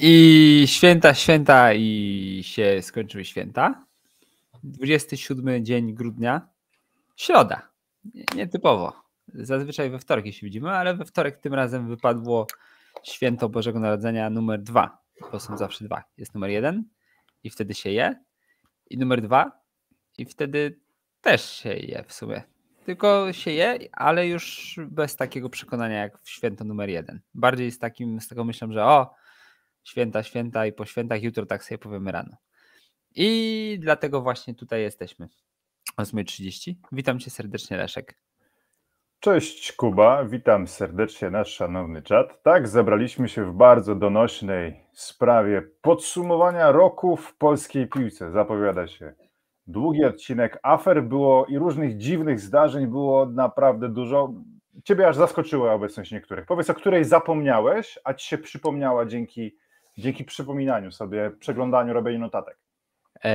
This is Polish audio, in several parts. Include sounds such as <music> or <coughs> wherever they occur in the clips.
I święta, święta i się skończyły święta. 27 dzień grudnia, środa. Nietypowo. Zazwyczaj we wtorek się widzimy, ale we wtorek tym razem wypadło święto Bożego Narodzenia numer dwa, bo są zawsze dwa. Jest numer jeden i wtedy się je i numer dwa i wtedy też się je w sumie. Tylko się je, ale już bez takiego przekonania jak w święto numer jeden. Bardziej z takim, z tego myślą, że o, święta, święta i po świętach jutro tak sobie powiemy rano. I dlatego właśnie tutaj jesteśmy. 8.30. Witam cię serdecznie, Leszek. Cześć Kuba, witam serdecznie nasz szanowny czat. Tak, zebraliśmy się w bardzo donośnej sprawie podsumowania roku w polskiej piłce. Zapowiada się długi odcinek. Afer było i różnych dziwnych zdarzeń było naprawdę dużo. Ciebie aż zaskoczyła obecność niektórych. Powiedz, o której zapomniałeś, a ci się przypomniała dzięki dzięki przypominaniu sobie, przeglądaniu, robieniu notatek? E,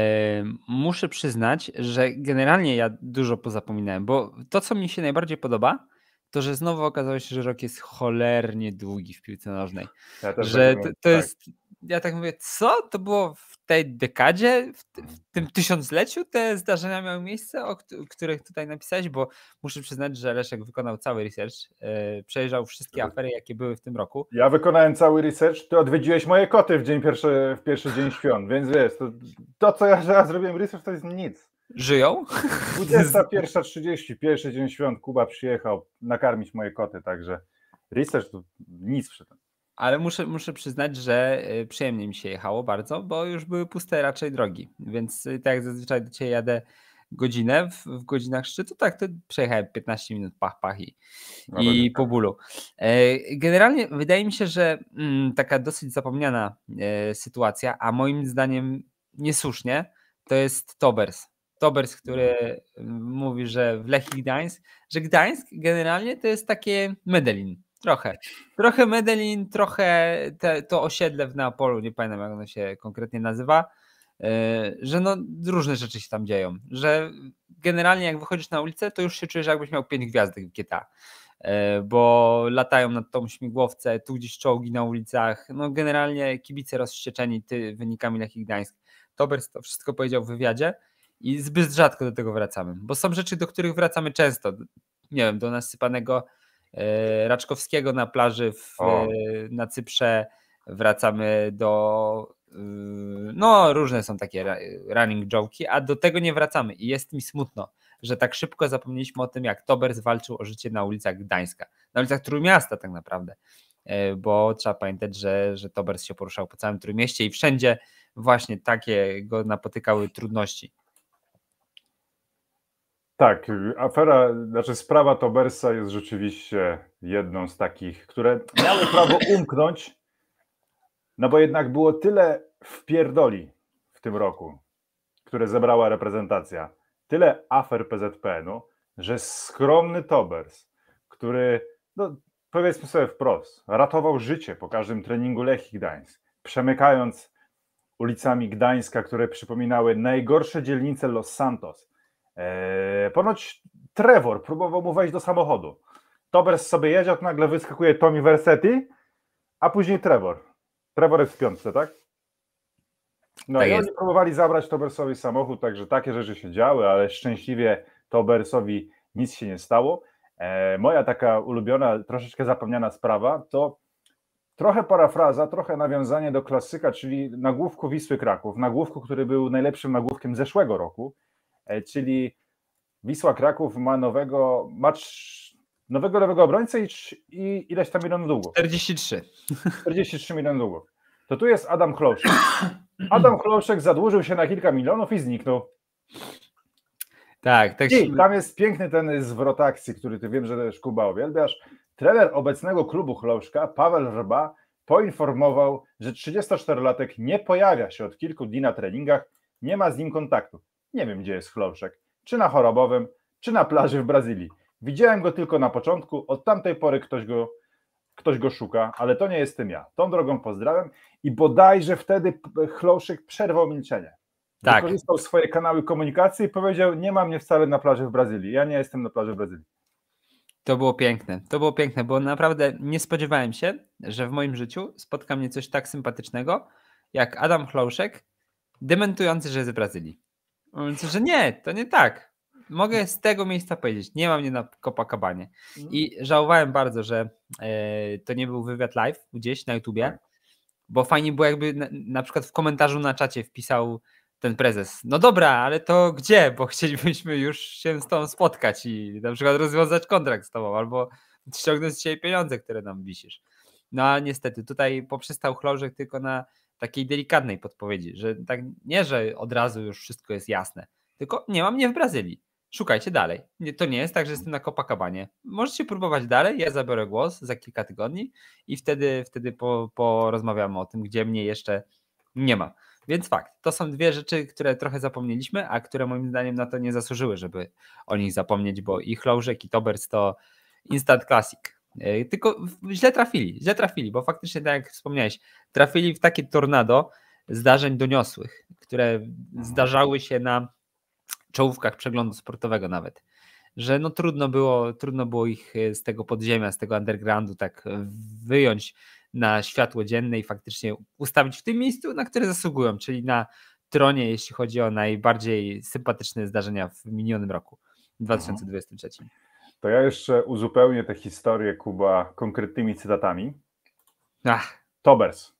muszę przyznać, że generalnie ja dużo pozapominałem, bo to, co mi się najbardziej podoba, to że znowu okazało się, że rok jest cholernie długi w piłce nożnej. Ja że tak to, to, tak. jest, ja tak mówię, co? To było w tej dekadzie, w, w tym tysiącleciu te zdarzenia miały miejsce, o których tutaj napisałeś, bo muszę przyznać, że Leszek wykonał cały research, yy, przejrzał wszystkie tak. afery, jakie były w tym roku. Ja wykonałem cały research, ty odwiedziłeś moje koty w dzień pierwszy, w pierwszy dzień świąt, więc wiesz, to, to co ja, ja zrobiłem research, to jest nic. Żyją? 21.30, pierwszy dzień świąt. Kuba przyjechał nakarmić moje koty, także research to nic przy tym. Ale muszę, muszę przyznać, że y, przyjemnie mi się jechało bardzo, bo już były puste raczej drogi. Więc y, tak jak zazwyczaj do Ciebie jadę godzinę w, w, godzinach szczytu, tak, to przejechałem 15 minut, pach, pach i, no i po bólu. E, generalnie wydaje mi się, że mm, taka dosyć zapomniana e, sytuacja, a moim zdaniem niesłusznie, to jest Tobers. Tobers, no. który y, mówi, że w Lechii Gdańsk, że Gdańsk generalnie to jest takie Medellin. Trochę. Trochę Medellin, trochę te, to osiedle w Neapolu, nie pamiętam jak ono się konkretnie nazywa, y, że no różne rzeczy się tam dzieją, że generalnie jak wychodzisz na ulicę, to już się czujesz jakbyś miał pięć gwiazdek w GTA, y, bo latają nad tą śmigłowce, tu gdzieś czołgi na ulicach, no generalnie kibice rozścieczeni ty, wynikami Lechii Gdańsk. Tobers to wszystko powiedział w wywiadzie, i zbyt rzadko do tego wracamy, bo są rzeczy, do których wracamy często. Nie wiem, do nasypanego e, Raczkowskiego na plaży w, e, na Cyprze, wracamy do. E, no, różne są takie running joke'i, a do tego nie wracamy. I jest mi smutno, że tak szybko zapomnieliśmy o tym, jak Tobers walczył o życie na ulicach Gdańska, na ulicach Trójmiasta tak naprawdę, bo trzeba pamiętać, że, że Tobers się poruszał po całym Trójmieście i wszędzie właśnie takie go napotykały trudności. Tak, y, afera, znaczy sprawa Tobersa jest rzeczywiście jedną z takich, które miały prawo umknąć, no bo jednak było tyle wpierdoli w tym roku, które zebrała reprezentacja, tyle afer PZPN-u, że skromny Tobers, który, no, powiedzmy sobie wprost, ratował życie po każdym treningu Lechii Gdańsk, przemykając ulicami Gdańska, które przypominały najgorsze dzielnice Los Santos, Eee, ponoć Trevor próbował mu wejść do samochodu. Tobers sobie jedzie, to nagle wyskakuje Tommy Versetti, a później Trevor. Trevor jest w piątce, tak? No tak i jest. oni próbowali zabrać Tobersowi samochód, także takie rzeczy się działy, ale szczęśliwie Tobersowi nic się nie stało. E, moja taka ulubiona, troszeczkę zapomniana sprawa to trochę parafraza, trochę nawiązanie do klasyka, czyli nagłówku Wisły Kraków, nagłówku, który był najlepszym nagłówkiem zeszłego roku, E, czyli Wisła Kraków ma nowego, ma nowego lewego obrońcę i, i ileś tam milionów długów. 43. 43 milionów długów. To tu jest Adam Kloszek. Adam Kloszek zadłużył się na kilka milionów i zniknął. Tak, tak. I tam jest piękny ten zwrot akcji, który ty wiem, że też Kuba uwielbiasz. Trener obecnego klubu Chloszka, Paweł Rba, poinformował, że 34-latek nie pojawia się od kilku dni na treningach, nie ma z nim kontaktu. Nie wiem, gdzie jest Florczek. Czy na chorobowym, czy na plaży w Brazylii. Widziałem go tylko na początku, od tamtej pory ktoś go, ktoś go szuka, ale to nie jestem ja. Tą drogą pozdrawiam i bodajże wtedy Chloszyk przerwał milczenie. Tak. Wykorzystał swoje kanały komunikacji i powiedział, nie ma mnie wcale na plaży w Brazylii, ja nie jestem na plaży w Brazylii. To było piękne, to było piękne, bo naprawdę nie spodziewałem się, że w moim życiu spotka mnie coś tak sympatycznego, jak Adam Chloszek, dementujący, że jest z Brazylii. Mówiąc, no że nie, to nie tak. Mogę z tego miejsca powiedzieć, nie ma mnie na Copacabanie. Mm. I żałowałem bardzo, że e, to nie był wywiad live gdzieś na YouTubie, tak. bo fajnie było jakby na, przykład w komentarzu na czacie wpisał ten prezes. No dobra, ale to gdzie? Bo chcielibyśmy już się z tą spotkać i na przykład rozwiązać kontrakt z tobą, albo ściągnąć z ciebie pieniądze, które nam wisisz. No a niestety tutaj poprzestał chlorzyk tylko na takiej delikatnej podpowiedzi, że tak nie, że od razu już wszystko jest jasne, tylko nie ma mnie w Brazylii. Szukajcie dalej. Nie, to nie jest tak, że jestem na Copacabanie. Możecie próbować dalej, ja zabiorę głos za kilka tygodni i wtedy, wtedy po, porozmawiamy o tym, gdzie mnie jeszcze nie ma. Więc fakt, to są dwie rzeczy, które trochę zapomnieliśmy, a które moim zdaniem na to nie zasłużyły, żeby o nich zapomnieć, bo i Chlożek, i Tobers to instant classic. E, tylko źle trafili, źle trafili, bo faktycznie, tak jak wspomniałeś, trafili w takie tornado zdarzeń doniosłych, które mhm. zdarzały się na czołówkach przeglądu sportowego nawet. Że no trudno było, trudno było ich e, z tego podziemia, z tego undergroundu tak wyjąć na światło dzienne i faktycznie ustawić w tym miejscu, na które zasługują, czyli na tronie, jeśli chodzi o najbardziej sympatyczne zdarzenia w minionym roku, 2023. Mhm. To ja jeszcze uzupełnię tę historię, Kuba, konkretnymi cytatami. Ach. Tobers.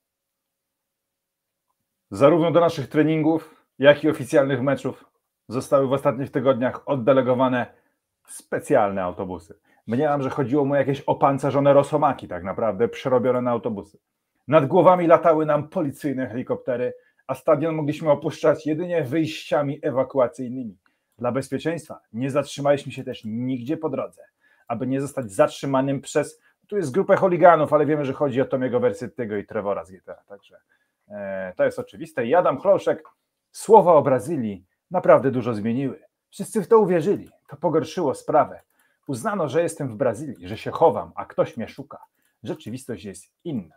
Zarówno do naszych treningów, jak i oficjalnych meczów zostały w ostatnich tygodniach oddelegowane specjalne autobusy. Mniemam, że chodziło mu o jakieś opancerzone rosomaki, tak naprawdę, przerobione na autobusy. Nad głowami latały nam policyjne helikoptery, a stadion mogliśmy opuszczać jedynie wyjściami ewakuacyjnymi. Dla bezpieczeństwa nie zatrzymaliśmy się też nigdzie po drodze, aby nie zostać zatrzymanym przez. Tu jest grupę hooliganów, ale wiemy, że chodzi o Tomiego Wersytego i Trevora z GTA. Także e, to jest oczywiste. I Adam Chloszek, słowa o Brazylii naprawdę dużo zmieniły. Wszyscy w to uwierzyli. To pogorszyło sprawę. Uznano, że jestem w Brazylii, że się chowam, a ktoś mnie szuka. Rzeczywistość jest inna.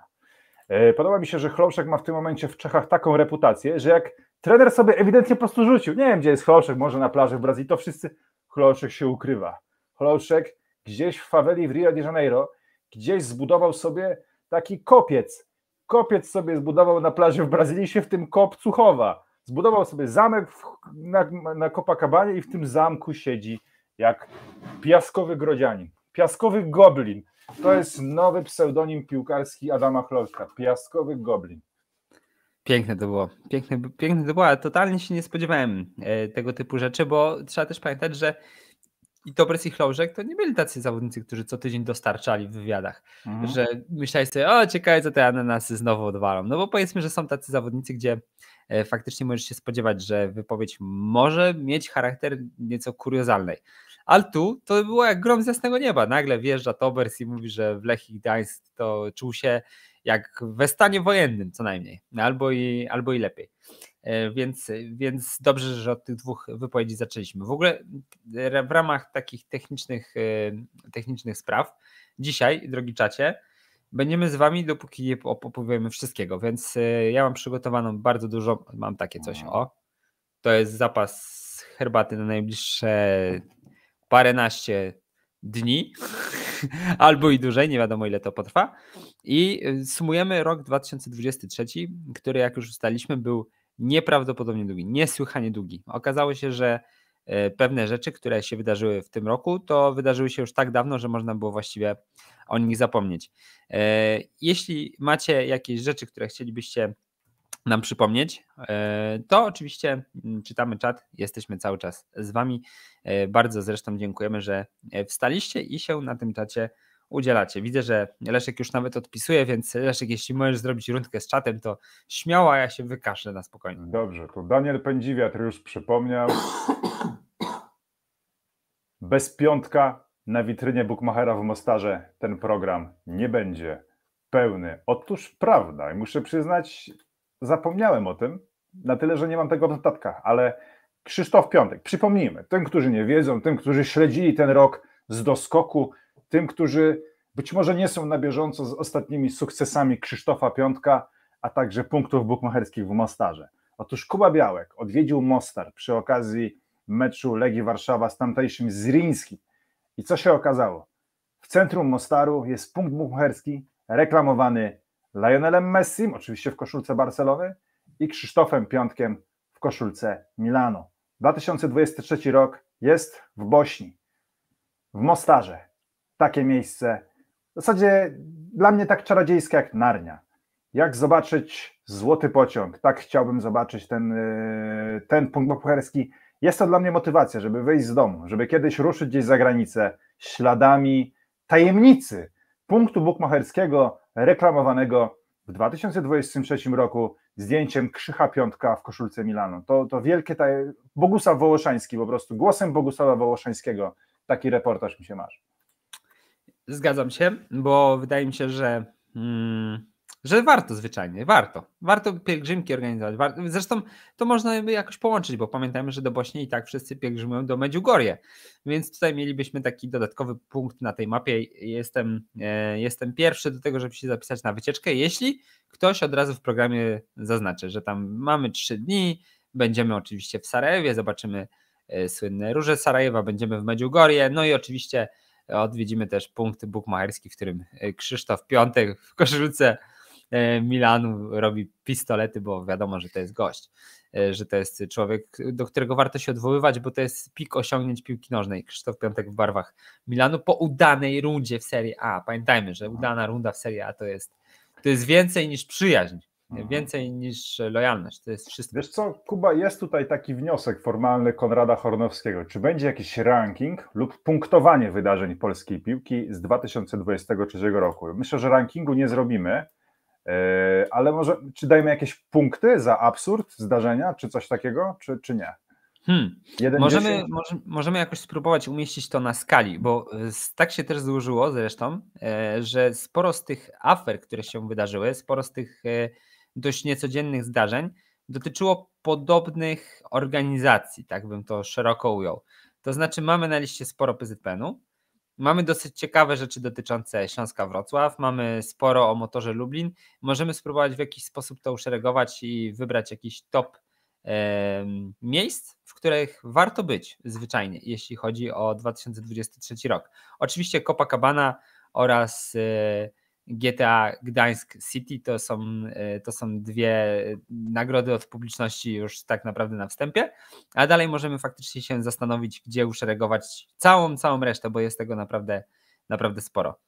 E, podoba mi się, że Chloszek ma w tym momencie w Czechach taką reputację, że jak Trener sobie ewidentnie po prostu rzucił. Nie wiem, gdzie jest Chloszek, może na plaży w Brazylii, to wszyscy. Chloszek się ukrywa. Chloszek gdzieś w faweli w Rio de Janeiro, gdzieś zbudował sobie taki kopiec. Kopiec sobie zbudował na plaży w Brazylii, się w tym kopcu chowa. Zbudował sobie zamek w, na, na Copacabanie i w tym zamku siedzi jak piaskowy grodzianin, piaskowy goblin. To jest nowy pseudonim piłkarski Adama Chloszka, piaskowy goblin. Piękne to było. Piękne, piękne to było, ale totalnie się nie spodziewałem e, tego typu rzeczy, bo trzeba też pamiętać, że i Dobres i Chlożek to nie byli tacy zawodnicy, którzy co tydzień dostarczali w wywiadach, mhm. że myślałeś sobie, o ciekawe co te ananasy znowu odwalą, no bo powiedzmy, że są tacy zawodnicy, gdzie e, faktycznie możesz się spodziewać, że wypowiedź może mieć charakter nieco kuriozalnej, ale tu to było jak grom z jasnego nieba, nagle wjeżdża Tobers i mówi, że w Lechii Gdańsk to czuł się jak we stanie wojennym co najmniej, albo i, albo i lepiej. E, więc, więc dobrze, że od tych dwóch wypowiedzi zaczęliśmy. W ogóle e, w ramach takich technicznych, e, technicznych spraw, dzisiaj, drogi czacie, będziemy z wami, dopóki nie opowiemy wszystkiego, więc ja mam przygotowaną bardzo dużo, mam takie coś, no. o, to jest zapas herbaty na najbliższe paręnaście, dni <laughs> albo i dłużej, nie wiadomo ile to potrwa. I y, sumujemy rok 2023, który jak już ustaliśmy był nieprawdopodobnie długi, niesłychanie długi. Okazało się, że y, pewne rzeczy, które się wydarzyły w tym roku, to wydarzyły się już tak dawno, że można było właściwie o nich zapomnieć. E, jeśli macie jakieś rzeczy, które chcielibyście nam przypomnieć, e, to oczywiście mm, czytamy czat, jesteśmy cały czas z Wami. E, bardzo zresztą dziękujemy, że e, wstaliście i się na tym czacie udzielacie. Widzę, że Leszek już nawet odpisuje, więc Leszek, jeśli możesz zrobić rundkę z czatem, to śmiało, a ja się wykażę na spokojnie. Dobrze, tu Daniel Pędziwiatr już przypomniał. Bez piątka na witrynie Bukmachera w Mostarze ten program nie będzie pełny. Otóż prawda i muszę przyznać, zapomniałem o tym, na tyle, że nie mam tego w notatkach, ale Krzysztof Piątek, przypomnijmy, tym, którzy nie wiedzą, tym, którzy śledzili ten rok z doskoku, tym, którzy być może nie są na bieżąco z ostatnimi sukcesami Krzysztofa Piątka, a także punktów bukmacherskich w Mostarze. Otóż Kuba Białek odwiedził Mostar przy okazji meczu Legii Warszawa z tamtejszym Zrińskim. I co się okazało? W centrum Mostaru jest punkt bukmacherski reklamowany Lionelem Messim, oczywiście w koszulce Barcelony i Krzysztofem Piątkiem w koszulce Milano. 2023 rok jest w Bośni, w Mostarze. Takie miejsce, w zasadzie dla mnie tak czarodziejskie jak Narnia. Jak zobaczyć złoty pociąg, tak chciałbym zobaczyć ten, y, ten punkt bopucherski. Jest to dla mnie motywacja, żeby wyjść z domu, żeby kiedyś ruszyć gdzieś za granicę śladami tajemnicy punktu bukmacherskiego, reklamowanego w 2023 roku zdjęciem Krzycha Piątka w koszulce Milanu. To, to wielkie, taj... Bogusław Wołoszański po prostu, głosem Bogusława Wołoszańskiego taki reportaż mi się marzy. Zgadzam się, bo wydaje mi się, że... Hmm że warto zwyczajnie, warto. Warto pielgrzymki organizować. Warto. Zresztą to można by jakoś połączyć, bo pamiętajmy, że do Bośni i tak wszyscy pielgrzymują do Medziugorie, więc tutaj mielibyśmy taki dodatkowy punkt na tej mapie. Jestem, e, jestem pierwszy do tego, żeby się zapisać na wycieczkę, jeśli ktoś od razu w programie zaznaczy, że tam mamy trzy dni, będziemy oczywiście w Sarajewie, zobaczymy e, słynne róże Sarajewa, będziemy w Medziugorie, no i oczywiście odwiedzimy też punkt bukmacherski, w którym e, Krzysztof Piątek w koszulce E, Milanu robi pistolety, bo wiadomo, że to jest gość, e, że to jest człowiek, do którego warto się odwoływać, bo to jest pik osiągnięć piłki nożnej. Krzysztof Piątek w barwach Milanu po udanej rundzie w Serie A. Pamiętajmy, że no. udana runda w Serie A to jest, to jest więcej niż przyjaźń. No. więcej niż lojalność. To jest wszystko. Wiesz co, Kuba, jest tutaj taki wniosek formalny Konrada Hornowskiego. Czy będzie jakiś ranking lub punktowanie wydarzeń polskiej piłki z 2023 roku? Myślę, że rankingu nie zrobimy, E, ale może, czy dajmy jakieś punkty za absurd zdarzenia, czy coś takiego, czy, czy nie? Hmm. Możemy, możemy jakoś spróbować umieścić to na skali, bo e, tak się też złożyło zresztą, e, że sporo z tych afer, które się wydarzyły, sporo z tych dość niecodziennych zdarzeń dotyczyło podobnych organizacji, tak bym to szeroko ujął. To znaczy mamy na liście sporo PZPN-u, Mamy dosyć ciekawe rzeczy dotyczące Śląska Wrocław, mamy sporo o motorze Lublin. Możemy spróbować w jakiś sposób to uszeregować i wybrać jakiś top miejsc, w których warto być zwyczajnie, jeśli chodzi o 2023 rok. Oczywiście Copacabana oraz e, GTA Gdańsk City to są, e, to są dwie nagrody od publiczności już tak naprawdę na wstępie, a dalej możemy faktycznie się zastanowić, gdzie uszeregować całą, całą resztę, bo jest tego naprawdę, naprawdę sporo.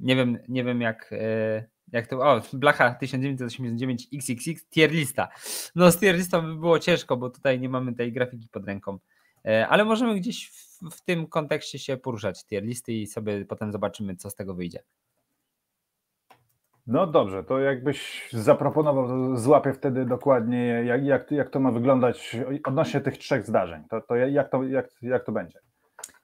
Nie wiem, nie wiem jak, e, jak to. O, Blacha 1989 XXX tier lista. No, z tier listą by było ciężko, bo tutaj nie mamy tej grafiki pod ręką. E, ale możemy gdzieś w, w tym kontekście się poruszać tier listy i sobie potem zobaczymy, co z tego wyjdzie. No dobrze, to jakbyś zaproponował, to złapię wtedy dokładnie, jak, jak, jak to ma wyglądać odnośnie tych trzech zdarzeń. To, to jak, to, jak, jak to będzie?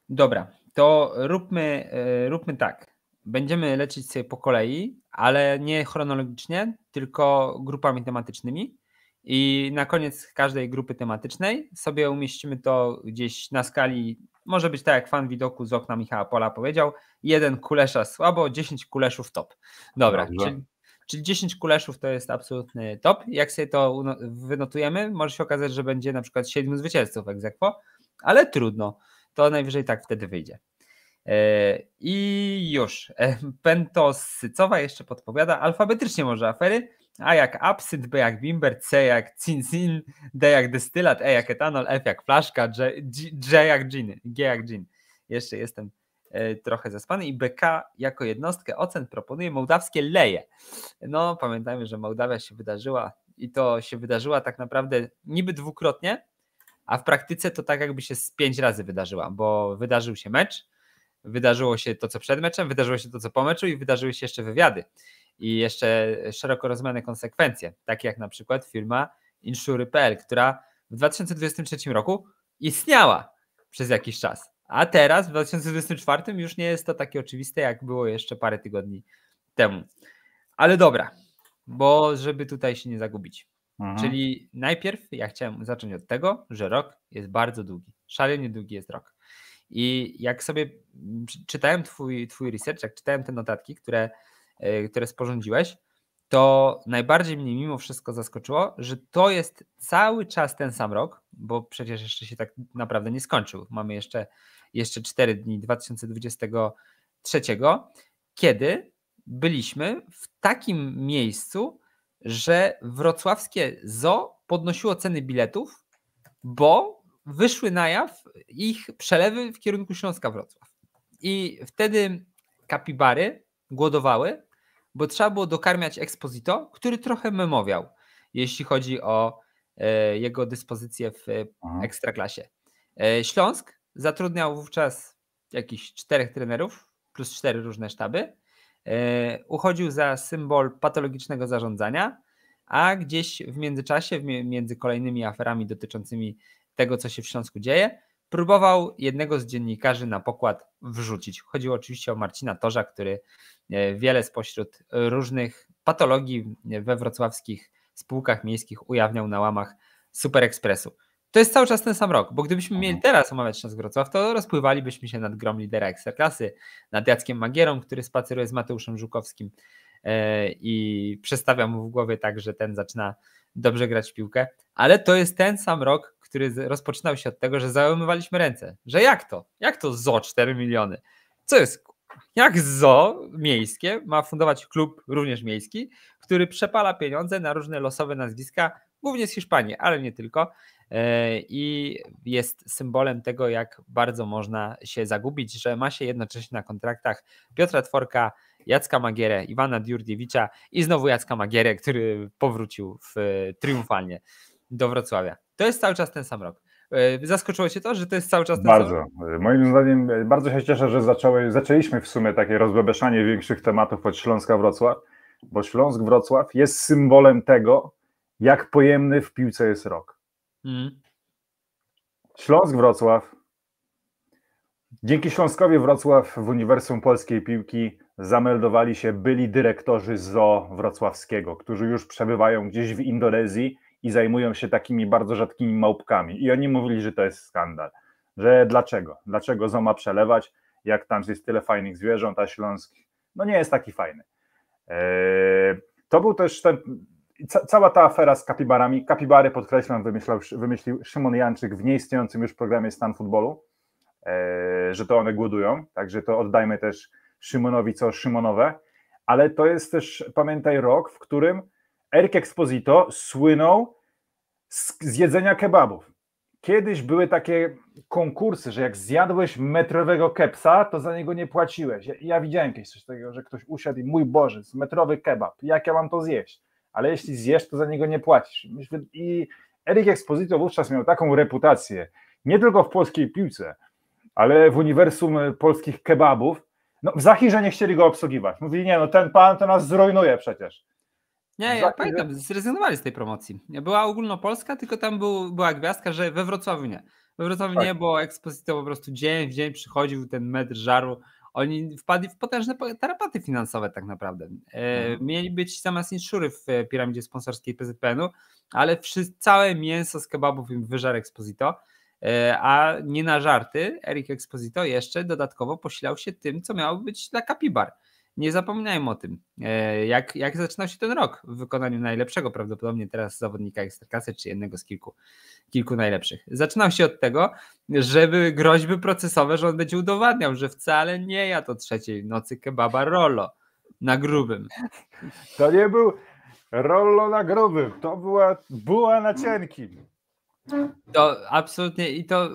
Dobra, to róbmy, e, róbmy tak. Będziemy lecieć sobie po kolei, ale nie chronologicznie, tylko grupami tematycznymi. I na koniec każdej grupy tematycznej sobie umieścimy to gdzieś na skali może być tak, jak fan widoku z okna Michała Pola powiedział, jeden kulesza słabo, 10 kuleszów top. Dobra, czyli, czyli 10 kuleszów to jest absolutny top. Jak sobie to wynotujemy, może się okazać, że będzie na przykład 7 zwycięzców egzekwo, ale trudno. To najwyżej tak wtedy wyjdzie. E, I już. E, Pentosycowa jeszcze podpowiada alfabetycznie może afery. A jak absynt, B jak bimber, C jak cinzin, D jak dystylat, E jak etanol, F jak flaszka, G, G, jak gin, G jak gin. Jeszcze jestem e, trochę zaspany i BK jako jednostkę ocen proponuje mołdawskie leje. No pamiętajmy, że Mołdawia się wydarzyła i to się wydarzyła tak naprawdę niby dwukrotnie, a w praktyce to tak jakby się z pięć razy wydarzyła, bo wydarzył się mecz, wydarzyło się to, co przed meczem, wydarzyło się to, co po meczu i wydarzyły się jeszcze wywiady i jeszcze szeroko rozumiane konsekwencje, takie jak na przykład firma Insury.pl, która w 2023 roku istniała przez jakiś czas, a teraz w 2024 już nie jest to takie oczywiste, jak było jeszcze parę tygodni temu. Ale dobra, bo żeby tutaj się nie zagubić. Mhm. Czyli najpierw ja chciałem zacząć od tego, że rok jest bardzo długi. Szalenie długi jest rok. I jak sobie czytałem twój, twój research, jak czytałem te notatki, które E, które sporządziłeś, to najbardziej mnie mimo wszystko zaskoczyło, że to jest cały czas ten sam rok, bo przecież jeszcze się tak naprawdę nie skończył. Mamy jeszcze, jeszcze 4 dni 2023, kiedy byliśmy w takim miejscu, że wrocławskie ZO podnosiło ceny biletów, bo wyszły na jaw ich przelewy w kierunku Śląska-Wrocław. I wtedy kapibary głodowały, bo trzeba było dokarmiać Exposito, który trochę memowiał, jeśli chodzi o e, jego dyspozycję w mhm. ekstraklasie. E, Śląsk zatrudniał wówczas jakichś czterech trenerów, plus cztery różne sztaby. E, uchodził za symbol patologicznego zarządzania, a gdzieś w międzyczasie, między kolejnymi aferami dotyczącymi tego, co się w Śląsku dzieje, próbował jednego z dziennikarzy na pokład wrzucić. Chodziło oczywiście o Marcina Torza, który e, wiele spośród różnych patologii e, we wrocławskich spółkach miejskich ujawniał na łamach Superekspresu. To jest cały czas ten sam rok, bo gdybyśmy mieli mhm. teraz omawiać nas Wrocław, to rozpływalibyśmy się nad grom lidera Ekstraklasy, nad Jackiem Magierą, który spaceruje z Mateuszem Żukowskim e, i przestawia mu w głowie tak, że ten zaczyna dobrze grać w piłkę, ale to jest ten sam rok, który rozpoczynał się od tego, że załamywaliśmy ręce. Że jak to? Jak to ZO 4 miliony? Co jest? Jak ZO miejskie ma fundować klub również miejski, który przepala pieniądze na różne losowe nazwiska, głównie z Hiszpanii, ale nie tylko. E, I jest symbolem tego, jak bardzo można się zagubić, że ma się jednocześnie na kontraktach Piotra Tworka, Jacka Magierę, Iwana Diurdiewicza i znowu Jacka Magierę, który powrócił w, triumfalnie do Wrocławia. To jest cały czas ten sam rok. E, zaskoczyło Cię to, że to jest cały czas ten Bardzo. Sam? Moim zdaniem e, bardzo się cieszę, że zaczęły, zaczęliśmy w sumie takie rozbebeszanie większych tematów od Śląska-Wrocław, bo Śląsk-Wrocław jest symbolem tego, jak pojemny w piłce jest rok. Mm. Śląsk-Wrocław. Dzięki Śląskowi Wrocław w Uniwersum Polskiej Piłki zameldowali się byli dyrektorzy ZOO wrocławskiego, którzy już przebywają gdzieś w Indonezji i zajmują się takimi bardzo rzadkimi małpkami. I oni mówili, że to jest skandal, że dlaczego? Dlaczego zoma przelewać, jak tam jest tyle fajnych zwierząt, a Śląsk no nie jest taki fajny. E, to był też ten, cała ta afera z kapibarami. Kapibary, podkreślam, wymyślał, wymyślił Szymon Janczyk w nieistniejącym już programie Stan Futbolu, e, że to one głodują, także to oddajmy też Szymonowi co Szymonowe, ale to jest też, pamiętaj, rok, w którym Eric Exposito słynął z, z jedzenia kebabów. Kiedyś były takie konkursy, że jak zjadłeś metrowego kepsa, to za niego nie płaciłeś. Ja, ja widziałem kiedyś coś takiego, że ktoś usiadł i mój Boże, metrowy kebab, jak ja mam to zjeść? Ale jeśli zjesz, to za niego nie płacisz. I Eric Exposito wówczas miał taką reputację, nie tylko w polskiej piłce, ale w uniwersum polskich kebabów. No, w Zachirze nie chcieli go obsługiwać. Mówili, nie, no ten pan to nas zrujnuje przecież. Nie, ja pamiętam, zrezygnowali z tej promocji. Była ogólnopolska, tylko tam był, była gwiazdka, że we Wrocławiu nie. We Wrocławiu tak. nie, bo ekspozycja po prostu dzień w dzień przychodził ten metr żaru. Oni wpadli w potężne tarapaty finansowe tak naprawdę. E, mhm. Mieli być zamiast inszury w e, piramidzie sponsorskiej PZPN-u, ale całe mięso z kebabów im wyżar Exposito, e, a nie na żarty Erik Exposito jeszcze dodatkowo posilał się tym, co miało być dla Capibar nie zapominajmy o tym, e, jak, jak zaczynał się ten rok w wykonaniu najlepszego prawdopodobnie teraz zawodnika Ekstraklasy, czy jednego z kilku, kilku najlepszych. Zaczynał się od tego, żeby groźby procesowe, że on będzie udowadniał, że wcale nie ja to trzeciej nocy kebaba Rollo na grubym. To nie był Rollo na grubym, to była buła na cienkim. To absolutnie i to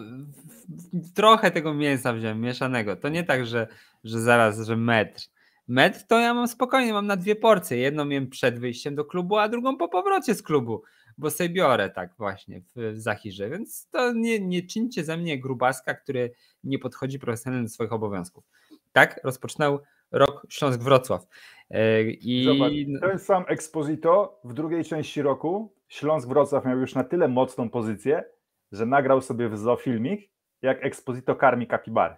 trochę tego mięsa wziąłem mieszanego. To nie tak, że, że zaraz, że metr Metr to ja mam spokojnie, mam na dwie porcje. Jedną jem przed wyjściem do klubu, a drugą po powrocie z klubu, bo sobie biorę tak właśnie w, Zachirze. Więc to nie, nie czyńcie ze mnie grubaska, który nie podchodzi profesjonalnie do swoich obowiązków. Tak, rozpoczynał rok Śląsk-Wrocław. E, I... Zobacz, ten sam Exposito w drugiej części roku Śląsk-Wrocław miał już na tyle mocną pozycję, że nagrał sobie w ZOO filmik, jak Exposito karmi kapibary.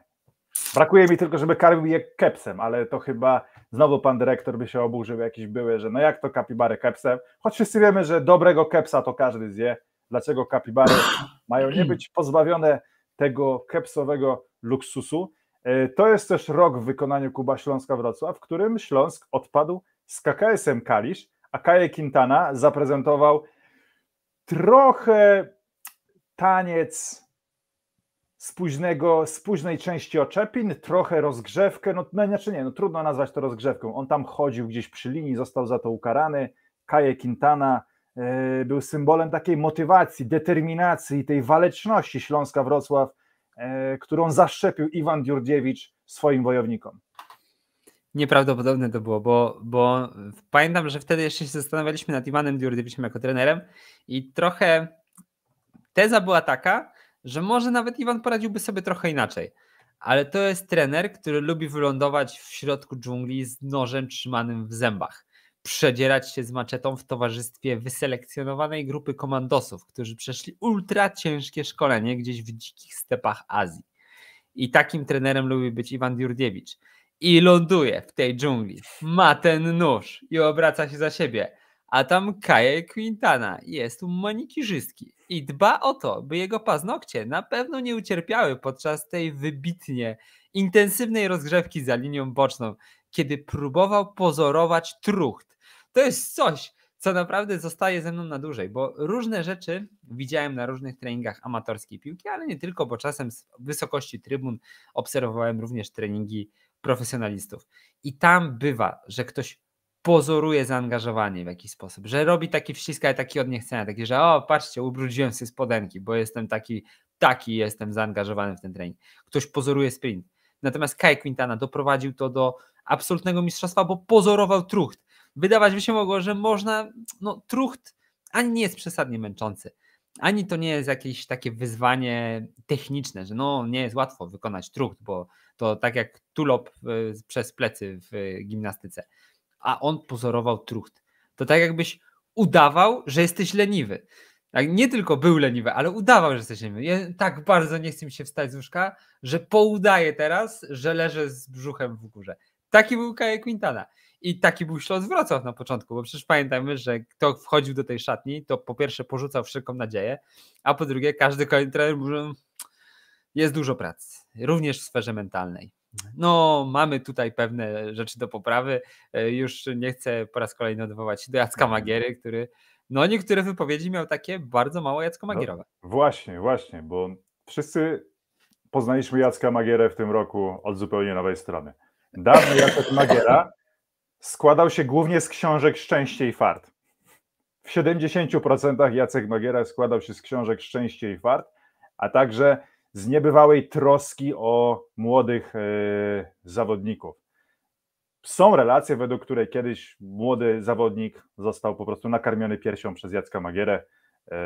Brakuje mi tylko, żeby karmił je kepsem, ale to chyba znowu pan dyrektor by się oburzył, jakieś były, że no jak to kapibary kepsem, choć wszyscy wiemy, że dobrego kepsa to każdy zje, dlaczego kapibary <clears throat> mają nie być pozbawione tego kepsowego luksusu. E, to jest też rok w wykonaniu Kuba Śląska-Wrocław, w którym Śląsk odpadł z KKS-em Kalisz, a Kaje Quintana zaprezentował trochę taniec z, późnego, z późnej części oczepin, trochę rozgrzewkę, no, no znaczy nie, no trudno nazwać to rozgrzewką, on tam chodził gdzieś przy linii, został za to ukarany, Kaje Quintana e, był symbolem takiej motywacji, determinacji, tej waleczności Śląska Wrocław, e, którą zaszczepił Iwan Dziurdziewicz swoim wojownikom nieprawdopodobne to było, bo, bo pamiętam, że wtedy jeszcze się zastanawialiśmy nad Iwanem Djurdiewiczem jako trenerem i trochę teza była taka, że może nawet Iwan poradziłby sobie trochę inaczej. Ale to jest trener, który lubi wylądować w środku dżungli z nożem trzymanym w zębach, przedzierać się z maczetą w towarzystwie wyselekcjonowanej grupy komandosów, którzy przeszli ultra ciężkie szkolenie gdzieś w dzikich stepach Azji. I takim trenerem lubi być Iwan Diurdiewicz. I ląduje w tej dżungli, ma ten nóż i obraca się za siebie a tam Kaje Quintana jest manikirzystki i dba o to, by jego paznokcie na pewno nie ucierpiały podczas tej wybitnie intensywnej rozgrzewki za linią boczną, kiedy próbował pozorować trucht. To jest coś, co naprawdę zostaje ze mną na dłużej, bo różne rzeczy widziałem na różnych treningach amatorskiej piłki, ale nie tylko, bo czasem z wysokości trybun obserwowałem również treningi profesjonalistów. I tam bywa, że ktoś pozoruje zaangażowanie w jakiś sposób, że robi taki wścisk, ale taki od niechcenia, taki, że o, patrzcie, ubrudziłem sobie spodenki, bo jestem taki, taki jestem zaangażowany w ten trening. Ktoś pozoruje sprint. Natomiast Kai Quintana doprowadził to do absolutnego mistrzostwa, bo pozorował trucht. Wydawać by się mogło, że można, no trucht ani nie jest przesadnie męczący, ani to nie jest jakieś takie wyzwanie techniczne, że no nie jest łatwo wykonać trucht, bo to tak jak tulop y, przez plecy w gimnastyce a on pozorował trucht. To tak jakbyś udawał, że jesteś leniwy. Tak, nie tylko był leniwy, ale udawał, że jesteś leniwy. Ja tak bardzo nie chcę mi się wstać z łóżka, że poudaję teraz, że leżę z brzuchem w górze. Taki był Kaja Quintana. I taki był ślad Wrocław na początku, bo przecież pamiętajmy, że kto wchodził do tej szatni, to po pierwsze porzucał wszelką nadzieję, a po drugie każdy kolejny trener mówił, jest dużo pracy, również w sferze mentalnej no mamy tutaj pewne rzeczy do poprawy. E, już nie chcę po raz kolejny odwołać się do Jacka mhm. Magiery, który no niektóre wypowiedzi miał takie bardzo mało Jacko no, Magierowe. No, właśnie, właśnie, bo wszyscy poznaliśmy Jacka Magierę w tym roku od zupełnie nowej strony. Dawny Jacek Magiera składał się głównie z książek Szczęście i Fart. W 70% Jacek Magiera składał się z książek Szczęście i Fart, a także z niebywałej troski o młodych e, zawodników. Są relacje, według której kiedyś młody zawodnik został po prostu nakarmiony piersią przez Jacka Magierę. E,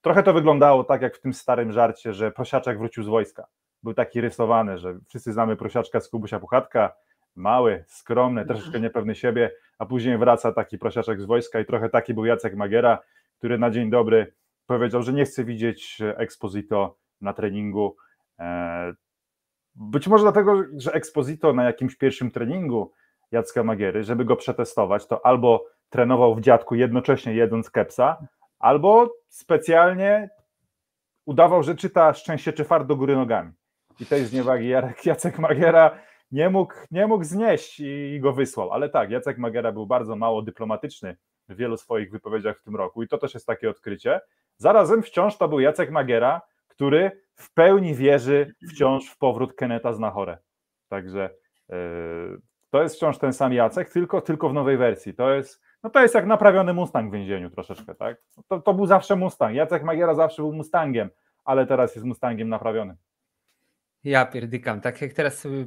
trochę to wyglądało tak jak w tym starym żarcie, że prosiaczek wrócił z wojska. Był taki rysowany, że wszyscy znamy prosiaczka z Kubusia Puchatka, mały, skromny, no. troszeczkę niepewny siebie, a później wraca taki prosiaczek z wojska i trochę taki był Jacek Magiera, który na dzień dobry powiedział, że nie chce widzieć Exposito na treningu. E, być może dlatego, że Exposito na jakimś pierwszym treningu Jacka Magiery, żeby go przetestować, to albo trenował w dziadku jednocześnie jedząc kepsa, albo specjalnie udawał, że czyta szczęście czy fart do góry nogami. I tej zniewagi Jarek, Jacek Magiera nie mógł, nie mógł znieść i, go wysłał. Ale tak, Jacek Magiera był bardzo mało dyplomatyczny w wielu swoich wypowiedziach w tym roku i to też jest takie odkrycie. Zarazem wciąż to był Jacek Magiera, który w pełni wierzy wciąż w powrót Keneta z Nahore. Także yy, to jest wciąż ten sam Jacek, tylko, tylko w nowej wersji. To jest, no to jest jak naprawiony Mustang w więzieniu troszeczkę, tak? To, to był zawsze Mustang. Jacek Magiera zawsze był Mustangiem, ale teraz jest Mustangiem naprawionym. Ja pierdykam. Tak jak teraz sobie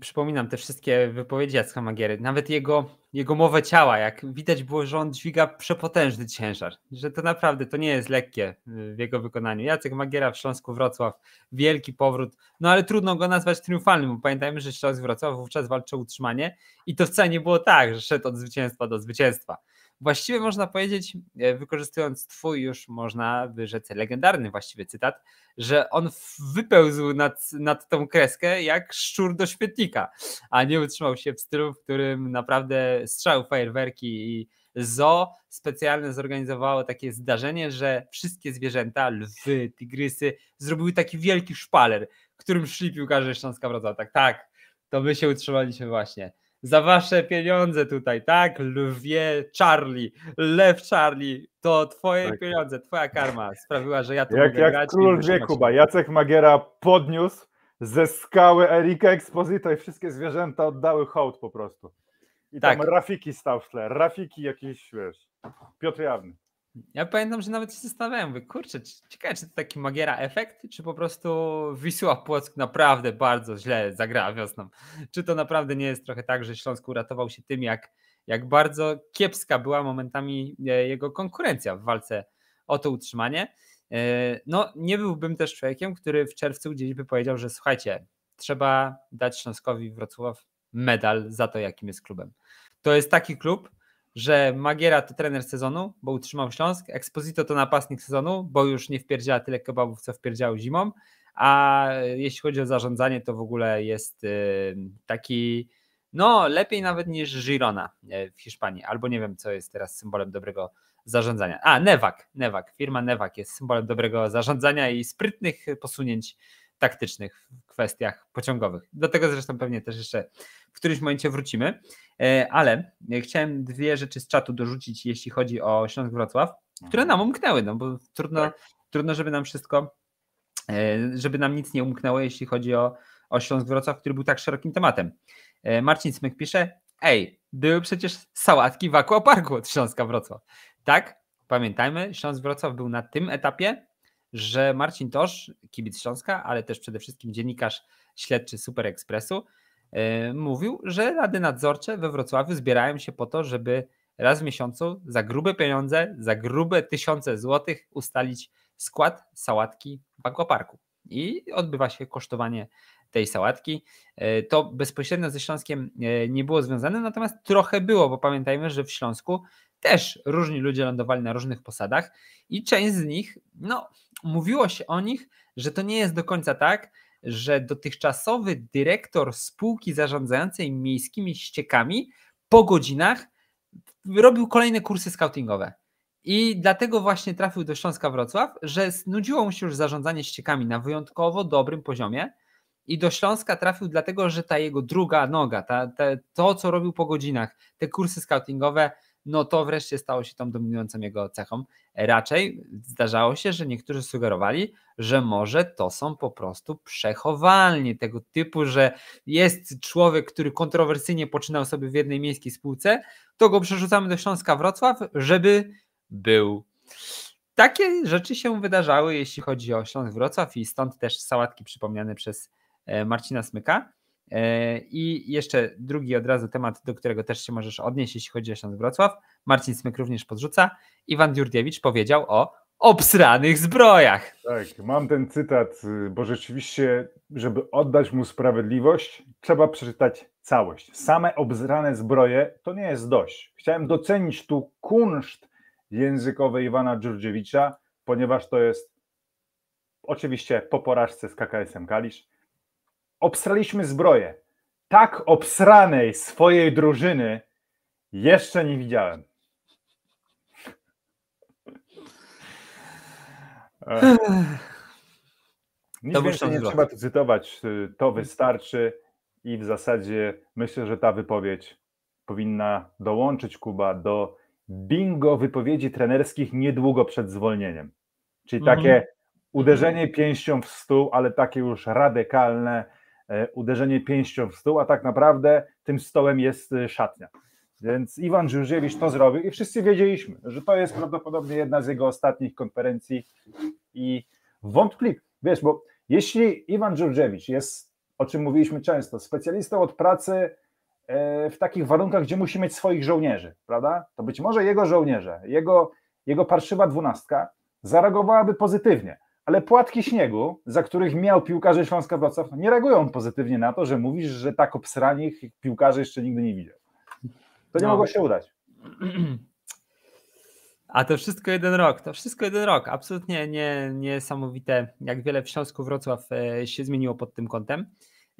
przypominam te wszystkie wypowiedzi Jacka Magiery, nawet jego, jego mowę ciała, jak widać było, że on dźwiga przepotężny ciężar, że to naprawdę to nie jest lekkie y, w jego wykonaniu. Jacek Magiera w Śląsku Wrocław, wielki powrót, no ale trudno go nazwać triumfalnym, bo pamiętajmy, że Śląsk Wrocław wówczas walczył utrzymanie i to wcale nie było tak, że szedł od zwycięstwa do zwycięstwa. Właściwie można powiedzieć, e, wykorzystując twój już można rzec legendarny właściwie cytat, że on wypełzł nad, nad tą kreskę jak szczur do świetnika, a nie utrzymał się w stylu, w którym naprawdę strzał, fajerwerki i zo specjalne zorganizowało takie zdarzenie, że wszystkie zwierzęta, lwy, tygrysy, zrobiły taki wielki szpaler, którym szli piłkarze Śląska Wrocław. Tak, tak, to my się utrzymaliśmy właśnie za wasze pieniądze tutaj, tak? Lwie Charlie, Lew Charlie, to twoje tak. pieniądze, twoja karma sprawiła, że ja tu jak, mogę jak grać. Król wie Kuba, Jacek Magiera podniósł ze skały Erika Exposito i wszystkie zwierzęta oddały hołd po prostu. I tak. tam Rafiki stał w tle, Rafiki jakiś, wiesz, Piotr Jawny. Ja pamiętam, że nawet się zastanawiałem, mówię, kurczę, ciekawe, czy to taki Magiera efekt, czy po prostu Wisła Płock naprawdę bardzo źle zagrała wiosną. Czy to naprawdę nie jest trochę tak, że Śląsk uratował się tym, jak, jak bardzo kiepska była momentami e, jego konkurencja w walce o to utrzymanie. E, no, nie byłbym też człowiekiem, który w czerwcu gdzieś by powiedział, że słuchajcie, trzeba dać Śląskowi Wrocław medal za to, jakim jest klubem. To jest taki klub, że Magiera to trener sezonu, bo utrzymał Śląsk, Exposito to napastnik sezonu, bo już nie wpierdziała tyle kebabów, co wpierdział zimą, a e, jeśli chodzi o zarządzanie, to w ogóle jest e, taki, no lepiej nawet niż Girona e, w Hiszpanii, albo nie wiem, co jest teraz symbolem dobrego zarządzania. A, Newak, Newak, firma Newak jest symbolem dobrego zarządzania i sprytnych posunięć taktycznych, w kwestiach pociągowych. Do tego zresztą pewnie też jeszcze w którymś momencie wrócimy, e, ale chciałem dwie rzeczy z czatu dorzucić, jeśli chodzi o Śląsk Wrocław, które mhm. nam umknęły, no bo trudno, tak. trudno żeby nam wszystko, e, żeby nam nic nie umknęło, jeśli chodzi o, o Śląsk Wrocław, który był tak szerokim tematem. E, Marcin Smyk pisze, ej, były przecież sałatki w Aquaparku od Śląska Wrocław. Tak, pamiętajmy, Śląsk Wrocław był na tym etapie że Marcin Tosz, kibic Śląska, ale też przede wszystkim dziennikarz śledczy Super Expressu, e, mówił, że rady nadzorcze we Wrocławiu zbierają się po to, żeby raz w miesiącu za grube pieniądze, za grube tysiące złotych ustalić skład sałatki w parku. I odbywa się kosztowanie tej sałatki. E, to bezpośrednio ze Śląskiem e, nie było związane, natomiast trochę było, bo pamiętajmy, że w Śląsku też różni ludzie lądowali na różnych posadach i część z nich, no mówiło się o nich, że to nie jest do końca tak, że dotychczasowy dyrektor spółki zarządzającej miejskimi ściekami po godzinach robił kolejne kursy scoutingowe. I dlatego właśnie trafił do Śląska Wrocław, że znudziło mu się już zarządzanie ściekami na wyjątkowo dobrym poziomie. I do Śląska trafił dlatego, że ta jego druga noga, ta, ta, to co robił po godzinach, te kursy scoutingowe no to wreszcie stało się tą dominującą jego cechą. Raczej zdarzało się, że niektórzy sugerowali, że może to są po prostu przechowalnie tego typu, że jest człowiek, który kontrowersyjnie poczynał sobie w jednej miejskiej spółce, to go przerzucamy do Śląska Wrocław, żeby był. Takie rzeczy się wydarzały, jeśli chodzi o Śląsk Wrocław i stąd też sałatki przypomniane przez e, Marcina Smyka. E, I jeszcze drugi od razu temat, do którego też się możesz odnieść, jeśli chodzi o Śląsk Wrocław. Marcin Smyk również podrzuca. Iwan Jurdiewicz powiedział o obsranych zbrojach. Tak, mam ten cytat, bo rzeczywiście, żeby oddać mu sprawiedliwość, trzeba przeczytać całość. Same obzrane zbroje to nie jest dość. Chciałem docenić tu kunszt językowy Iwana Dziurdziewicza, ponieważ to jest oczywiście po porażce z KKS-em Kalisz, Obsraliśmy zbroję. Tak obsranej swojej drużyny jeszcze nie widziałem. Nic więcej nie trzeba tu cytować. Y, to wystarczy i w zasadzie myślę, że ta wypowiedź powinna dołączyć Kuba do bingo wypowiedzi trenerskich niedługo przed zwolnieniem. Czyli takie mhm. uderzenie pięścią w stół, ale takie już radykalne, E, uderzenie pięścią w stół, a tak naprawdę tym stołem jest e, szatnia. Więc Iwan Żurziewicz to zrobił i wszyscy wiedzieliśmy, że to jest prawdopodobnie jedna z jego ostatnich konferencji i wątpliwie, wiesz, bo jeśli Iwan Żurziewicz jest, o czym mówiliśmy często, specjalistą od pracy e, w takich warunkach, gdzie musi mieć swoich żołnierzy, prawda? To być może jego żołnierze, jego, jego parszywa dwunastka zareagowałaby pozytywnie, ale płatki śniegu, za których miał piłkarze Śląska Wrocław, no nie reagują pozytywnie na to, że mówisz, że tak obsranych piłkarzy jeszcze nigdy nie widział. To nie no. mogło się udać. A to wszystko jeden rok, to wszystko jeden rok. Absolutnie nie, niesamowite, jak wiele w Śląsku Wrocław e, się zmieniło pod tym kątem.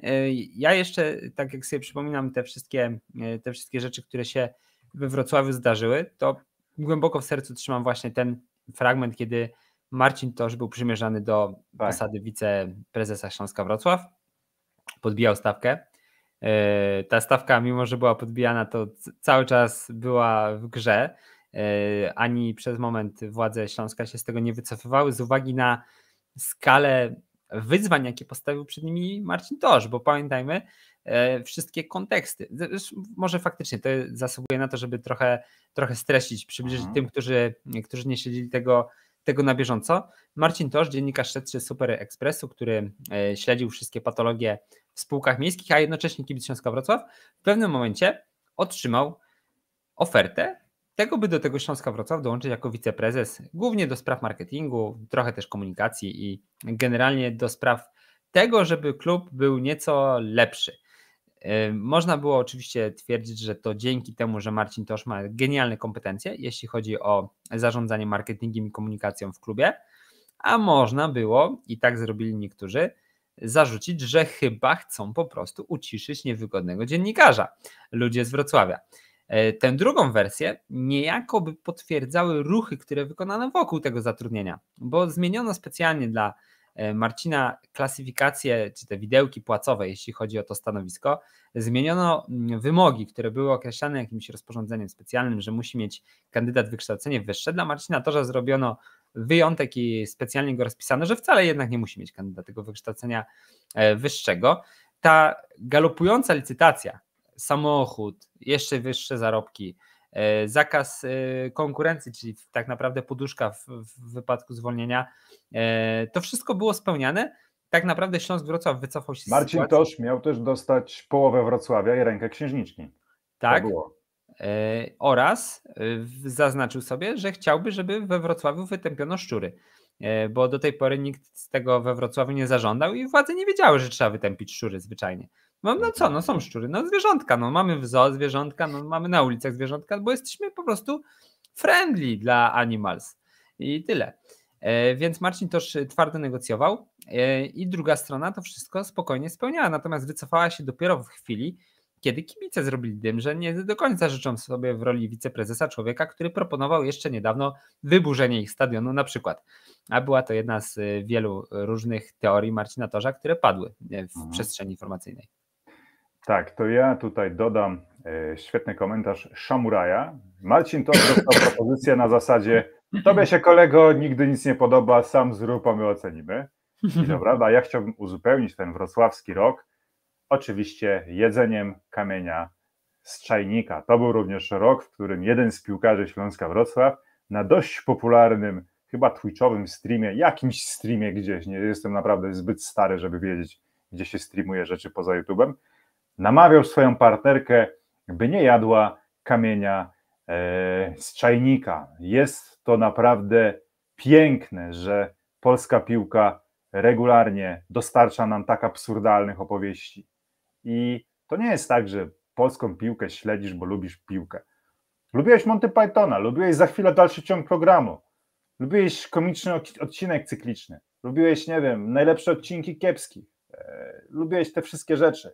E, ja jeszcze, tak jak sobie przypominam te wszystkie, e, te wszystkie rzeczy, które się we Wrocławiu zdarzyły, to głęboko w sercu trzymam właśnie ten fragment, kiedy Marcin Toż był przymierzany do tak. posady wiceprezesa Śląska Wrocław. Podbijał stawkę. E, ta stawka, mimo że była podbijana, to cały czas była w grze. E, ani przez moment władze Śląska się z tego nie wycofywały z uwagi na skalę wyzwań, jakie postawił przed nimi Marcin Toż, bo pamiętajmy, e, wszystkie konteksty. Może faktycznie to zasługuje na to, żeby trochę, trochę streścić, przybliżyć mhm. tym, którzy, którzy nie siedzieli tego tego na bieżąco. Marcin Tosz, dziennikarz śledczy Super Expressu, który e, śledził wszystkie patologie w spółkach miejskich, a jednocześnie kibic Śląska Wrocław, w pewnym momencie otrzymał ofertę tego, by do tego Śląska Wrocław dołączyć jako wiceprezes, głównie do spraw marketingu, trochę też komunikacji i generalnie do spraw tego, żeby klub był nieco lepszy. Można było oczywiście twierdzić, że to dzięki temu, że Marcin Tosz ma genialne kompetencje, jeśli chodzi o zarządzanie marketingiem i komunikacją w klubie, a można było, i tak zrobili niektórzy, zarzucić, że chyba chcą po prostu uciszyć niewygodnego dziennikarza, ludzie z Wrocławia. E, tę drugą wersję niejako by potwierdzały ruchy, które wykonano wokół tego zatrudnienia, bo zmieniono specjalnie dla E, Marcina klasyfikację, czy te widełki płacowe, jeśli chodzi o to stanowisko, zmieniono mm, wymogi, które były określane jakimś rozporządzeniem specjalnym, że musi mieć kandydat wykształcenie wyższe. Dla Marcina to, że zrobiono wyjątek i specjalnie go rozpisano, że wcale jednak nie musi mieć kandydat tego wykształcenia e, wyższego. Ta galopująca licytacja, samochód, jeszcze wyższe zarobki, E, zakaz e, konkurencji, czyli tak naprawdę poduszka w, w wypadku zwolnienia. E, to wszystko było spełniane. Tak naprawdę Śląsk Wrocław wycofał się z Marcin sytuacji. Tosz miał też dostać połowę Wrocławia i rękę księżniczki. Tak. Oraz zaznaczył sobie, że chciałby, żeby we Wrocławiu wytępiono szczury bo do tej pory nikt z tego we Wrocławiu nie zażądał i władze nie wiedziały, że trzeba wytępić szczury zwyczajnie. No, no co, no są szczury, no zwierzątka, no mamy w zoo zwierzątka, no mamy na ulicach zwierzątka, bo jesteśmy po prostu friendly dla animals i tyle. E, więc Marcin też twardo negocjował e, i druga strona to wszystko spokojnie spełniała, natomiast wycofała się dopiero w chwili, kiedy kibice zrobili dym, że nie do końca życzą sobie w roli wiceprezesa człowieka, który proponował jeszcze niedawno wyburzenie ich stadionu na przykład. A była to jedna z e, wielu różnych teorii Marcina Torza, które padły e, w mhm. przestrzeni informacyjnej. Tak, to ja tutaj dodam e, świetny komentarz Szamuraja. Marcin to dostał <coughs> propozycję na zasadzie tobie się kolego nigdy nic nie podoba, sam zrób, a my ocenimy. I <laughs> dobra, a ja chciałbym uzupełnić ten wrocławski rok oczywiście jedzeniem kamienia z czajnika. To był również rok, w którym jeden z piłkarzy Śląska Wrocław na dość popularnym, chyba twitchowym streamie, jakimś streamie gdzieś, nie jestem naprawdę zbyt stary, żeby wiedzieć, gdzie się streamuje rzeczy poza YouTube'em, namawiał swoją partnerkę, by nie jadła kamienia e, z czajnika. Jest to naprawdę piękne, że polska piłka regularnie dostarcza nam tak absurdalnych opowieści. I to nie jest tak, że polską piłkę śledzisz, bo lubisz piłkę. Lubiłeś Monty Pythona, lubiłeś za chwilę dalszy ciąg programu, lubiłeś komiczny odcinek cykliczny, lubiłeś, nie wiem, najlepsze odcinki kiepskich, e, lubiłeś te wszystkie rzeczy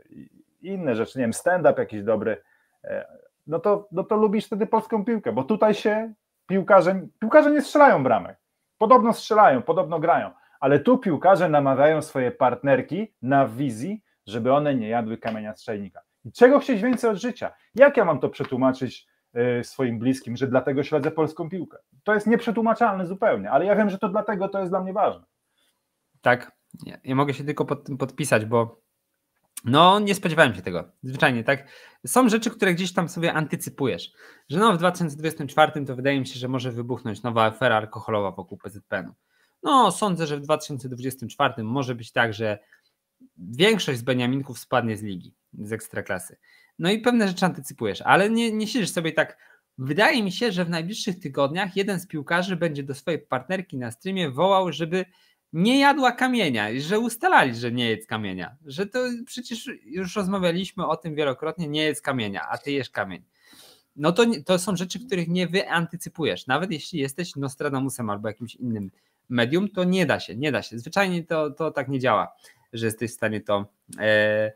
inne rzeczy, nie wiem, stand-up jakiś dobry, e, no to, no to lubisz wtedy polską piłkę, bo tutaj się piłkarze, piłkarze nie strzelają bramek. Podobno strzelają, podobno grają, ale tu piłkarze namawiają swoje partnerki na wizji, żeby one nie jadły kamienia strzelnika. czego chcieć więcej od życia? Jak ja mam to przetłumaczyć e, swoim bliskim, że dlatego śledzę polską piłkę? To jest nieprzetłumaczalne zupełnie, ale ja wiem, że to dlatego to jest dla mnie ważne. Tak, ja mogę się tylko pod tym podpisać, bo no, nie spodziewałem się tego. Zwyczajnie, tak? Są rzeczy, które gdzieś tam sobie antycypujesz. Że no, w 2024 to wydaje mi się, że może wybuchnąć nowa afera alkoholowa wokół PZPN-u. No, sądzę, że w 2024 może być tak, że większość z Beniaminków spadnie z ligi, z ekstraklasy. No i pewne rzeczy antycypujesz, ale nie, nie siedzisz sobie tak. Wydaje mi się, że w najbliższych tygodniach jeden z piłkarzy będzie do swojej partnerki na streamie wołał, żeby nie jadła kamienia, że ustalali, że nie jedz kamienia, że to przecież już rozmawialiśmy o tym wielokrotnie, nie jedz kamienia, a ty jesz kamień. No to, to są rzeczy, których nie wyantycypujesz. Nawet jeśli jesteś Nostradamusem albo jakimś innym medium, to nie da się, nie da się. Zwyczajnie to, to tak nie działa, że jesteś w stanie to, e,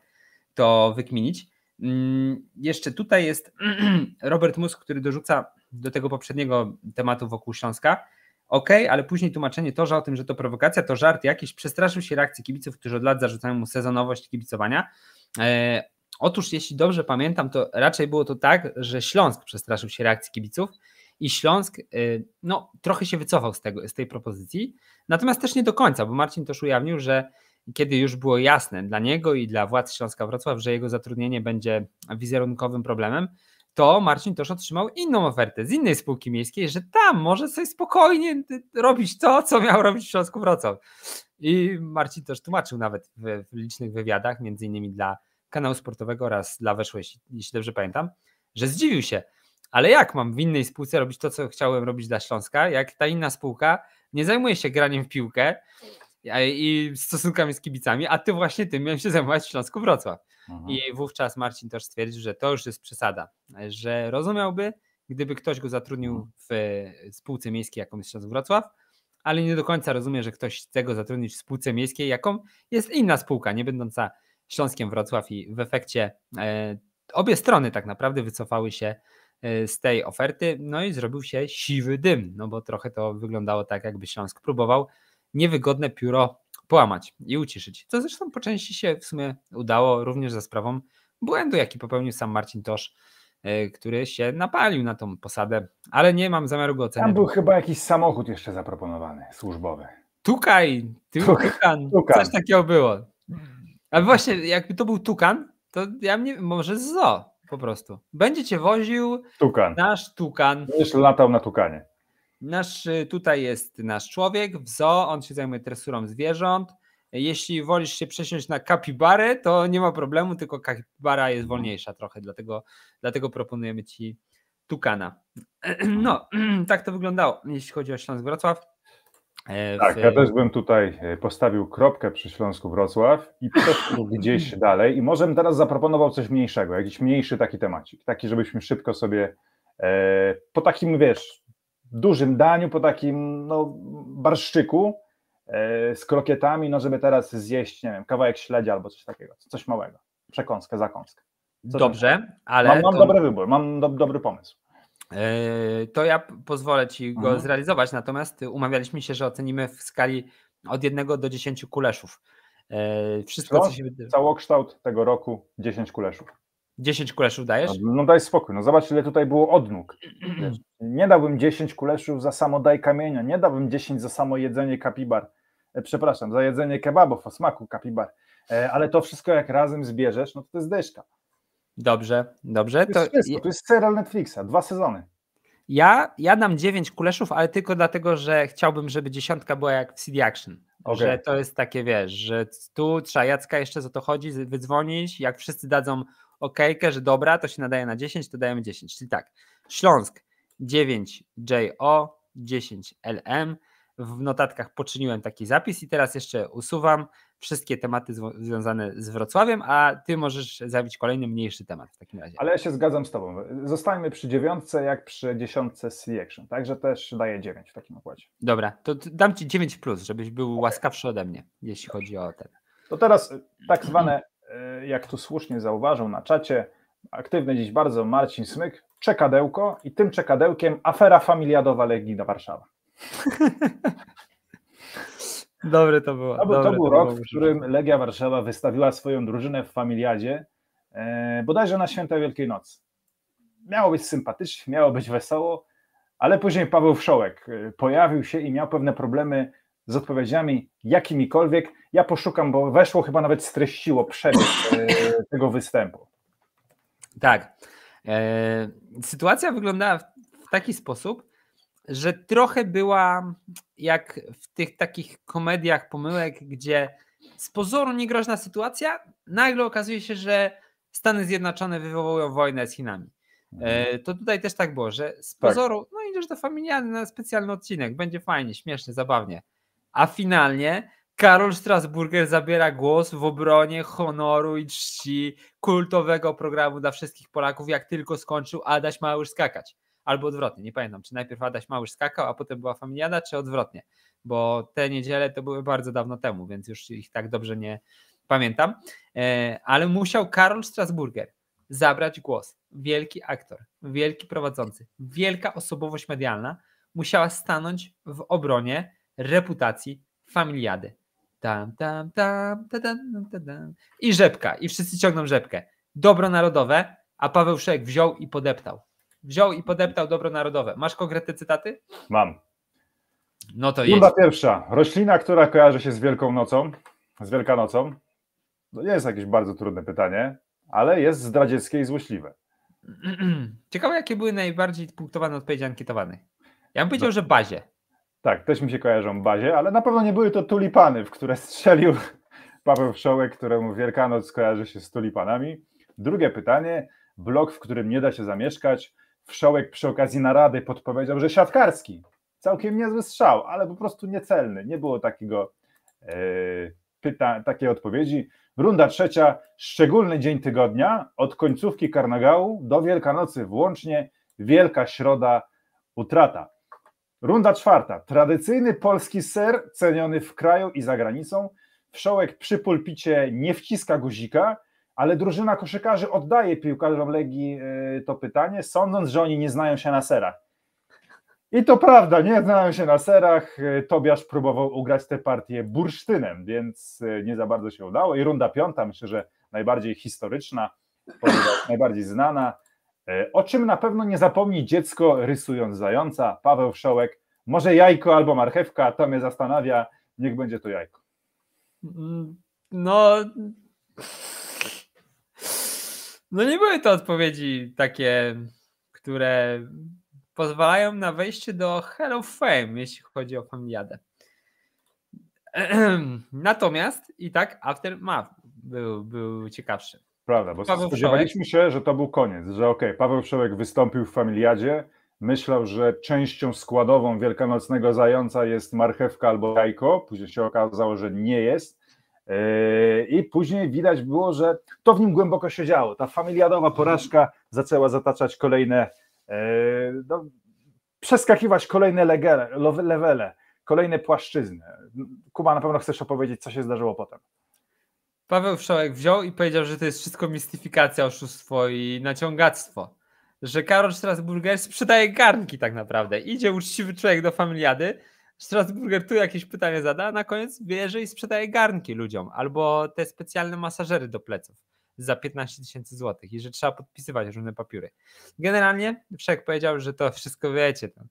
to wykminić. Mm, jeszcze tutaj jest <clears throat> Robert Musk, który dorzuca do tego poprzedniego tematu wokół Śląska ok, ale później tłumaczenie to, że o tym, że to prowokacja, to żart jakiś, przestraszył się reakcji kibiców, którzy od lat zarzucają mu sezonowość kibicowania. E, otóż, jeśli dobrze pamiętam, to raczej było to tak, że Śląsk przestraszył się reakcji kibiców i Śląsk e, no, trochę się wycofał z, tego, z tej propozycji. Natomiast też nie do końca, bo Marcin też ujawnił, że kiedy już było jasne dla niego i dla władz Śląska Wrocław, że jego zatrudnienie będzie wizerunkowym problemem, to Marcin też otrzymał inną ofertę z innej spółki miejskiej, że tam może sobie spokojnie y, robić to, co miał robić w Śląsku Wrocław. I Marcin też tłumaczył nawet w, licznych wywiadach, między innymi dla kanału sportowego oraz dla Weszło, jeśli, jeśli dobrze pamiętam, że zdziwił się. Ale jak mam w innej spółce robić to, co chciałem robić dla Śląska, jak ta inna spółka nie zajmuje się graniem w piłkę i stosunkami z kibicami, a ty właśnie tym miałem się zajmować w Śląsku Wrocław. Mhm. I wówczas Marcin też stwierdził, że to już jest przesada, że rozumiałby, gdyby ktoś go zatrudnił mhm. w e, spółce miejskiej, jaką jest Śląsk Wrocław, ale nie do końca rozumie, że ktoś chce go zatrudnić w spółce miejskiej, jaką jest inna spółka, nie będąca Śląskiem Wrocław i w efekcie e, obie strony tak naprawdę wycofały się e, z tej oferty, no i zrobił się siwy dym, no bo trochę to wyglądało tak, jakby Śląsk próbował niewygodne pióro połamać i uciszyć. Co zresztą po części się w sumie udało również za sprawą błędu, jaki popełnił sam Marcin Tosz, e, który się napalił na tą posadę, ale nie mam zamiaru go oceniać. Tam był chyba jakiś samochód jeszcze zaproponowany, służbowy. Tukaj, ty, Tuk, tukan, tukan, coś takiego było. Ale właśnie, jakby to był tukan, to ja mnie, może zo po prostu. Będzie cię woził tukan. nasz tukan. Będziesz latał na tukanie. Nasz, y, tutaj jest nasz człowiek w zoo, on się zajmuje tresurą zwierząt. Jeśli wolisz się przesiąść na kapibarę, to nie ma problemu, tylko kapibara jest wolniejsza trochę, dlatego, dlatego proponujemy ci tukana. <clears throat> No, <clears throat> tak to wyglądało, jeśli chodzi o Śląsk Wrocław. E, tak, w... Tak, ja też bym tutaj e, postawił kropkę przy Śląsku Wrocław i poszedł <clears throat> gdzieś dalej. I może bym teraz zaproponował coś mniejszego, jakiś mniejszy taki temacik, taki, żebyśmy szybko sobie e, po takim, wiesz, dużym daniu, po takim no, barszczyku e, z krokietami, no żeby teraz zjeść, nie wiem, kawałek śledzia albo coś takiego, coś małego, przekąskę, zakąskę. Co Dobrze, tak? ale... Mam, mam to... dobry wybór, mam do, dobry pomysł. E, to ja pozwolę Ci go mhm. zrealizować, natomiast umawialiśmy się, że ocenimy w skali od 1 do 10 kuleszów. E, wszystko, co, co się... Całokształt tego roku 10 kuleszów. 10 kuleszów dajesz? No, no daj spokój, no zobacz ile tutaj było odnóg. <clears throat> nie dałbym 10 kuleszów za samo daj kamienia, nie dałbym 10 za samo jedzenie kapibar, e, przepraszam, za jedzenie kebabów o smaku kapibar, e, ale to wszystko jak razem zbierzesz, no to to jest deszka. Dobrze, dobrze. To jest, to... Wszystko, to jest serial Netflixa, dwa sezony. Ja, ja dam 9 kuleszów, ale tylko dlatego, że chciałbym, żeby dziesiątka była jak w CD Action. Okay. Że to jest takie, wiesz, że tu trzeba Jacka jeszcze za to chodzić, wydzwonić, jak wszyscy dadzą okejkę, że dobra, to się nadaje na 10, to dajemy 10. Czyli tak, Śląsk 9 JO, 10 LM. W notatkach poczyniłem taki zapis i teraz jeszcze usuwam wszystkie tematy związane z Wrocławiem, a ty możesz zabić kolejny mniejszy temat w takim razie. Ale ja się zgadzam z tobą. Zostańmy przy dziewiątce, jak przy dziesiątce selection, także też daję dziewięć w takim układzie. Dobra, to dam ci dziewięć plus, żebyś był okay. łaskawszy ode mnie, jeśli chodzi o ten. To teraz y, tak zwane E, jak tu słusznie zauważył na czacie, aktywny dziś bardzo Marcin Smyk, czekadełko i tym czekadełkiem afera familiadowa Legii do Warszawa. <laughs> Dobry to było. To, był, to był to rok, było. w którym Legia Warszawa wystawiła swoją drużynę w familiadzie, e, bodajże na święta Wielkiej Nocy. Miało być sympatycznie, miało być wesoło, ale później Paweł Wszołek e, pojawił się i miał pewne problemy z odpowiedziami jakimikolwiek. Ja poszukam, bo weszło chyba nawet streściło przebieg tego występu. Tak. E, sytuacja wyglądała w taki sposób, że trochę była jak w tych takich komediach pomyłek, gdzie z pozoru niegroźna sytuacja, nagle okazuje się, że Stany Zjednoczone wywołują wojnę z Chinami. E, mhm. To tutaj też tak było, że z tak. pozoru, no idziesz do familiady na specjalny odcinek, będzie fajnie, śmiesznie, zabawnie. A finalnie Karol Strasburger zabiera głos w obronie honoru i czci kultowego programu dla wszystkich Polaków, jak tylko skończył Adaś Małysz skakać. Albo odwrotnie, nie pamiętam, czy najpierw Adaś Małysz skakał, a potem była Familiada, czy odwrotnie, bo te niedziele to były bardzo dawno temu, więc już ich tak dobrze nie pamiętam. E, ale musiał Karol Strasburger zabrać głos. Wielki aktor, wielki prowadzący, wielka osobowość medialna musiała stanąć w obronie reputacji familiady. Tam, tam, tam, tam, tam, tam, tam. I rzepka, i wszyscy ciągną rzepkę. Dobro narodowe, a Paweł Szek wziął i podeptał. Wziął i podeptał dobro narodowe. Masz konkretne cytaty? Mam. No to jest. pierwsza. Roślina, która kojarzy się z Wielką Nocą, z Wielkanocą. To no, nie jest jakieś bardzo trudne pytanie, ale jest zdradzieckie i złośliwe. <clears throat> Ciekawe, jakie były najbardziej punktowane odpowiedzi ankietowane. Ja bym powiedział, no. że bazie. Tak, też mi się kojarzą bazie, ale na pewno nie były to tulipany, w które strzelił <laughs> Paweł Wszołek, któremu Wielkanoc kojarzy się z tulipanami. Drugie pytanie, blok, w którym nie da się zamieszkać. Wszołek przy okazji narady podpowiedział, że siatkarski. Całkiem niezły strzał, ale po prostu niecelny. Nie było takiego yy, pyta- takiej odpowiedzi. Runda trzecia, szczególny dzień tygodnia, od końcówki Karnagału do Wielkanocy włącznie, Wielka Środa, utrata. Runda czwarta. Tradycyjny polski ser ceniony w kraju i za granicą. Wszołek przy pulpicie nie wciska guzika, ale drużyna koszykarzy oddaje piłkarzom Legii y, to pytanie, sądząc, że oni nie znają się na serach. I to prawda, nie znają się na serach. Y, Tobiasz próbował ugrać tę partię bursztynem, więc y, nie za bardzo się udało. I runda piąta, myślę, że najbardziej historyczna, najbardziej znana. E, o czym na pewno nie zapomni dziecko rysując zająca, Paweł Wszołek. Może jajko albo marchewka, to mnie zastanawia, niech będzie to jajko. Mm, no. No nie były to odpowiedzi takie, które pozwalają na wejście do Hall of Fame, jeśli chodzi o familiadę. <clears throat> Natomiast i tak Aftermath był, był ciekawszy. Prawda, bo Paweł spodziewaliśmy się, że to był koniec, że okej, okay, Paweł Wszołek wystąpił w Familiadzie, myślał, że częścią składową wielkanocnego zająca jest marchewka albo jajko, później się okazało, że nie jest. Yy, I później widać było, że to w nim głęboko się działo. Ta familiadowa porażka zaczęła zataczać kolejne, yy, no, przeskakiwać kolejne legele, levele, kolejne płaszczyzny. Kuba, na pewno chcesz opowiedzieć, co się zdarzyło potem. Paweł Wszołek wziął i powiedział, że to jest wszystko mistyfikacja, oszustwo i naciągactwo. Że Karol Strasburger sprzedaje garnki tak naprawdę. Idzie uczciwy człowiek do familiady, Strasburger tu jakieś pytanie zada, a na koniec bierze i sprzedaje garnki ludziom albo te specjalne masażery do pleców za 15 tysięcy złotych i że trzeba podpisywać różne papiery. Generalnie Wszek powiedział, że to wszystko wiecie. Tam.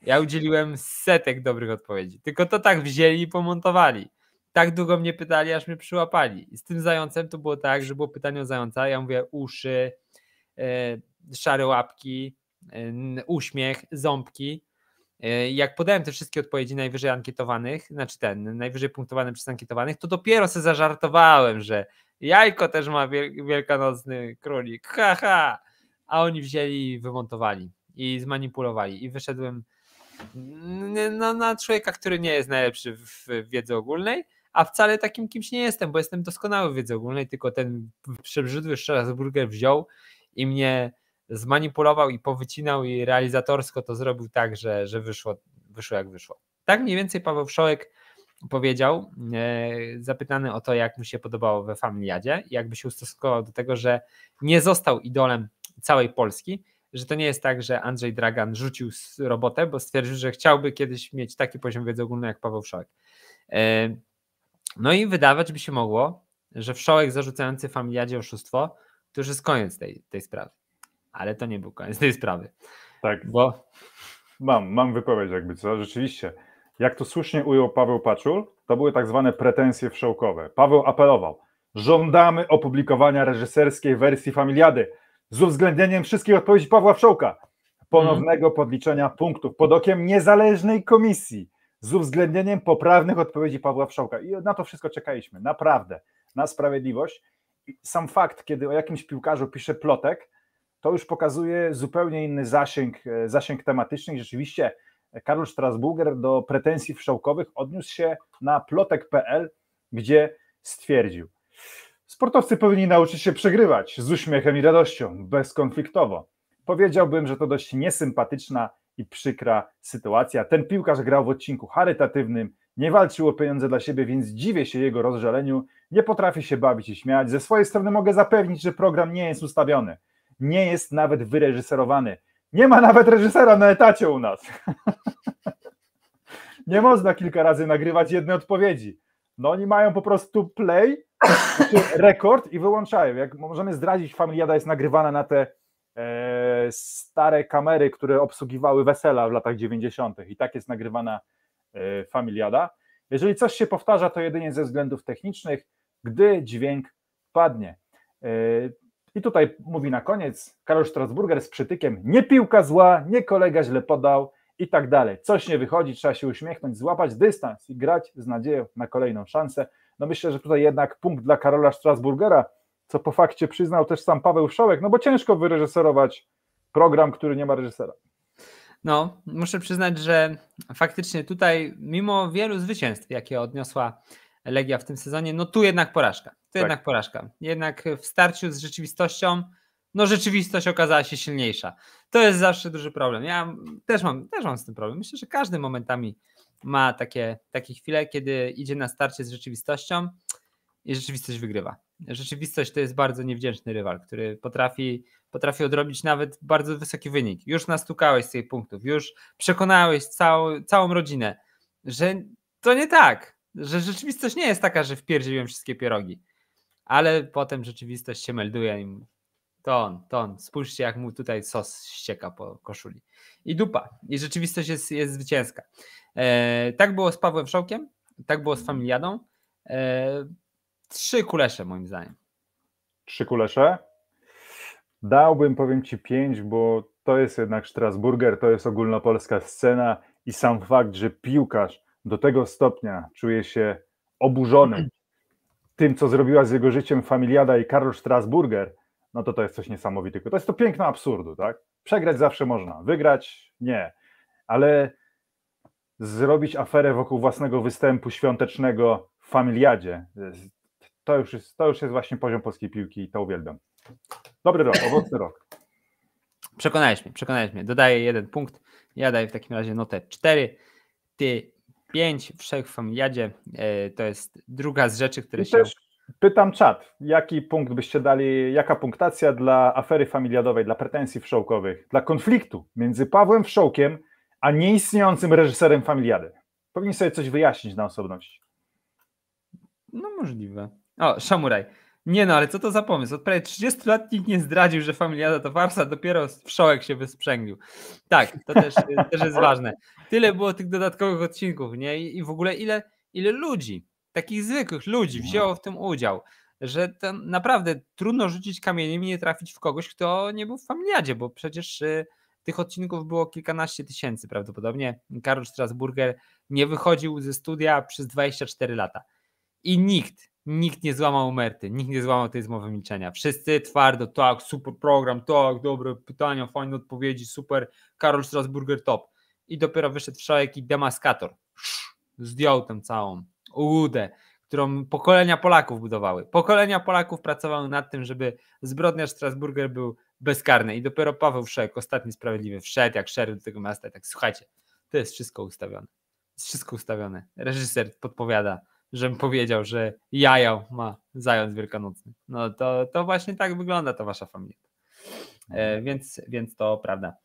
Ja udzieliłem setek dobrych odpowiedzi, tylko to tak wzięli i pomontowali tak długo mnie pytali, aż mnie przyłapali. I z tym zającem to było tak, że było pytanie o zająca. Ja mówię uszy, e, szare łapki, e, uśmiech, ząbki. E, jak podałem te wszystkie odpowiedzi najwyżej ankietowanych, znaczy ten, najwyżej punktowany przez ankietowanych, to dopiero sobie zażartowałem, że jajko też ma wielkanocny królik. Haha! Ha. A oni wzięli i wymontowali i zmanipulowali. I wyszedłem no, na człowieka, który nie jest najlepszy w wiedzy ogólnej, a wcale takim kimś nie jestem, bo jestem doskonały w wiedzy ogólnej, tylko ten przebrzydły Strasburger wziął i mnie zmanipulował i powycinał i realizatorsko to zrobił tak, że, że wyszło, wyszło jak wyszło. Tak mniej więcej Paweł Wszołek powiedział, e, zapytany o to, jak mu się podobało we Familiadzie, jakby się ustosunkował do tego, że nie został idolem całej Polski, że to nie jest tak, że Andrzej Dragan rzucił robotę, bo stwierdził, że chciałby kiedyś mieć taki poziom wiedzy ogólnej jak Paweł Wszołek. E, no i wydawać by się mogło, że wszołek zarzucający familiadzie oszustwo to już jest koniec tej, tej sprawy. Ale to nie był koniec tej sprawy. Tak. Bo... Mam, mam wypowiedź jakby co. Rzeczywiście, jak to słusznie ujął Paweł Paczul, to były tak zwane pretensje wszołkowe. Paweł apelował, żądamy opublikowania reżyserskiej wersji Familiady z uwzględnieniem wszystkich odpowiedzi Pawła Wszołka, ponownego mhm. podliczenia punktów pod okiem niezależnej komisji, z uwzględnieniem poprawnych odpowiedzi Pawła Wszołka. I na to wszystko czekaliśmy, naprawdę, na sprawiedliwość. sam fakt, kiedy o jakimś piłkarzu pisze plotek, to już pokazuje zupełnie inny zasięg, e, zasięg tematyczny i rzeczywiście e, Karol Strasburger do pretensji wszołkowych odniósł się na plotek.pl, gdzie stwierdził, sportowcy powinni nauczyć się przegrywać z uśmiechem i radością, bezkonfliktowo. Powiedziałbym, że to dość niesympatyczna i przykra sytuacja. Ten piłkarz grał w odcinku charytatywnym, nie walczył o pieniądze dla siebie, więc dziwię się jego rozżaleniu. Nie potrafię się bawić i śmiać. Ze swojej strony mogę zapewnić, że program nie jest ustawiony. Nie jest nawet wyreżyserowany. Nie ma nawet reżysera na etacie u nas. <laughs> nie można kilka razy nagrywać jednej odpowiedzi. No oni mają po prostu play, rekord i wyłączają. Jak możemy zdradzić, Familiada jest nagrywana na te E, stare kamery, które obsługiwały wesela w latach 90. i tak jest nagrywana e, familiada. Jeżeli coś się powtarza, to jedynie ze względów technicznych, gdy dźwięk padnie. E, I tutaj mówi na koniec Karol Strasburger z przytykiem: Nie piłka zła, nie kolega źle podał i tak dalej. Coś nie wychodzi, trzeba się uśmiechnąć, złapać dystans i grać z nadzieją na kolejną szansę. No myślę, że tutaj jednak punkt dla Karola Strasburgera, co po fakcie przyznał też sam Paweł Wszołek, no bo ciężko wyreżyserować program, który nie ma reżysera. No, muszę przyznać, że faktycznie tutaj, mimo wielu zwycięstw, jakie odniosła Legia w tym sezonie, no tu jednak porażka. Tu tak. jednak porażka. Jednak w starciu z rzeczywistością, no rzeczywistość okazała się silniejsza. To jest zawsze duży problem. Ja też mam, też mam z tym problem. Myślę, że każdy momentami ma takie, takie chwile, kiedy idzie na starcie z rzeczywistością i rzeczywistość wygrywa. Rzeczywistość to jest bardzo niewdzięczny rywal, który potrafi, potrafi odrobić nawet bardzo wysoki wynik. Już nastukałeś z tych punktów, już przekonałeś całą, całą rodzinę, że to nie tak, że rzeczywistość nie jest taka, że wpierdziłem wszystkie pierogi. Ale potem rzeczywistość się melduje i to on, to on. Spójrzcie, jak mu tutaj sos ścieka po koszuli. I dupa. I rzeczywistość jest, jest zwycięska. E, tak było z Pawłem Wszołkiem, tak było z mhm. Familiadą. E, Trzy kulesze, moim zdaniem. Trzy kulesze? Dałbym, powiem ci, pięć, bo to jest jednak Strasburger, to jest ogólnopolska scena i sam fakt, że piłkarz do tego stopnia czuje się oburzony <clears throat> tym, co zrobiła z jego życiem Familiada i Karol Strasburger, no to to jest coś niesamowitego. To jest to piękno absurdu, tak? Przegrać zawsze można, wygrać nie, ale zrobić aferę wokół własnego występu świątecznego w Familiadzie, to już jest, to już jest właśnie poziom polskiej piłki i to uwielbiam. Dobry rok, owocny rok. Przekonałeś mnie, przekonałeś mnie. Dodaję jeden punkt. Ja daję w takim razie notę 4. Ty 5 w jadzie. E, to jest druga z rzeczy, które I się. Pytam czat, jaki punkt byście dali, jaka punktacja dla afery familiadowej, dla pretensji wszołkowych, dla konfliktu między Pawłem Wszołkiem a nieistniejącym reżyserem familiady? Powinni sobie coś wyjaśnić na osobności. No możliwe. O, Szamuraj. Nie no, ale co to za pomysł? Od prawie 30 lat nikt nie zdradził, że familiada to farsa, dopiero wszołek się wysprzęglił. Tak, to też, <laughs> też jest ważne. Tyle było tych dodatkowych odcinków, nie? I, w ogóle ile, ile ludzi, takich zwykłych ludzi no. wzięło w tym udział, że naprawdę trudno rzucić kamieniem i nie trafić w kogoś, kto nie był w familiadzie, bo przecież y, tych odcinków było kilkanaście tysięcy prawdopodobnie. Karol Strasburger nie wychodził ze studia przez 24 lata. I nikt, nikt nie złamał merty, nikt nie złamał tej zmowy milczenia. Wszyscy twardo, tak, super program, tak, dobre pytania, fajne odpowiedzi, super, Karol Strasburger top. I dopiero wyszedł i demaskator, zdjął tę całą ułudę, którą pokolenia Polaków budowały. Pokolenia Polaków pracowały nad tym, żeby zbrodniarz Strasburger był bezkarny i dopiero Paweł Wszek, ostatni sprawiedliwy, wszedł jak szereg do tego miasta tak, słuchajcie, to jest wszystko ustawione. Jest wszystko ustawione. Reżyser podpowiada, żebym powiedział, że jaja ma zając wielkanocny. No to, to właśnie tak wygląda ta wasza familia. E, mhm. więc, więc to prawda.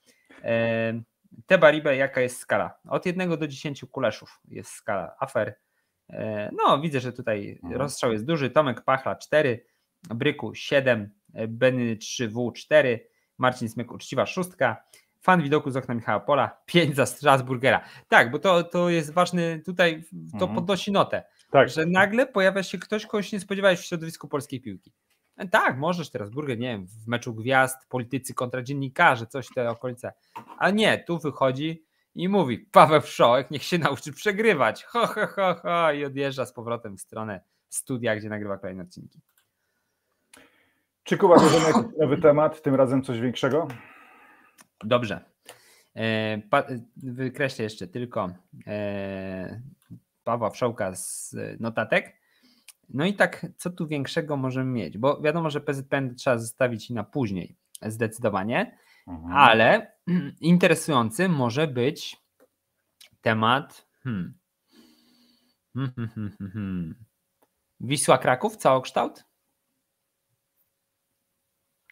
E, Teba Ribe, jaka jest skala? Od 1 do 10 kuleszów jest skala afer. E, no, widzę, że tutaj mhm. rozstrzał jest duży. Tomek Pachla 4, Bryku 7, e, Benny 3W 4, Marcin Smyk uczciwa 6, fan widoku z okna Michała Pola, 5 za Strasburgera. Tak, bo to, to jest ważny, tutaj to mhm. podnosi notę tak. że nagle pojawia się ktoś, kogoś nie spodziewałeś w środowisku polskiej piłki. E, tak, możesz teraz burger, nie wiem, w meczu gwiazd, politycy kontra dziennikarze, coś w te okolice. A nie, tu wychodzi i mówi Paweł Wszołek, niech się nauczy przegrywać. Ho, ho, ho, ho i odjeżdża z powrotem w stronę studia, gdzie nagrywa kolejne odcinki. Czy Kuba że nowy temat, tym razem coś większego? Dobrze. E, e, wykreślę jeszcze tylko Pawła Wszołka z y, notatek. No i tak, co tu większego możemy mieć? Bo wiadomo, że PZPN trzeba zostawić na później, zdecydowanie, mhm. ale <clears throat> interesujący może być temat hmm. Hmm, hmm, hmm. Wisła Kraków, całokształt?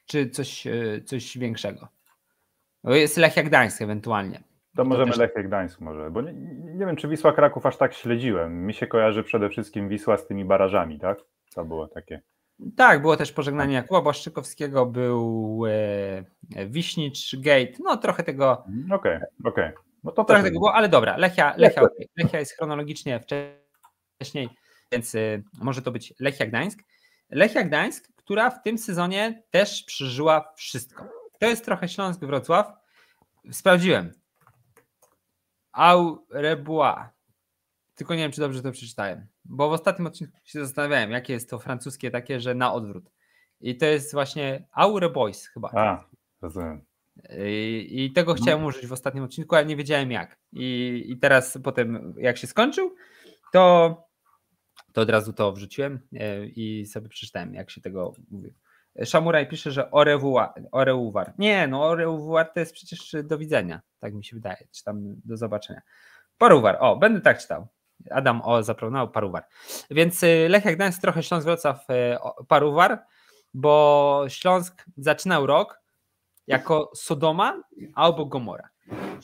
Czy coś, y, coś większego? Jest Lechia Gdańsk ewentualnie. To możemy też... Gdańsk może, bo nie, nie, wiem, czy Wisła Kraków aż tak śledziłem. Mi się kojarzy przede wszystkim Wisła z tymi barażami, tak? To było takie. Tak, było też pożegnanie tak. Jakuba Błaszczykowskiego, był e, Wiśnicz Gate, no trochę tego. Mhm, okej, okay, okej. Okay. No to trochę tego było, ale dobra, Lechia, Lechia, Lechia jest chronologicznie wcześniej, więc y, może to być Lechia Gdańsk. Lechia Gdańsk, która w tym sezonie też przeżyła wszystko. To jest trochę Śląsk Wrocław. Sprawdziłem. Au Tylko nie wiem, czy dobrze to przeczytałem, bo w ostatnim odcinku się zastanawiałem, jakie jest to francuskie takie, że na odwrót. I to jest właśnie Aurebois, chyba. A, rozumiem. I, i tego mhm. chciałem użyć w ostatnim odcinku, ale nie wiedziałem jak. I, I, teraz potem, jak się skończył, to, to od razu to wrzuciłem e, i sobie przeczytałem, jak się tego mówi. Szamuraj pisze, że Oreuwar. Nie, no Oreuwar to jest przecież do widzenia, tak mi się wydaje, czy tam do zobaczenia. Paruwar, o, będę tak czytał. Adam o zaproponował Paruwar. Więc y, Lechia Gdańsk trochę Śląsk Wrocław y, Paruwar, bo Śląsk zaczynał rok jako Sodoma albo Gomora.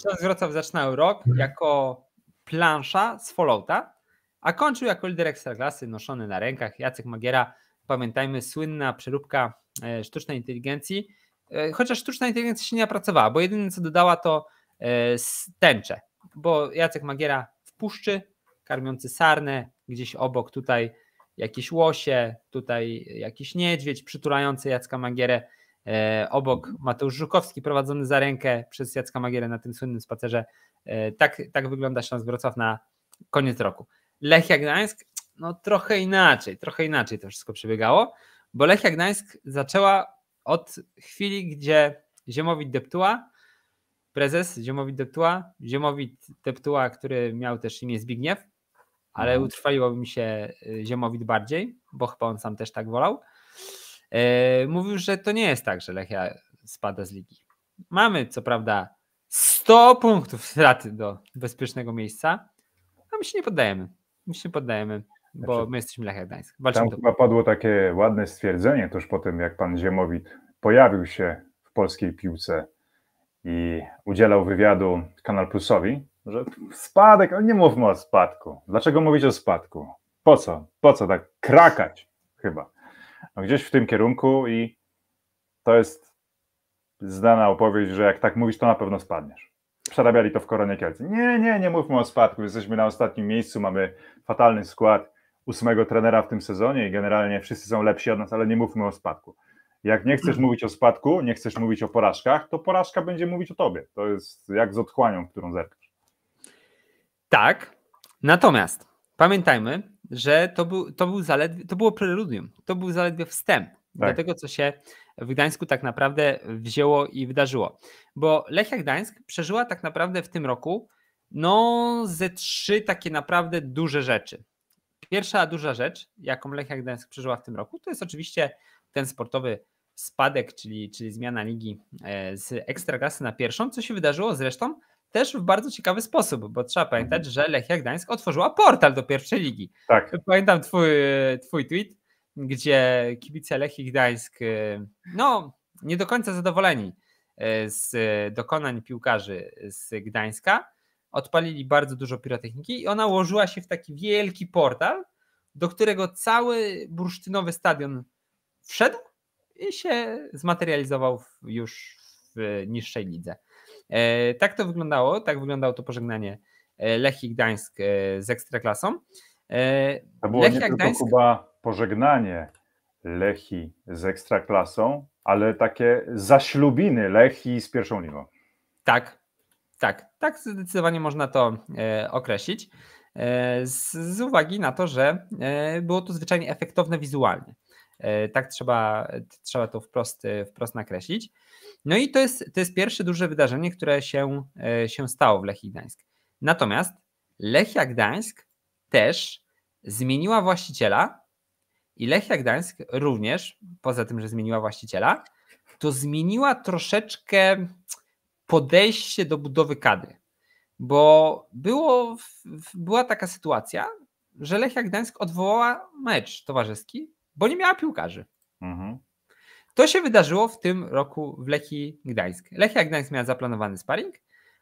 Śląsk Wrocław zaczynał rok jako plansza z Fallouta, a kończył jako lider ekstraklasy noszony na rękach Jacek Magiera. Pamiętajmy, słynna przeróbka E, sztucznej inteligencji, e, chociaż sztuczna inteligencja się nie opracowała, bo jedyne co dodała to e, tęcze, bo Jacek Magiera w puszczy, karmiący sarnę, gdzieś obok tutaj jakieś łosie, tutaj jakiś niedźwiedź przytulający Jacka Magierę, obok Mateusz Żukowski prowadzony za rękę przez Jacka Magierę na tym słynnym spacerze. Tak, tak wygląda Śląsk Wrocław na koniec roku. Lechia Gdańsk, no trochę inaczej, trochę inaczej to wszystko przebiegało bo Lechia Gdańsk zaczęła od chwili, gdzie Ziemowit Deptuła, prezes Ziemowit Deptuła, Ziemowit Deptua, który miał też imię Zbigniew, ale mhm. utrwaliłoby mi się y, Ziemowit bardziej, bo chyba on sam też tak wolał, y, mówił, że to nie jest tak, że Lechia spada z ligi. Mamy co prawda 100 punktów straty do bezpiecznego miejsca, a my się nie poddajemy. My się nie poddajemy bo znaczy, my jesteśmy Lechia Gdańsk. Walczymy tam chyba padło takie ładne stwierdzenie tuż po tym, jak pan Ziemowit pojawił się w polskiej piłce i udzielał wywiadu Kanal Plusowi, że spadek, ale nie mówmy o spadku. Dlaczego mówić o spadku? Po co? Po co tak krakać chyba? No gdzieś w tym kierunku i to jest znana opowieść, że jak tak mówisz, to na pewno spadniesz. Przerabiali to w Koronie Kielce. Nie, nie, nie mówmy o spadku. Jesteśmy na ostatnim miejscu, mamy fatalny skład ósmego trenera w tym sezonie i generalnie wszyscy są lepsi od nas, ale nie mówmy o spadku. Jak nie chcesz mówić o spadku, nie chcesz mówić o porażkach, to porażka będzie mówić o tobie. To jest jak z otchłanią, którą zerkasz. Tak. Natomiast pamiętajmy, że to, był, to, był zaledwie, to było preludium, to był zaledwie wstęp tak. do tego, co się w Gdańsku tak naprawdę wzięło i wydarzyło. Bo Lechia Gdańsk przeżyła tak naprawdę w tym roku no ze trzy takie naprawdę duże rzeczy. Pierwsza duża rzecz, jaką Lechia Gdańsk przeżyła w tym roku, to jest oczywiście ten sportowy spadek, czyli, czyli zmiana ligi e, z ekstraklasy na pierwszą, co się wydarzyło zresztą też w bardzo ciekawy sposób, bo trzeba pamiętać, mhm. że Lechia Gdańsk otworzyła portal do pierwszej ligi. Tak. Pamiętam twój, twój tweet, gdzie kibice Lechii Gdańsk e, no, nie do końca zadowoleni e, z dokonań piłkarzy z Gdańska, odpalili bardzo dużo pirotechniki i ona ułożyła się w taki wielki portal, do którego cały bursztynowy stadion wszedł i się zmaterializował już w niższej lidze. E, tak to wyglądało, tak wyglądało to pożegnanie e, Lechii Gdańsk e, z Ekstraklasą. To było Lechia nie tylko Gdańsk... Kuba pożegnanie Lechi z Ekstraklasą, ale takie zaślubiny Lechi z pierwszą ligą. Tak, tak, tak zdecydowanie można to e, określić. E, z, z uwagi na to, że e, było to zwyczajnie efektowne wizualnie. Tak trzeba, trzeba to wprost, wprost nakreślić. No i to jest, to jest pierwsze duże wydarzenie, które się, się stało w Lechii Gdańsk. Natomiast Lechia Gdańsk też zmieniła właściciela i Lechia Gdańsk również, poza tym, że zmieniła właściciela, to zmieniła troszeczkę podejście do budowy kadry. Bo było, była taka sytuacja, że Lechia Gdańsk odwołała mecz towarzyski, bo nie miała piłkarzy. Mhm. To się wydarzyło w tym roku w Lechii Gdańsk. Lechia Gdańsk miała zaplanowany sparring,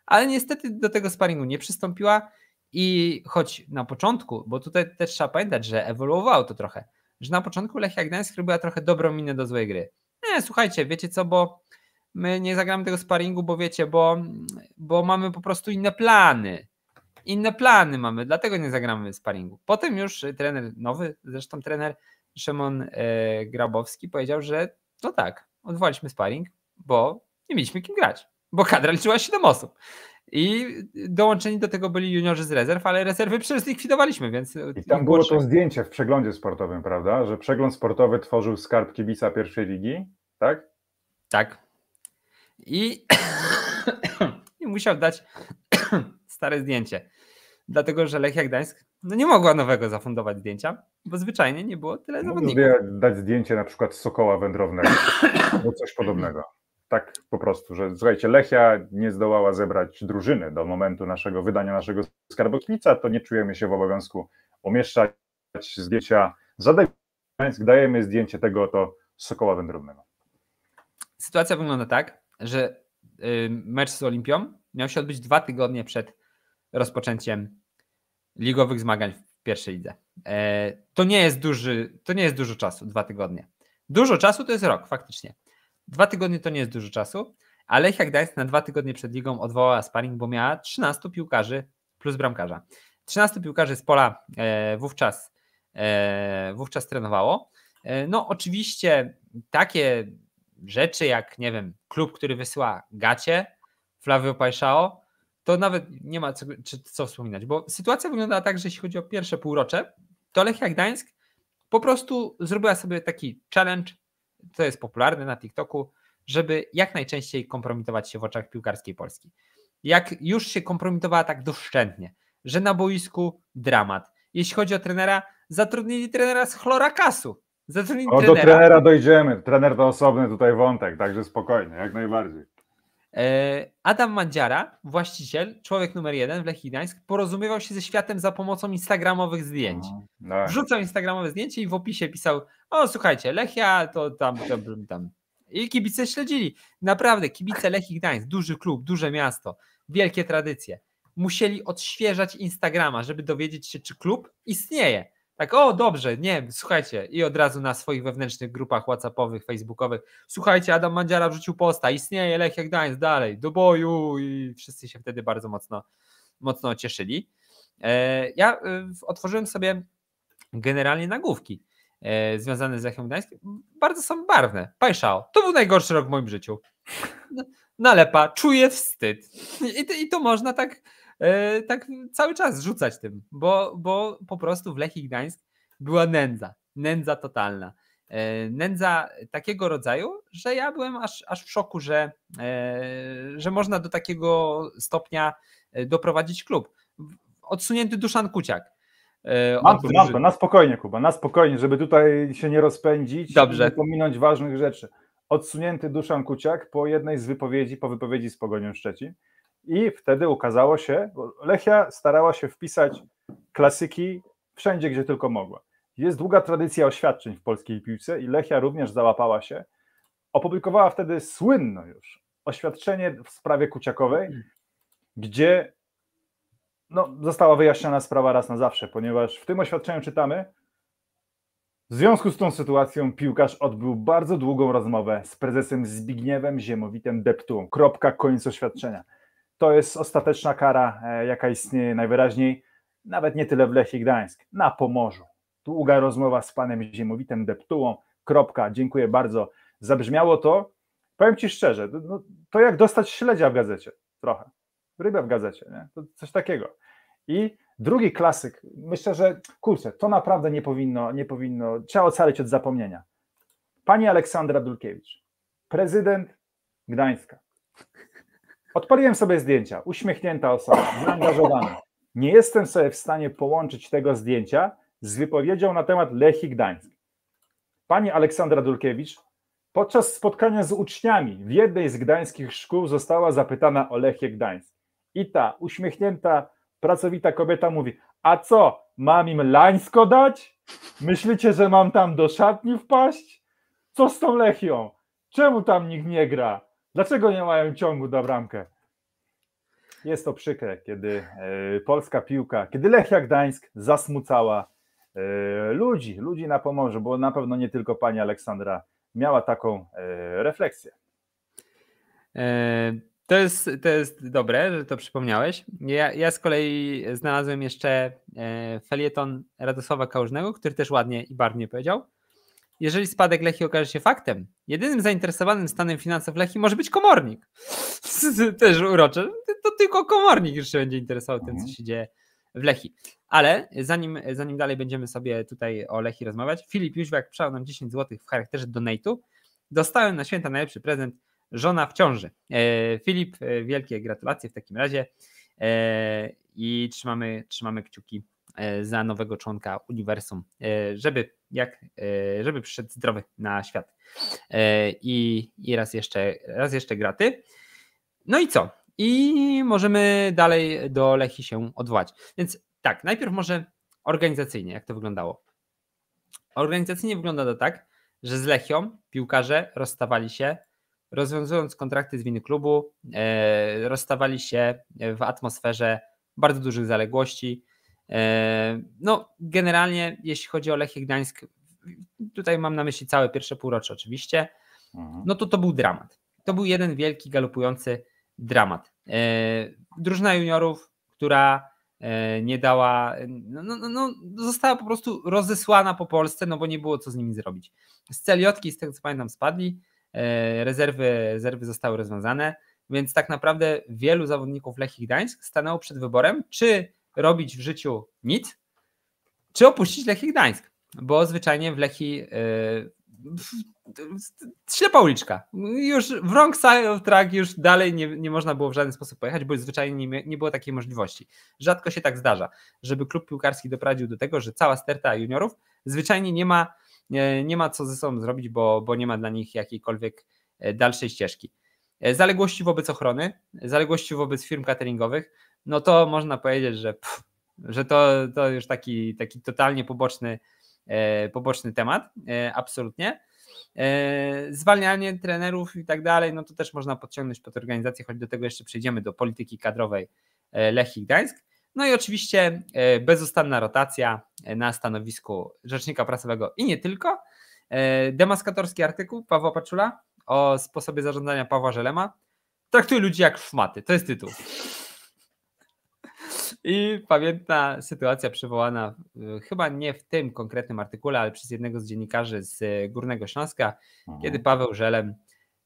ale niestety do tego sparingu nie przystąpiła i choć na początku, bo tutaj też trzeba pamiętać, że ewoluowało to trochę, że na początku Lechia Gdańsk robiła trochę dobrą minę do złej gry. Nie, słuchajcie, wiecie co, bo my nie zagramy tego sparingu, bo wiecie, bo, bo mamy po prostu inne plany. Inne plany mamy, dlatego nie zagramy sparingu. Potem już trener nowy, zresztą trener Szymon e, Grabowski powiedział, że no tak, odwołaliśmy sparing, bo nie mieliśmy kim grać, bo kadra liczyła 7 osób. I dołączeni do tego byli juniorzy z rezerw, ale rezerwy przecież zlikwidowaliśmy, więc. I tam było to zdjęcie w przeglądzie sportowym, prawda? Że przegląd sportowy tworzył skarb kibica pierwszej ligi, tak? Tak i, <coughs> i musiał dać <coughs> stare zdjęcie. Dlatego, że Lechia Gdańsk no nie mogła nowego zafundować zdjęcia, bo zwyczajnie nie było tyle Mogę zawodników. dać zdjęcie na przykład Sokoła Wędrownego <coughs> albo coś podobnego. Tak po prostu, że słuchajcie, Lechia nie zdołała zebrać drużyny do momentu naszego wydania naszego skarboklica, to nie czujemy się w obowiązku umieszczać zdjęcia. Zadaj Gdańsk, dajemy zdjęcie tego to Sokoła Wędrownego. Sytuacja wygląda tak, że y, mecz z Olimpią miał się odbyć dwa tygodnie przed rozpoczęciem ligowych zmagań w pierwszej lidze. E, to nie jest duży, to nie jest dużo czasu, dwa tygodnie. Dużo czasu to jest rok, faktycznie. Dwa tygodnie to nie jest dużo czasu, ale Lechia Gdańsk na dwa tygodnie przed ligą odwołała sparring, bo miała 13 piłkarzy plus bramkarza. 13 piłkarzy z pola e, wówczas, e, wówczas trenowało. No oczywiście takie rzeczy, jak nie wiem, klub, który wysyła gacie, Flavio Paixao, to nawet nie ma co, co wspominać, bo sytuacja wyglądała tak, że jeśli chodzi o pierwsze półrocze, to Lechia Gdańsk po prostu zrobiła sobie taki challenge, co jest popularne na TikToku, żeby jak najczęściej kompromitować się w oczach piłkarskiej Polski. Jak już się kompromitowała tak doszczętnie, że na boisku dramat. Jeśli chodzi o trenera, zatrudnili trenera z chlorakasu. Zatrudnij o, do trenera dojdziemy. Trener to osobny tutaj wątek, także spokojnie, jak najbardziej. E, Adam Mandziara, właściciel, człowiek numer jeden w Lechii porozumiewał się ze światem za pomocą instagramowych zdjęć. No. Wrzucał instagramowe zdjęcie i w opisie pisał, o słuchajcie, Lechia to tam, tam, tam. I kibice śledzili. Naprawdę, kibice Lechii duży klub, duże miasto, wielkie tradycje. Musieli odświeżać Instagrama, żeby dowiedzieć się, czy klub istnieje. Tak, o dobrze, nie, słuchajcie. I od razu na swoich wewnętrznych grupach WhatsAppowych, Facebookowych. Słuchajcie, Adam Mandziara wrzucił posta, istnieje Lech jak Gdańsk, dalej, do boju. I wszyscy się wtedy bardzo mocno, mocno cieszyli. E, ja e, otworzyłem sobie generalnie nagłówki e, związane z Lechem Gdańskim. Bardzo są barwne. Pajszao, to był najgorszy rok w moim życiu. Nalepa, czuję wstyd. I to, I to można tak E, tak cały czas rzucać tym, bo, bo po prostu w Lechii Gdańsk była nędza, nędza totalna. E, nędza takiego rodzaju, że ja byłem aż, aż w szoku, że, e, że można do takiego stopnia doprowadzić klub. Odsunięty Duszan Kuciak. Mam to, mam to, na spokojnie Kuba, na spokojnie, żeby tutaj się nie rozpędzić Dobrze. i pominąć ważnych rzeczy. Odsunięty Duszan Kuciak po jednej z wypowiedzi, po wypowiedzi z Pogonią Szczecin, i wtedy ukazało się, Lechia starała się wpisać klasyki wszędzie, gdzie tylko mogła. Jest długa tradycja oświadczeń w polskiej piłce i Lechia również załapała się. Opublikowała wtedy słynne już oświadczenie w sprawie Kuciakowej, gdzie no, została wyjaśniona sprawa raz na zawsze, ponieważ w tym oświadczeniu czytamy, w związku z tą sytuacją piłkarz odbył bardzo długą rozmowę z prezesem Zbigniewem Ziemowitem Deptułą. Kropka, koniec oświadczenia to jest ostateczna kara, e, jaka istnieje najwyraźniej, nawet nie tyle w Lechii Gdańsk, na Pomorzu. Długa rozmowa z panem Ziemowitem Deptułą, kropka, dziękuję bardzo. Zabrzmiało to, powiem ci szczerze, no, to jak dostać śledzia w gazecie, trochę, rybę w gazecie, nie? To coś takiego. I drugi klasyk, myślę, że kurczę, to naprawdę nie powinno, nie powinno, trzeba ocalić od zapomnienia. Pani Aleksandra Dulkiewicz, prezydent Gdańska. Odpaliłem sobie zdjęcia. Uśmiechnięta osoba, zaangażowana. Nie jestem sobie w stanie połączyć tego zdjęcia z wypowiedzią na temat Lechii Gdańsk. Pani Aleksandra Dulkiewicz podczas spotkania z uczniami w jednej z gdańskich szkół została zapytana o Lechię Gdańsk. I ta uśmiechnięta, pracowita kobieta mówi: A co, mam im lańsko dać? Myślicie, że mam tam do szatni wpaść? Co z tą Lechią? Czemu tam nikt nie gra? Dlaczego nie mają ciągu na bramkę? Jest to przykre, kiedy e, polska piłka, kiedy Lechia Gdańsk zasmucała e, ludzi, ludzi na Pomorzu, bo na pewno nie tylko pani Aleksandra miała taką e, refleksję. To jest, to jest dobre, że to przypomniałeś. Ja, ja z kolei znalazłem jeszcze felieton Radosława Kałużnego, który też ładnie i barwnie powiedział. Jeżeli spadek Lechi okaże się faktem, jedynym zainteresowanym stanem finansów Lechi może być komornik. <laughs> Też urocze. To tylko komornik już się będzie interesował tym, co mhm. się dzieje w Lechi. Ale zanim, zanim dalej będziemy sobie tutaj o Lechi rozmawiać, Filip Jóźwiak przał nam 10 zł w charakterze donate'u. Dostałem na święta najlepszy prezent żona w ciąży. E, Filip, e, wielkie gratulacje w takim razie e, i trzymamy, trzymamy kciuki za nowego członka uniwersum, żeby jak, e, żeby przyszedł zdrowy na świat. E, I, i raz, jeszcze, raz jeszcze graty. No i co? I możemy dalej do Lechi się odwołać. Więc tak, najpierw może organizacyjnie, jak to wyglądało. Organizacyjnie wygląda to tak, że z Lechią piłkarze rozstawali się, rozwiązując kontrakty z winy klubu, e, rozstawali się w atmosferze bardzo dużych zaległości, E, no, generalnie, jeśli chodzi o Lechię Gdańsk, tutaj mam na myśli całe pierwsze półrocze oczywiście, mhm. no to to był dramat. To był jeden wielki, galopujący dramat. E, drużyna juniorów, która e, nie dała, no, no, no, no, została po prostu rozesłana po Polsce, no bo nie było co z nimi zrobić. Z celiotki, z tego co pamiętam, spadli, rezerwy, rezerwy zostały rozwiązane, więc tak naprawdę wielu zawodników Lechii Gdańsk stanęło przed wyborem, czy robić w życiu nic, czy opuścić Lechii Gdańsk, bo zwyczajnie w Lechii yy, e, ślepa uliczka. Już w wrong side track już dalej nie, nie można było w żaden sposób pojechać, bo zwyczajnie nie, nie było takiej możliwości. Rzadko się tak zdarza, żeby klub piłkarski doprowadził do tego, że cała sterta juniorów zwyczajnie nie ma, nie, nie ma co ze sobą zrobić, bo, bo nie ma dla nich jakiejkolwiek e, dalszej ścieżki. E, zaległości wobec ochrony, zaległości wobec firm cateringowych, no to można powiedzieć, że, pff, że to, to już taki, taki totalnie poboczny, e, poboczny temat, e, absolutnie. E, zwalnianie trenerów i tak dalej, no to też można podciągnąć pod organizację, choć do tego jeszcze przejdziemy, do polityki kadrowej e, Lech i Gdańsk. No i oczywiście e, bezustanna rotacja e, na stanowisku rzecznika prasowego i nie tylko. Demaskatorski artykuł Pawła Paczula o sposobie zarządzania Pawła Żelema. Traktuje ludzi jak szmaty, to jest tytuł. I pamiętna sytuacja przywołana y, chyba nie w tym konkretnym artykule, ale przez jednego z dziennikarzy z y, Górnego Śląska, mhm. kiedy Paweł Żelem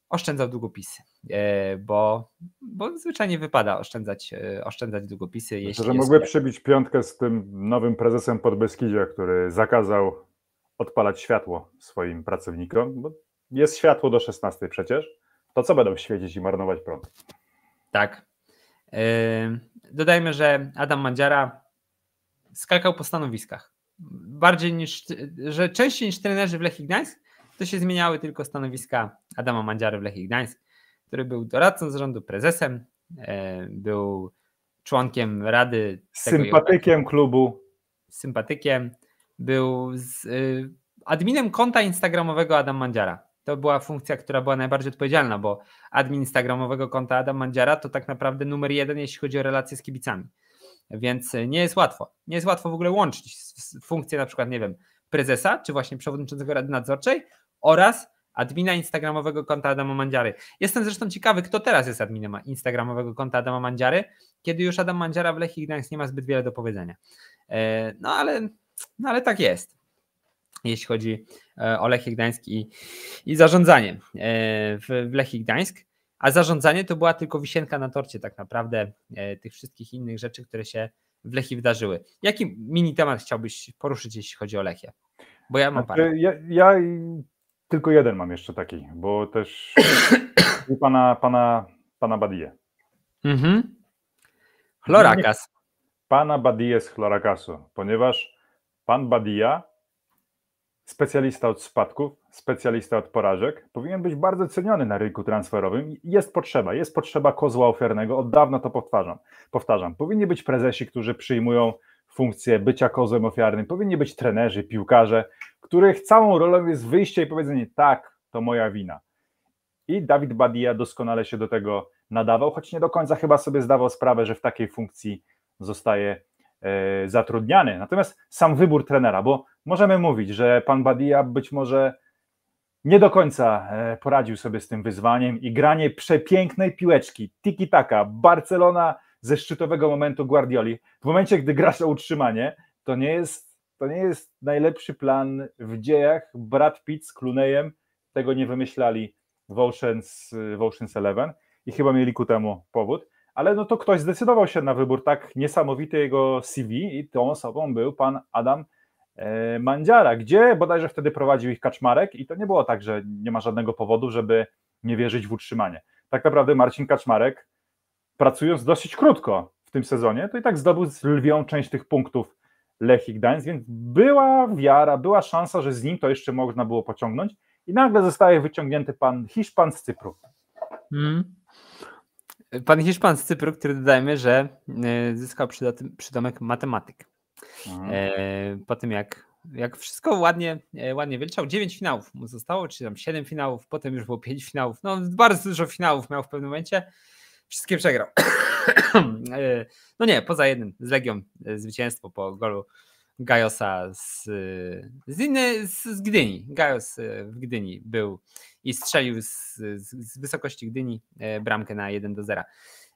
oszczędzał długopisy, y, bo, bo zwyczajnie wypada oszczędzać, oszczędzać długopisy. Myślę, jeśli że jest... przybić piątkę z tym nowym prezesem Podbeskidzia, który zakazał odpalać światło swoim pracownikom, bo jest światło do 16 przecież, to co będą świecić i marnować prąd? Tak, Yy, dodajmy, że Adam Mandziara skakał po stanowiskach. Bardziej niż, że częściej niż trenerzy w Lechii Gdańsk, to się zmieniały tylko stanowiska Adama Mandziary w Lechii Gdańsk, który był doradcą zarządu, prezesem, yy, był członkiem rady. Sympatykiem klubu. Sympatykiem. Był z, yy, adminem konta instagramowego Adam Mandziara to była funkcja, która była najbardziej odpowiedzialna, bo admin Instagramowego konta Adam Mandziara to tak naprawdę numer jeden, jeśli chodzi o relacje z kibicami. Więc e, nie jest łatwo. Nie jest łatwo w ogóle łączyć funkcję na przykład, nie wiem, prezesa, czy właśnie przewodniczącego Rady Nadzorczej oraz admina Instagramowego konta Adama Mandziary. Jestem zresztą ciekawy, kto teraz jest adminem Instagramowego konta Adama Mandziary, kiedy już Adam Mandziara w Lechii Gdańsk nie ma zbyt wiele do powiedzenia. E, no ale, no ale tak jest jeśli chodzi e, o Lechy Gdańsk i, i zarządzanie e, w, w Gdańsk. A zarządzanie to była tylko wisienka na torcie tak naprawdę e, tych wszystkich innych rzeczy, które się w Lechii wydarzyły. Jaki mini temat chciałbyś poruszyć, jeśli chodzi o Lechę? Bo ja mam znaczy, parę. Ja, ja, tylko jeden mam jeszcze taki, bo też <coughs> pana, pana, pana Badie. Mhm. Pana Badie z Chlorakasu, ponieważ pan Badia Specjalista od spadków, specjalista od porażek powinien być bardzo ceniony na rynku transferowym. Jest potrzeba, jest potrzeba kozła ofiarnego, od dawna to powtarzam. powtarzam. Powinni być prezesi, którzy przyjmują funkcję bycia kozłem ofiarnym, powinni być trenerzy, piłkarze, których całą rolą jest wyjście i powiedzenie: tak, to moja wina. I Dawid Badia doskonale się do tego nadawał, choć nie do końca chyba sobie zdawał sprawę, że w takiej funkcji zostaje E, zatrudniany. Natomiast sam wybór trenera, bo możemy mówić, że pan Badia być może nie do końca e, poradził sobie z tym wyzwaniem i granie przepięknej piłeczki, tiki-taka, Barcelona ze szczytowego momentu Guardioli. W momencie, gdy grasz o utrzymanie, to nie jest, to nie jest najlepszy plan w dziejach. Brad Pitt z Clooneyem tego nie wymyślali w Ocean's, w Ocean's Eleven i chyba mieli ku temu powód ale no to ktoś zdecydował się na wybór tak niesamowity jego CV i tą osobą był pan Adam e, Mandziara, gdzie bodajże wtedy prowadził ich Kaczmarek i to nie było tak, że nie ma żadnego powodu, żeby nie wierzyć w utrzymanie. Tak naprawdę Marcin Kaczmarek, pracując dosyć krótko w tym sezonie, to i tak zdobył lwią część tych punktów Lech i Gdańsk, więc była wiara, była szansa, że z nim to jeszcze można było pociągnąć i nagle zostaje wyciągnięty pan Hiszpan z Cypru. Hmm. Pan Hiszpan z Cypru, który dodajmy, że e, zyskał przydomek matematyk. Mhm. E, po tym jak, jak wszystko ładnie, e, ładnie wyliczał, 9 finałów mu zostało, czy tam 7 finałów, potem już było 5 finałów. No, bardzo dużo finałów miał w pewnym momencie. Wszystkie przegrał. <coughs> E, no nie, poza jednym z Legią zwycięstwo po golu Gajosa z, z, inny, z, z Gdyni. Gajos w Gdyni był i strzelił z, z, z wysokości Gdyni e, bramkę na 1 do 0.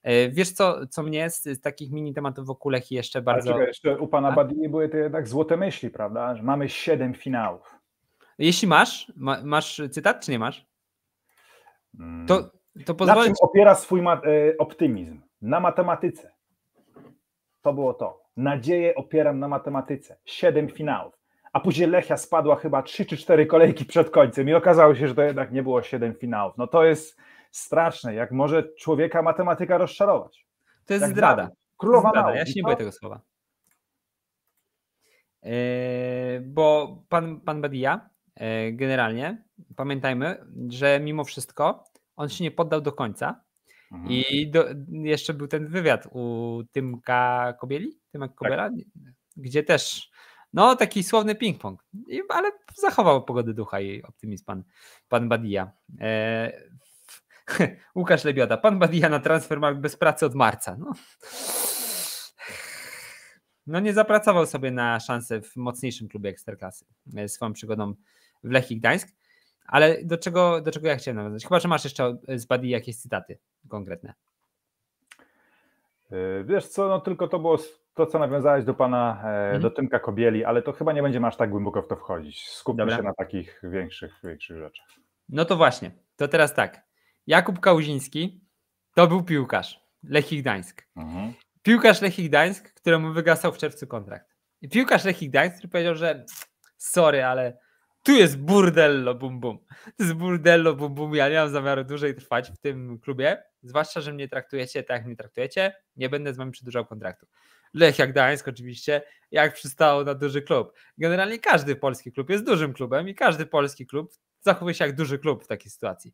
E, wiesz co, co mnie z, z takich mini tematów wokół Lechi jeszcze bardzo... jeszcze u pana Badini były te jednak złote myśli, prawda? Że mamy 7 finałów. Jeśli masz, ma, masz cytat czy nie masz? Mm. To, to pozwolę... Na czym opiera swój e, optymizm? Na matematyce. To było to. Nadzieję opieram na matematyce. Siedem finałów a później Lechia spadła chyba 3 czy 4 kolejki przed końcem i okazało się, że to jednak nie było 7 finałów. No to jest straszne, jak może człowieka matematyka rozczarować. To jest jak zdrada. Królowa zdrada. Ja się nie boję tego słowa. Yy, bo pan, pan Badia, yy, e, generalnie, pamiętajmy, że mimo wszystko on się nie poddał do końca. Mhm. I do, jeszcze był ten wywiad u Tymka Kobieli, Tymek Kobela, tak. gdzie też no, taki słowny ping-pong, ale zachował pogody ducha i optymizm pan, pan Badia. E, <laughs> Łukasz Lebiada, pan Badia na ma bez pracy od marca. No. no nie zapracował sobie na szansę w mocniejszym klubie Ekstraklasy e, swoją przygodą w Lechii Gdańsk. Ale do czego, do czego ja chciałem nawiązać? Chyba, że masz jeszcze z Badii jakieś cytaty konkretne. E, wiesz co, no tylko to było to, co nawiązałeś do pana, e, do mhm. Tymka Kobieli, ale to chyba nie będziemy aż tak głęboko w to wchodzić. Skupmy Dobra. się na takich większych, większych rzeczach. No to właśnie, to teraz tak. Jakub Kałuziński to był piłkarz Lechii Gdańsk. Mhm. Piłkarz Lechii Gdańsk, któremu wygasał w czerwcu kontrakt. I piłkarz Lechii Gdańsk, który powiedział, że sorry, ale tu jest burdello bum bum. To jest burdello bum bum. Ja nie mam zamiaru dłużej trwać w tym klubie, zwłaszcza, że mnie traktujecie tak, jak mnie traktujecie. Nie będę z wami przedłużał kontraktu. Lechia Gdańsk oczywiście, jak przystało na duży klub. Generalnie każdy polski klub jest dużym klubem i każdy polski klub zachowuje się jak duży klub w takiej sytuacji.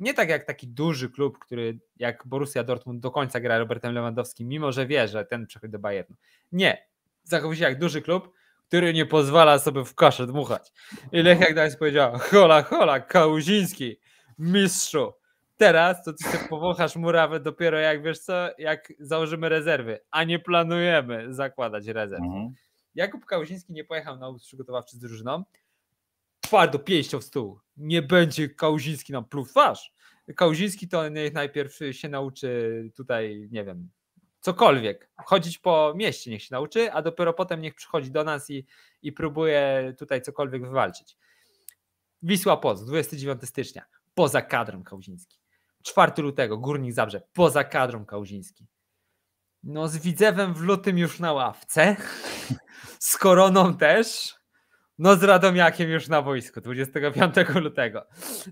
Nie tak jak taki duży klub, który jak Borussia Dortmund do końca gra Robertem Lewandowskim, mimo że wie, że ten przechodzi do Bayernu. Nie. Zachowuje się jak duży klub, który nie pozwala sobie w kaszę dmuchać. I Lech Gdańsk powiedział, hola, hola, Kałuziński, mistrzu, Teraz to ty się powąchasz murawę dopiero jak wiesz co, jak założymy rezerwy, a nie planujemy zakładać rezerw. Mhm. Jakub Kałuziński nie pojechał na obóz przygotowawczy z drużyną. Twardo pięścią w stół. Nie będzie Kałuziński nam pluł twarz. Kałuziński to niech najpierw się nauczy tutaj, nie wiem, cokolwiek. Chodzić po mieście niech się nauczy, a dopiero potem niech przychodzi do nas i, i próbuje tutaj cokolwiek wywalczyć. Wisła Poz, 29 stycznia. Poza kadrem Kałuziński. 4 lutego Górnik Zabrze poza kadrą Kałuziński. No z Widzewem w lutym już na ławce, z Koroną też, no z Radomiakiem już na wojsku 25 lutego.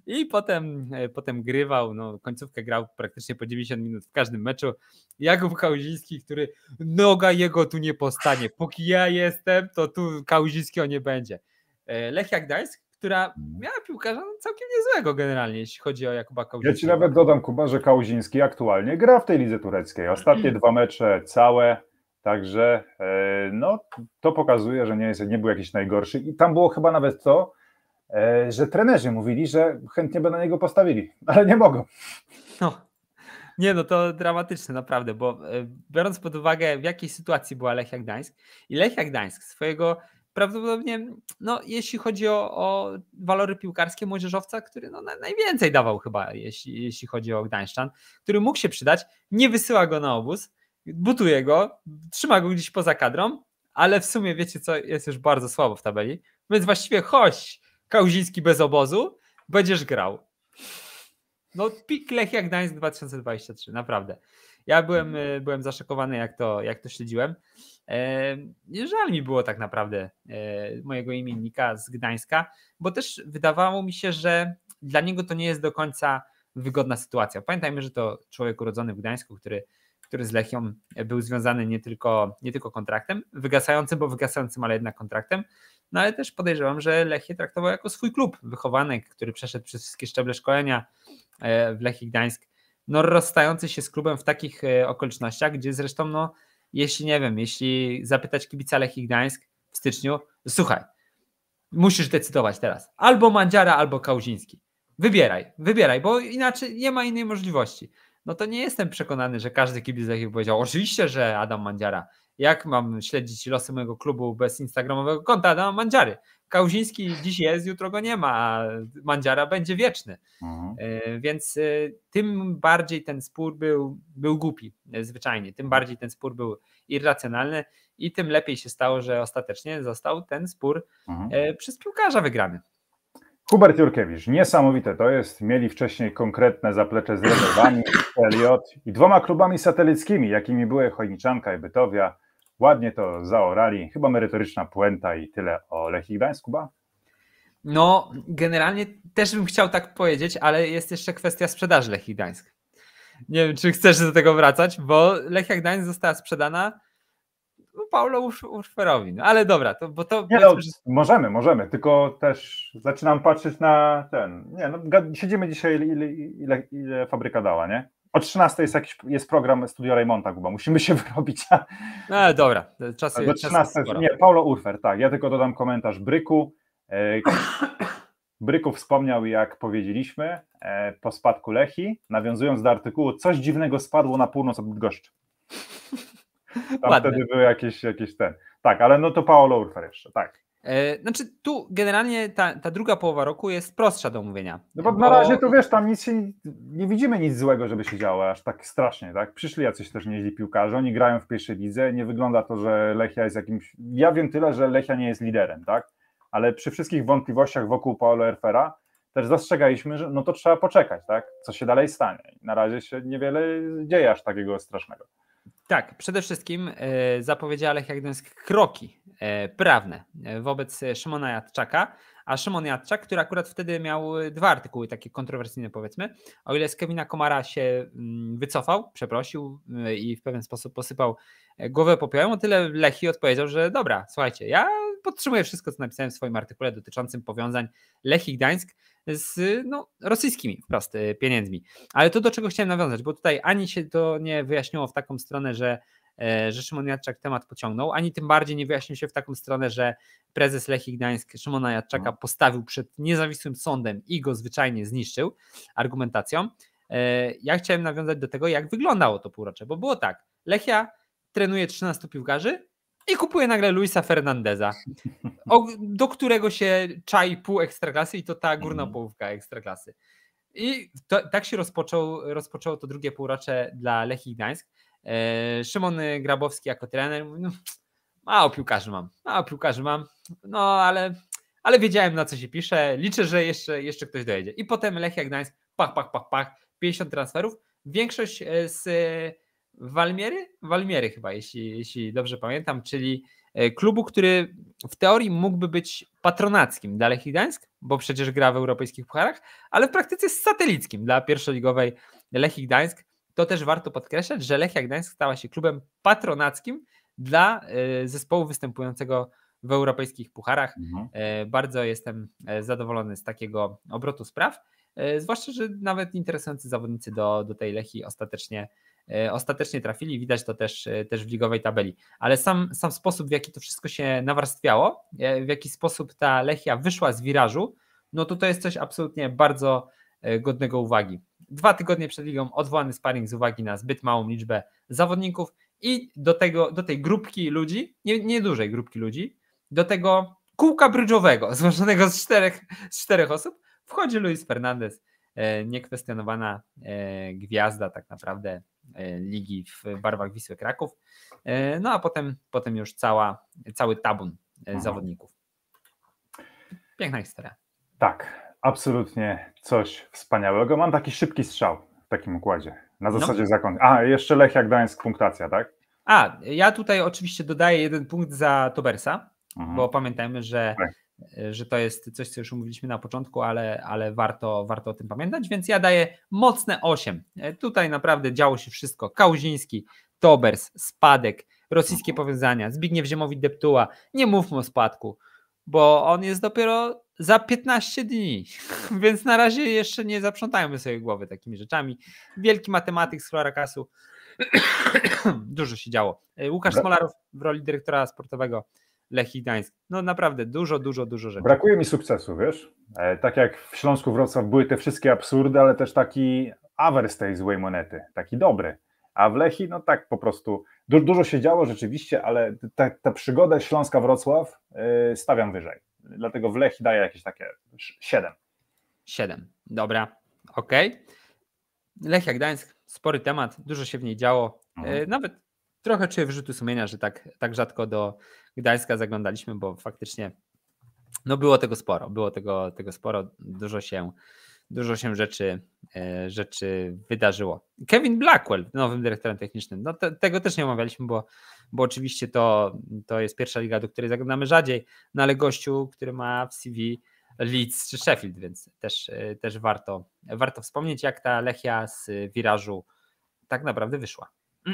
I potem, e, potem grywał, no końcówkę grał praktycznie po 90 minut w każdym meczu. Jakub Kałuziński, który noga jego tu nie postanie. Póki ja jestem, to tu Kałuzińskiego nie będzie. E, Lechia Gdańsk która mm. miała piłkarza no, całkiem niezłego generalnie, jeśli chodzi o Jakuba Kałuzińskiego. Ja ci nawet dodam, Kuba, że Kałuziński aktualnie gra w tej lidze tureckiej. Ostatnie mm. dwa mecze całe, także e, no, to pokazuje, że nie, jest, nie był jakiś najgorszy. I tam było chyba nawet to, e, że trenerzy mówili, że chętnie by na niego postawili, ale nie mogą. No. Nie, no to dramatyczne naprawdę, bo e, biorąc pod uwagę w jakiej sytuacji była Lechia Gdańsk i Lechia Gdańsk swojego prawdopodobnie, no, jeśli chodzi o, o walory piłkarskie młodzieżowca, który no, najwięcej dawał chyba, jeśli, jeśli chodzi o Gdańszczan, który mógł się przydać, nie wysyła go na obóz, butuje go, trzyma go gdzieś poza kadrą, ale w sumie wiecie co, jest już bardzo słabo w tabeli, więc właściwie chodź Kauziński bez obozu, będziesz grał. No pik Lechia Gdańsk 2023, naprawdę. Ja byłem, mhm. e, byłem zaszokowany jak to, jak to śledziłem. Żal mi było tak naprawdę e, mojego imiennika z Gdańska, bo też wydawało mi się, że dla niego to nie jest do końca wygodna sytuacja. Pamiętajmy, że to człowiek urodzony w Gdańsku, który, który z Lechią był związany nie tylko, nie tylko kontraktem, wygasającym, bo wygasającym, ale jednak kontraktem, no ale też podejrzewam, że Lechię traktował jako swój klub, wychowanek, który przeszedł przez wszystkie szczeble szkolenia e, w Lechii Gdańsk, no rozstający się z klubem w takich e, okolicznościach, gdzie zresztą no jeśli nie wiem, jeśli zapytać kibica Lechii Gdańsk w styczniu, słuchaj, musisz decydować teraz, albo Mandziara, albo Kałuziński. Wybieraj, wybieraj, bo inaczej nie ma innej możliwości. No to nie jestem przekonany, że każdy kibic Lechii powiedział, oczywiście, że Adam Mandziara. Jak mam śledzić losy mojego klubu bez instagramowego konta Adam Mandziary? Kałuziński dziś jest, jutro go nie ma, a Mandziara będzie wieczny. Mhm. E, więc e, tym bardziej ten spór był, był głupi, e, zwyczajnie. Tym bardziej ten spór był irracjonalny i tym lepiej się stało, że ostatecznie został ten spór mhm. przez piłkarza wygrany. Hubert Jurkiewicz, niesamowite to jest. Mieli wcześniej konkretne zaplecze z Redowami, LJ i dwoma klubami satelickimi, jakimi były Chojniczanka i Bytowia. Ładnie to zaorali. Chyba merytoryczna puenta i tyle o Lechii Gdańsku, ba? No, generalnie też bym chciał tak powiedzieć, ale jest jeszcze kwestia sprzedaży Lechii Gdańsk. Nie wiem, czy chcesz do tego wracać, bo Lechia Gdańsk została sprzedana no, Paulo Urferowi. No, ale dobra, to, bo to. Nie, no, że... Możemy, możemy, tylko też zaczynam patrzeć na ten. Nie, no, siedzimy dzisiaj, ile, ile, ile fabryka dała, nie? o 13 jest jakiś jest program Studio Raymonta, Guba. musimy się <laughs> wyrobić. No, dobra, czasy, Do 13, Nie, Paulo Urfer, tak, ja tylko dodam komentarz Bryku. E, <coughs> Bryku wspomniał, jak powiedzieliśmy, e, po spadku Lechi, nawiązując do artykułu, coś dziwnego spadło na północ od Bydgoszczy. <laughs> Tam Ładne. wtedy były jakieś, jakieś ten. Tak, ale no to Paulo Urfer jeszcze, tak. E, znaczy tu generalnie ta, ta druga połowa roku jest prostsza do omówienia. No bo, bo, na razie to wiesz, tam nic się, nie widzimy nic złego, żeby się działo aż tak strasznie, tak? Przyszli jacyś też nieźli piłkarze, oni grają w pierwszej lidze, nie wygląda to, że Lechia jest jakimś... Ja wiem tyle, że Lechia nie jest liderem, tak? Ale przy wszystkich wątpliwościach wokół Paolo Erfera też zastrzegaliśmy, że no to trzeba poczekać, tak? Co się dalej stanie. Na razie się niewiele dzieje aż takiego strasznego. Tak, przede wszystkim e, zapowiedziała Lech Jagiellońsk kroki e, prawne e, wobec Szymona Jadczaka a Szymon Jadczak, który akurat wtedy miał y, dwa artykuły takie kontrowersyjne powiedzmy, o ile z Kevina Komara się mm, wycofał, przeprosił y, i w pewien sposób posypał e, głowę popiołem, o tyle Lechi odpowiedział, że dobra, słuchajcie, ja podtrzymuję wszystko, co napisałem w swoim artykule dotyczącym powiązań Lechii Gdańsk z y, no, rosyjskimi wprost pieniędzmi. Ale to, do czego chciałem nawiązać, bo tutaj ani się to nie wyjaśniło w taką stronę, że E, że Szymon Jadczak temat pociągnął, ani tym bardziej nie wyjaśnił się w taką stronę, że prezes Lechii Gdańsk Szymona Jadczaka no. postawił przed niezawisłym sądem i go zwyczajnie zniszczył argumentacją. E, ja chciałem nawiązać do tego, jak wyglądało to półrocze, bo było tak, Lechia trenuje 13 piłkarzy, i kupuje nagle Luisa Fernandeza, do którego się czai pół ekstraklasy i to ta górna mhm. połówka ekstraklasy. I to, tak się rozpoczął, rozpoczęło to drugie półrocze dla Lechii Gdańsk. E, Szymon y, Grabowski jako trener mówi, no, mało piłkarzy mam, mało piłkarzy mam, no ale, ale wiedziałem na co się pisze, liczę, że jeszcze, jeszcze ktoś dojedzie. I potem Lechia Gdańsk, pach, pach, pach, pach, 50 transferów, większość e, z e, Walmiery, Walmiery chyba, jeśli, jeśli dobrze pamiętam, czyli klubu, który w teorii mógłby być patronackim dla Lechii Gdańsk, bo przecież gra w europejskich pucharach, ale w praktyce jest satelickim dla pierwszoligowej Lechii Gdańsk. To też warto podkreślać, że Lechia Gdańsk stała się klubem patronackim dla e, zespołu występującego w europejskich pucharach. Mhm. E, bardzo jestem e, zadowolony z takiego obrotu spraw. Zwłaszcza, że nawet interesujący zawodnicy do, do tej Lechii ostatecznie, ostatecznie trafili. Widać to też, też w ligowej tabeli. Ale sam, sam sposób, w jaki to wszystko się nawarstwiało, w jaki sposób ta Lechia wyszła z wirażu, no to to jest coś absolutnie bardzo godnego uwagi dwa tygodnie przed ligą odwołany sparring z uwagi na zbyt małą liczbę zawodników i do, tego, do tej grupki ludzi, nie, nie dużej grupki ludzi, do tego kółka brydżowego <laughs> złożonego z czterech, z czterech osób wchodzi Luis Fernandez, e, niekwestionowana e, gwiazda tak naprawdę e, ligi w barwach Wisły Kraków. No a potem, potem już cała, cały tabun mhm. zawodników. Piękna historia. Tak, absolutnie coś wspaniałego. Mam taki szybki strzał w takim układzie. Na no. zasadzie no. zakon. A, jeszcze Lechia Gdańsk, punktacja, tak? A, ja tutaj oczywiście dodaję jeden punkt za Tobersa, mhm. bo pamiętajmy, że, tak. że to jest coś, co już mówiliśmy na początku, ale, ale warto, warto o tym pamiętać, więc ja daję mocne 8. E, tutaj naprawdę działo się wszystko. Kauziński, Tobers, spadek, rosyjskie mhm. powiązania, Zbigniew Ziemowit Deptuła, nie mówmy o spadku bo on jest dopiero za 15 dni, <laughs> więc na razie jeszcze nie zaprzątajmy sobie głowy takimi rzeczami. Wielki matematyk z Florakasu, <coughs> dużo się działo. E, Łukasz Smolarow w roli dyrektora sportowego Lechii Gdańsk. No naprawdę dużo, dużo, dużo rzeczy. Brakuje mi sukcesu, wiesz? E, tak jak w Śląsku Wrocław były te wszystkie absurdy, ale też taki awers tej złej monety, taki dobry. A w Lechi, no tak po prostu, du dużo się działo rzeczywiście, ale ta, ta przygoda Śląska-Wrocław yy, stawiam wyżej. Dlatego w Lechi daję jakieś takie 7. 7, dobra, okej. Okay. Lechia Gdańsk, spory temat, dużo się w niej działo. Mhm. Y, nawet trochę czuję wyrzuty sumienia, że tak, tak rzadko do Gdańska zaglądaliśmy, bo faktycznie no było tego sporo, było tego, tego sporo, dużo się dużo się rzeczy, e, rzeczy wydarzyło. Kevin Blackwell, nowym dyrektorem technicznym. No te, tego też nie omawialiśmy, bo, bo oczywiście to, to jest pierwsza liga, do której zaglądamy rzadziej, no ale gościu, który ma w CV Leeds czy Sheffield, więc też, e, też warto, warto wspomnieć, jak ta Lechia z wirażu tak naprawdę wyszła. <clears throat>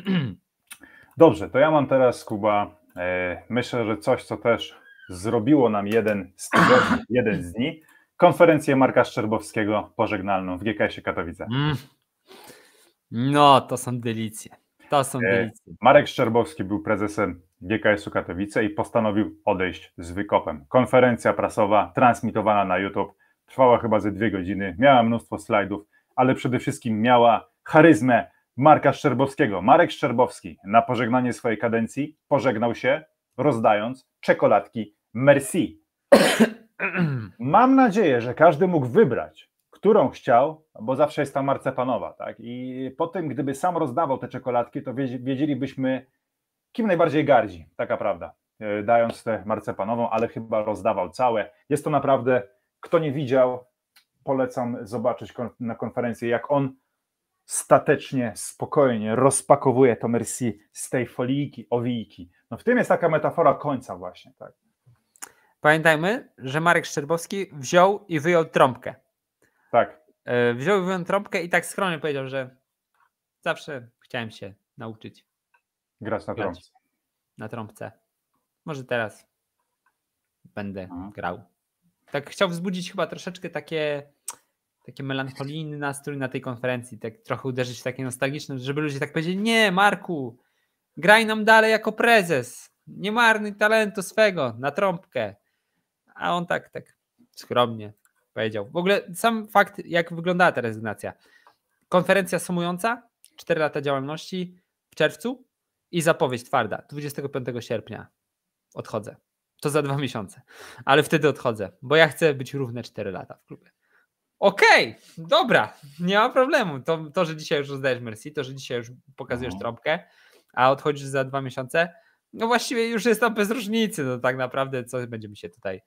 Dobrze, to ja mam teraz, Kuba, e, myślę, że coś, co też zrobiło nam jeden z tygodni, jeden z dni, konferencję Marka Szczerbowskiego pożegnalną w GKS-ie Katowice. Mm. No, to są delicje. To są e, delicje. Marek Szczerbowski był prezesem GKS-u Katowice i postanowił odejść z wykopem. Konferencja prasowa transmitowana na YouTube trwała chyba ze dwie godziny, miała mnóstwo slajdów, ale przede wszystkim miała charyzmę Marka Szczerbowskiego. Marek Szczerbowski na pożegnanie swojej kadencji pożegnał się rozdając czekoladki Merci. <coughs> <clears throat> Mam nadzieję, że każdy mógł wybrać, którą chciał, bo zawsze jest ta marcepanowa, tak? I po tym, gdyby sam rozdawał te czekoladki, to wiedzielibyśmy, kim najbardziej gardzi, taka prawda, e, dając tę marcepanową, ale chyba rozdawał całe. Jest to naprawdę, kto nie widział, polecam zobaczyć na konferencji, jak on statecznie, spokojnie rozpakowuje to Merci z tej folijki, owijki. No w tym jest taka metafora końca właśnie, tak? Pamiętajmy, że Marek Szczerbowski wziął i wyjął trąbkę. Tak. E, wziął i wyjął trąbkę i tak skromnie powiedział, że zawsze chciałem się nauczyć. Grać na trąbce. Na trąbce. Może teraz będę Aha. Mhm. grał. Tak chciał wzbudzić chyba troszeczkę takie taki melancholijny nastrój na tej konferencji, tak trochę uderzyć w takie nostalgiczne, żeby ludzie tak powiedzieli, nie Marku, graj nam dalej jako prezes, nie marnuj talentu swego na trąbkę a on tak, tak skromnie powiedział. W ogóle sam fakt, jak wyglądała ta rezygnacja. Konferencja sumująca, 4 lata działalności w czerwcu i zapowiedź twarda, 25 sierpnia odchodzę. To za dwa miesiące, ale wtedy odchodzę, bo ja chcę być równe 4 lata w klubie. Okej, okay, dobra, nie ma problemu. To, to, że dzisiaj już rozdajesz Mercy, to, że dzisiaj już pokazujesz mhm. trąbkę, a odchodzisz za dwa miesiące, no właściwie już jest tam bez różnicy, no tak naprawdę, co będziemy się tutaj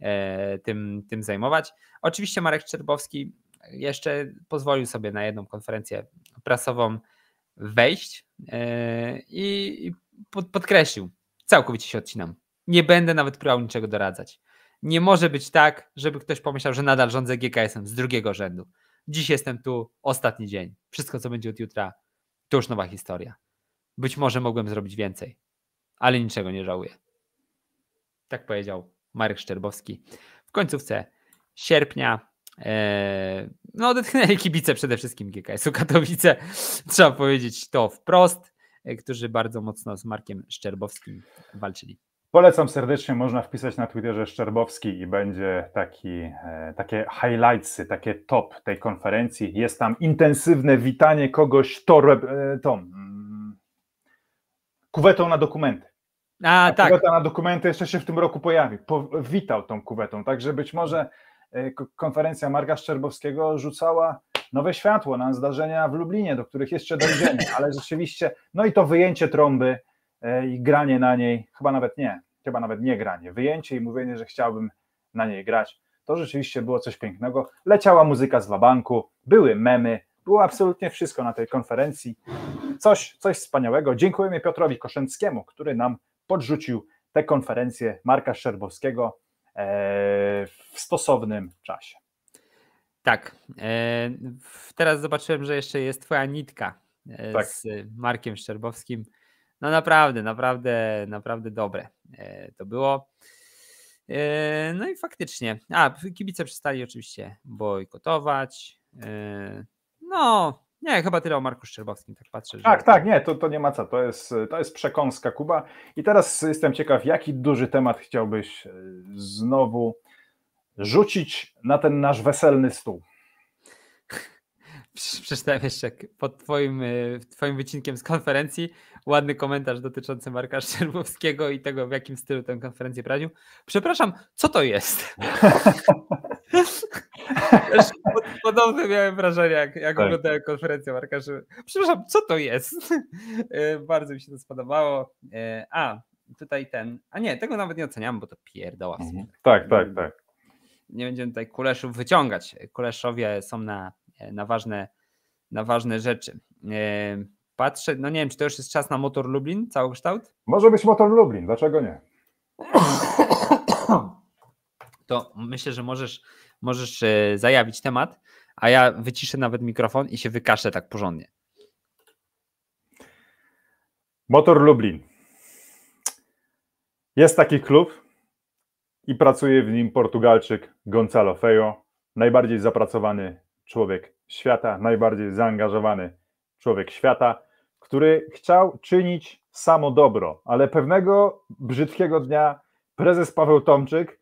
E, tym, tym zajmować. Oczywiście Marek Czerbowski jeszcze pozwolił sobie na jedną konferencję prasową wejść e, i podkreślił, całkowicie się odcinam. Nie będę nawet próbował niczego doradzać. Nie może być tak, żeby ktoś pomyślał, że nadal rządzę GKS-em z drugiego rzędu. Dziś jestem tu, ostatni dzień. Wszystko, co będzie od jutra, to już nowa historia. Być może mogłem zrobić więcej, ale niczego nie żałuję. Tak powiedział Marek Szczerbowski w końcówce sierpnia. E, no, odetchnęli <laughs> kibice przede wszystkim GKS-u Katowice, <laughs> trzeba powiedzieć to wprost, e, którzy bardzo mocno z Markiem Szczerbowskim walczyli. Polecam serdecznie, można wpisać na Twitterze Szczerbowski i będzie taki, e, takie highlightsy, takie top tej konferencji. Jest tam intensywne witanie kogoś toreb, tą mm, kuwetą na dokumenty. A, A tak. Kuweta na dokumenty jeszcze się w tym roku pojawi. Powitał tą kuwetą, także być może e, konferencja Marka Szczerbowskiego rzucała nowe światło na zdarzenia w Lublinie, do których jeszcze dojdziemy, <laughs> ale rzeczywiście, no i to wyjęcie trąby e, i granie na niej, chyba nawet nie, chyba nawet nie granie, wyjęcie i mówienie, że chciałbym na niej grać, to rzeczywiście było coś pięknego. Leciała muzyka z Wabanku, były memy, było absolutnie wszystko na tej konferencji. Coś, coś wspaniałego. Dziękujemy Piotrowi Koszęckiemu, który nam podrzucił tę konferencję Marka Szczerbowskiego e, w stosownym czasie. Tak. E, teraz zobaczyłem, że jeszcze jest Twoja nitka e, tak. z Markiem Szczerbowskim. No naprawdę, naprawdę, naprawdę dobre to było. No i faktycznie. A, kibice przestali oczywiście bojkotować. No, nie, chyba tyle o Marku Szczerbowskim, tak patrzę. Tak, że... tak, nie, to, to nie ma co, to jest, to jest przekąska Kuba. I teraz jestem ciekaw, jaki duży temat chciałbyś e, znowu rzucić na ten nasz weselny stół. <laughs> przeczytałem jeszcze pod twoim, y, twoim wycinkiem z konferencji ładny komentarz dotyczący Marka Szczerbowskiego i tego, w jakim stylu tę konferencję prowadził. Przepraszam, co to jest? <laughs> Podobne miałem wrażenie, jak, jak tak. oglądałem konferencję Marka Szczerbowskiego. Przepraszam, co to jest? <laughs> Y, bardzo mi się to spodobało. Y, a, tutaj ten... A nie, tego nawet nie oceniam, bo to pierdoła. Mhm. Tak, tak, tak. Nie będziemy tutaj kuleszów wyciągać. Kuleszowie są na E, na ważne, na ważne rzeczy. E, patrzę, no nie wiem, czy to już jest czas na motor Lublin, cały kształt? Może być motor Lublin, dlaczego nie? To myślę, że możesz, możesz e, zajawić temat, a ja wyciszę nawet mikrofon i się wykaszę tak porządnie. Motor Lublin. Jest taki klub i pracuje w nim Portugalczyk Gonzalo Feio, najbardziej zapracowany człowiek świata, najbardziej zaangażowany człowiek świata, który chciał czynić samo dobro, ale pewnego brzydkiego dnia prezes Paweł Tomczyk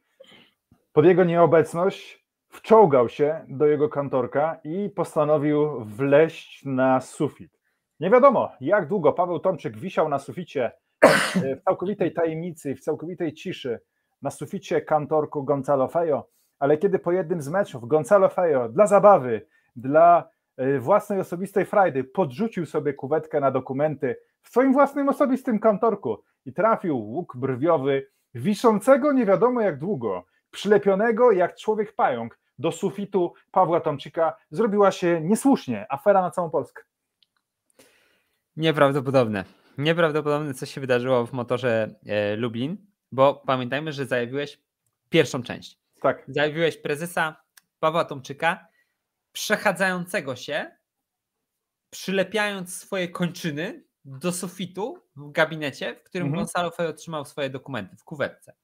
pod jego nieobecność wczołgał się do jego kantorka i postanowił wleść na sufit. Nie wiadomo, jak długo Paweł Tomczyk wisiał na suficie w całkowitej tajemnicy, w całkowitej ciszy, na suficie kantorku Gonzalo Fejo, ale kiedy po jednym z meczów Gonzalo Fejo dla zabawy, dla y, własnej osobistej frajdy podrzucił sobie kuwetkę na dokumenty w swoim własnym osobistym kantorku i trafił łuk brwiowy wiszącego nie wiadomo jak długo, przylepionego jak człowiek pająk do sufitu Pawła Tomczyka zrobiła się niesłusznie afera na całą Polskę. Nieprawdopodobne. Nieprawdopodobne, co się wydarzyło w motorze e, Lublin, bo pamiętajmy, że zajawiłeś pierwszą część. Tak. Zajawiłeś prezesa Pawła Tomczyka, przechadzającego się, przylepiając swoje kończyny do sufitu w gabinecie, w którym mhm. Gonzalo Fej otrzymał swoje dokumenty w kuwetce.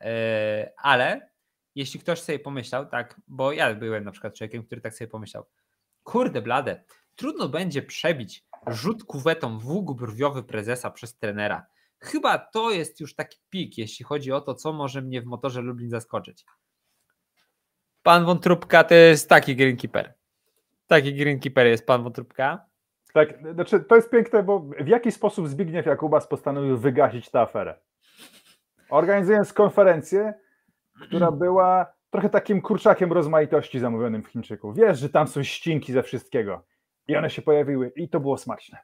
E, ale jeśli ktoś sobie pomyślał, tak, bo ja byłem na przykład człowiekiem, który tak sobie pomyślał, kurde blade, trudno będzie przebić rzut kuwetą w łuk brwiowy prezesa przez trenera. Chyba to jest już taki pik, jeśli chodzi o to, co może mnie w motorze Lublin zaskoczyć. Pan Wątróbka to jest taki greenkeeper. Taki greenkeeper jest pan Wątróbka. Tak, znaczy to jest piękne, bo w jaki sposób Zbigniew Jakubas postanowił wygasić tę aferę? Organizując konferencję, która była trochę takim kurczakiem rozmaitości zamówionym w Chińczyku. Wiesz, że tam są ścinki ze wszystkiego. I one się pojawiły i to było smaczne.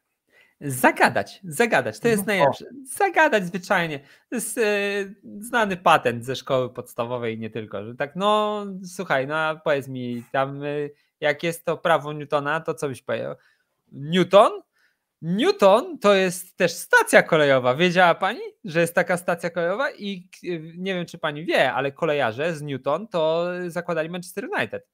Zagadać, zagadać, to jest no, najlepsze. Zagadać zwyczajnie. To jest yy, znany patent ze szkoły podstawowej i nie tylko, że tak, no słuchaj, no powiedz mi, tam e, jak jest to prawo Newtona, to co byś powiedział? Newton? Newton to jest też stacja kolejowa. Wiedziała pani, że jest taka stacja kolejowa? I e, nie wiem, czy pani wie, ale kolejarze z Newton to zakładali Manchester United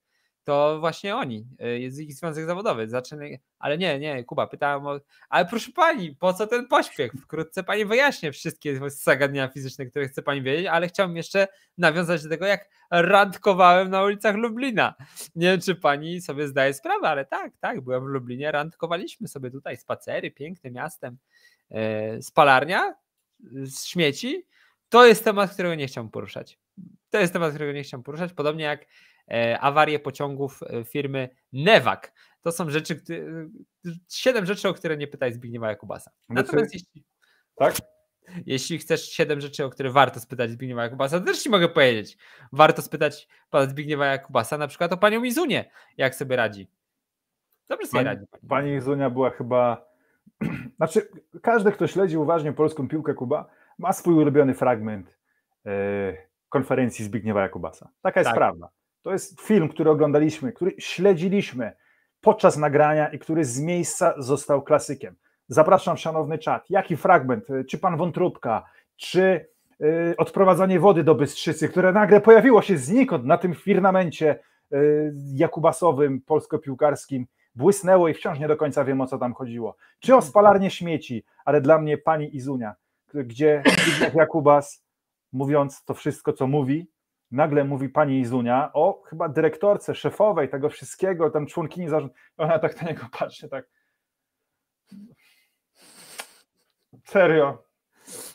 to właśnie oni, y, jest ich związek zawodowy. Zaczyna... Ale nie, nie, Kuba, pytałem o... Ale proszę pani, po co ten pośpiech? Wkrótce pani wyjaśnię wszystkie zagadnienia fizyczne, które chce pani wiedzieć, ale chciałbym jeszcze nawiązać do tego, jak randkowałem na ulicach Lublina. Nie wiem, czy pani sobie zdaje sprawę, ale tak, tak, byłem w Lublinie, randkowaliśmy sobie tutaj, spacery, piękne miastem, e, spalarnia, śmieci. To jest temat, którego nie chciałbym poruszać. To jest temat, którego nie chciałbym poruszać, podobnie jak E, awarie pociągów e, firmy Newak. To są rzeczy, siedem rzeczy, o które nie pytaj Zbigniewa Jakubasa. Natomiast jeśli... Tak? Jeśli chcesz siedem rzeczy, o które warto spytać Zbigniewa Jakubasa, to też ci mogę powiedzieć. Warto spytać pana Zbigniewa Jakubasa na przykład o panią Izunię, jak sobie radzi. Dobrze sobie pani, radzi. Pani Izunia była chyba... <clears throat> Znaczy, każdy, kto śledzi uważnie polską piłkę Kuba, ma swój ulubiony fragment e, konferencji Zbigniewa Jakubasa. Taka jest tak. prawda. To jest film, który oglądaliśmy, który śledziliśmy podczas nagrania i który z miejsca został klasykiem. Zapraszam, szanowny czat. Jaki fragment? Czy pan Wątróbka, czy y, odprowadzanie wody do Bystrzycy, które nagle pojawiło się znikąd na tym firmamencie y, jakubasowym, polsko-piłkarskim, błysnęło i wciąż nie do końca wiem, o co tam chodziło. Czy o spalarnię śmieci, ale dla mnie pani Izunia, gdzie Jakubas, mówiąc to wszystko, co mówi, nagle mówi pani Izunia o chyba dyrektorce, szefowej tego wszystkiego, tam członkini zarządu. Ona tak na niego patrzy, tak. Serio,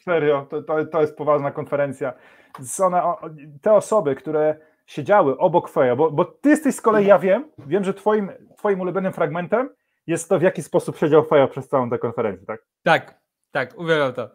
serio, to, to, to jest poważna konferencja. Ona, te osoby, które siedziały obok Feja, bo, bo ty jesteś z kolei, ja wiem, wiem, że twoim, twoim ulubionym fragmentem jest to, w jaki sposób siedział Fejo przez całą tę konferencję, tak? Tak, tak, uwielbiam to.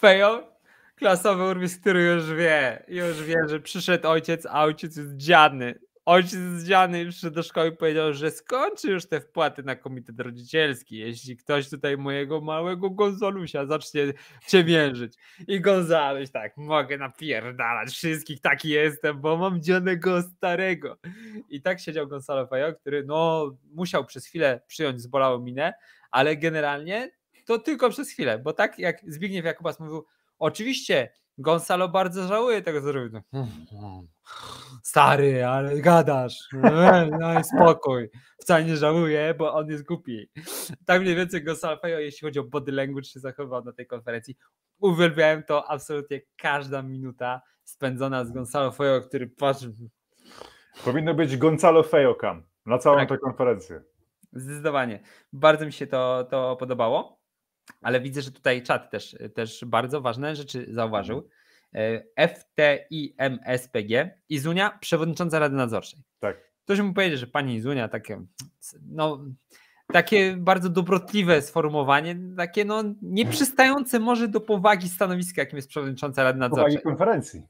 Fejo Klasowy urwis, który już wie, już wie, że przyszedł ojciec, a ojciec jest dziadny. Ojciec jest dziadny, już do szkoły i powiedział, że skończy już te wpłaty na komitet rodzicielski, jeśli ktoś tutaj mojego małego Gonzolusia zacznie ciemiężyć. I Gonzaluś tak, mogę napierdalać wszystkich, taki jestem, bo mam dzianego starego. I tak siedział Gonzalo Fajo, który no musiał przez chwilę przyjąć zbolałą minę, ale generalnie to tylko przez chwilę, bo tak jak Zbigniew Jakubas mówił, Oczywiście Gonzalo bardzo żałuje tego, co no, hmm, hmm. Stary, ale gadasz. E, no i spokój. Wcale nie żałuję, bo on jest głupi. Tak mniej więcej Gonzalo Fejo, jeśli chodzi o body language, się zachował na tej konferencji. Uwielbiałem to absolutnie każda minuta spędzona z Gonzalo Fejo, który patrzy. Powinno być Gonzalo Fejo na całą tak. tę konferencję. Zdecydowanie. Bardzo mi się to, to podobało ale widzę, że tutaj czat też, też bardzo ważne rzeczy zauważył. Mhm. E, FTIMSPG, Izunia, przewodnicząca Rady Nadzorczej. Tak. Ktoś mu powiedzieć, że pani Izunia, takie, no, takie bardzo dobrotliwe sformułowanie, takie no, nieprzystające może do powagi stanowiska, jakim jest przewodnicząca Rady Nadzorczej. Powagi konferencji.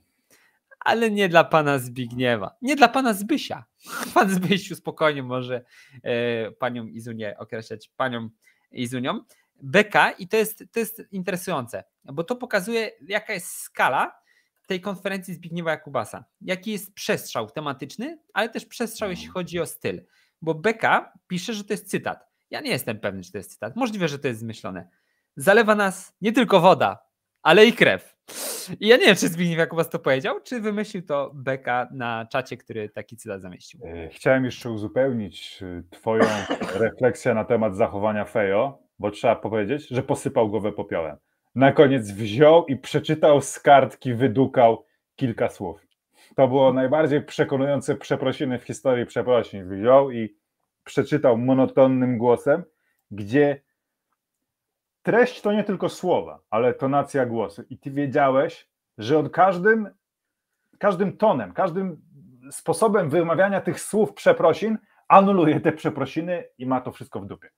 Ale nie dla pana Zbigniewa, nie dla pana Zbysia. <laughs> Pan Zbysiu spokojnie może e, panią Izunię określać panią Izunią beka i to jest, to jest interesujące, bo to pokazuje, jaka jest skala tej konferencji Zbigniewa Jakubasa. Jaki jest przestrzał tematyczny, ale też przestrzał, jeśli no. chodzi o styl. Bo Beka pisze, że to jest cytat. Ja nie jestem pewny, czy to jest cytat. Możliwe, że to jest zmyślone. Zalewa nas nie tylko woda, ale i krew. I ja nie wiem, czy Zbigniew Jakubas to powiedział, czy wymyślił to Beka na czacie, który taki cytat zamieścił. E, chciałem jeszcze uzupełnić e, Twoją refleksję na temat zachowania Fejo bo trzeba powiedzieć, że posypał głowę popiołem. Na koniec wziął i przeczytał z kartki, wydukał kilka słów. To było najbardziej przekonujące przeprosiny w historii przeprosin. Wziął i przeczytał monotonnym głosem, gdzie treść to nie tylko słowa, ale tonacja głosu. I ty wiedziałeś, że od każdym, każdym tonem, każdym sposobem wymawiania tych słów przeprosin anuluje te przeprosiny i ma to wszystko w dupie.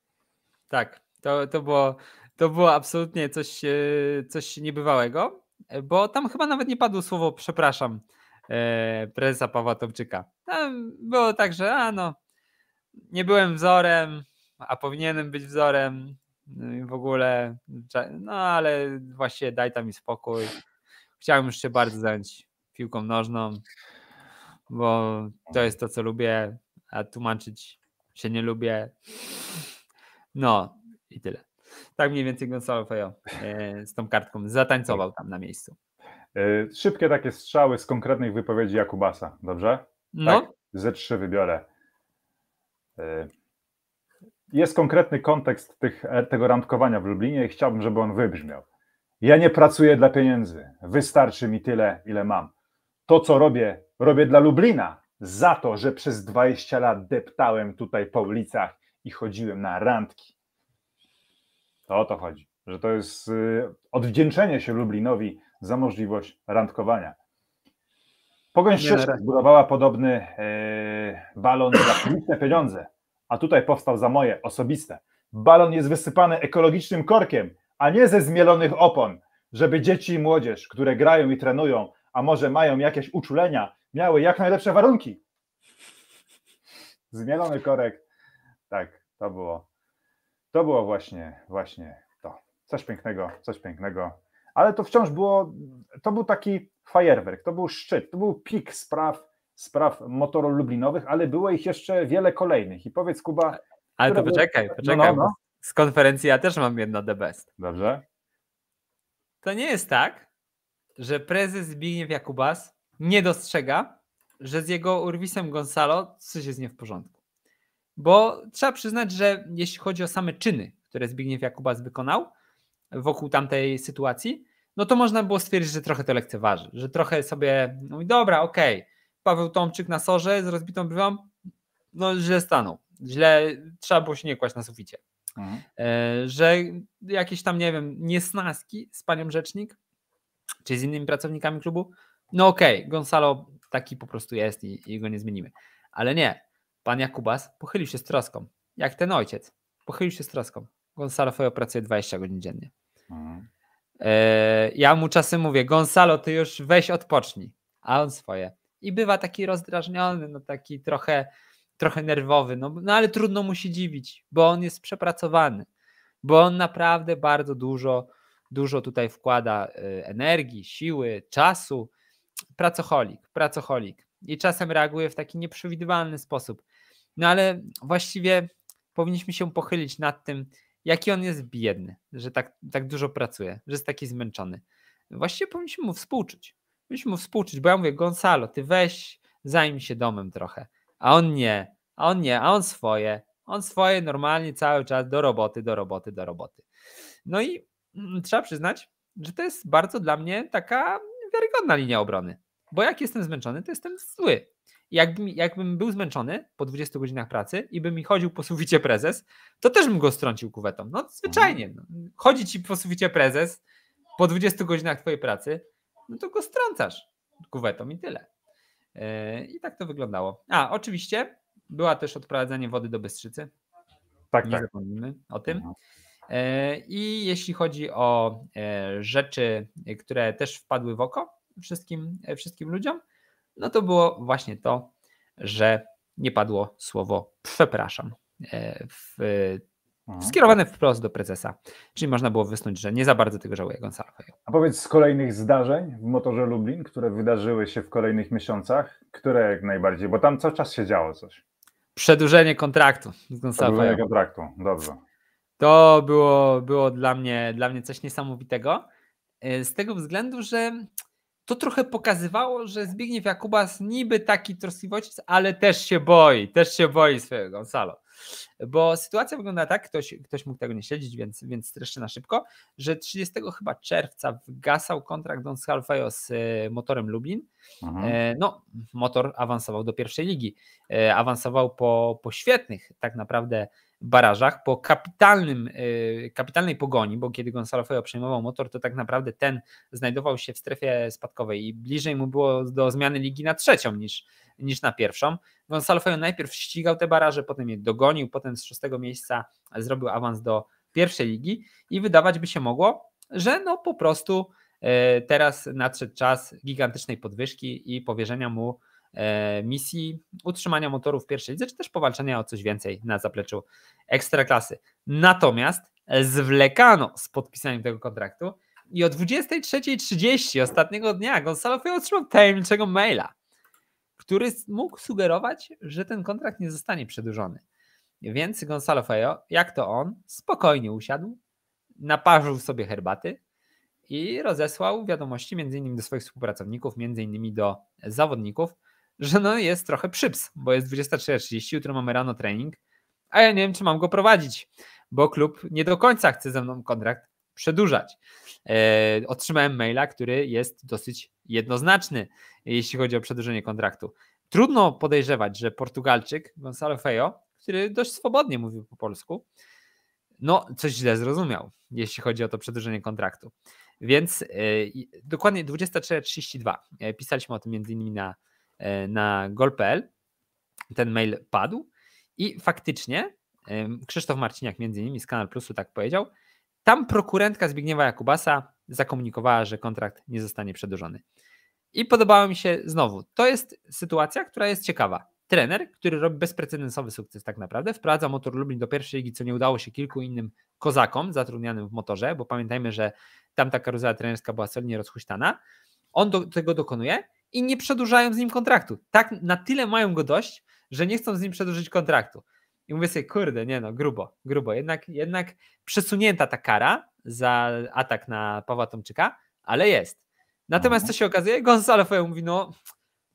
Tak, to, to, było, to było absolutnie coś, e, coś niebywałego, e, bo tam chyba nawet nie padło słowo przepraszam e, prezesa Pawła Tomczyka. Tam było tak, że a no, nie byłem wzorem, a powinienem być wzorem no w ogóle, no ale właśnie daj tam mi spokój. Chciałem już się bardzo zająć piłką nożną, bo to jest to, co lubię, a tłumaczyć się nie lubię. No, i tyle. Tak mniej więcej Gonzalo Fejo e, z tą kartką zatańcował tak. tam na miejscu. E, szybkie takie strzały z konkretnych wypowiedzi Jakubasa, dobrze? No. Tak, ze trzy wybiorę. E, jest konkretny kontekst tych, tego randkowania w Lublinie i chciałbym, żeby on wybrzmiał. Ja nie pracuję dla pieniędzy. Wystarczy mi tyle, ile mam. To, co robię, robię dla Lublina. Za to, że przez 20 lat deptałem tutaj po ulicach i chodziłem na randki. To o to chodzi, że to jest y, odwdzięczenie się Lublinowi za możliwość randkowania. Pogoń Szczecin no, zbudowała podobny e, balon za publiczne pieniądze, a tutaj powstał za moje osobiste. Balon jest wysypany ekologicznym korkiem, a nie ze zmielonych opon, żeby dzieci i młodzież, które grają i trenują, a może mają jakieś uczulenia, miały jak najlepsze warunki. Zmielony korek. Tak, to było. To było właśnie, właśnie to. Coś pięknego, coś pięknego. Ale to wciąż było, to był taki fajerwerk, to był szczyt, to był pik spraw, spraw motorów lublinowych, ale było ich jeszcze wiele kolejnych. I powiedz Kuba... Ale to poczekaj, było... poczekaj, no, no, no. z konferencji ja też mam jedno the best. Dobrze. To nie jest tak, że prezes Zbigniew Jakubas nie dostrzega, że z jego Urwisem Gonzalo coś jest nie w porządku. Bo trzeba przyznać, że jeśli chodzi o same czyny, które Zbigniew Jakubas wykonał wokół tamtej sytuacji, no to można było stwierdzić, że trochę to lekceważy, że trochę sobie mówi, dobra, okej, okay. Paweł Tomczyk na sorze z rozbitą brwią, no źle stanął, źle, trzeba było się nie kłaść na suficie. Mhm. E, że jakieś tam, nie wiem, niesnaski z panią rzecznik, czy z innymi pracownikami klubu, no okej, okay, Gonzalo taki po prostu jest i, i go nie zmienimy. Ale nie, Pan Jakubas pochylił się z troską, jak ten ojciec. Pochylił się z troską. Gonzalo Fojo pracuje 20 godzin dziennie. Mhm. E, ja mu czasem mówię, Gonzalo, ty już weź odpocznij, a on swoje. I bywa taki rozdrażniony, no taki trochę, trochę nerwowy, no, no ale trudno mu się dziwić, bo on jest przepracowany, bo on naprawdę bardzo dużo, dużo tutaj wkłada e, energii, siły, czasu. Pracocholik, pracocholik. I czasem reaguje w taki nieprzewidywalny sposób. No ale właściwie powinniśmy się pochylić nad tym, jaki on jest biedny, że tak, tak dużo pracuje, że jest taki zmęczony. Właściwie powinniśmy mu współczuć. Powinniśmy mu współczuć, bo ja mówię, Gonzalo, ty weź, zajmij się domem trochę. A on nie, a on nie, a on swoje. On swoje normalnie cały czas do roboty, do roboty, do roboty. No i mm, trzeba przyznać, że to jest bardzo dla mnie taka wiarygodna linia obrony. Bo jak jestem zmęczony, to jestem zły jakbym, jakbym był zmęczony po 20 godzinach pracy i by mi chodził po suficie prezes, to też bym go strącił kuwetą. No zwyczajnie. Mhm. No. Chodzi ci po suficie prezes po 20 godzinach twojej pracy, no to go strącasz kuwetą i tyle. Yy, I tak to wyglądało. A, oczywiście była też odprowadzanie wody do Bystrzycy. Tak, Nie tak. zapomnijmy o tym. Mhm. E, I jeśli chodzi o e, rzeczy, które też wpadły w oko wszystkim, wszystkim ludziom, no to było właśnie to, że nie padło słowo przepraszam e, w, mhm. skierowane wprost do prezesa. Czyli można było wysnuć, że nie za bardzo tego żałuje Gonsalves. A powiedz z kolejnych zdarzeń w motorze Lublin, które wydarzyły się w kolejnych miesiącach, które jak najbardziej, bo tam cały czas się działo coś. Przedłużenie kontraktu z Gonsalves. Przedłużenie kontraktu, dobrze. To było, było dla, mnie, dla mnie coś niesamowitego. E, z tego względu, że to trochę pokazywało, że Zbigniew Jakubas niby taki troskliwość, ale też się boi, też się boi swojego Gonzalo. Bo sytuacja wygląda tak, ktoś, ktoś mógł tego nie śledzić, więc, więc streszczę na szybko, że 30 chyba czerwca wygasał kontrakt Don Scalfajo z e, motorem Lublin. Mhm. E, no, motor awansował do pierwszej ligi. E, awansował po, po świetnych tak naprawdę barażach po kapitalnym, e, kapitalnej pogoni, bo kiedy Gonzalo Feo przejmował motor, to tak naprawdę ten znajdował się w strefie spadkowej i bliżej mu było do zmiany ligi na trzecią niż, niż na pierwszą. Gonzalo Feo najpierw ścigał te baraże, potem je dogonił, potem z szóstego miejsca zrobił awans do pierwszej ligi i wydawać by się mogło, że no po prostu e, teraz nadszedł czas gigantycznej podwyżki i powierzenia mu E, misji utrzymania motorów w pierwszej lidze, czy też powalczenia o coś więcej na zapleczu ekstraklasy. Natomiast zwlekano z podpisaniem tego kontraktu i o 23.30 ostatniego dnia Gonzalo Feo otrzymał tajemniczego maila, który mógł sugerować, że ten kontrakt nie zostanie przedłużony. Więc Gonzalo Feo, jak to on, spokojnie usiadł, naparzył sobie herbaty, i rozesłał wiadomości między innymi do swoich współpracowników, między innymi do zawodników, że no jest trochę przyps, bo jest 23.30, jutro mamy rano trening, a ja nie wiem, czy mam go prowadzić, bo klub nie do końca chce ze mną kontrakt przedłużać. E, otrzymałem maila, który jest dosyć jednoznaczny, jeśli chodzi o przedłużenie kontraktu. Trudno podejrzewać, że Portugalczyk Gonzalo Feio, który dość swobodnie mówił po polsku, no coś źle zrozumiał, jeśli chodzi o to przedłużenie kontraktu. Więc e, dokładnie 23.32 e, pisaliśmy o tym między innymi na na gol.pl. Ten mail padł i faktycznie Krzysztof Marciniak, między innymi z Kanal Plusu, tak powiedział. Tam prokurentka Zbigniewa Jakubasa zakomunikowała, że kontrakt nie zostanie przedłużony. I podobało mi się znowu. To jest sytuacja, która jest ciekawa. Trener, który robi bezprecedensowy sukces tak naprawdę, wprowadza motor Lublin do pierwszej ligi, co nie udało się kilku innym kozakom zatrudnianym w motorze, bo pamiętajmy, że tam ta karuzela trenerska była solidnie rozhuśtana. On do, tego dokonuje i nie przedłużają z nim kontraktu. Tak na tyle mają go dość, że nie chcą z nim przedłużyć kontraktu. I mówię sobie, kurde, nie no, grubo, grubo. Jednak, jednak przesunięta ta kara za atak na Pawła Tomczyka, ale jest. Natomiast co mhm. się okazuje? Gonzalo Fejo mówi, no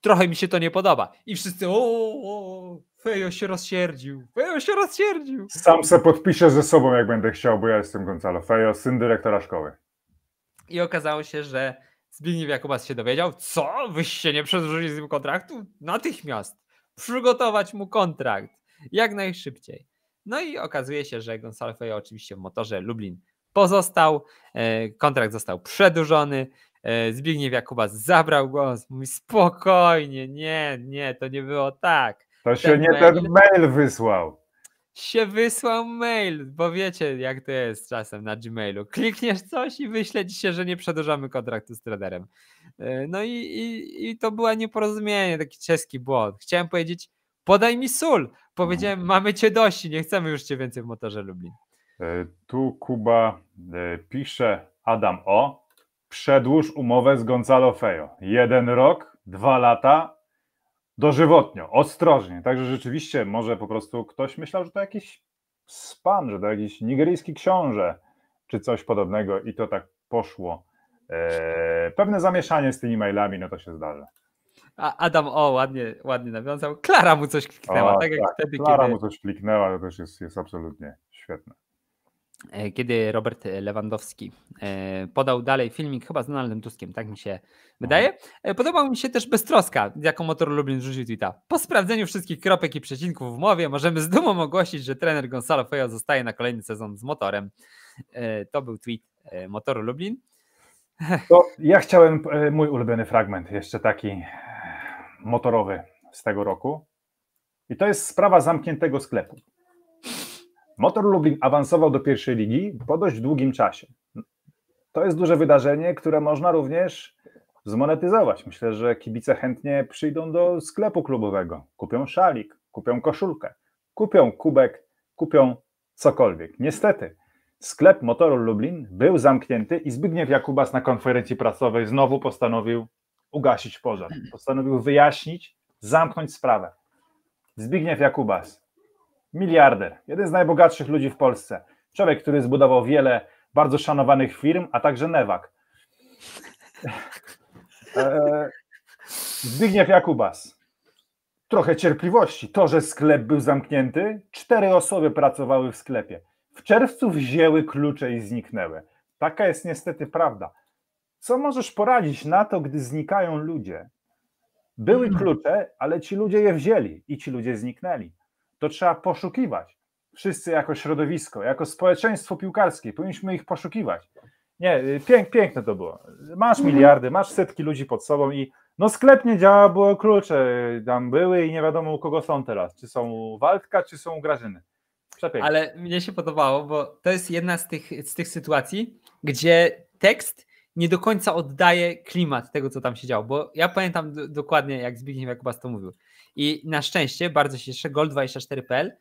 trochę mi się to nie podoba. I wszyscy, o, o Fejo się rozsierdził, Fejo się rozsierdził. Sam se podpiszę ze sobą, jak będę chciał, bo ja jestem Gonzalo Fejo, syn dyrektora szkoły. I okazało się, że Zbigniew Jakubas się dowiedział, co? Wyście nie przedłużyli z nim kontraktu? Natychmiast przygotować mu kontrakt jak najszybciej. No i okazuje się, że Gonzalo oczywiście w motorze Lublin pozostał, e, kontrakt został przedłużony, e, Zbigniew Jakubas zabrał głos, mówi spokojnie, nie, nie, to nie było tak. To się ten nie mail... ten mail wysłał się wysłał mail, bo wiecie jak to jest czasem na Gmailu. Klikniesz coś i wyśle ci się, że nie przedłużamy kontraktu z traderem. E, no i, i, i to było nieporozumienie, taki czeski błąd. Chciałem powiedzieć, podaj mi sól. Powiedziałem, mhm. mamy cię dość nie chcemy już cię więcej w motorze Lublin. E, tu Kuba e, pisze, Adam O, przedłuż umowę z Gonzalo Fejo. Jeden rok, dwa lata, dożywotnio, ostrożnie. Także rzeczywiście może po prostu ktoś myślał, że to jakiś span, że to jakiś nigeryjski książę czy coś podobnego i to tak poszło. Eee, pewne zamieszanie z tymi mailami, no to się zdarza. A Adam, o, ładnie, ładnie nawiązał. Klara mu coś kliknęła, o, tak, tak jak wtedy, Klara kiedy... mu coś kliknęła, to też jest, jest absolutnie świetne. E, kiedy Robert Lewandowski e, podał dalej filmik, chyba z Donaldem Tuskiem, tak mi się wydaje. E, podobał mi się też beztroska, jaką Motor Lublin rzucił tweeta. Po sprawdzeniu wszystkich kropek i przecinków w mowie możemy z dumą ogłosić, że trener Gonzalo Fejo zostaje na kolejny sezon z Motorem. To był tweet Motoru Lublin. <laughs> To ja chciałem mój ulubiony fragment, jeszcze taki motorowy z tego roku. I to jest sprawa zamkniętego sklepu. Motor Lublin awansował do pierwszej ligi po dość długim czasie. To jest duże wydarzenie, które można również zmonetyzować. Myślę, że kibice chętnie przyjdą do sklepu klubowego, kupią szalik, kupią koszulkę, kupią kubek, kupią cokolwiek. Niestety, sklep Motoru Lublin był zamknięty i Zbigniew Jakubas na konferencji prasowej znowu postanowił ugasić pożar. Postanowił wyjaśnić, zamknąć sprawę. Zbigniew Jakubas, Miliarder, jeden z najbogatszych ludzi w Polsce. Człowiek, który zbudował wiele bardzo szanowanych firm, a także Newak. <laughs> E, Zbigniew Jakubas. Trochę cierpliwości. To, że sklep był zamknięty, cztery osoby pracowały w sklepie. W czerwcu wzięły klucze i zniknęły. Taka jest niestety prawda. Co możesz poradzić na to, gdy znikają ludzie? Były hmm. klucze, ale ci ludzie je wzięli i ci ludzie zniknęli to trzeba poszukiwać. Wszyscy jako środowisko, jako społeczeństwo piłkarskie, powinniśmy ich poszukiwać. Nie, y, pięk, piękne to było. Masz mhm. miliardy, masz setki ludzi pod sobą i no sklep nie działa, było klucze tam były i nie wiadomo u kogo są teraz. Czy są u Waldka, czy są u Grażyny. Ale mnie się podobało, bo to jest jedna z tych, z tych sytuacji, gdzie tekst nie do końca oddaje klimat tego, co tam się działo, bo ja pamiętam dokładnie, jak Zbigniew Jakubas to mówił, i na szczęście bardzo się cieszę, gold 24pl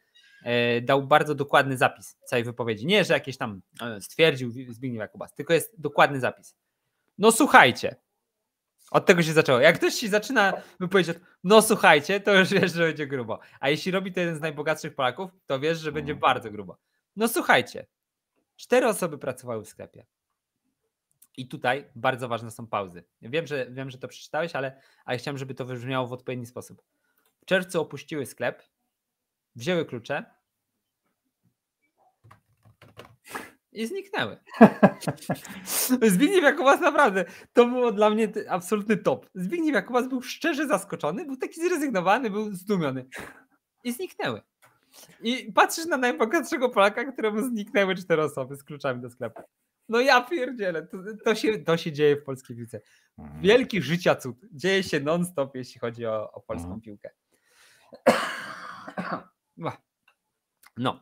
e, dał bardzo dokładny zapis całej wypowiedzi. Nie, że jakieś tam e, stwierdził Zbigniew Kubas, tylko jest dokładny zapis. No słuchajcie, od tego się zaczęło. Jak ktoś się zaczyna wypowiedzieć, no słuchajcie, to już wiesz, że będzie grubo. A jeśli robi to jeden z najbogatszych Polaków, to wiesz, że będzie no. bardzo grubo. No słuchajcie, cztery osoby pracowały w sklepie. I tutaj bardzo ważne są pauzy. Wiem, że, wiem, że to przeczytałeś, ale, ale chciałem, żeby to wybrzmiało w odpowiedni sposób. W czerwcu opuściły sklep, wzięły klucze i zniknęły. <laughs> Zbigniew Jakubas naprawdę, to było dla mnie absolutny top. Zbigniew Jakubas był szczerze zaskoczony, był taki zrezygnowany, był zdumiony. I zniknęły. I patrzysz na najbogatszego Polaka, któremu zniknęły cztery osoby z kluczami do sklepu. No ja pierdzielę, to, to, się, to się dzieje w polskiej piłce. Mhm. Wielki życia cud. Dzieje się non-stop, jeśli chodzi o, o polską mhm. piłkę. <coughs> No.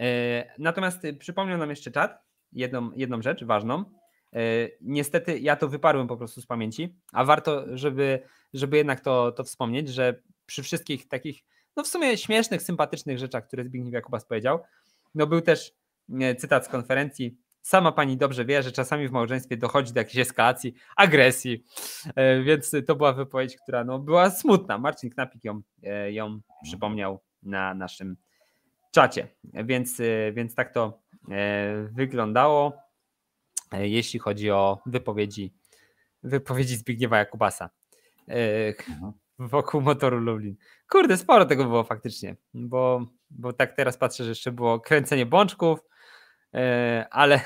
E, natomiast y, przypomniał nam jeszcze czat jedną, jedną rzecz ważną. E, niestety ja to wyparłem po prostu z pamięci, a warto, żeby, żeby jednak to, to wspomnieć, że przy wszystkich takich, no w sumie śmiesznych, sympatycznych rzeczach, które Zbigniew Jakubas powiedział, no był też e, cytat z konferencji sama pani dobrze wie, że czasami w małżeństwie dochodzi do jakiejś eskalacji, agresji, e, więc to była wypowiedź, która no, była smutna. Marcin Knapik ją, e, ją przypomniał na naszym czacie, więc, e, więc tak to wyglądało, jeśli chodzi o wypowiedzi, wypowiedzi Zbigniewa Jakubasa mhm. wokół motoru Lublin. Kurde, sporo tego było faktycznie, bo, bo tak teraz patrzę, że jeszcze było kręcenie bączków, E, ale,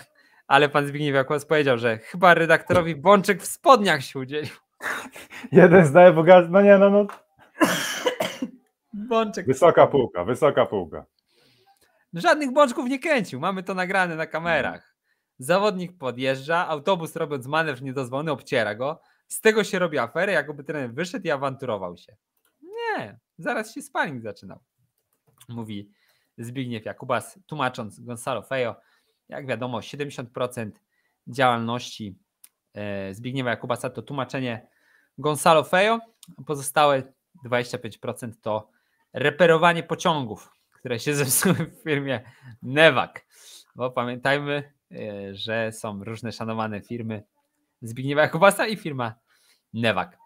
ale pan Zbigniew Jakłas powiedział, że chyba redaktorowi Bączek w spodniach się udzielił. Jeden zdaje bogactwo. no nie, no, no. Bączek. Wysoka półka, wysoka półka. Żadnych bączków nie kręcił, mamy to nagrane na kamerach. Zawodnik podjeżdża, autobus robiąc manewr niedozwolony obciera go. Z tego się robi aferę, jakoby trener wyszedł i awanturował się. Nie, zaraz się sparing zaczynał. Mówi Zbigniew Jakubas, tłumacząc Gonzalo Fejo, jak wiadomo, 70% działalności e, Zbigniewa Jakubasa to tłumaczenie Gonzalo Fejo, a pozostałe 25% to reperowanie pociągów, które się <laughs> zepsuły w firmie Newak. Bo pamiętajmy, e, że są różne szanowane firmy Zbigniewa Jakubasa i firma Newak.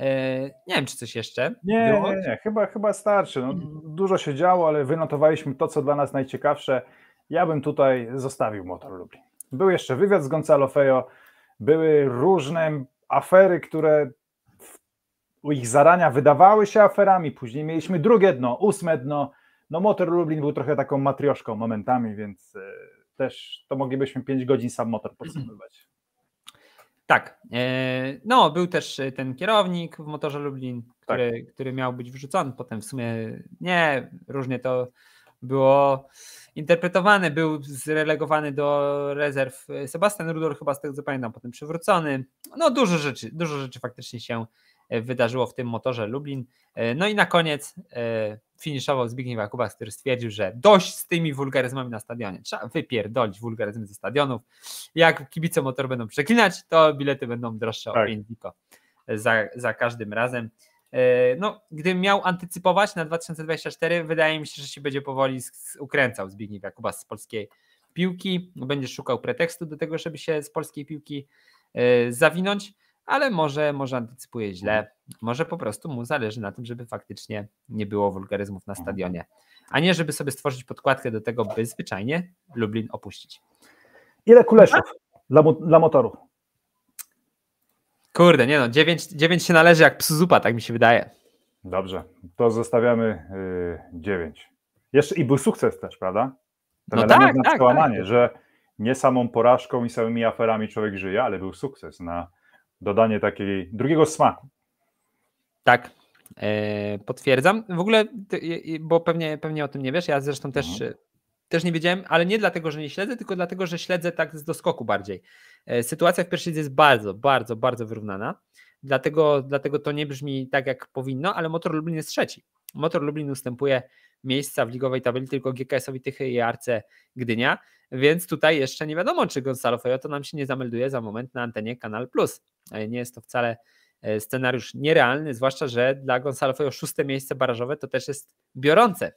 E, nie wiem, czy coś jeszcze. Nie, nie, nie. Chyba, chyba starczy. No, dużo się działo, ale wynotowaliśmy to, co dla nas najciekawsze. Ja bym tutaj zostawił Motor Lublin. Był jeszcze wywiad z Gonzalo Fejo, były różne afery, które u ich zarania wydawały się aferami, później mieliśmy drugie dno, ósme dno. No Motor Lublin był trochę taką matrioszką momentami, więc e, też to moglibyśmy 5 godzin sam motor <clears throat> podsumowywać. Tak. E, no, był też e, ten kierownik w motorze Lublin, tak. który, tak. który miał być wrzucony, potem w sumie nie, różnie to było interpretowany, był zrelegowany do rezerw e, Sebastian Rudor, chyba z tego co pamiętam, potem przywrócony. No dużo rzeczy, dużo rzeczy faktycznie się e, wydarzyło w tym motorze Lublin. E, no i na koniec finiszował Zbigniew Jakubas, który stwierdził, że dość z tymi wulgaryzmami na stadionie. Trzeba wypierdolić wulgaryzmy ze stadionów. Jak kibice motor będą przeklinać, to bilety będą droższe tak. o 5 za, za każdym razem. E, no, gdybym miał antycypować na 2024, wydaje mi się, że się będzie powoli ukręcał Zbigniew Jakuba z polskiej piłki. No, będzie szukał pretekstu do tego, żeby się z polskiej piłki e, zawinąć, ale może, może antycypuje źle. Może po prostu mu zależy na tym, żeby faktycznie nie było wulgaryzmów na stadionie, a nie żeby sobie stworzyć podkładkę do tego, by zwyczajnie Lublin opuścić. Ile kuleszów tak. dla, dla motoru? Kurde, nie no, 9, 9 się należy jak psu zupa, tak mi się wydaje. Dobrze, to zostawiamy yy, 9. Jeszcze i był sukces też, prawda? Ten no element tak, na tak, tak. przełamanie, tak. że nie samą porażką i samymi aferami człowiek żyje, ale był sukces na dodanie takiej drugiego smaku. Tak, yy, potwierdzam. W ogóle, bo pewnie, pewnie o tym nie wiesz, ja zresztą też, mhm. też nie wiedziałem, ale nie dlatego, że nie śledzę, tylko dlatego, że śledzę tak z doskoku bardziej. E, sytuacja w pierwszej lidze jest bardzo, bardzo, bardzo wyrównana, dlatego, dlatego to nie brzmi tak, jak powinno, ale Motor Lublin jest trzeci. Motor Lublin ustępuje miejsca w ligowej tabeli tylko GKS-owi Tychy i Arce Gdynia, więc tutaj jeszcze nie wiadomo, czy Gonzalo Fejoto nam się nie zamelduje za moment na antenie Kanal Plus. E, nie jest to wcale e, scenariusz nierealny, zwłaszcza, że dla Gonzalo Fejo szóste miejsce barażowe to też jest biorące,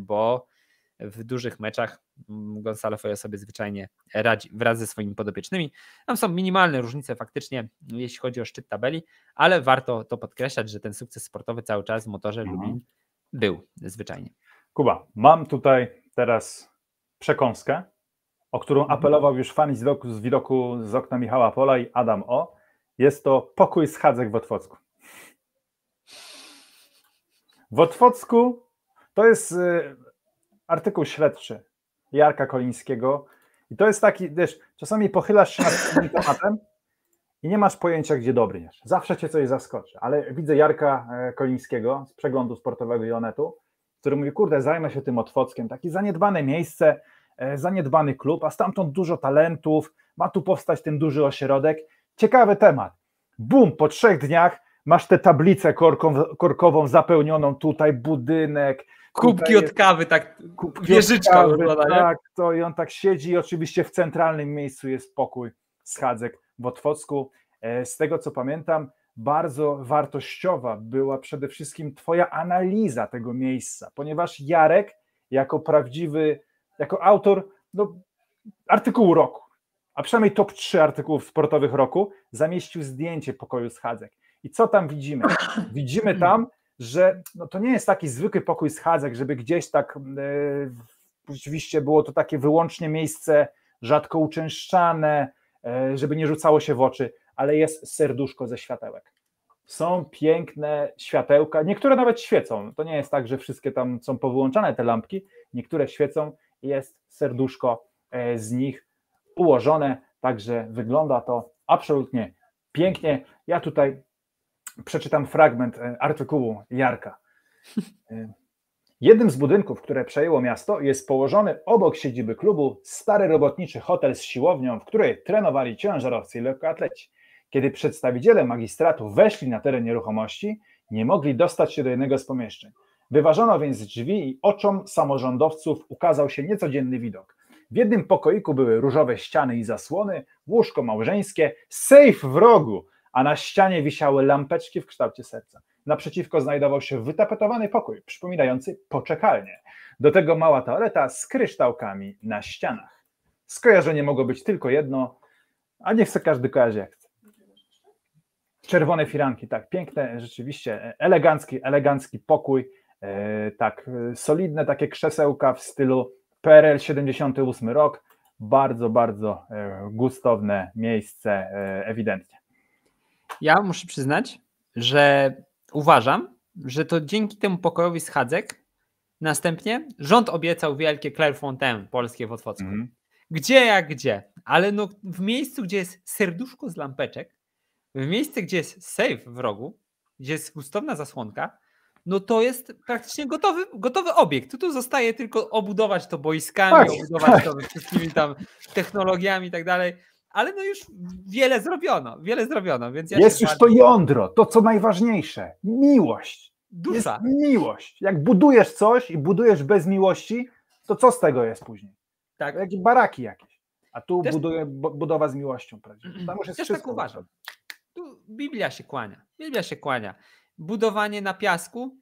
bo w dużych meczach mm, Gonzalo Foyo sobie zwyczajnie radzi wraz ze swoimi podopiecznymi. Tam są minimalne różnice faktycznie, jeśli chodzi o szczyt tabeli, ale warto to podkreślać, że ten sukces sportowy cały czas w motorze mhm. Lublin był zwyczajnie. Kuba, mam tutaj teraz przekąskę, o którą mhm. apelował już fan z widoku, z, widoku z okna Michała Pola i Adam O. Jest to pokój z Hadzek w Otwocku. W Otwocku to jest y, artykuł śledczy Jarka Kolińskiego. I to jest taki, wiesz, czasami pochylasz się nad tym tematem i nie masz pojęcia, gdzie dobrniesz. Zawsze cię coś zaskoczy. Ale widzę Jarka e, Kolińskiego z przeglądu sportowego Jonetu, który mówi, kurde, zajmę się tym Otwockiem, takie zaniedbane miejsce, e, zaniedbany klub, a stamtąd dużo talentów, ma tu powstać ten duży ośrodek. Ciekawy temat. Bum, po trzech dniach masz tę tablicę korką, korkową zapełnioną tutaj, budynek, kubki od kawy, tak wieżyczka wygląda, Tak, to i on tak siedzi i oczywiście w centralnym miejscu jest pokój schadzek w Otwocku. E, z tego co pamiętam, bardzo wartościowa była przede wszystkim Twoja analiza tego miejsca, ponieważ Jarek, jako prawdziwy, jako autor no, artykułu roku, a przynajmniej top 3 artykułów sportowych roku, zamieścił zdjęcie pokoju schadzek. I co tam widzimy? Widzimy tam że no to nie jest taki zwykły pokój schadzek, żeby gdzieś tak e, rzeczywiście było to takie wyłącznie miejsce rzadko uczęszczane, e, żeby nie rzucało się w oczy, ale jest serduszko ze światełek. Są piękne światełka, niektóre nawet świecą. To nie jest tak, że wszystkie tam są powyłączane te lampki, niektóre świecą, jest serduszko e, z nich ułożone, także wygląda to absolutnie pięknie. Ja tutaj przeczytam fragment e, artykułu Jarka. E, jednym z budynków, które przejęło miasto, jest położony obok siedziby klubu stary robotniczy hotel z siłownią, w której trenowali ciężarowcy i lekkoatleci. Kiedy przedstawiciele magistratu weszli na teren nieruchomości, nie mogli dostać się do jednego z pomieszczeń. Wyważono więc drzwi i oczom samorządowców ukazał się niecodzienny widok. W jednym pokoiku były różowe ściany i zasłony, łóżko małżeńskie, sejf w rogu, a na ścianie wisiały lampeczki w kształcie serca. Naprzeciwko znajdował się wytapetowany pokój, przypominający poczekalnię. Do tego mała toaleta z kryształkami na ścianach. Skojarzenie mogło być tylko jedno, a nie chce każdy kojarzy jak chce. Czerwone firanki, tak, piękne, rzeczywiście, e, elegancki, elegancki pokój, e, tak, e, solidne takie krzesełka w stylu PRL 78 rok, bardzo, bardzo gustowne miejsce ewidentnie. Ja muszę przyznać, że uważam, że to dzięki temu pokojowi schadzek następnie rząd obiecał wielkie Clairefontaine polskie w Otwocku. Mm -hmm. Gdzie jak gdzie, ale no w miejscu, gdzie jest serduszko z lampeczek, w miejscu, gdzie jest safe w rogu, gdzie jest gustowna zasłonka, no to jest praktycznie gotowy, gotowy obiekt. Tu zostaje tylko obudować to boiskami, tak, obudować tak. to wszystkimi tam technologiami i tak dalej ale no już wiele zrobiono, wiele zrobiono. Więc ja jest już bardzo... to jądro, to co najważniejsze, miłość. Dusza. Jest miłość. Jak budujesz coś i budujesz bez miłości, to co z tego jest później? Tak. Jakie baraki jakieś. A tu Też... buduje, budowa z miłością. Prawdziwie. Tam już jest Też tak wszystko. tak uważam. Tu Biblia się kłania. Biblia się kłania. Budowanie na piasku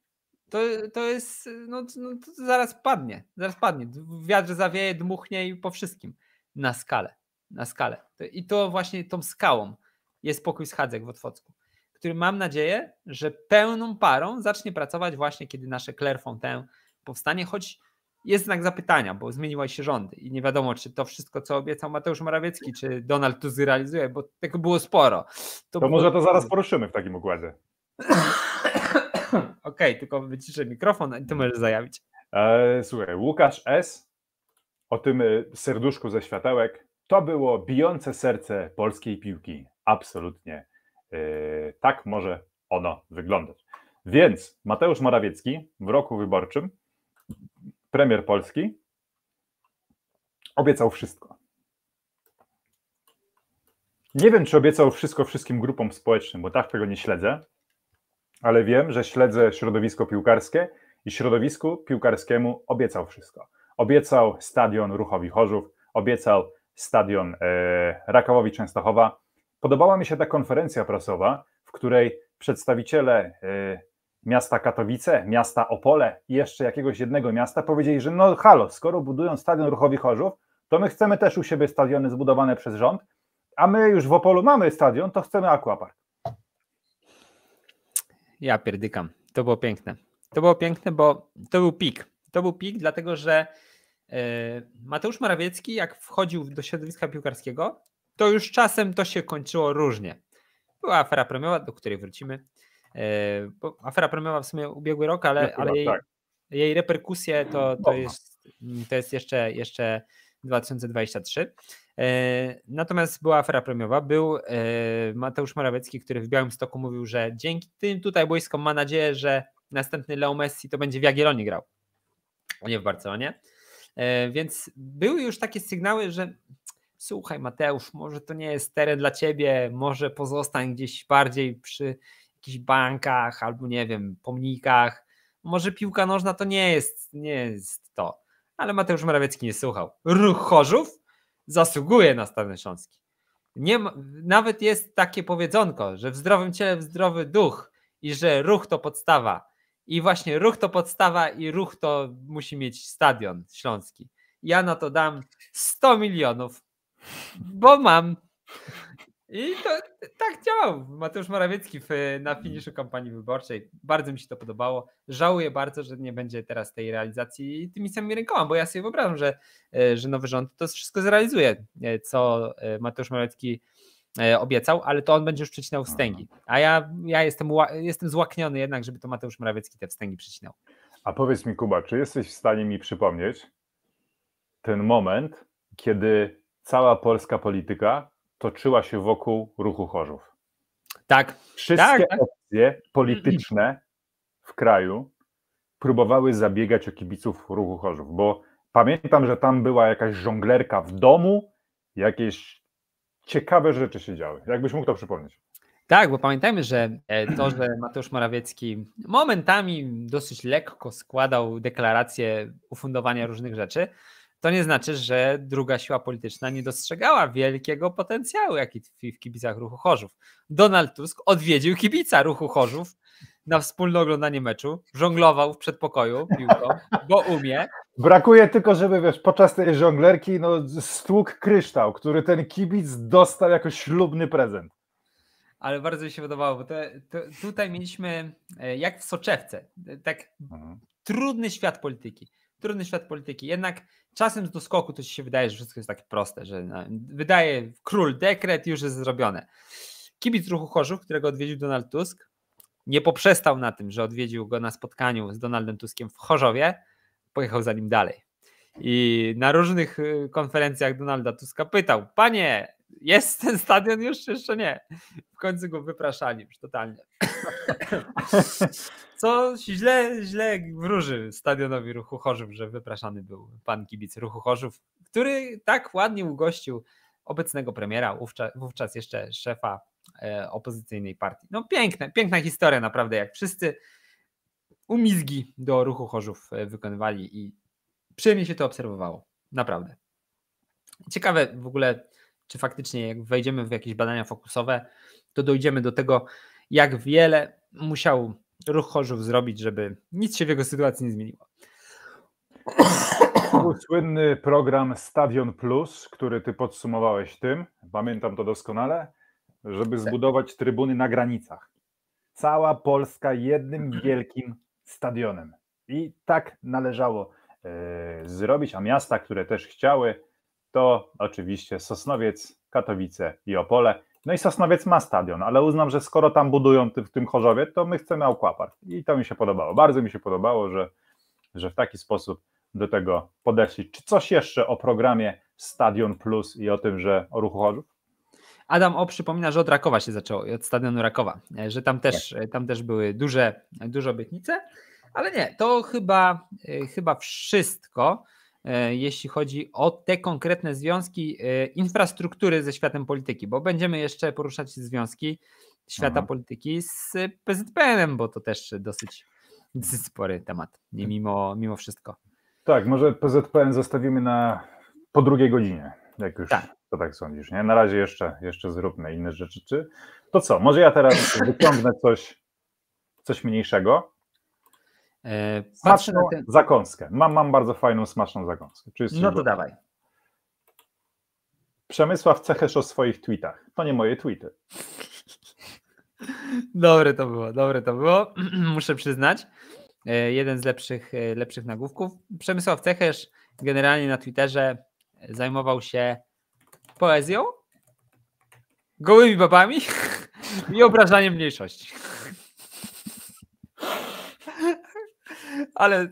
to, to jest, no, no to zaraz padnie, zaraz padnie. Wiatr zawieje, dmuchnie i po wszystkim na skalę na skalę. I to właśnie tą skałą jest pokój z Hadzek w Otwocku, który mam nadzieję, że pełną parą zacznie pracować właśnie, kiedy nasze Clairefontaine powstanie, choć jest znak zapytania, bo zmieniły się rządy i nie wiadomo, czy to wszystko, co obiecał Mateusz Morawiecki, czy Donald tu zrealizuje, bo tego było sporo. To, to było... może to zaraz poruszymy w takim układzie. <coughs> Okej, okay, tylko wyciszę mikrofon no i ty możesz zajawić. Eee, słuchaj, Łukasz S. o tym e, serduszku ze światełek to było bijące serce polskiej piłki. Absolutnie. Yy, tak może ono wyglądać. Więc Mateusz Morawiecki w roku wyborczym, premier Polski, obiecał wszystko. Nie wiem, czy obiecał wszystko wszystkim grupom społecznym, bo tak tego nie śledzę, ale wiem, że śledzę środowisko piłkarskie i środowisku piłkarskiemu obiecał wszystko. Obiecał stadion Ruchowi Chorzów, obiecał stadion e, Rakowowi Częstochowa. Podobała mi się ta konferencja prasowa, w której przedstawiciele e, miasta Katowice, miasta Opole i jeszcze jakiegoś jednego miasta powiedzieli, że no halo, skoro budują stadion Ruchowi Chorzów, to my chcemy też u siebie stadiony zbudowane przez rząd, a my już w Opolu mamy stadion, to chcemy Aquapark. Ja pierdykam. To było piękne. To było piękne, bo to był pik. To był pik, dlatego że E, Mateusz Morawiecki, jak wchodził do środowiska piłkarskiego, to już czasem to się kończyło różnie. Była afera premiowa, do której wrócimy. E, bo afera premiowa w sumie ubiegły rok, ale, ale jej, tak. jej, reperkusje to, to, jest, to jest jeszcze, jeszcze 2023. E, natomiast była afera premiowa. Był Mateusz Morawiecki, który w Białym Stoku mówił, że dzięki tym tutaj boiskom ma nadzieję, że następny Leo Messi to będzie w Jagiellonii grał, a nie w Barcelonie. E, więc były już takie sygnały, że słuchaj Mateusz, może to nie jest teren dla ciebie, może pozostań gdzieś bardziej przy jakichś bankach albo nie wiem, pomnikach. Może piłka nożna to nie jest, nie jest to. Ale Mateusz Morawiecki nie słuchał. Ruch Chorzów zasługuje na Stany Śląski. Nie ma, nawet jest takie powiedzonko, że w zdrowym ciele w zdrowy duch i że ruch to podstawa. I właśnie ruch to podstawa i ruch to musi mieć stadion śląski. Ja na to dam 100 milionów, bo mam. I to tak działał Mateusz Morawiecki w, na finiszu kampanii wyborczej. Bardzo mi się to podobało. Żałuję bardzo, że nie będzie teraz tej realizacji tymi samymi rękoma, bo ja sobie wyobrażam, że, e, że nowy rząd to wszystko zrealizuje, e, co e, Mateusz Morawiecki E, obiecał, ale to on będzie już przycinał wstęgi. A ja, ja jestem, jestem złakniony jednak, żeby to Mateusz Morawiecki te wstęgi przycinał. A powiedz mi, Kuba, czy jesteś w stanie mi przypomnieć ten moment, kiedy cała polska polityka toczyła się wokół ruchu chorzów? Tak. Wszystkie tak, tak. opcje tak. polityczne w kraju próbowały zabiegać o kibiców ruchu chorzów, bo pamiętam, że tam była jakaś żonglerka w domu, jakieś ciekawe rzeczy się działy. Jakbyś mógł to przypomnieć. Tak, bo pamiętajmy, że e, to, że Mateusz Morawiecki momentami dosyć lekko składał deklaracje ufundowania różnych rzeczy, to nie znaczy, że druga siła polityczna nie dostrzegała wielkiego potencjału, jaki tkwi w kibicach ruchu Chorzów. Donald Tusk odwiedził kibica ruchu Chorzów na wspólne oglądanie meczu, żonglował w przedpokoju piłką, bo umie. Brakuje tylko, żeby wiesz, podczas tej żonglerki no, stłuk kryształ, który ten kibic dostał jako ślubny prezent. Ale bardzo mi się podobało, bo tutaj mieliśmy e, jak w soczewce, e, tak mhm. trudny świat polityki. Trudny świat polityki. Jednak czasem z doskoku to ci się wydaje, że wszystko jest takie proste, że no, wydaje król dekret, już jest zrobione. Kibic ruchu Chorzów, którego odwiedził Donald Tusk, nie poprzestał na tym, że odwiedził go na spotkaniu z Donaldem Tuskiem w Chorzowie, pojechał za nim dalej. I na różnych y, konferencjach Donalda Tuska pytał: Panie, jest ten stadion już, jeszcze nie. W końcu go wypraszali już totalnie. <laughs> Co źle, źle wróży stadionowi Ruchu Chorzów, że wypraszany był pan kibic Ruchu Chorzów, który tak ładnie ugościł obecnego premiera, wówczas jeszcze szefa E, opozycyjnej partii. No piękne, piękna historia naprawdę, jak wszyscy umizgi do ruchu chorzów e, wykonywali i przyjemnie się to obserwowało, naprawdę. Ciekawe w ogóle, czy faktycznie jak wejdziemy w jakieś badania fokusowe, to dojdziemy do tego, jak wiele musiał ruch chorzów zrobić, żeby nic się w jego sytuacji nie zmieniło. słynny program Stadion Plus, który ty podsumowałeś tym. Pamiętam to doskonale żeby tak. zbudować trybuny na granicach. Cała Polska jednym mhm. wielkim stadionem. I tak należało e, zrobić, a miasta, które też chciały, to oczywiście Sosnowiec, Katowice i Opole. No i Sosnowiec ma stadion, ale uznam, że skoro tam budują w tym Chorzowie, to my chcemy Aquapark. I to mi się podobało. Bardzo mi się podobało, że, że w taki sposób do tego podeszli. Czy coś jeszcze o programie Stadion Plus i o tym, że o ruchu Chorzów? Adam O przypomina, że od Rakowa się zaczęło, od stadionu Rakowa, e, że tam też, tak. e, tam też były duże, duże obietnice, ale nie, to chyba, e, chyba wszystko, jeśli chodzi o te konkretne związki infrastruktury ze światem polityki, bo będziemy jeszcze poruszać związki świata mhm. polityki z PZPN-em, bo to też dosyć spory temat, nie mimo, mimo wszystko. Tak, może PZPN zostawimy na po drugiej godzinie, jak już tak. To tak sądzisz, nie? Na razie jeszcze, jeszcze zróbmy inne rzeczy. Czy... To co, może ja teraz wyciągnę coś, coś mniejszego? E, patrzę smaczną na ten... zakąskę. Mam, mam bardzo fajną, smaczną zakąskę. no to dawaj. Przemysław Cechesz o swoich tweetach. To nie moje tweety. <laughs> Dobre to było, dobre to było. <clears throat> Muszę przyznać. E, jeden z lepszych, e, lepszych nagłówków. Przemysław Cechesz generalnie na Twitterze zajmował się Poezją? Gołymi babami? <laughs> I obrażaniem mniejszości. Ale e,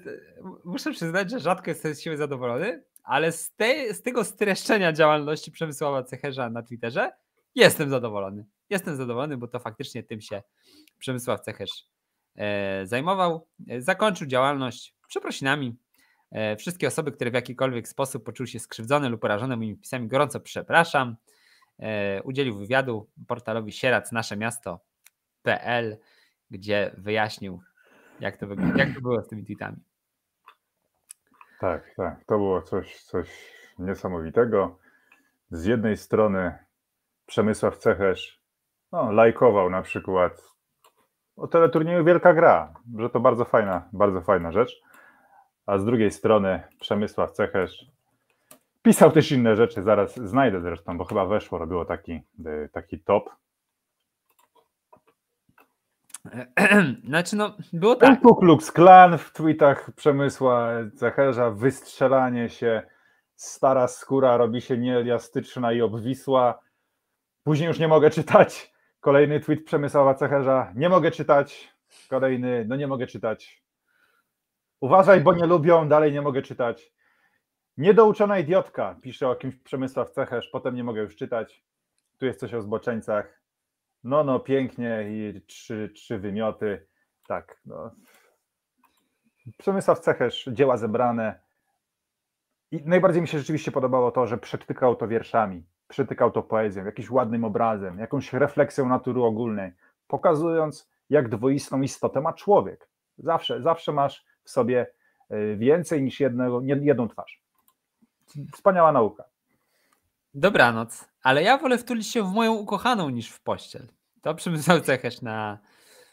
muszę przyznać, że rzadko jestem z siebie zadowolony, ale z, z tego streszczenia działalności Przemysława Cecherza na Twitterze jestem zadowolony. Jestem zadowolony, bo to faktycznie tym się Przemysław Cecherz e, zajmował. E, zakończył działalność przeprosinami, E, wszystkie osoby, które w jakikolwiek sposób poczuły się skrzywdzone lub porażone moimi pisami, gorąco przepraszam. E, udzielił wywiadu portalowi Sierac Nasze Miasto.pl, gdzie wyjaśnił, jak to, wygląda, jak to było z tymi tweetami. Tak, tak. To było coś, coś niesamowitego. Z jednej strony Przemysław Cechesz no, lajkował na przykład o teleturnieju Wielka Gra, że to bardzo fajna, bardzo fajna rzecz a z drugiej strony Przemysław Cechesz pisał też inne rzeczy, zaraz znajdę zresztą, bo chyba weszło, robiło taki, e, taki top. <clears throat> Znaczy, no, było tak. Ku Klux Klan w tweetach Przemysła Cecherza, wystrzelanie się, stara skóra robi się nieelastyczna i obwisła. Później już nie mogę czytać. Kolejny tweet Przemysława Cecherza, nie mogę czytać. Kolejny, no nie mogę czytać. Uważaj, bo nie lubią, dalej nie mogę czytać. Niedouczona idiotka, pisze o kimś Przemysław Cecherz, potem nie mogę już czytać. Tu jest coś o zboczeńcach. No, no, pięknie i trzy, trzy wymioty. Tak, no. Przemysław Cecherz, dzieła zebrane. I najbardziej mi się rzeczywiście podobało to, że przetykał to wierszami, przetykał to poezją, jakimś ładnym obrazem, jakąś refleksją natury ogólnej, pokazując, jak dwoistą istotę ma człowiek. Zawsze, zawsze masz sobie e, więcej niż jednego, jedną twarz. Wspaniała nauka. Dobranoc, ale ja wolę wtulić się w moją ukochaną niż w pościel. To przemysł <laughs> Cechesz na,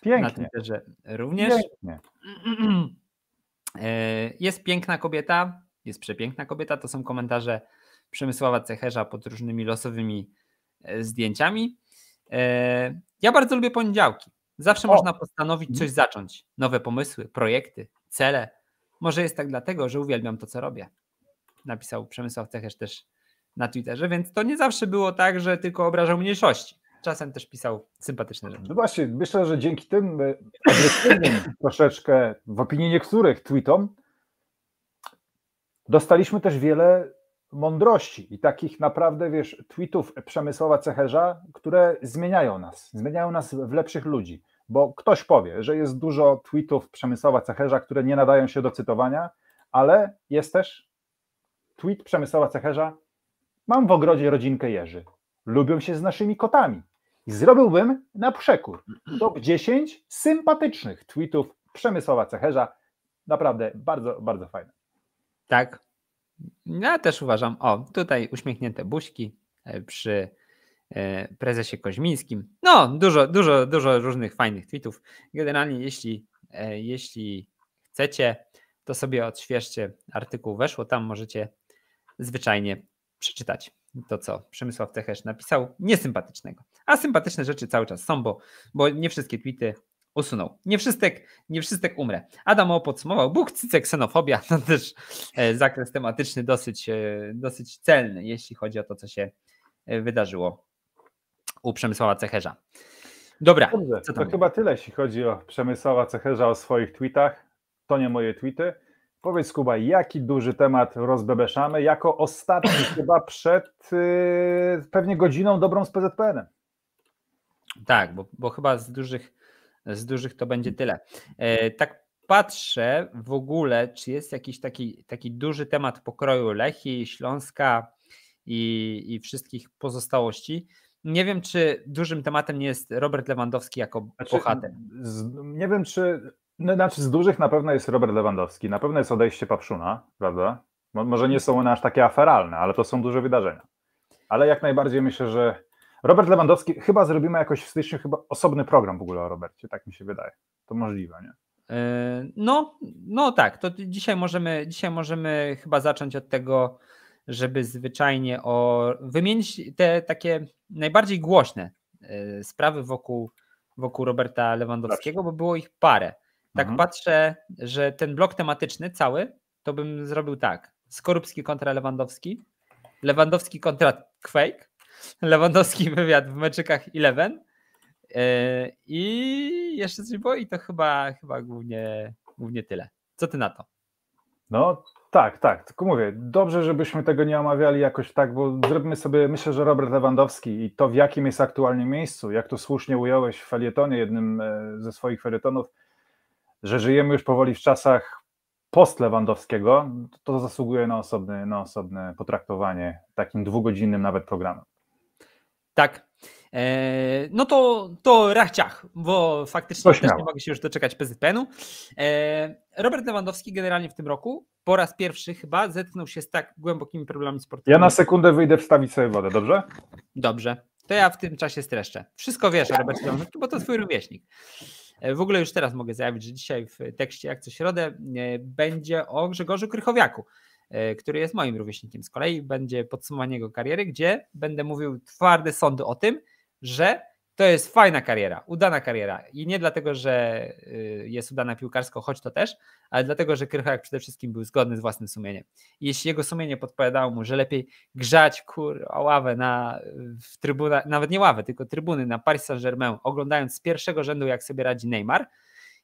na Twitterze również. Pięknie. <clears throat> E, jest piękna kobieta, jest przepiękna kobieta. To są komentarze Przemysława Cecherza pod różnymi losowymi e, zdjęciami. Ja bardzo lubię poniedziałki. Zawsze o. można postanowić coś mhm. zacząć. Nowe pomysły, projekty, cele. Może jest tak dlatego, że uwielbiam to, co robię. Napisał Przemysław Cechesz też na Twitterze, więc to nie zawsze było tak, że tylko obrażał mniejszości. Czasem też pisał sympatyczne rzeczy. No właśnie, myślę, że dzięki tym e, agresywnym <clears throat> troszeczkę, w opinii niektórych, tweetom, dostaliśmy też wiele mądrości i takich naprawdę, wiesz, tweetów Przemysława Cecherza, które zmieniają nas, zmieniają nas w lepszych ludzi bo ktoś powie, że jest dużo tweetów Przemysława Cecherza, które nie nadają się do cytowania, ale jest też tweet Przemysława Cecherza mam w ogrodzie rodzinkę Jerzy, lubią się z naszymi kotami i zrobiłbym na przekór top 10 <clears throat> sympatycznych tweetów Przemysława Cecherza, naprawdę bardzo, bardzo fajne. Tak, ja też uważam, o, tutaj uśmiechnięte buźki e, przy E, prezesie Koźmińskim. No, dużo, dużo, dużo różnych fajnych tweetów. Generalnie, jeśli, e, jeśli chcecie, to sobie odświeżcie artykuł weszło, tam możecie zwyczajnie przeczytać to, co Przemysław Techesz napisał, niesympatycznego. A sympatyczne rzeczy cały czas są, bo, bo nie wszystkie tweety usunął. Nie wszystek, nie wszystek umrę. Adam O podsumował Bóg, cycek, ksenofobia, <laughs> to też e, zakres tematyczny dosyć, dosyć celny, jeśli chodzi o to, co się wydarzyło u Przemysława Cecherza. Dobra. Dobrze, to chyba tyle, jeśli chodzi o Przemysława Cecherza, o swoich tweetach. To nie moje tweety. Powiedz Kuba, jaki duży temat rozbebeszamy jako ostatni <clears throat> chyba przed yy, pewnie godziną dobrą z PZPN-em. Tak, bo, bo chyba z dużych, z dużych to będzie tyle. E, tak patrzę w ogóle, czy jest jakiś taki, taki duży temat pokroju Lechi, Śląska i, i wszystkich pozostałości. Nie wiem, czy dużym tematem nie jest Robert Lewandowski jako znaczy, bohater. Z, nie wiem, czy. No, znaczy, z dużych na pewno jest Robert Lewandowski, na pewno jest odejście Papszuna, prawda? Mo, może nie są one aż takie aferalne, ale to są duże wydarzenia. Ale jak najbardziej myślę, że Robert Lewandowski, chyba zrobimy jakoś w styczniu chyba osobny program w ogóle o Robercie, tak mi się wydaje. To możliwe, nie? E, no, no tak, to dzisiaj możemy, dzisiaj możemy chyba zacząć od tego, żeby zwyczajnie o, wymienić te takie najbardziej głośne e, sprawy wokół, wokół Roberta Lewandowskiego, bo było ich parę. Tak mhm. patrzę, że ten blok tematyczny cały, to bym zrobił tak. Skorupski kontra Lewandowski, Lewandowski kontra Quake, Lewandowski <laughs> wywiad w meczykach Eleven e, i jeszcze coś było i to chyba, chyba głównie, głównie tyle. Co ty na to? No tak, tak, tylko mówię, dobrze, żebyśmy tego nie omawiali jakoś tak, bo zróbmy sobie, myślę, że Robert Lewandowski i to w jakim jest aktualnie miejscu, jak to słusznie ująłeś w felietonie, jednym e, ze swoich felietonów, że żyjemy już powoli w czasach post-Lewandowskiego, to zasługuje na osobne, na osobne potraktowanie takim dwugodzinnym nawet programem. Tak, E, no to, to rachciach, bo faktycznie też nie mogę się już doczekać PZPN-u. E, Robert Lewandowski generalnie w tym roku po raz pierwszy chyba zetknął się z tak głębokimi problemami sportowymi. Ja na sekundę wyjdę wstawić sobie wodę, dobrze? Dobrze. To ja w tym czasie streszczę. Wszystko wiesz, Robert Lewandowski, bo to twój rówieśnik. E, w ogóle już teraz mogę zajawić, że dzisiaj w tekście Jak co środę będzie o Grzegorzu Krychowiaku który jest moim rówieśnikiem z kolei, będzie podsumowanie jego kariery, gdzie będę mówił twarde sądy o tym, że to jest fajna kariera, udana kariera. I nie dlatego, że y, jest udana piłkarsko, choć to też, ale dlatego, że Krychak przede wszystkim był zgodny z własnym sumieniem. I jeśli jego sumienie podpowiadało mu, że lepiej grzać kur ławę na w trybunach, nawet nie ławę, tylko trybuny na Paris Saint-Germain, oglądając z pierwszego rzędu, jak sobie radzi Neymar,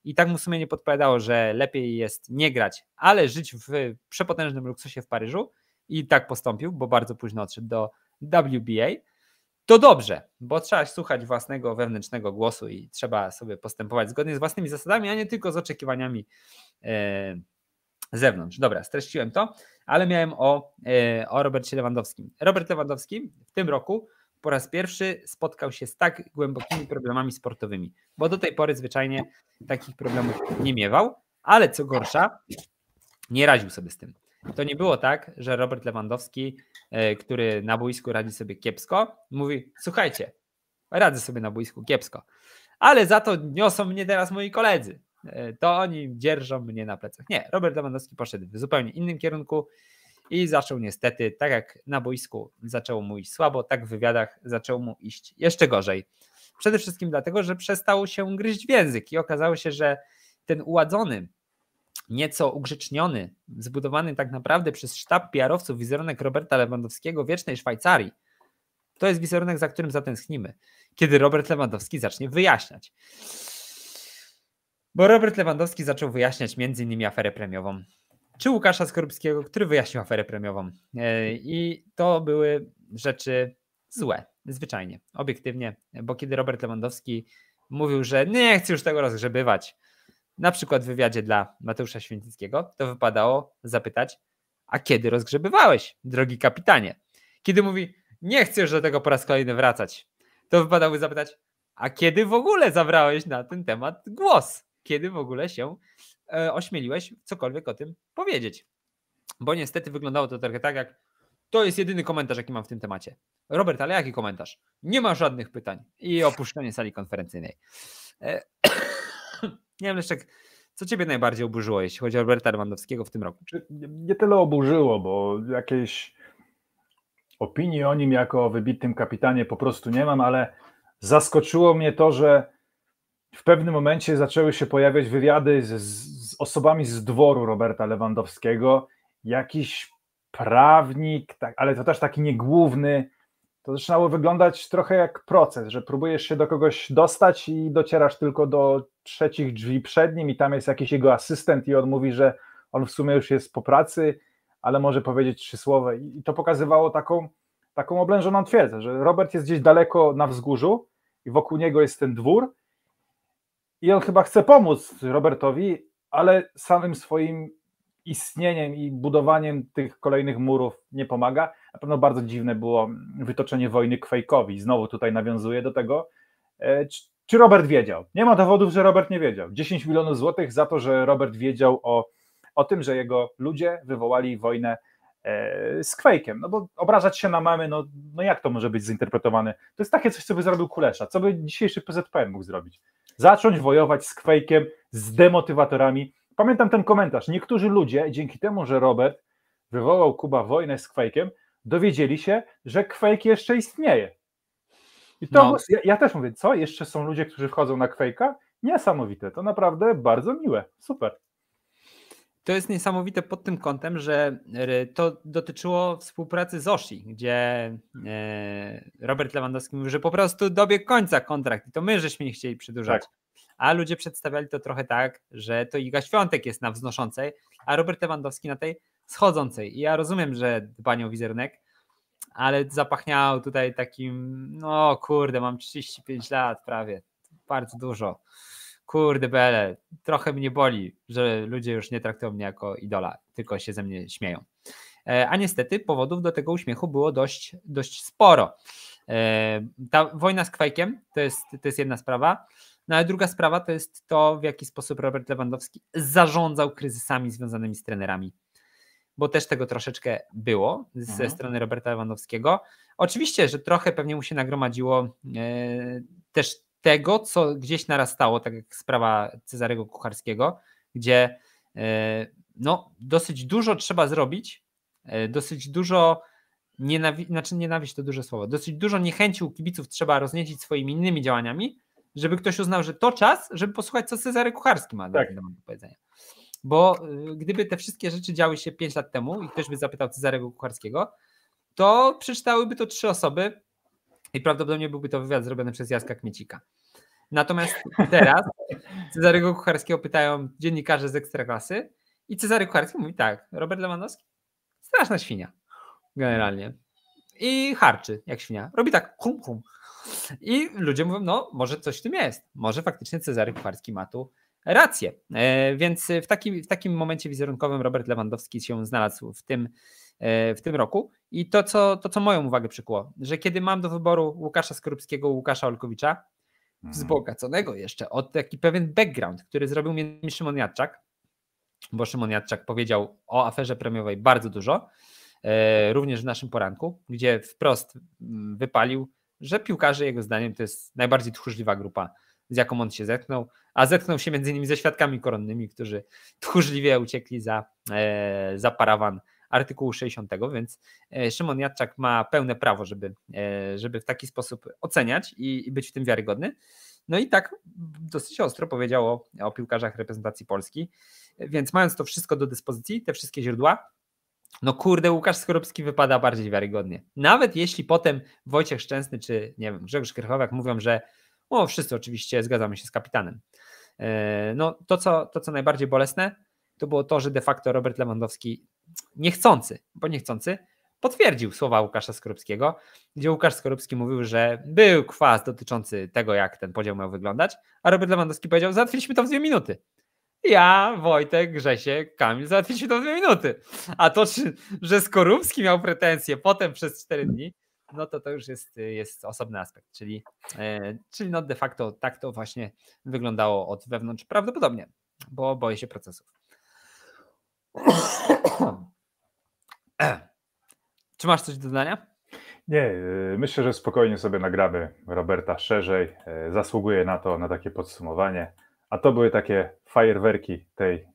i tak mu sumienie podpowiadało, że lepiej jest nie grać, ale żyć w przepotężnym luksusie w Paryżu, i tak postąpił, bo bardzo późno odszedł do WBA to dobrze, bo trzeba słuchać własnego wewnętrznego głosu i trzeba sobie postępować zgodnie z własnymi zasadami, a nie tylko z oczekiwaniami e, z zewnątrz. Dobra, streściłem to, ale miałem o, e, o Robercie Lewandowskim. Robert Lewandowski w tym roku po raz pierwszy spotkał się z tak głębokimi problemami sportowymi, bo do tej pory zwyczajnie takich problemów nie miewał, ale co gorsza, nie radził sobie z tym. To nie było tak, że Robert Lewandowski, e, który na boisku radzi sobie kiepsko, mówi: Słuchajcie, radzę sobie na boisku kiepsko, ale za to niosą mnie teraz moi koledzy. E, to oni dzierżą mnie na plecach. Nie, Robert Lewandowski poszedł w zupełnie innym kierunku i zaczął niestety, tak jak na boisku zaczęło mu iść słabo, tak w wywiadach zaczęło mu iść jeszcze gorzej. Przede wszystkim dlatego, że przestał się gryźć w język i okazało się, że ten uładzony nieco ugrzeczniony, zbudowany tak naprawdę przez sztab PR-owców wizerunek Roberta Lewandowskiego wiecznej Szwajcarii. To jest wizerunek, za którym zatęsknimy, kiedy Robert Lewandowski zacznie wyjaśniać. Bo Robert Lewandowski zaczął wyjaśniać m.in. aferę premiową, czy Łukasza Skorupskiego, który wyjaśnił aferę premiową. E, I to były rzeczy złe, zwyczajnie, obiektywnie, bo kiedy Robert Lewandowski mówił, że nie chce już tego rozgrzebywać, na przykład w wywiadzie dla Mateusza Święcickiego, to wypadało zapytać, a kiedy rozgrzebywałeś, drogi kapitanie? Kiedy mówi, nie chcę już do tego po raz kolejny wracać, to wypadałoby zapytać, a kiedy w ogóle zabrałeś na ten temat głos? Kiedy w ogóle się e, ośmieliłeś cokolwiek o tym powiedzieć? Bo niestety wyglądało to trochę tak, jak to jest jedyny komentarz, jaki mam w tym temacie. Robert, ale jaki komentarz? Nie ma żadnych pytań i opuszczenie sali konferencyjnej. E, nie wiem, Leszek, co ciebie najbardziej oburzyło, jeśli chodzi o Roberta Lewandowskiego w tym roku? Znaczy, nie tyle oburzyło, bo jakieś opinii o nim jako o wybitnym kapitanie po prostu nie mam, ale zaskoczyło mnie to, że w pewnym momencie zaczęły się pojawiać wywiady z, z osobami z dworu Roberta Lewandowskiego, jakiś prawnik, tak, ale to też taki niegłówny, to zaczynało wyglądać trochę jak proces, że próbujesz się do kogoś dostać i docierasz tylko do trzecich drzwi przed nim i tam jest jakiś jego asystent i on mówi, że on w sumie już jest po pracy, ale może powiedzieć trzy słowa. I to pokazywało taką, taką oblężoną twierdzę, że Robert jest gdzieś daleko na wzgórzu i wokół niego jest ten dwór i on chyba chce pomóc Robertowi, ale samym swoim istnieniem i budowaniem tych kolejnych murów nie pomaga. Na pewno bardzo dziwne było wytoczenie wojny Kwejkowi. Znowu tutaj nawiązuję do tego, e, czy Robert wiedział. Nie ma dowodów, że Robert nie wiedział. 10 milionów złotych za to, że Robert wiedział o, o tym, że jego ludzie wywołali wojnę e, z Kwejkiem. no bo obrażać się na mamy, no, no jak to może być zinterpretowane? To jest takie coś, co by zrobił Kulesza, co by dzisiejszy PZPN mógł zrobić. Zacząć wojować z Kwejkiem, z demotywatorami. Pamiętam ten komentarz. Niektórzy ludzie, dzięki temu, że Robert wywołał Kuba wojnę z Kwejkiem, dowiedzieli się, że Quake jeszcze istnieje. I to, no. ja, ja, też mówię, co, jeszcze są ludzie, którzy wchodzą na Quake'a? Niesamowite, to naprawdę bardzo miłe, super. To jest niesamowite pod tym kątem, że y, to dotyczyło współpracy z Oshi, gdzie e, Robert Lewandowski mówił, że po prostu dobiegł końca kontrakt i to my żeśmy nie chcieli przedłużać. Tak. A ludzie przedstawiali to trochę tak, że to Iga Świątek jest na wznoszącej, a Robert Lewandowski na tej schodzącej. I ja rozumiem, że dbanie o wizerunek, ale zapachniał tutaj takim, no kurde, mam 35 lat prawie, bardzo dużo. Kurde bele, trochę mnie boli, że ludzie już nie traktują mnie jako idola, tylko się ze mnie śmieją. E, a niestety powodów do tego uśmiechu było dość, dość sporo. E, ta wojna z Kwajkiem to jest, to jest jedna sprawa. No ale druga sprawa to jest to, w jaki sposób Robert Lewandowski zarządzał kryzysami związanymi z trenerami bo też tego troszeczkę było ze mhm. strony Roberta Lewandowskiego. Oczywiście, że trochę pewnie mu się nagromadziło e, też tego, co gdzieś narastało, tak jak sprawa Cezarego Kucharskiego, gdzie e, no, dosyć dużo trzeba zrobić, e, dosyć dużo nienawi- znaczy nienawiść to duże słowo, dosyć dużo niechęci u kibiców trzeba rozniecić swoimi innymi działaniami, żeby ktoś uznał, że to czas, żeby posłuchać, co Cezary Kucharski ma tak. do powiedzenia bo y, gdyby te wszystkie rzeczy działy się 5 lat temu i ktoś by zapytał Cezarego Kucharskiego, to przeczytałyby to trzy osoby i prawdopodobnie byłby to wywiad zrobiony przez Jaska Kmiecika. Natomiast teraz Cezarego Kucharskiego pytają dziennikarze z Ekstraklasy i Cezary Kucharski mówi tak, Robert Lewandowski straszna świnia generalnie i harczy jak świnia, robi tak hum hum i ludzie mówią, no może coś w tym jest, może faktycznie Cezary Kucharski ma tu rację. E, więc w, taki, w takim momencie wizerunkowym Robert Lewandowski się znalazł w tym, e, w tym roku. I to co, to, co moją uwagę przykuło, że kiedy mam do wyboru Łukasza Skorupskiego, Łukasza Olkowicza, mhm. wzbogaconego jeszcze o taki pewien background, który zrobił mi Szymon Jadczak, bo Szymon Jadczak powiedział o aferze premiowej bardzo dużo, e, również w naszym poranku, gdzie wprost mm, wypalił, że piłkarze jego zdaniem to jest najbardziej tchórzliwa grupa z jaką on się zetknął, a zetknął się między innymi ze świadkami koronnymi, którzy tchórzliwie uciekli za, e, za parawan artykułu 60, więc e, Szymon Jadczak ma pełne prawo, żeby, e, żeby w taki sposób oceniać i, być w tym wiarygodny. No i tak dosyć ostro powiedział o, o piłkarzach reprezentacji Polski, więc mając to wszystko do dyspozycji, te wszystkie źródła, no kurde, Łukasz Skorupski wypada bardziej wiarygodnie. Nawet jeśli potem Wojciech Szczęsny czy, nie wiem, Grzegorz Krychowiak mówią, że no wszyscy oczywiście zgadzamy się z kapitanem. E, no, to co, to co najbardziej bolesne, to było to, że de facto Robert Lewandowski niechcący, bo niechcący, potwierdził słowa Łukasza Skorupskiego, gdzie Łukasz Skorupski mówił, że był kwas dotyczący tego, jak ten podział miał wyglądać, a Robert Lewandowski powiedział, załatwiliśmy to w dwie minuty. Ja, Wojtek, Grzesie, Kamil załatwiliśmy to w dwie minuty. A to, że Skorupski miał pretensje potem przez cztery dni, no to to już jest, jest osobny aspekt, czyli, e, czyli no de facto tak to właśnie wyglądało od wewnątrz prawdopodobnie, bo boję się procesów. <clears throat> Czy masz coś do dodania? Nie, e, myślę, że spokojnie sobie nagramy Roberta szerzej. E, zasługuje na to, na takie podsumowanie. A to były takie fajerwerki tej,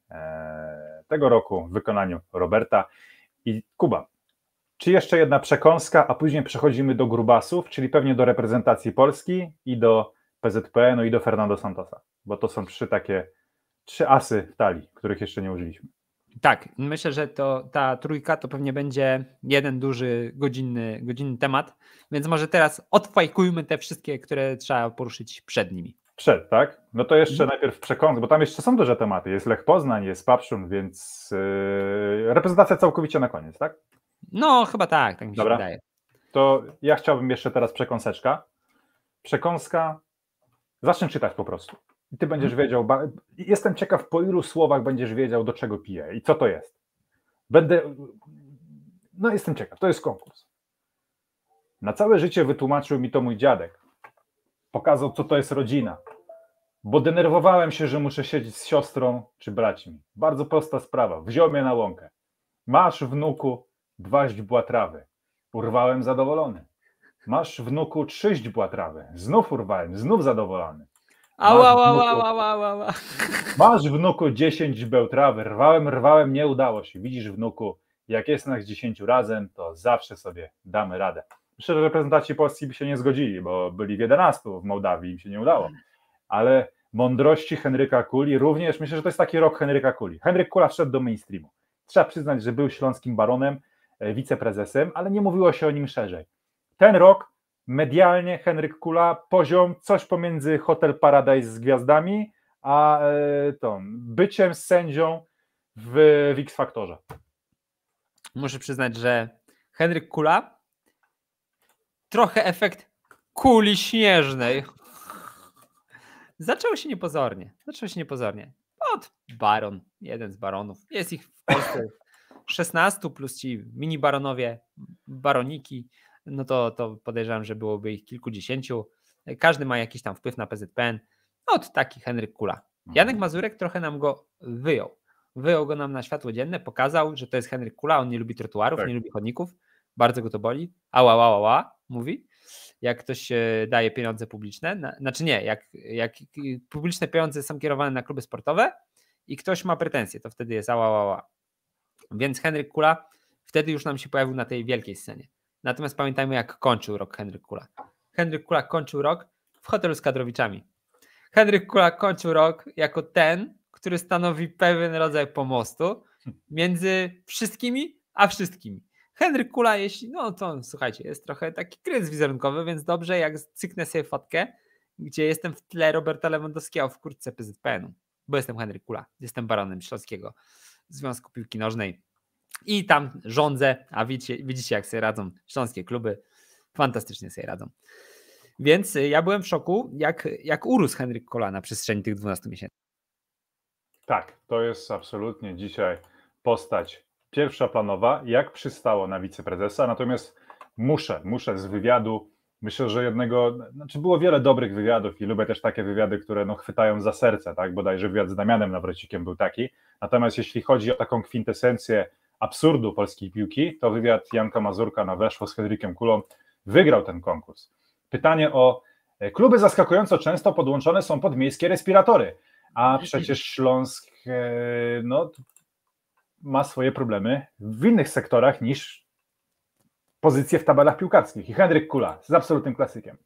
tego roku w wykonaniu Roberta. I Kuba, czy jeszcze jedna przekąska, a później przechodzimy do grubasów, czyli pewnie do reprezentacji Polski i do PZPN-u i do Fernando Santosa, bo to są trzy takie, trzy asy w talii, których jeszcze nie użyliśmy. Tak, myślę, że to ta trójka to pewnie będzie jeden duży, godzinny, godzinny temat, więc może teraz odfajkujmy te wszystkie, które trzeba poruszyć przed nimi. Przed, tak? No to jeszcze mhm. najpierw przekąs, bo tam jeszcze są duże tematy. Jest Lech Poznań, jest Papszun, więc yy, reprezentacja całkowicie na koniec, tak? No, chyba tak, tak mi się Dobra. wydaje. To ja chciałbym jeszcze teraz przekąseczka. Przekąska, zacznę czytać po prostu. I ty będziesz hmm. wiedział, jestem ciekaw po ilu słowach będziesz wiedział do czego piję i co to jest. Będę, no jestem ciekaw, to jest konkurs. Na całe życie wytłumaczył mi to mój dziadek. Pokazał, co to jest rodzina. Bo denerwowałem się, że muszę siedzieć z siostrą czy braćmi. Bardzo prosta sprawa. Wziął mnie na łąkę. Masz, wnuku, dwa źdźbła trawy. Urwałem zadowolony. Masz wnuku trzy źdźbła trawy. Znów urwałem, znów zadowolony. Ała, Masz wnuku dziesięć źbeł trawy. Rwałem, rwałem, nie udało się. Widzisz wnuku, jak jest nas dziesięciu razem, to zawsze sobie damy radę. Myślę, że reprezentanci Polski by się nie zgodzili, bo byli w 11 w Mołdawii, im się nie udało. Ale mądrości Henryka Kuli również, myślę, że to jest taki rok Henryka Kuli. Henryk Kula wszedł do mainstreamu. Trzeba przyznać, że był śląskim baronem, E, wiceprezesem, ale nie mówiło się o nim szerzej. Ten rok medialnie Henryk Kula poziom coś pomiędzy Hotel Paradise z gwiazdami, a e, tą byciem sędzią w, w X Faktorze. Muszę przyznać, że Henryk Kula trochę efekt kuli śnieżnej. Zaczęło się niepozornie. Zaczęło się niepozornie. Od baron, jeden z baronów. Jest ich w Polsce 16 plus ci mini baronowie, baroniki, no to, to podejrzewam, że byłoby ich kilkudziesięciu. Każdy ma jakiś tam wpływ na PZPN. Od no, taki Henryk Kula. Janek mhm. Mazurek trochę nam go wyjął. Wyjął go nam na światło dzienne, pokazał, że to jest Henryk Kula, on nie lubi trotuarów, tak. nie lubi chodników, bardzo go to boli. Ała, ała, ała, mówi. Jak ktoś e, daje pieniądze publiczne, znaczy nie, jak, jak publiczne pieniądze są kierowane na kluby sportowe i ktoś ma pretensje, to wtedy jest ała, ała, ała. Więc Henryk Kula wtedy już nam się pojawił na tej wielkiej scenie. Natomiast pamiętajmy, jak kończył rok Henryk Kula. Henryk Kula kończył rok w hotelu z kadrowiczami. Henryk Kula kończył rok jako ten, który stanowi pewien rodzaj pomostu między wszystkimi a wszystkimi. Henryk Kula, jeśli, no to słuchajcie, jest trochę taki kryzys wizerunkowy, więc dobrze, jak cyknę sobie fotkę, gdzie jestem w tle Roberta Lewandowskiego w kurtce PZPN-u, bo jestem Henryk Kula, jestem baronem Śląskiego Związku Piłki Nożnej. I tam rządzę, a widzicie, widzicie jak sobie radzą śląskie kluby. Fantastycznie sobie radzą. Więc y, ja byłem w szoku, jak, jak urósł Henryk Kola na przestrzeni tych 12 miesięcy. Tak, to jest absolutnie dzisiaj postać pierwsza planowa, jak przystało na wiceprezesa. Natomiast muszę, muszę z wywiadu, myślę, że jednego, znaczy było wiele dobrych wywiadów i lubię też takie wywiady, które no chwytają za serce, tak? Bodajże wywiad z Damianem Nawrocikiem był taki, Natomiast jeśli chodzi o taką kwintesencję absurdu polskiej piłki, to wywiad Janka Mazurka na Weszło z Henrykiem Kulą wygrał ten konkurs. Pytanie o e, kluby zaskakująco często podłączone są pod miejskie respiratory, a przecież Śląsk e, no, ma swoje problemy w innych sektorach niż pozycje w tabelach piłkarskich. I Henryk Kula z absolutnym klasykiem.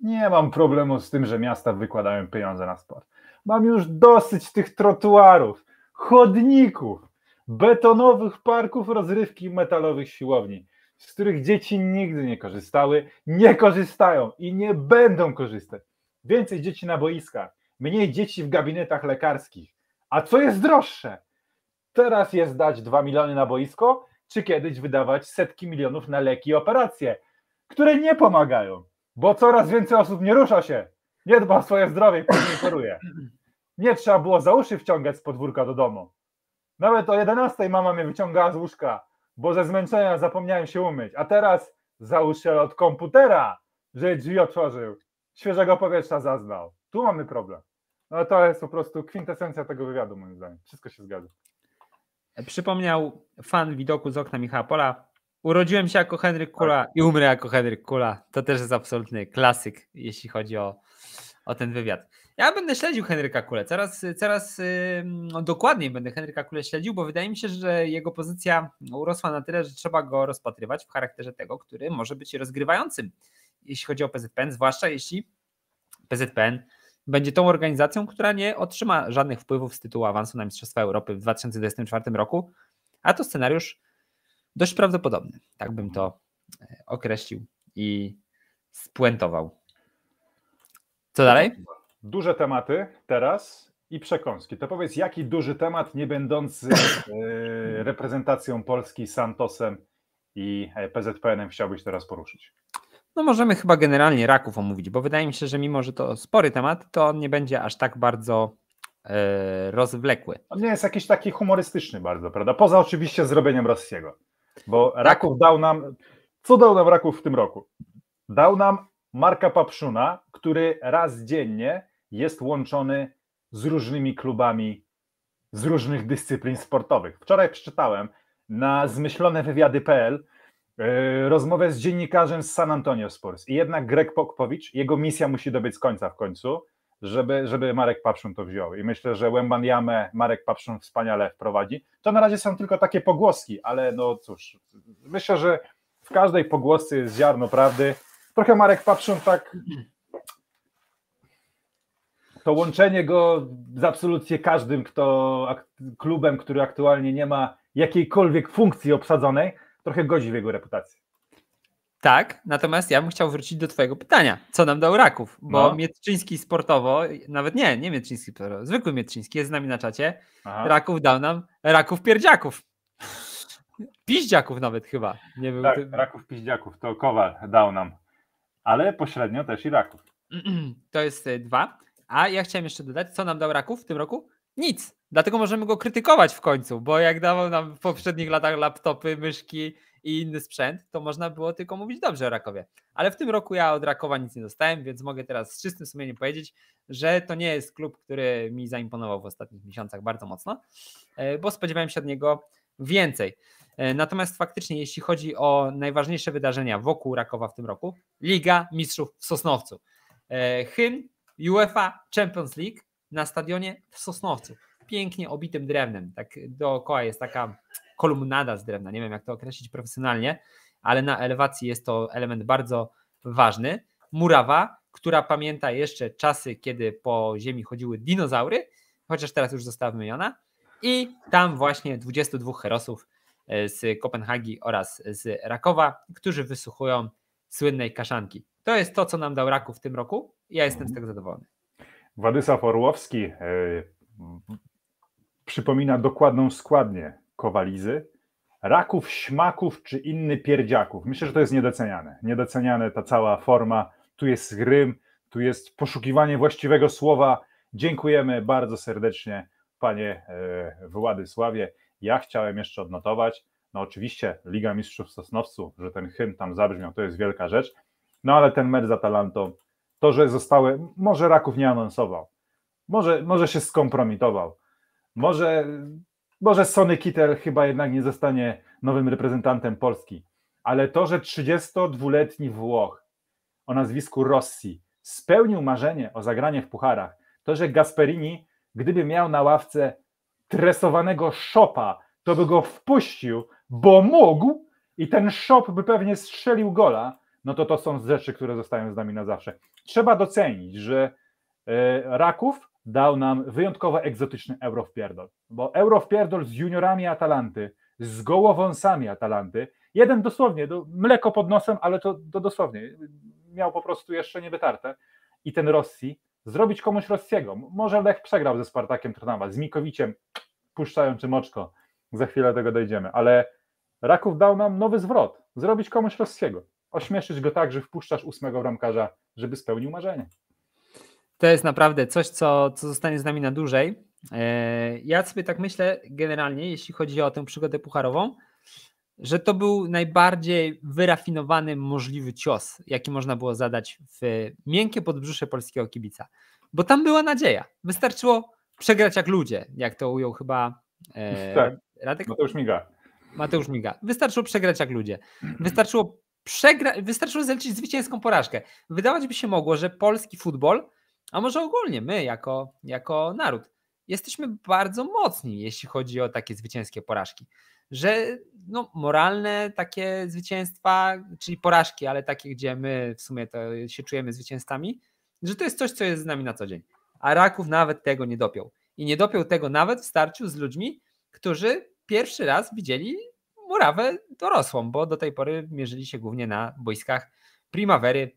Nie mam problemu z tym, że miasta wykładają pieniądze na sport. Mam już dosyć tych trotuarów chodników, betonowych parków rozrywki metalowych siłowni, z których dzieci nigdy nie korzystały, nie korzystają i nie będą korzystać. Więcej dzieci na boiskach, mniej dzieci w gabinetach lekarskich. A co jest droższe? Teraz jest dać 2 miliony na boisko, czy kiedyś wydawać setki milionów na leki i operacje, które nie pomagają, bo coraz więcej osób nie rusza się, nie dba o swoje zdrowie i później choruje. <clears throat> Nie trzeba było za uszy wciągać z podwórka do domu. Nawet o 11 mama mnie wyciągała z łóżka, bo ze zmęczenia zapomniałem się umyć. A teraz za uszy od komputera, że drzwi otworzył. Świeżego powietrza zaznał. Tu mamy problem. No to jest po prostu kwintesencja tego wywiadu, moim zdaniem. Wszystko się zgadza. Przypomniał fan widoku z okna Michała Pola. Urodziłem się jako Henryk tak. Kula i umrę jako Henryk Kula. To też jest absolutny klasyk, jeśli chodzi o, o ten wywiad. Ja będę śledził Henryka Kule. Coraz, coraz no, dokładniej będę Henryka Kule śledził, bo wydaje mi się, że jego pozycja no, urosła na tyle, że trzeba go rozpatrywać w charakterze tego, który może być rozgrywającym, jeśli chodzi o PZPN, zwłaszcza jeśli PZPN będzie tą organizacją, która nie otrzyma żadnych wpływów z tytułu awansu na Mistrzostwa Europy w 2024 roku, a to scenariusz dość prawdopodobny. Tak bym to e, określił i spuentował. Co dalej? duże tematy teraz i przekąski. To powiedz, jaki duży temat, nie będący e, reprezentacją Polski, Santosem i e, PZPN-em chciałbyś teraz poruszyć? No możemy chyba generalnie raków omówić, bo wydaje mi się, że mimo, że to spory temat, to on nie będzie aż tak bardzo e, rozwlekły. On nie jest jakiś taki humorystyczny bardzo, prawda? Poza oczywiście zrobieniem Rossiego, bo tak. Raków dał nam, co dał nam Raków w tym roku? Dał nam Marka Papszuna, który raz dziennie jest łączony z różnymi klubami z różnych dyscyplin sportowych. Wczoraj przeczytałem na zmyślone wywiady.pl e, rozmowę z dziennikarzem z San Antonio Spurs i jednak Greg Pokpowicz, jego misja musi dobyć końca w końcu, żeby, żeby Marek Papszun to wziął i myślę, że Łęban Jamę Marek Papszun wspaniale wprowadzi. To na razie są tylko takie pogłoski, ale no cóż, myślę, że w każdej pogłosce jest ziarno prawdy. Trochę Marek Papszun tak to łączenie go z absolutnie każdym kto, klubem, który aktualnie nie ma jakiejkolwiek funkcji obsadzonej, trochę godzi w jego reputację. Tak, natomiast ja bym chciał wrócić do Twojego pytania. Co nam dał Raków? Bo no. Mietrzyński sportowo, nawet nie, nie Mietrzyński zwykły Mietrzyński jest z nami na czacie. Aha. Raków dał nam Raków Pierdziaków. Piździaków nawet chyba. Nie był tak, ty... Raków Piździaków, to Kowal dał nam. Ale pośrednio też i Raków. <clears throat> To jest e, dwa. A ja chciałem jeszcze dodać, co nam dał Raków w tym roku? Nic. Dlatego możemy go krytykować w końcu, bo jak dawał nam w poprzednich latach laptopy, myszki i inny sprzęt, to można było tylko mówić dobrze o Rakowie. Ale w tym roku ja od Rakowa nic nie dostałem, więc mogę teraz z czystym sumieniem powiedzieć, że to nie jest klub, który mi zaimponował w ostatnich miesiącach bardzo mocno, e, bo spodziewałem się od niego więcej. E, natomiast faktycznie, jeśli chodzi o najważniejsze wydarzenia wokół Rakowa w tym roku, Liga Mistrzów w Sosnowcu. E, Hymn UEFA Champions League na stadionie w Sosnowcu. Pięknie obitym drewnem. Tak dookoła jest taka kolumnada z drewna. Nie wiem, jak to określić profesjonalnie, ale na elewacji jest to element bardzo ważny. Murawa, która pamięta jeszcze czasy, kiedy po ziemi chodziły dinozaury, chociaż teraz już została wymieniona. I tam właśnie 22 herosów e, z Kopenhagi oraz z Rakowa, którzy wysłuchują słynnej kaszanki. To jest to, co nam dał Raku w tym roku. Ja jestem z mhm. tego zadowolony. Władysław Orłowski yy, przypomina dokładną składnię Kowalizy. Raków, śmaków czy inny pierdziaków. Myślę, że to jest niedoceniane. Niedoceniane ta cała forma. Tu jest rym, tu jest poszukiwanie właściwego słowa. Dziękujemy bardzo serdecznie, panie e, Władysławie. Ja chciałem jeszcze odnotować, no oczywiście Liga Mistrzów Sosnowców, że ten hymn tam zabrzmiał, to jest wielka rzecz, no ale ten mecz z Atalantą, to, że zostały, może Raków nie anonsował, może, może się skompromitował, może, może Sony Kittel chyba jednak nie zostanie nowym reprezentantem Polski, ale to, że 32-letni Włoch o nazwisku Rossi spełnił marzenie o zagranie w pucharach, to, że Gasperini, gdyby miał na ławce tresowanego Szopa, to by go wpuścił, bo mógł i ten Szop by pewnie strzelił gola, no to to są rzeczy, które zostają z nami na zawsze. Trzeba docenić, że e, Raków dał nam wyjątkowo egzotyczny euro bo euro z juniorami Atalanty, z gołowąsami Atalanty, jeden dosłownie, do, mleko pod nosem, ale to, to dosłownie, miał po prostu jeszcze niewytarte i ten Rosji, zrobić komuś Rossiego, może Lech przegrał ze Spartakiem Trnawa, z Mikowiciem czy moczko, za chwilę do tego dojdziemy, ale Raków dał nam nowy zwrot, zrobić komuś Rossiego ośmieszyć go tak, że wpuszczasz ósmego bramkarza, żeby spełnił marzenie. To jest naprawdę coś, co, co zostanie z nami na dłużej. E, ja sobie tak myślę generalnie, jeśli chodzi o tę przygodę pucharową, że to był najbardziej wyrafinowany możliwy cios, jaki można było zadać w miękkie podbrzusze polskiego kibica. Bo tam była nadzieja. Wystarczyło przegrać jak ludzie, jak to ujął chyba e, tak. Radek. Mateusz Miga. Mateusz Miga. Wystarczyło przegrać jak ludzie. Wystarczyło przegra... wystarczyło zaliczyć zwycięską porażkę. Wydawać by się mogło, że polski futbol, a może ogólnie my jako, jako naród, jesteśmy bardzo mocni, jeśli chodzi o takie zwycięskie porażki. Że no, moralne takie zwycięstwa, czyli porażki, ale takie, gdzie my w sumie to się czujemy zwycięzcami, że to jest coś, co jest z nami na co dzień. A Raków nawet tego nie dopiął. I nie dopiął tego nawet w starciu z ludźmi, którzy pierwszy raz widzieli murawę dorosłą, bo do tej pory mierzyli się głównie na boiskach Primavery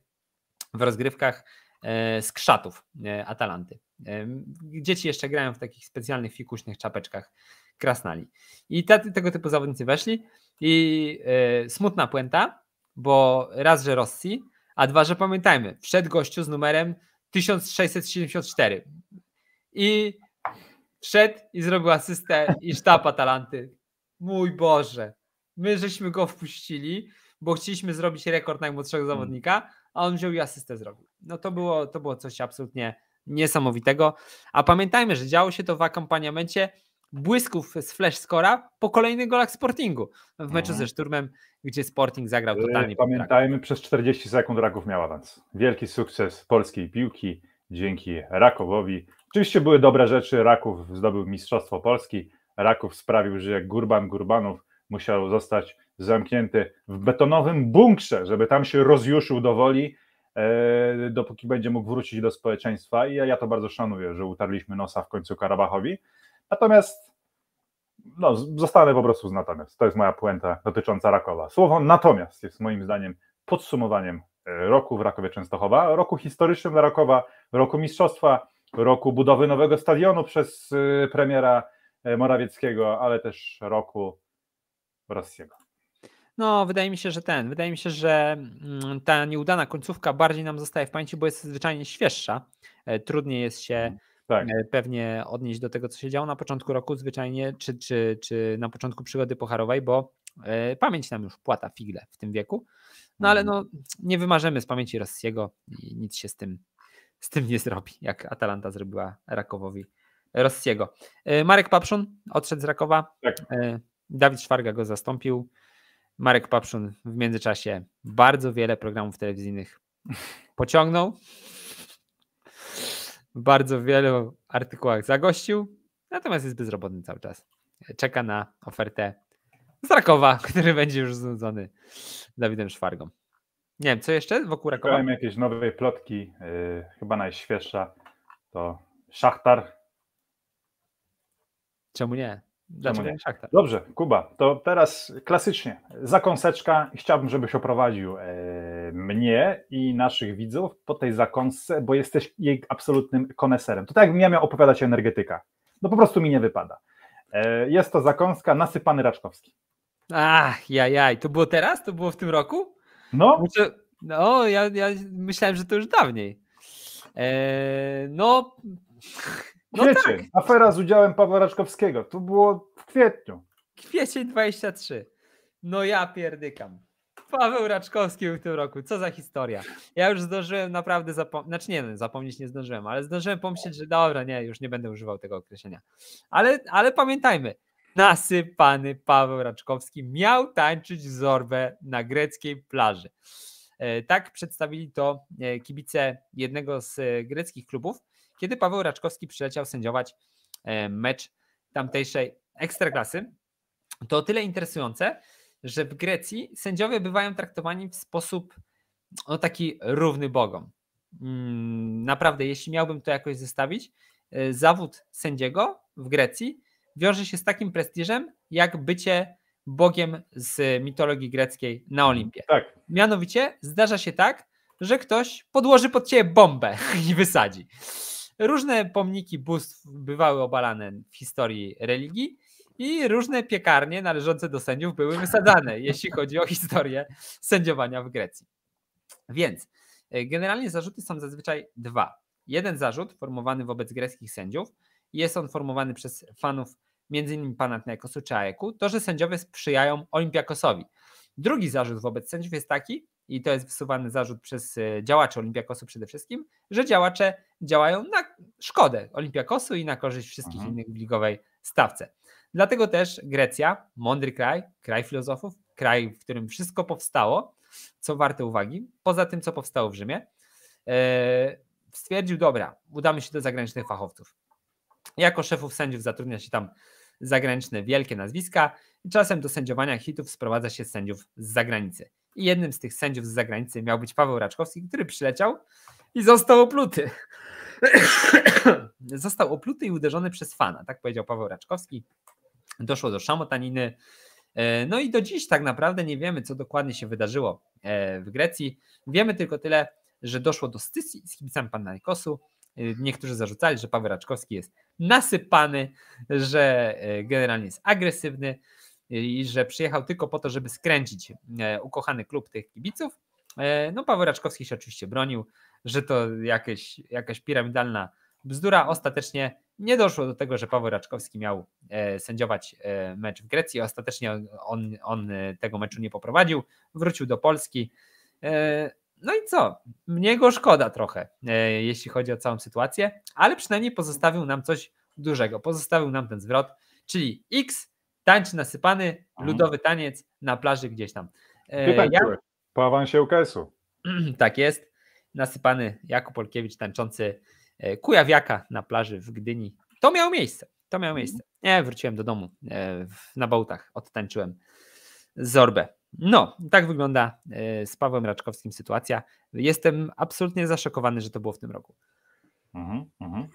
w rozgrywkach e, z krzatów e, Atalanty. E, dzieci jeszcze grają w takich specjalnych fikuśnych czapeczkach krasnali. I tego typu zawodnicy weszli i smutna puenta, bo raz, że Rosji, a dwa, że pamiętajmy, wszedł gościu z numerem 1674 i wszedł i zrobił asystę i sztab Atalanty. Mój Boże, My żeśmy go wpuścili, bo chcieliśmy zrobić rekord najmłodszego hmm. zawodnika, a on wziął i asystę zrobił. No to było, to było coś absolutnie niesamowitego. A pamiętajmy, że działo się to w akompaniamencie błysków z flash scora po kolejnych golach Sportingu w meczu no. ze Szturmem, gdzie Sporting zagrał e, totalnie. Pamiętajmy, przez 40 sekund Raków miał awans. Wielki sukces polskiej piłki dzięki Rakowowi. Oczywiście były dobre rzeczy, Raków zdobył Mistrzostwo Polski, Raków sprawił, że jak Gurban Gurbanów musiał zostać zamknięty w betonowym bunkrze, żeby tam się rozjuszył do woli, e, dopóki będzie mógł wrócić do społeczeństwa. I ja, ja to bardzo szanuję, że utarliśmy nosa w końcu Karabachowi. Natomiast no, zostanę po prostu z natomiast. To jest moja puenta dotycząca Rakowa. Słowo natomiast jest moim zdaniem podsumowaniem e, roku w Rakowie Częstochowa, roku historycznym dla Rakowa, roku mistrzostwa, roku budowy nowego stadionu przez e, premiera Morawieckiego, ale też roku Rossiego. No, wydaje mi się, że ten. Wydaje mi się, że mm, ta nieudana końcówka bardziej nam zostaje w pamięci, bo jest zwyczajnie świeższa. E, trudniej jest się mhm. tak. E, pewnie odnieść do tego, co się działo na początku roku, zwyczajnie, czy, czy, czy na początku przygody pocharowej, bo e, pamięć nam już płata figle w tym wieku. No ale mhm. no, nie wymarzymy z pamięci Rossiego i nic się z tym, z tym nie zrobi, jak Atalanta zrobiła Rakowowi Rossiego. Marek Papszun odszedł z Rakowa. Tak. Dawid Szwarga go zastąpił. Marek Papszun w międzyczasie bardzo wiele programów telewizyjnych pociągnął. W bardzo wielu artykułach zagościł, natomiast jest bezrobotny cały czas. Czeka na ofertę z Rakowa, <laughs> który będzie już znudzony Dawidem Szwargą. Nie wiem, co jeszcze wokół Rakowa? Miałem jakieś nowe plotki, yy, chyba najświeższa to Szachtar. Czemu nie? Dlaczego nie tak, tak. Dobrze, Kuba, to teraz klasycznie, zakąseczka chciałbym, żebyś oprowadził e, mnie i naszych widzów po tej zakąsce, bo jesteś jej absolutnym koneserem. To tak jakbym ja miał opowiadać o energetykach. No po prostu mi nie wypada. E, jest to zakąska nasypany Raczkowski. Ach, jajaj, to było teraz? To było w tym roku? No. Muszę... No, ja, ja myślałem, że to już dawniej. E, no... No Kwiecień, no tak. afera z udziałem Pawła Raczkowskiego, to było w kwietniu. Kwiecień 23. No ja pierdykam. Paweł Raczkowski w tym roku, co za historia. Ja już zdążyłem naprawdę zapomnieć, znaczy nie, no, zapomnieć nie zdążyłem, ale zdążyłem pomyśleć, że dobra, nie, już nie będę używał tego określenia. Ale, ale pamiętajmy, nasypany Paweł Raczkowski miał tańczyć zorbę na greckiej plaży. E, tak przedstawili to e, kibice jednego z e, greckich klubów kiedy Paweł Raczkowski przyleciał sędziować e, mecz tamtejszej ekstraklasy. To o tyle interesujące, że w Grecji sędziowie bywają traktowani w sposób no, taki równy bogom. Mm, naprawdę, jeśli miałbym to jakoś zestawić, e, zawód sędziego w Grecji wiąże się z takim prestiżem, jak bycie bogiem z mitologii greckiej na Olimpie. Tak. Mianowicie zdarza się tak, że ktoś podłoży pod ciebie bombę <laughs> i wysadzi różne pomniki bóstw bywały obalane w historii religii i różne piekarnie należące do sędziów były wysadzane, <laughs> jeśli chodzi o historię sędziowania w Grecji. Więc e, generalnie zarzuty są zazwyczaj dwa. Jeden zarzut formowany wobec greckich sędziów, jest on formowany przez fanów m.in. Panathinaikosu czy Aeku, to, że sędziowie sprzyjają Olimpiakosowi. Drugi zarzut wobec sędziów jest taki, i to jest wysuwany zarzut przez e, działaczy Olimpiakosu przede wszystkim, że działacze działają na szkodę Olimpiakosu i na korzyść wszystkich mhm. innych w ligowej stawce. Dlatego też Grecja, mądry kraj, kraj filozofów, kraj, w którym wszystko powstało, co warte uwagi, poza tym, co powstało w Rzymie, e, stwierdził, dobra, udamy się do zagranicznych fachowców. Jako szefów sędziów zatrudnia się tam zagraniczne wielkie nazwiska i czasem do sędziowania hitów sprowadza się sędziów z zagranicy. I jednym z tych sędziów z zagranicy miał być Paweł Raczkowski, który przyleciał i został opluty. <coughs> Został opluty i uderzony przez fana, tak powiedział Paweł Raczkowski. Doszło do szamotaniny. E, no i do dziś tak naprawdę nie wiemy, co dokładnie się wydarzyło e, w Grecji. Wiemy tylko tyle, że doszło do stysji z kibicami Panathinaikosu. E, niektórzy zarzucali, że Paweł Raczkowski jest nasypany, że generalnie jest agresywny i że przyjechał tylko po to, żeby skręcić ukochany klub tych kibiców. No Paweł Raczkowski się oczywiście bronił, że to jakieś, jakaś piramidalna bzdura. Ostatecznie nie doszło do tego, że Paweł Raczkowski miał e, sędziować e, mecz w Grecji. Ostatecznie on, on, e, tego meczu nie poprowadził, wrócił do Polski. No i co? Mnie go szkoda trochę, jeśli chodzi o całą sytuację, ale przynajmniej pozostawił nam coś dużego. Pozostawił nam ten zwrot, czyli X, tańcz nasypany, mhm. ludowy taniec na plaży gdzieś tam. Ty Paweł ja... po awansie UKS-u. Tak jest nasypany Jakub Polkiewicz tańczący e, kujawiaka na plaży w Gdyni. To miało miejsce. To miało mhm. miejsce. Nie, wróciłem do domu e, na bałtach, odtańczyłem zorbę. No, tak wygląda e, z Pawłem Raczkowskim sytuacja. Jestem absolutnie zaszokowany, że to było w tym roku. Mhm, mhm.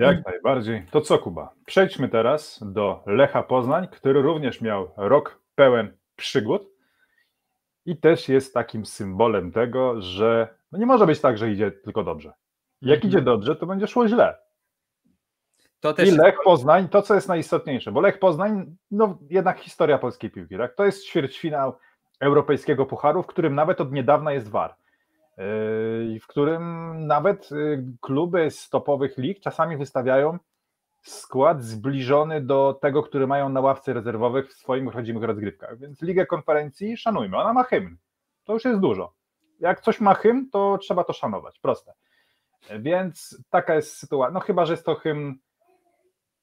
Jak <coughs> najbardziej. To co, Kuba? Przejdźmy teraz do Lecha Poznań, który również miał rok pełen przygód i też jest takim symbolem tego, że no nie może być tak, że idzie tylko dobrze. Jak mhm. idzie dobrze, to będzie szło źle. I Lech Poznań, to co jest najistotniejsze, bo Lech Poznań, no jednak historia polskiej piłki, tak? To jest ćwierćfinał europejskiego pucharu, w którym nawet od niedawna jest yy, i W którym nawet y, kluby z topowych lig czasami wystawiają skład zbliżony do tego, który mają na ławce rezerwowych w swoim rodzimych rozgrywkach. Więc Ligę Konferencji szanujmy, ona ma hymn. To już jest dużo. Jak coś ma hymn, to trzeba to szanować, proste. Więc taka jest sytuacja. No chyba, że jest to hymn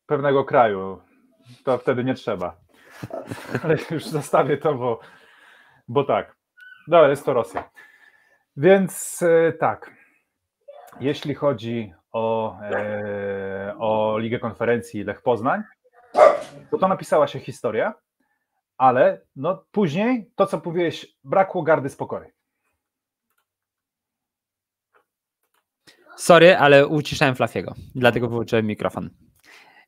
pewnego kraju, to wtedy nie trzeba. Ale już zostawię to, bo, bo tak. Dobra, jest to Rosja. Więc e, tak, jeśli chodzi o, e, o Ligę Konferencji Lech Poznań, to to napisała się historia, ale no później to, co powiedziałeś, brakło gardy z Sorry, ale uciszałem Flafiego, dlatego wyłączyłem mikrofon.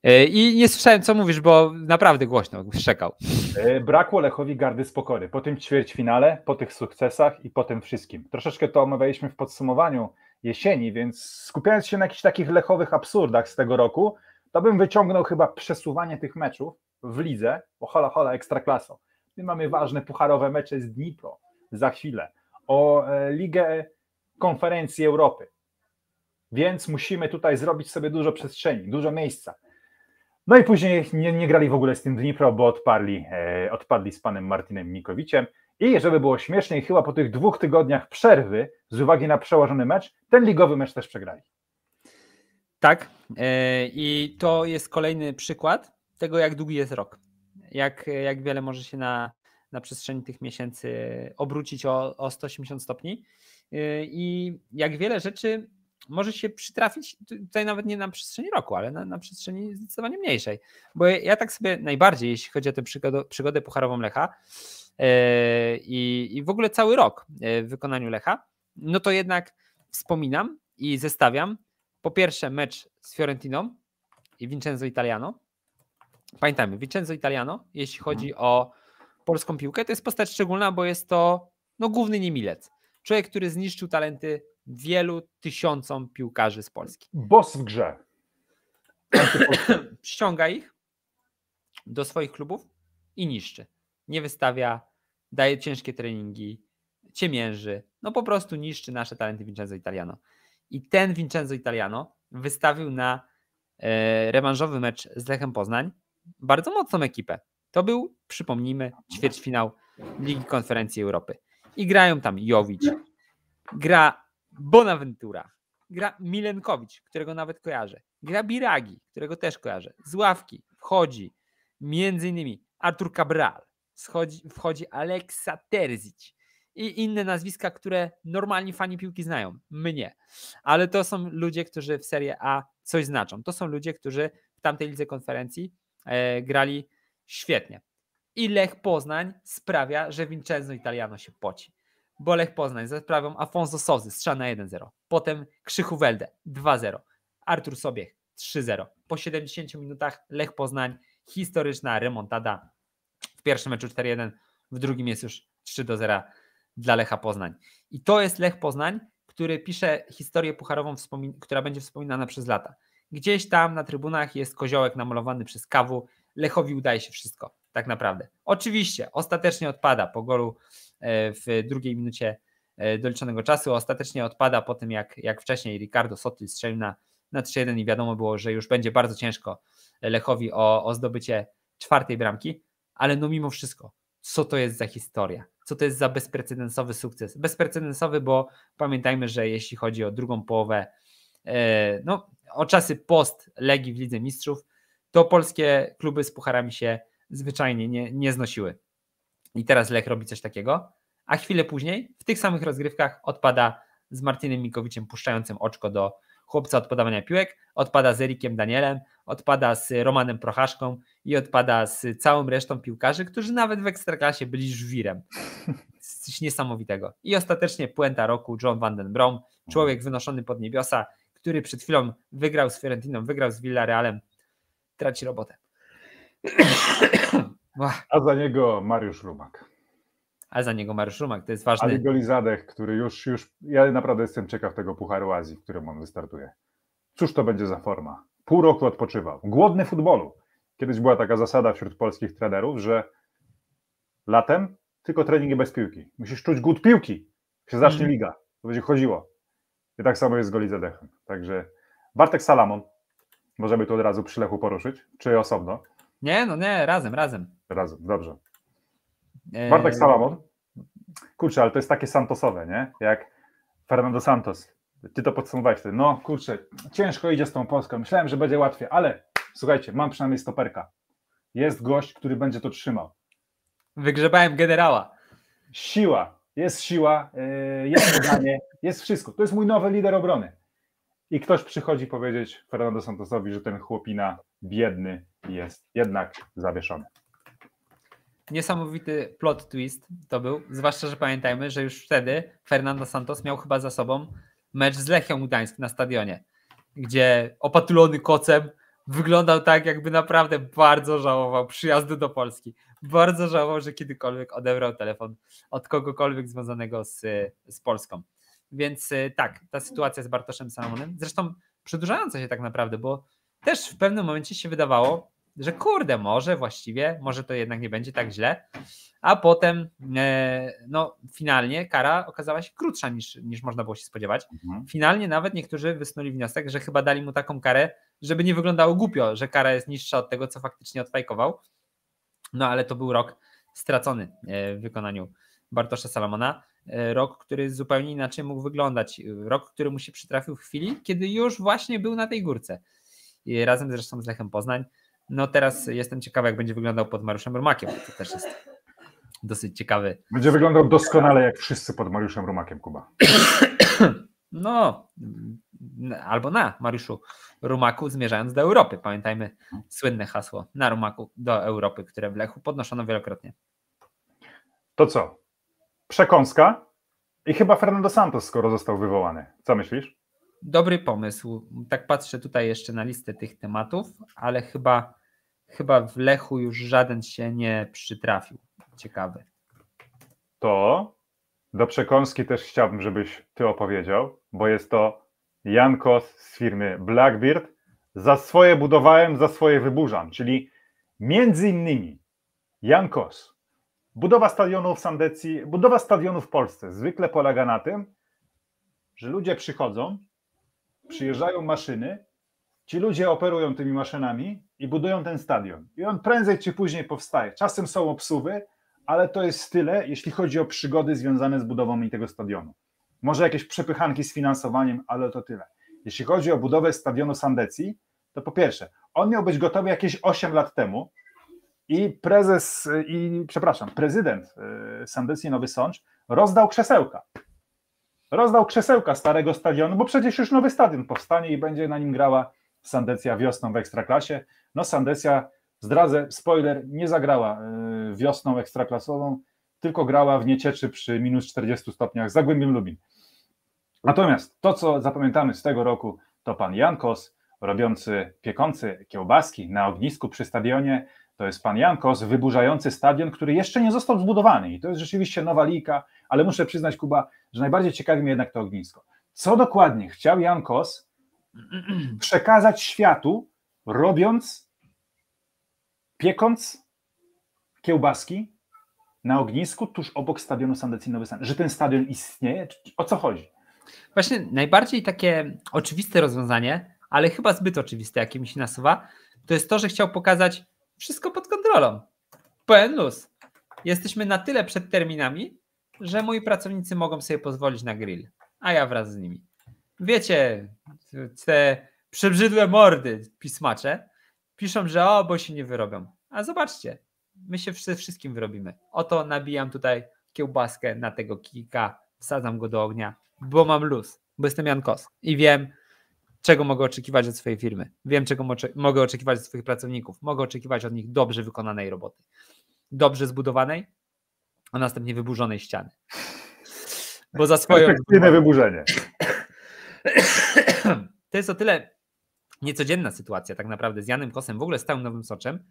E, I nie słyszałem, co mówisz, bo naprawdę głośno szczekał. E, brakło Lechowi gardy z po tym ćwierćfinale, po tych sukcesach i po tym wszystkim. Troszeczkę to omawialiśmy w podsumowaniu jesieni, więc skupiając się na jakichś takich lechowych absurdach z tego roku, to bym wyciągnął chyba przesuwanie tych meczów w lidze, bo hola hola ekstraklaso. My mamy ważne pucharowe mecze z Dnipro za chwilę, o e, Ligę Konferencji Europy. Więc musimy tutaj zrobić sobie dużo przestrzeni, dużo miejsca. No i później nie, nie grali w ogóle z tym Dnipro, bo odparli, e, odpadli z panem Martinem Mikowiciem. I żeby było śmieszniej, chyba po tych dwóch tygodniach przerwy, z uwagi na przełożony mecz, ten ligowy mecz też przegrali. Tak. E, I to jest kolejny przykład tego, jak długi jest rok. Jak, jak wiele może się na, na przestrzeni tych miesięcy obrócić o, o 180 stopni. E, I jak wiele rzeczy może się przytrafić, tutaj nawet nie na przestrzeni roku, ale na, na przestrzeni zdecydowanie mniejszej. Bo ja, ja, tak sobie najbardziej, jeśli chodzi o tę przygodę, przygodę pucharową Lecha yy, i w ogóle cały rok e, w wykonaniu Lecha, no to jednak wspominam i zestawiam po pierwsze mecz z Fiorentiną i Vincenzo Italiano. Pamiętajmy, Vincenzo Italiano, jeśli mhm. chodzi o polską piłkę, to jest postać szczególna, bo jest to no, główny niemilec. Człowiek, który zniszczył talenty wielu tysiącom piłkarzy z Polski. Bos w grze. <clears throat> Ściąga ich do swoich klubów i niszczy. Nie wystawia, daje ciężkie treningi, ciemięży. No po prostu niszczy nasze talenty Vincenzo Italiano. I ten Vincenzo Italiano wystawił na e, rewanżowy mecz z Lechem Poznań bardzo mocną ekipę. To był, przypomnijmy, ćwierćfinał Ligi Konferencji Europy. I grają tam Jowicz, gra Bonaventura, gra Milenkowicz, którego nawet kojarzę, gra Biragi, którego też kojarzę, z ławki wchodzi między innymi Artur Cabral, schodzi, wchodzi Aleksa Terzic i inne nazwiska, które normalni fani piłki znają, mnie, ale to są ludzie, którzy w Serie A coś znaczą, to są ludzie, którzy w tamtej lidze konferencji e, grali świetnie. I Lech Poznań sprawia, że Vincenzo Italiano się poci Bolech Poznań ze sprawą Afonso Sozy, strzał na 1-0. Potem Krzychu Welde 2-0. Artur Sobiech 3-0. Po 70 minutach Lech Poznań, historyczna remontada. W pierwszym meczu 4-1, w drugim jest już 3-0 dla Lecha Poznań. I to jest Lech Poznań, który pisze historię pucharową, która będzie wspominana przez lata. Gdzieś tam na trybunach jest koziołek namalowany przez kawu. Lechowi udaje się wszystko, tak naprawdę. Oczywiście, ostatecznie odpada po golu E, w drugiej minucie e, doliczonego czasu. Ostatecznie odpada po tym, jak, jak wcześniej Ricardo Sotil strzelił na, na 3-1 i wiadomo było, że już będzie bardzo ciężko Lechowi o, o zdobycie czwartej bramki, ale no mimo wszystko, co to jest za historia? Co to jest za bezprecedensowy sukces? Bezprecedensowy, bo pamiętajmy, że jeśli chodzi o drugą połowę, e, no, o czasy post Legii w Lidze Mistrzów, to polskie kluby z pucharami się zwyczajnie nie, nie znosiły. I teraz Lech robi coś takiego, a chwilę później w tych samych rozgrywkach odpada z Martinem Mikowiciem puszczającym oczko do chłopca od podawania piłek, odpada z Erikiem Danielem, odpada z Romanem Prochaszką i odpada z całą resztą piłkarzy, którzy nawet w Ekstraklasie byli żwirem. Coś niesamowitego. I ostatecznie puenta roku John van den Brom, człowiek wynoszony pod niebiosa, który przed chwilą wygrał z Fiorentiną, wygrał z Villarealem, traci robotę. A za niego Mariusz Rumak. A za niego Mariusz Rumak, to jest ważne. Ali Zadech, który już, już, ja naprawdę jestem ciekaw tego Pucharu Azji, w którym on wystartuje. Cóż to będzie za forma? Pół roku odpoczywał. Głodny futbolu. Kiedyś była taka zasada wśród polskich trenerów, że latem tylko treningi bez piłki. Musisz czuć głód piłki, się zacznie mm. liga. To będzie chodziło. I tak samo jest z Golizadechem. Także Bartek Salamon, możemy tu od razu przy Lechu poruszyć, czy osobno. Nie, no nie, razem, razem. Razem, dobrze. E, Bartek Salomon. Kurczę, ale to jest takie santosowe, nie? Jak Fernando Santos. Ty to podsumowałeś wtedy. No kurczę, ciężko idzie z tą Polską. Myślałem, że będzie łatwiej, ale słuchajcie, mam przynajmniej stoperka. Jest gość, który będzie to trzymał. Wygrzebałem generała. Siła. Jest siła, e, jest poznanie, jest wszystko. To jest mój nowy lider obrony. I ktoś przychodzi powiedzieć Fernando Santosowi, że ten chłopina biedny jest jednak zawieszony. Niesamowity plot twist to był, zwłaszcza, że pamiętajmy, że już wtedy Fernando Santos miał chyba za sobą mecz z Lechią Gdańsk na stadionie, gdzie opatulony kocem wyglądał tak, jakby naprawdę bardzo żałował przyjazdu do Polski. Bardzo żałował, że kiedykolwiek odebrał telefon od kogokolwiek związanego z, z Polską. Więc y, tak, ta sytuacja z Bartoszem Salomonem, zresztą przedłużająca się tak naprawdę, bo też w pewnym momencie się wydawało, że kurde, może właściwie, może to jednak nie będzie tak źle. A potem, e, no, finalnie kara okazała się krótsza niż, niż można było się spodziewać. Mhm. Finalnie nawet niektórzy wysnuli wniosek, że chyba dali mu taką karę, żeby nie wyglądało głupio, że kara jest niższa od tego, co faktycznie odfajkował. No, ale to był rok stracony e, w wykonaniu Bartosza Salomona. E, rok, który zupełnie inaczej mógł wyglądać. Rok, który mu się przytrafił w chwili, kiedy już właśnie był na tej górce i razem zresztą z Lechem Poznań. No teraz jestem ciekawy, jak będzie wyglądał pod Mariuszem Rumakiem, to też jest dosyć ciekawy. Będzie wyglądał doskonale jak wszyscy pod Mariuszem Rumakiem, Kuba. No, albo na Mariuszu Rumaku, zmierzając do Europy. Pamiętajmy słynne hasło na Rumaku do Europy, które w Lechu podnoszono wielokrotnie. To co? Przekąska i chyba Fernando Santos, skoro został wywołany. Co myślisz? dobry pomysł. Tak patrzę tutaj jeszcze na listę tych tematów, ale chyba, chyba w Lechu już żaden się nie przytrafił. Ciekawy. To do przekąski też chciałbym, żebyś ty opowiedział, bo jest to Jan Kos z firmy Blackbeard. Za swoje budowałem, za swoje wyburzam, czyli między innymi Jan Kos. Budowa stadionu w Sandecji, budowa stadionu w Polsce zwykle polega na tym, że ludzie przychodzą, przyjeżdżają maszyny, ci ludzie operują tymi maszynami i budują ten stadion. I on prędzej czy później powstaje. Czasem są obsuwy, ale to jest tyle, jeśli chodzi o przygody związane z budową tego stadionu. Może jakieś przepychanki z finansowaniem, ale to tyle. Jeśli chodzi o budowę stadionu Sandecji, to po pierwsze, on miał być gotowy jakieś 8 lat temu i prezes, i przepraszam, prezydent y, Sandecji Nowy Sącz rozdał krzesełka rozdał krzesełka starego stadionu, bo przecież już nowy stadion powstanie i będzie na nim grała Sandecja wiosną w Ekstraklasie. No Sandecja, zdradzę, spoiler, nie zagrała e, wiosną ekstraklasową, tylko grała w Niecieczy przy minus 40 stopniach za Zagłębiem Lubin. Natomiast to, co zapamiętamy z tego roku, to pan Jankos, robiący piekący kiełbaski na ognisku przy stadionie, to jest pan Jankos, wyburzający stadion, który jeszcze nie został zbudowany. I to jest rzeczywiście nowa lika, ale muszę przyznać, Kuba, że najbardziej ciekawi mnie jednak to ognisko. Co dokładnie chciał Jankos <clears throat> przekazać światu, robiąc, piekąc kiełbaski na ognisku tuż obok stadionu Sandecino Sand? Że ten stadion istnieje? O co chodzi? Właśnie najbardziej takie oczywiste rozwiązanie, ale chyba zbyt oczywiste, jakie mi się nasuwa, to jest to, że chciał pokazać, wszystko pod kontrolą. Pełen luz. Jesteśmy na tyle przed terminami, że moi pracownicy mogą sobie pozwolić na grill, a ja wraz z nimi. Wiecie, te przebrzydłe mordy pismacze piszą, że o, bo się nie wyrobią. A zobaczcie, my się wszystkim wyrobimy. Oto nabijam tutaj kiełbaskę na tego kika, wsadzam go do ognia, bo mam luz, bo jestem Jankos i wiem, czego mogę oczekiwać od swojej firmy, wiem, czego mogę oczekiwać od swoich pracowników, mogę oczekiwać od nich dobrze wykonanej roboty, dobrze zbudowanej, a następnie wyburzonej ściany. Bo za swoją. Efektywne wyburzenie. <clears throat> To jest o tyle niecodzienna sytuacja, tak naprawdę, z Janem Kosem, w ogóle z całym Nowym Soczem,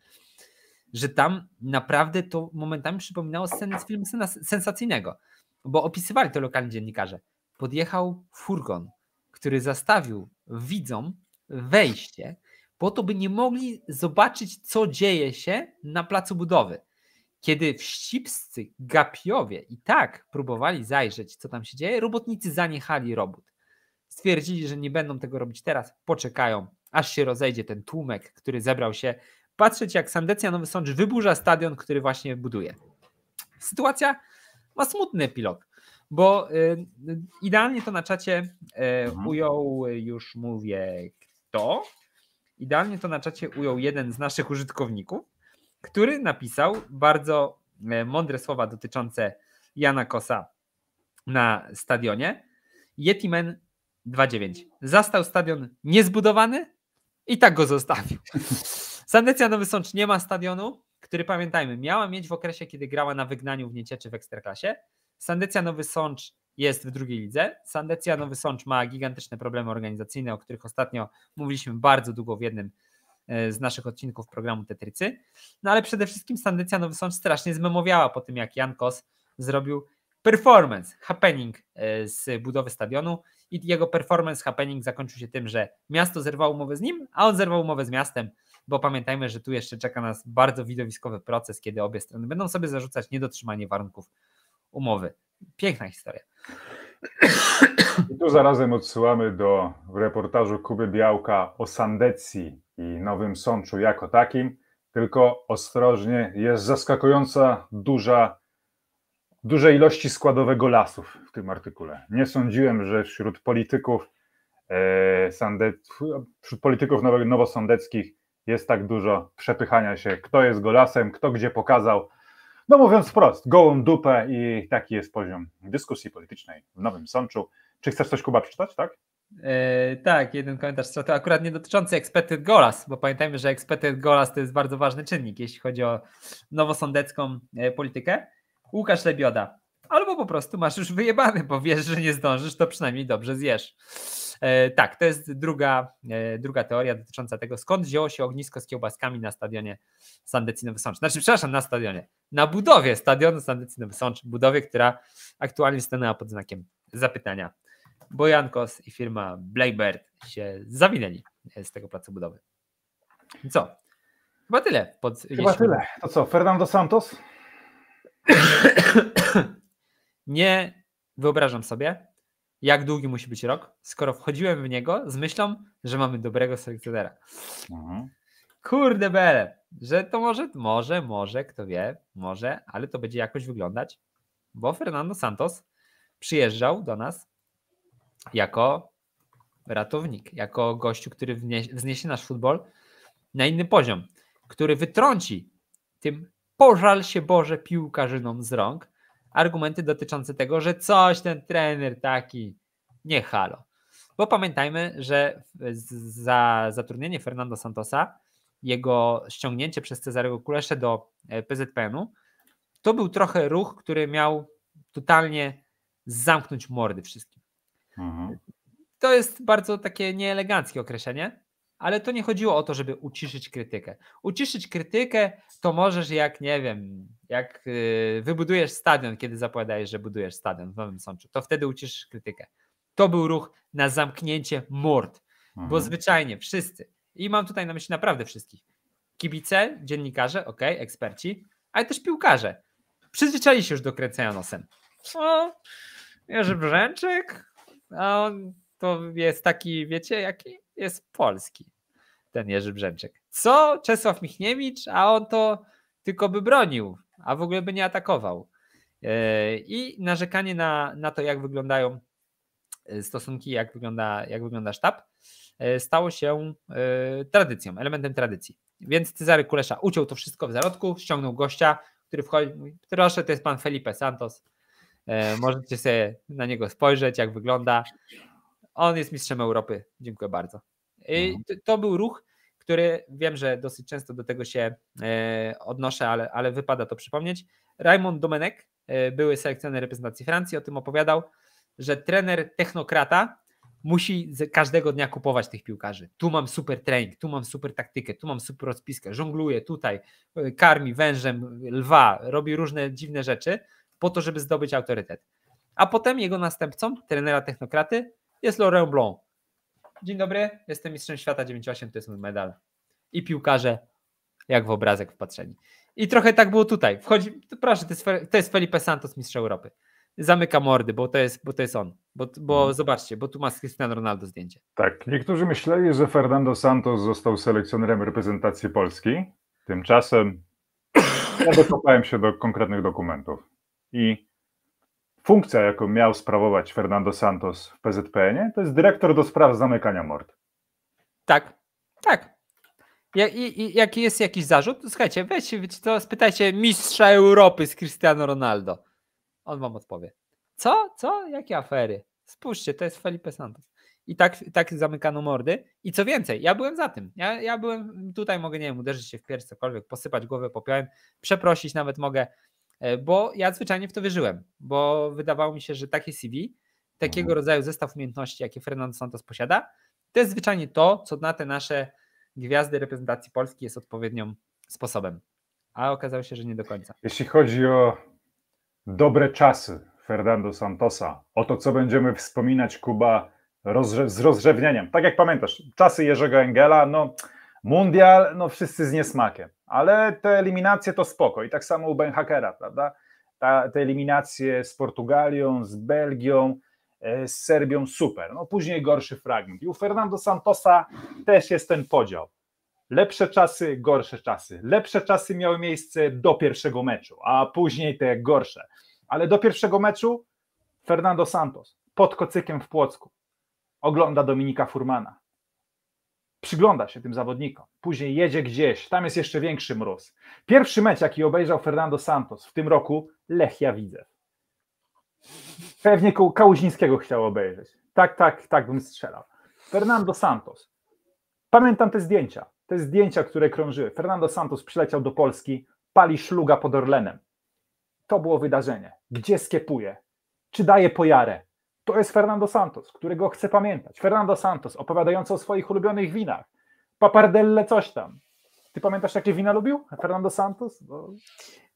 że tam naprawdę to momentami przypominało scenę z filmu sensacyjnego, bo opisywali to lokalni dziennikarze. Podjechał furgon, który zastawił widzom wejście, po to, by nie mogli zobaczyć, co dzieje się na placu budowy. Kiedy wścibscy gapiowie i tak próbowali zajrzeć, co tam się dzieje, robotnicy zaniechali robót. Stwierdzili, że nie będą tego robić teraz, poczekają, aż się rozejdzie ten tłumek, który zebrał się, patrzeć jak Sandecja Nowy Sącz wyburza stadion, który właśnie buduje. Sytuacja ma smutny epilog bo y, idealnie to na czacie e, mhm. ujął, y, już mówię kto, idealnie to na czacie ujął jeden z naszych użytkowników, który napisał bardzo e, mądre słowa dotyczące Jana Kosa na stadionie. Yetiman 2.9. Zastał stadion niezbudowany i tak go zostawił. Sandecja <laughs> Nowy Sącz nie ma stadionu, który pamiętajmy, miała mieć w okresie, kiedy grała na wygnaniu w Niecieczy w Ekstraklasie. Sandecja Nowy Sącz jest w drugiej lidze. Sandecja Nowy Sącz ma gigantyczne problemy organizacyjne, o których ostatnio mówiliśmy bardzo długo w jednym e, z naszych odcinków programu Tetrycy. No ale przede wszystkim Sandecja Nowy Sącz strasznie zmemowiała po tym, jak Jan Kos zrobił performance, happening e, z budowy stadionu i jego performance, happening zakończył się tym, że miasto zerwało umowę z nim, a on zerwał umowę z miastem, bo pamiętajmy, że tu jeszcze czeka nas bardzo widowiskowy proces, kiedy obie strony będą sobie zarzucać niedotrzymanie warunków umowy. Piękna historia. I tu zarazem odsyłamy do reportażu Kuby Białka o Sandecji i Nowym Sączu jako takim, tylko ostrożnie, jest zaskakująca duża, duże ilości składowego lasów w tym artykule. Nie sądziłem, że wśród polityków e, Sandet, wśród polityków nowosądeckich jest tak dużo przepychania się, kto jest golasem, kto gdzie pokazał, no mówiąc wprost, gołą dupę i taki jest poziom dyskusji politycznej w Nowym Sączu. Czy chcesz coś, Kuba, przeczytać, tak? Yy, tak, jeden komentarz To akurat nie dotyczący expected goals, bo pamiętajmy, że expected goals to jest bardzo ważny czynnik, jeśli chodzi o nowosądecką e, politykę. Łukasz Lebioda, albo po prostu masz już wyjebany, bo wiesz, że nie zdążysz, to przynajmniej dobrze zjesz. E, tak, to jest druga, e, druga teoria dotycząca tego, skąd wzięło się ognisko z kiełbaskami na stadionie Sandecino wysącz. Znaczy, przepraszam, na stadionie, na budowie stadionu Sandecino wysącz, budowie, która aktualnie stanęła pod znakiem zapytania. Bojankos i firma Blackbird się zawinęli e, z tego placu budowy. Co? Chyba tyle. Pod, Chyba jeśli... tyle. To co, Fernando Santos? <coughs> Nie wyobrażam sobie, jak długi musi być rok, skoro wchodziłem w niego z myślą, że mamy dobrego selekcjonera. Mhm. Kurde bele, że to może, może, może, kto wie, może, ale to będzie jakoś wyglądać, bo Fernando Santos przyjeżdżał do nas jako ratownik, jako gościu, który wzniesie nasz futbol na inny poziom, który wytrąci tym pożal się Boże piłkarzynom z rąk argumenty dotyczące tego, że coś ten trener taki nie halo. Bo pamiętajmy, że za zatrudnienie Fernando Santosa, jego ściągnięcie przez Cezarego Kulesze do e, PZPN-u, to był trochę ruch, który miał totalnie zamknąć mordy wszystkim. Mhm. To jest bardzo takie nieeleganckie określenie, ale to nie chodziło o to, żeby uciszyć krytykę. Uciszyć krytykę to możesz jak, nie wiem, jak y, wybudujesz stadion, kiedy zapowiadajesz, że budujesz stadion w Nowym Sączu, to wtedy uciszysz krytykę. To był ruch na zamknięcie mord, mhm. bo zwyczajnie wszyscy, i mam tutaj na myśli naprawdę wszystkich, kibice, dziennikarze, ok, eksperci, ale też piłkarze, przyzwyczaili się już do kręcenia nosem. O, no, Jerzy Brzęczyk, a on to jest taki, wiecie, jaki? Jest polski ten Jerzy Brzęczek. Co Czesław Michniewicz, a on to tylko by bronił, a w ogóle by nie atakował. E, I narzekanie na, na to, jak wyglądają e, stosunki, jak wygląda, jak wygląda sztab, e, stało się tradycją, elementem tradycji. Więc Cezary Kulesza uciął to wszystko w zarodku, ściągnął gościa, który wchodzi, mówi, proszę, to jest pan Felipe Santos, możecie sobie na niego spojrzeć, jak wygląda. On jest mistrzem Europy, dziękuję bardzo. Y, mhm. To, to był ruch, który wiem, że dosyć często do tego się e, odnoszę, ale, ale wypada to przypomnieć. Raymond Domenek, e, były selekcjoner reprezentacji Francji, o tym opowiadał, że trener technokrata musi każdego dnia kupować tych piłkarzy. Tu mam super trening, tu mam super taktykę, tu mam super rozpiskę, żongluje tutaj, e, karmi wężem lwa, robi różne dziwne rzeczy po to, żeby zdobyć autorytet. A potem jego następcą, trenera technokraty, jest Laurent Blanc, dzień dobry, jestem mistrzem świata 98, to jest mój medal. I piłkarze jak w obrazek wpatrzeni. I trochę tak było tutaj. Wchodzi, to proszę, to jest, to jest Felipe Santos, mistrz Europy. Zamyka mordy, bo to jest, bo to jest on. Bo, bo hmm. zobaczcie, bo tu ma Cristiano Ronaldo zdjęcie. Tak. Niektórzy myśleli, że Fernando Santos został selekcjonerem reprezentacji Polski. Tymczasem ja dokopałem się do konkretnych dokumentów. I funkcja, jaką miał sprawować Fernando Santos w PZPN, to jest dyrektor do spraw zamykania mord. Tak, tak. i, i, jaki jest jakiś zarzut? Słuchajcie, weźcie, wiecie to, spytajcie mistrza Europy z Cristiano Ronaldo. On wam odpowie. Co? Co? Jakie afery? Spójrzcie, to jest Felipe Santos. I tak, tak zamykano mordy. I co więcej, ja byłem za tym. Ja, ja byłem, tutaj mogę, nie wiem, uderzyć się w pierś, cokolwiek, posypać głowę popiołem, przeprosić nawet mogę, E, bo ja zwyczajnie w to wierzyłem, bo wydawało mi się, że takie CV, takiego mhm. rodzaju zestaw umiejętności, jakie Fernando Santos posiada, to jest zwyczajnie to, co na te nasze gwiazdy reprezentacji Polski jest odpowiednią sposobem. A okazało się, że nie do końca. Jeśli chodzi o dobre czasy Fernando Santosa, o to, co będziemy wspominać, Kuba, rozrze z rozrzewnieniem. Tak jak pamiętasz, czasy Jerzego Engela, no mundial, no wszyscy z niesmakiem ale te eliminacje to spoko i tak samo u Benhakera, prawda? Ta, te eliminacje z Portugalią, z Belgią, e, z Serbią super. No później gorszy fragment. I u Fernando Santosa też jest ten podział. Lepsze czasy, gorsze czasy. Lepsze czasy miały miejsce do pierwszego meczu, a później te gorsze. Ale do pierwszego meczu Fernando Santos pod kocykiem w Płocku ogląda Dominika Furmana przygląda się tym zawodnikom, później jedzie gdzieś, tam jest jeszcze większy mróz. Pierwszy mecz, jaki obejrzał Fernando Santos w tym roku, Lechia widzę. Pewnie Kałuzińskiego chciał obejrzeć. Tak, tak, tak bym strzelał. Fernando Santos. Pamiętam te zdjęcia, te zdjęcia, które krążyły. Fernando Santos przyleciał do Polski, pali szluga pod Orlenem. To było wydarzenie. Gdzie skiepuje? Czy daje pojarę? to jest Fernando Santos, którego chcę pamiętać. Fernando Santos opowiadający o swoich ulubionych winach. Papardelle coś tam. Ty pamiętasz, jakie wina lubił Fernando Santos? Bo... No.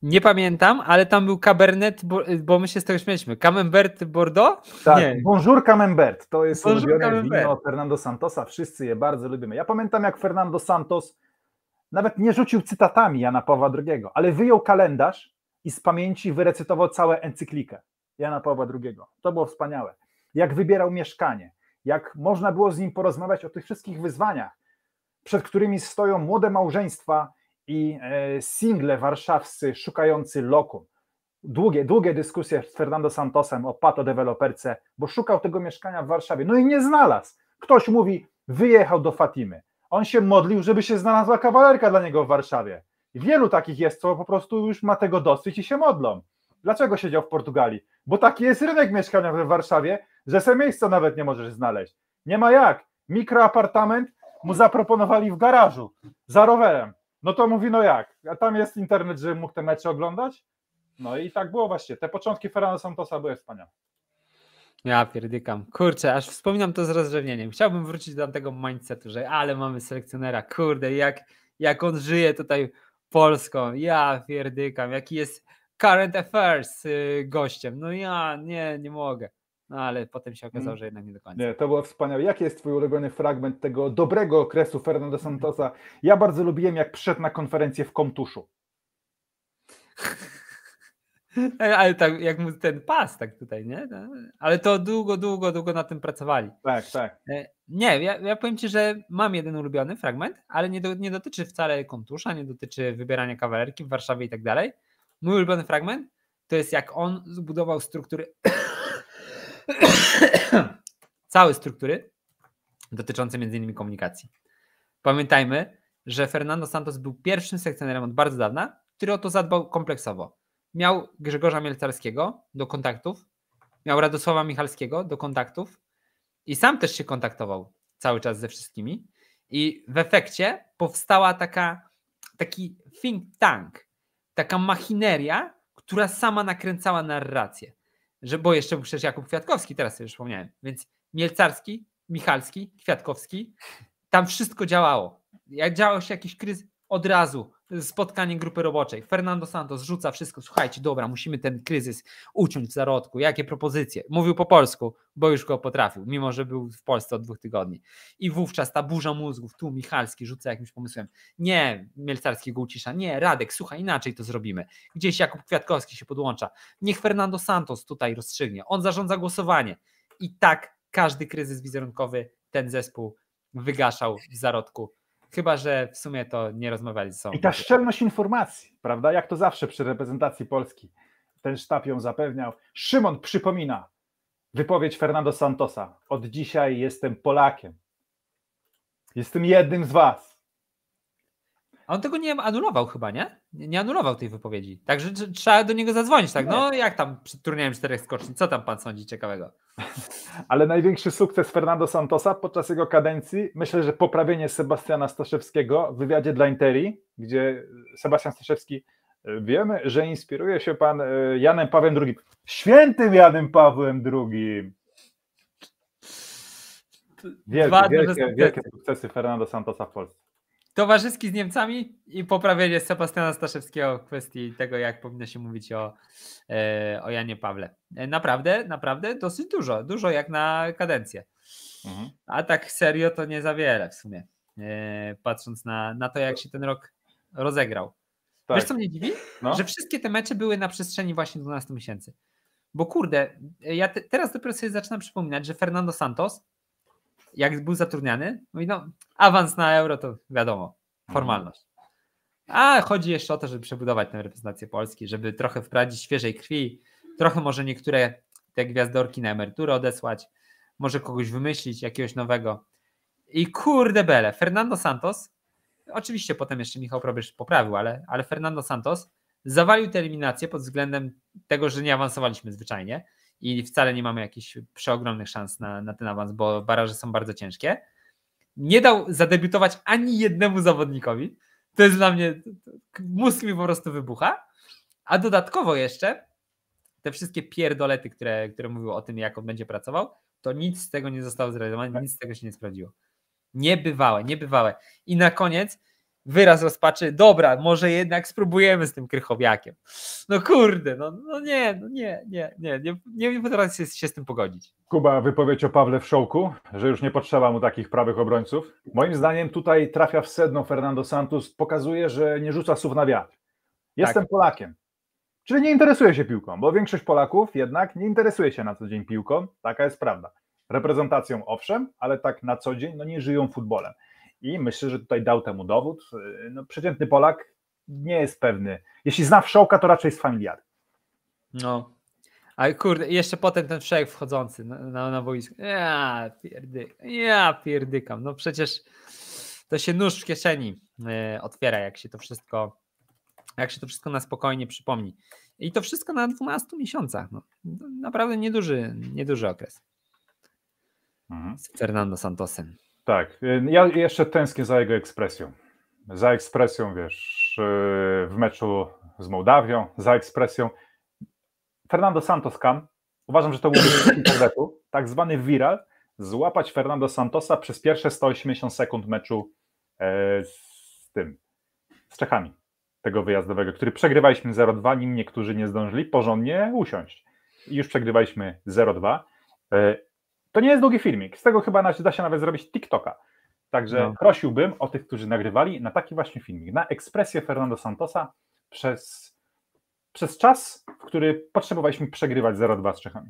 Nie pamiętam, ale tam był Cabernet, bo, my się z tego śmieliśmy. Camembert Bordeaux? Tak, Nie. Bonjour Camembert. To jest Bonjour ulubione Camembert. wino Fernando Santosa. Wszyscy je bardzo lubimy. Ja pamiętam, jak Fernando Santos nawet nie rzucił cytatami Jana Pawła II, ale wyjął kalendarz i z pamięci wyrecytował całą encyklikę. Jana Pawła II. To było wspaniałe. Jak wybierał mieszkanie, jak można było z nim porozmawiać o tych wszystkich wyzwaniach, przed którymi stoją młode małżeństwa i e, single warszawscy szukający lokum. Długie, długie dyskusje z Fernando Santosem o pato deweloperce, bo szukał tego mieszkania w Warszawie. No i nie znalazł. Ktoś mówi, wyjechał do Fatimy. On się modlił, żeby się znalazła kawalerka dla niego w Warszawie. Wielu takich jest, co po prostu już ma tego dosyć i się modlą. Dlaczego siedział w Portugalii? Bo taki jest rynek mieszkaniowy w Warszawie, że sobie miejsca nawet nie możesz znaleźć. Nie ma jak. Mikroapartament mu zaproponowali w garażu za rowerem. No to mówi, no jak? A tam jest internet, żeby mógł te mecze oglądać? No i tak było właśnie. Te początki Ferrano Santosa były wspaniałe. Ja pierdykam. Kurczę, aż wspominam to z rozrzewnieniem. Chciałbym wrócić do tego mindsetu, że ale mamy selekcjonera. Kurde, jak, jak on żyje tutaj Polską. Ja pierdykam. Jaki jest Current Affairs y, gościem. No ja nie, nie mogę. No ale potem się okazało, mm. że jednak nie do końca. Nie, to było wspaniałe. Jaki jest twój ulubiony fragment tego dobrego okresu Fernando mhm. Santosa? Ja bardzo lubiłem, jak przed na konferencję w Komtuszu. <laughs> E, ale tak, jak mu ten pas, tak tutaj, nie? No, ale to długo, długo, długo na tym pracowali. Tak, tak. E, nie, ja, ja powiem ci, że mam jeden ulubiony fragment, ale nie, do, nie dotyczy wcale kontusza, nie dotyczy wybierania kawalerki w Warszawie i tak dalej. Mój ulubiony fragment to jest jak on zbudował struktury, <coughs> całe struktury dotyczące m.in. komunikacji. Pamiętajmy, że Fernando Santos był pierwszym sekcjonerem od bardzo dawna, który o to zadbał kompleksowo. Miał Grzegorza Mielcarskiego do kontaktów, miał Radosława Michalskiego do kontaktów i sam też się kontaktował cały czas ze wszystkimi. I w efekcie powstała taka, taki think tank, taka machineria, która sama nakręcała narrację. Że, bo jeszcze był przecież Jakub Kwiatkowski, teraz sobie przypomniałem. Więc Mielcarski, Michalski, Kwiatkowski, tam wszystko działało. Jak działał się jakiś kryzys, od razu spotkanie grupy roboczej. Fernando Santos rzuca wszystko. Słuchajcie, dobra, musimy ten kryzys uciąć w zarodku. Jakie propozycje? Mówił po polsku, bo już go potrafił, mimo że był w Polsce od dwóch tygodni. I wówczas ta burza mózgów, tu Michalski rzuca jakimś pomysłem. Nie, Mielcarski go ucisza. Nie, Radek, słuchaj, inaczej to zrobimy. Gdzieś Jakub Kwiatkowski się podłącza. Niech Fernando Santos tutaj rozstrzygnie. On zarządza głosowanie. I tak każdy kryzys wizerunkowy ten zespół wygaszał w zarodku Chyba, że w sumie to nie rozmawiali ze sobą. I ta szczelność informacji, prawda? Jak to zawsze przy reprezentacji Polski. Ten sztab ją zapewniał. Szymon przypomina wypowiedź Fernando Santosa. Od dzisiaj jestem Polakiem. Jestem jednym z was. A on tego nie anulował chyba, nie? Nie anulował tej wypowiedzi. Także trzeba do niego zadzwonić, tak? No jak tam przed turniejem czterech skoczni, co tam pan sądzi ciekawego? <laughs> Ale największy sukces Fernando Santosa podczas jego kadencji, myślę, że poprawienie Sebastiana Staszewskiego w wywiadzie dla Interi, gdzie Sebastian Staszewski e, wiemy, że inspiruje się pan e, Janem Pawłem II. Świętym Janem Pawłem II. Wielkie, wielkie, wielkie sukcesy Fernando Santosa w Polsce towarzyski z Niemcami i poprawienie Sebastiana Staszewskiego w kwestii tego, jak powinno się mówić o, e, o Janie Pawle. E, naprawdę, naprawdę dosyć dużo, dużo jak na kadencję. Mhm. A tak serio to nie za wiele w sumie, e, patrząc na, na to, jak się ten rok rozegrał. Tak. Wiesz co mnie dziwi? No. Że wszystkie te mecze były na przestrzeni właśnie 12 miesięcy. Bo kurde, ja te, teraz dopiero sobie zaczynam przypominać, że Fernando Santos jak był zatrudniany, mówi no awans na euro to wiadomo, mhm. formalność. A chodzi jeszcze o to, żeby przebudować tę reprezentację Polski, żeby trochę wprowadzić świeżej krwi, trochę może niektóre te gwiazdorki na emeryturę odesłać, może kogoś wymyślić, jakiegoś nowego. I kurde bele, Fernando Santos, oczywiście potem jeszcze Michał Probysz poprawił, ale, ale Fernando Santos zawalił tę eliminację pod względem tego, że nie awansowaliśmy zwyczajnie i wcale nie mamy jakichś przeogromnych szans na, na ten awans, bo baraże są bardzo ciężkie. Nie dał zadebiutować ani jednemu zawodnikowi. To jest dla mnie, mózg mi po prostu wybucha. A dodatkowo jeszcze te wszystkie pierdolety, które, które o tym, jak on będzie pracował, to nic z tego nie zostało zrealizowane, nic z tego się nie sprawdziło. Niebywałe, niebywałe. I na koniec wyraz rozpaczy, dobra, może jednak spróbujemy z tym krychowiakiem. No kurde, no, no nie, no nie, nie, nie, nie, nie, nie potrafię się, się, z tym pogodzić. Kuba, wypowiedź o Pawle Wszołku, że już nie potrzeba mu takich prawych obrońców. Moim zdaniem tutaj trafia w sedno Fernando Santos, pokazuje, że nie rzuca słów na wiatr. Jestem tak. Polakiem. Czyli nie interesuje się piłką, bo większość Polaków jednak nie interesuje się na co dzień piłką, taka jest prawda. Reprezentacją owszem, ale tak na co dzień no nie żyją futbolem. I myślę, że tutaj dał temu dowód. Y, no, przeciętny Polak nie jest pewny. Jeśli zna wszołka, to raczej jest familiar. No. A kurde, jeszcze potem ten wszek wchodzący na, na, na boisko. Ja, pierdy, ja pierdykam. No przecież to się nóż w kieszeni yy, otwiera, jak się to wszystko jak się to wszystko na spokojnie przypomni. I to wszystko na 12 miesiącach. No, naprawdę nieduży, nieduży okres. Mhm. Z Fernando Santosem. Tak, y, ja jeszcze tęsknię za jego ekspresją. Za ekspresją, wiesz, y, w meczu z Mołdawią, za ekspresją. Fernando Santos kam. uważam, że to był <clears throat> internetu, tak zwany viral, złapać Fernando Santosa przez pierwsze 180 sekund meczu e, z tym, z Czechami, tego wyjazdowego, który przegrywaliśmy 0-2, nim niektórzy nie zdążyli porządnie usiąść. I już przegrywaliśmy 0-2. To nie jest długi filmik. Z tego chyba da się nawet zrobić TikToka. Także no. prosiłbym o tych, którzy nagrywali na taki właśnie filmik, na ekspresję Fernando Santosa przez, przez czas, w który potrzebowaliśmy przegrywać 0-2 z Czechami.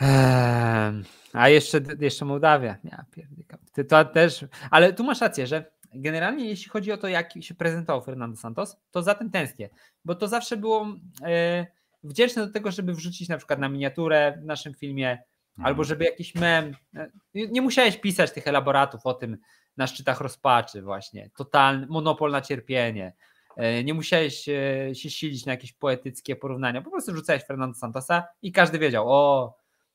Ehm, a jeszcze, jeszcze Mołdawia. Ja Ty to też, ale tu masz rację, że generalnie jeśli chodzi o to, jak się prezentował Fernando Santos, to za tym tęsknię, bo to zawsze było... Yy wdzięczne do tego, żeby wrzucić na przykład na miniaturę w naszym filmie, mhm. albo żeby jakiś mem. E, nie musiałeś pisać tych elaboratów o tym na szczytach rozpaczy, właśnie. Totalny monopol na cierpienie. E, nie musiałeś e, się silić na jakieś poetyckie porównania. Po prostu wrzucałeś Fernando Santosa i każdy wiedział: o,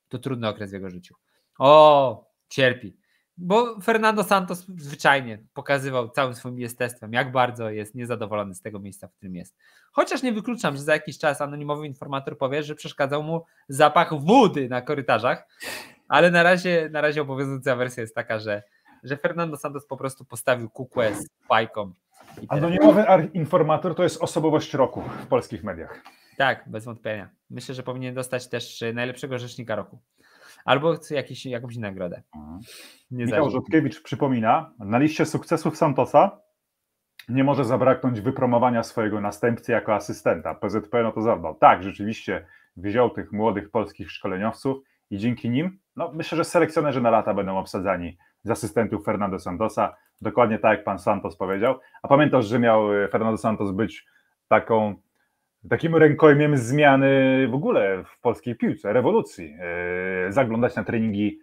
to trudny okres w jego życiu. O, cierpi bo Fernando Santos zwyczajnie pokazywał całym swoim jestestwem, jak bardzo jest niezadowolony z tego miejsca, w którym jest. Chociaż nie wykluczam, że za jakiś czas anonimowy informator powie, że przeszkadzał mu zapach wody na korytarzach, ale na razie, na razie obowiązująca wersja jest taka, że, że Fernando Santos po prostu postawił kukłę z fajką. Anonimowy informator to jest osobowość roku w polskich mediach. Tak, bez wątpienia. Myślę, że powinien dostać też najlepszego rzecznika roku albo chce jakiś, jakąś nagrodę. Mhm. Michał Rzutkiewicz przypomina, na liście sukcesów Santosa nie może zabraknąć wypromowania swojego następcy jako asystenta. PZP no to zadbał. Tak, rzeczywiście wziął tych młodych polskich szkoleniowców i dzięki nim, no myślę, że selekcjonerzy na lata będą obsadzani z asystentów Fernando Santosa, dokładnie tak jak pan Santos powiedział. A pamiętasz, że miał e, Fernando Santos być taką takim rękojmiem zmiany w ogóle w polskiej piłce, rewolucji. E, zaglądać na treningi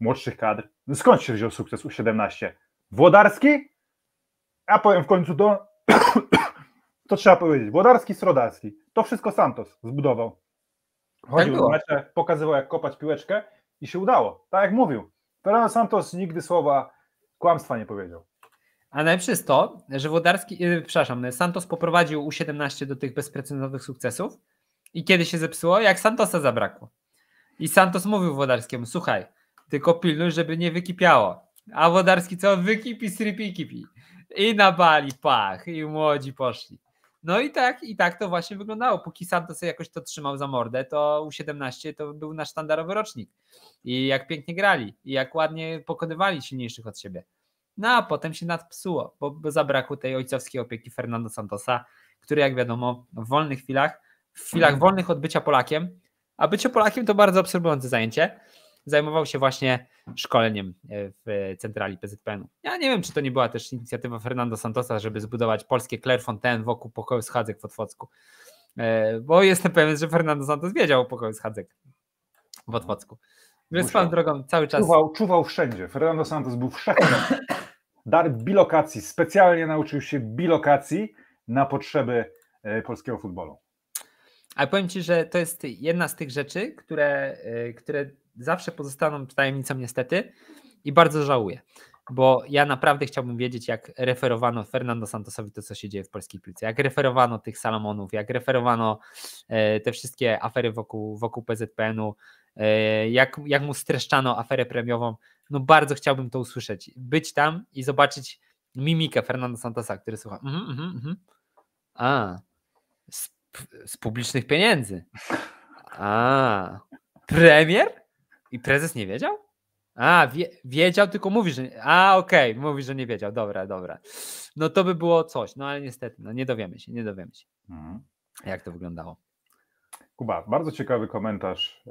młodszych kadr. No skąd się wziął sukces U17? Włodarski? A powiem w końcu to, <coughs> to trzeba powiedzieć. Włodarski, Srodarski. To wszystko Santos zbudował. Chodził tak mecze, pokazywał jak kopać piłeczkę i się udało. Tak jak mówił. Fernando Santos nigdy słowa kłamstwa nie powiedział. A najlepsze jest to, że Wodarski, y, przepraszam, Santos poprowadził U17 do tych bezprecedensowych sukcesów i kiedy się zepsuło, jak Santosa zabrakło. I Santos mówił Wodarskiemu, słuchaj, tylko pilnuj, żeby nie wykipiało. A Wodarski co? Wykipi, strypi kipi. I na bali, pach, i młodzi poszli. No i tak, i tak to właśnie wyglądało. Póki Santos jakoś to trzymał za mordę, to U17 to był nasz sztandarowy rocznik. I jak pięknie grali, i jak ładnie pokonywali silniejszych od siebie. No a potem się nadpsuło, bo, zabrakło tej ojcowskiej opieki Fernando Santosa, który jak wiadomo w wolnych chwilach, w chwilach mhm. wolnych od bycia Polakiem, a bycie Polakiem to bardzo obserwujące zajęcie, zajmował się właśnie szkoleniem e, w centrali PZPN-u. Ja nie wiem, czy to nie była też inicjatywa Fernando Santosa, żeby zbudować polskie Clairefontaine wokół pokoju schadzek w Otwocku. E, bo jestem pewien, że Fernando Santos wiedział o pokoju schadzek w Otwocku. Więc pan drogą cały czas. Czuwał, czuwał wszędzie. Fernando Santos był wszędzie. <coughs> Dar bilokacji. Specjalnie nauczył się bilokacji na potrzeby e, polskiego futbolu. Ale powiem Ci, że to jest jedna z tych rzeczy, które, e, które zawsze pozostaną tajemnicą niestety i bardzo żałuję, bo ja naprawdę chciałbym wiedzieć, jak referowano Fernando Santosowi to, co się dzieje w polskiej piłce, jak referowano tych Salamonów, jak referowano e, te wszystkie afery wokół, wokół PZPN-u, jak, jak mu streszczano aferę premiową no bardzo chciałbym to usłyszeć. Być tam i zobaczyć mimikę Fernando Santosa, który słucha. Mm, mm, A, z, z, publicznych pieniędzy. A, premier? I prezes nie wiedział? A, wie, wiedział, tylko mówi, że A, okej, okay, mówi, że nie wiedział. Dobra, dobra. No to by było coś, no ale niestety, no nie dowiemy się, nie dowiemy się. Mhm. Jak to wyglądało? Kuba, bardzo ciekawy komentarz y,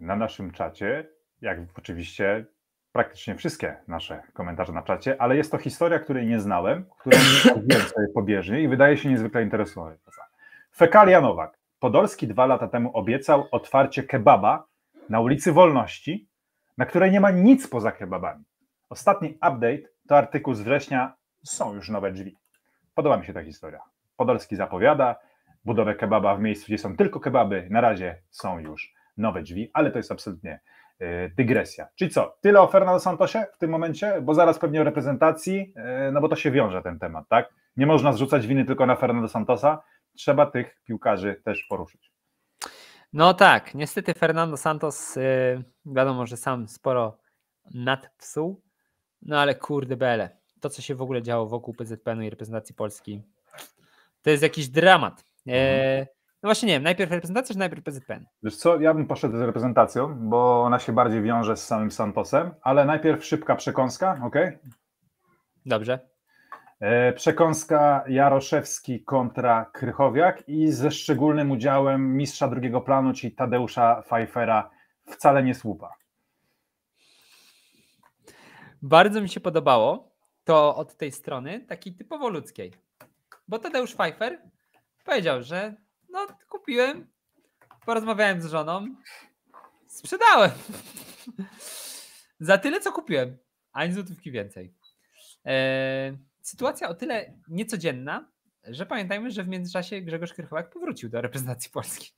na naszym czacie. Jak oczywiście praktycznie wszystkie nasze komentarze na czacie, ale jest to historia, której nie znałem, którą <coughs> tak wiem sobie pobieżnie i wydaje się niezwykle interesująca. Fekalia Nowak. Podolski dwa lata temu obiecał otwarcie kebaba na ulicy Wolności, na której nie ma nic poza kebabami. Ostatni update to artykuł z września Są już nowe drzwi. Podoba mi się ta historia. Podolski zapowiada budowę kebaba w miejscu, gdzie są tylko kebaby. Na razie są już nowe drzwi, ale to jest absolutnie E, dygresja. Czyli co, tyle o Fernando Santosie w tym momencie, bo zaraz pewnie o reprezentacji, e, no bo to się wiąże ten temat, tak? Nie można zrzucać winy tylko na Fernando Santosa, trzeba tych piłkarzy też poruszyć. No tak, niestety Fernando Santos, e, wiadomo, że sam sporo nadpsuł, no ale kurde bele, to co się w ogóle działo wokół PZPN-u i reprezentacji Polski, to jest jakiś dramat. Mhm. No właśnie nie wiem, najpierw reprezentacja, czy najpierw PZPN? Wiesz co, ja bym poszedł z reprezentacją, bo ona się bardziej wiąże z samym Santosem, ale najpierw szybka przekąska, ok? Dobrze. E, przekąska Jaroszewski kontra Krychowiak i ze szczególnym udziałem mistrza drugiego planu, czyli Tadeusza Pfeiffera, wcale nie słupa. Bardzo mi się podobało to od tej strony, takiej typowo ludzkiej, bo Tadeusz Pfeiffer powiedział, że no, kupiłem, porozmawiałem z żoną, sprzedałem. <laughs> Za tyle, co kupiłem, ani złotówki więcej. E, sytuacja o tyle niecodzienna, że pamiętajmy, że w międzyczasie Grzegorz Krychowiak powrócił do reprezentacji Polski.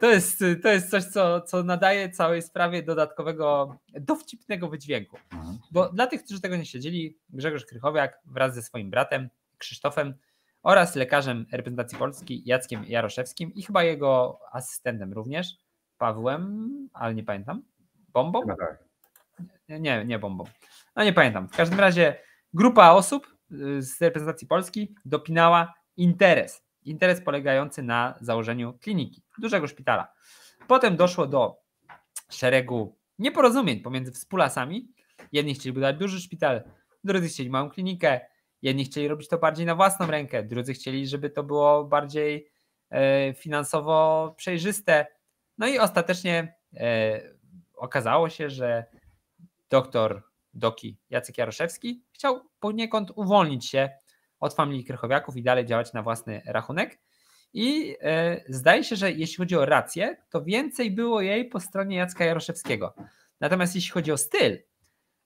To jest, to jest coś, co, co nadaje całej sprawie dodatkowego, dowcipnego wydźwięku. Mhm. Bo dla tych, którzy tego nie siedzieli, Grzegorz Krychowiak wraz ze swoim bratem Krzysztofem oraz lekarzem reprezentacji Polski Jackiem Jaroszewskim i chyba jego asystentem również, Pawłem, ale nie pamiętam, Bombą? Tak. Nie, nie Bombą. No nie pamiętam. W każdym razie grupa osób y, z reprezentacji Polski dopinała interes. Interes polegający na założeniu kliniki, dużego szpitala. Potem doszło do szeregu nieporozumień pomiędzy współlasami. Jedni chcieli budować duży szpital, drudzy chcieli małą klinikę. Jedni chcieli robić to bardziej na własną rękę, drudzy chcieli, żeby to było bardziej e, finansowo przejrzyste. No i ostatecznie e, okazało się, że doktor Doki Jacek Jaroszewski chciał poniekąd uwolnić się od familii Krychowiaków i dalej działać na własny rachunek. I e, zdaje się, że jeśli chodzi o rację, to więcej było jej po stronie Jacka Jaroszewskiego. Natomiast jeśli chodzi o styl,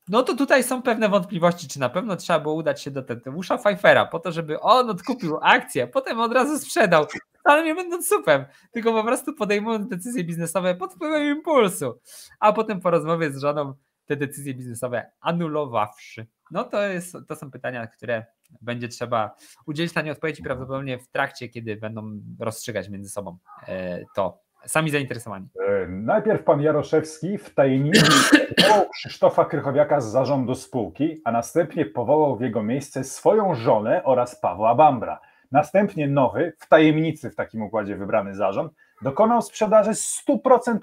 no to tutaj są pewne wątpliwości, czy na pewno trzeba było udać się do Teteusza Pfeiffera po to, żeby on odkupił akcję, potem od razu sprzedał, ale nie będąc supem, tylko po prostu podejmując decyzje biznesowe pod wpływem impulsu, a potem po rozmowie z żoną te decyzje biznesowe anulowawszy. No to, jest, to są pytania, które będzie trzeba udzielić na nie odpowiedzi prawdopodobnie w trakcie, kiedy będą rozstrzygać między sobą e, to sami zainteresowani. E, najpierw pan Jaroszewski w tajemnicy <coughs> powołał Krzysztofa Krychowiaka z zarządu spółki, a następnie powołał w jego miejsce swoją żonę oraz Pawła Bambra. Następnie nowy, w tajemnicy w takim układzie wybrany zarząd, dokonał sprzedaży 100%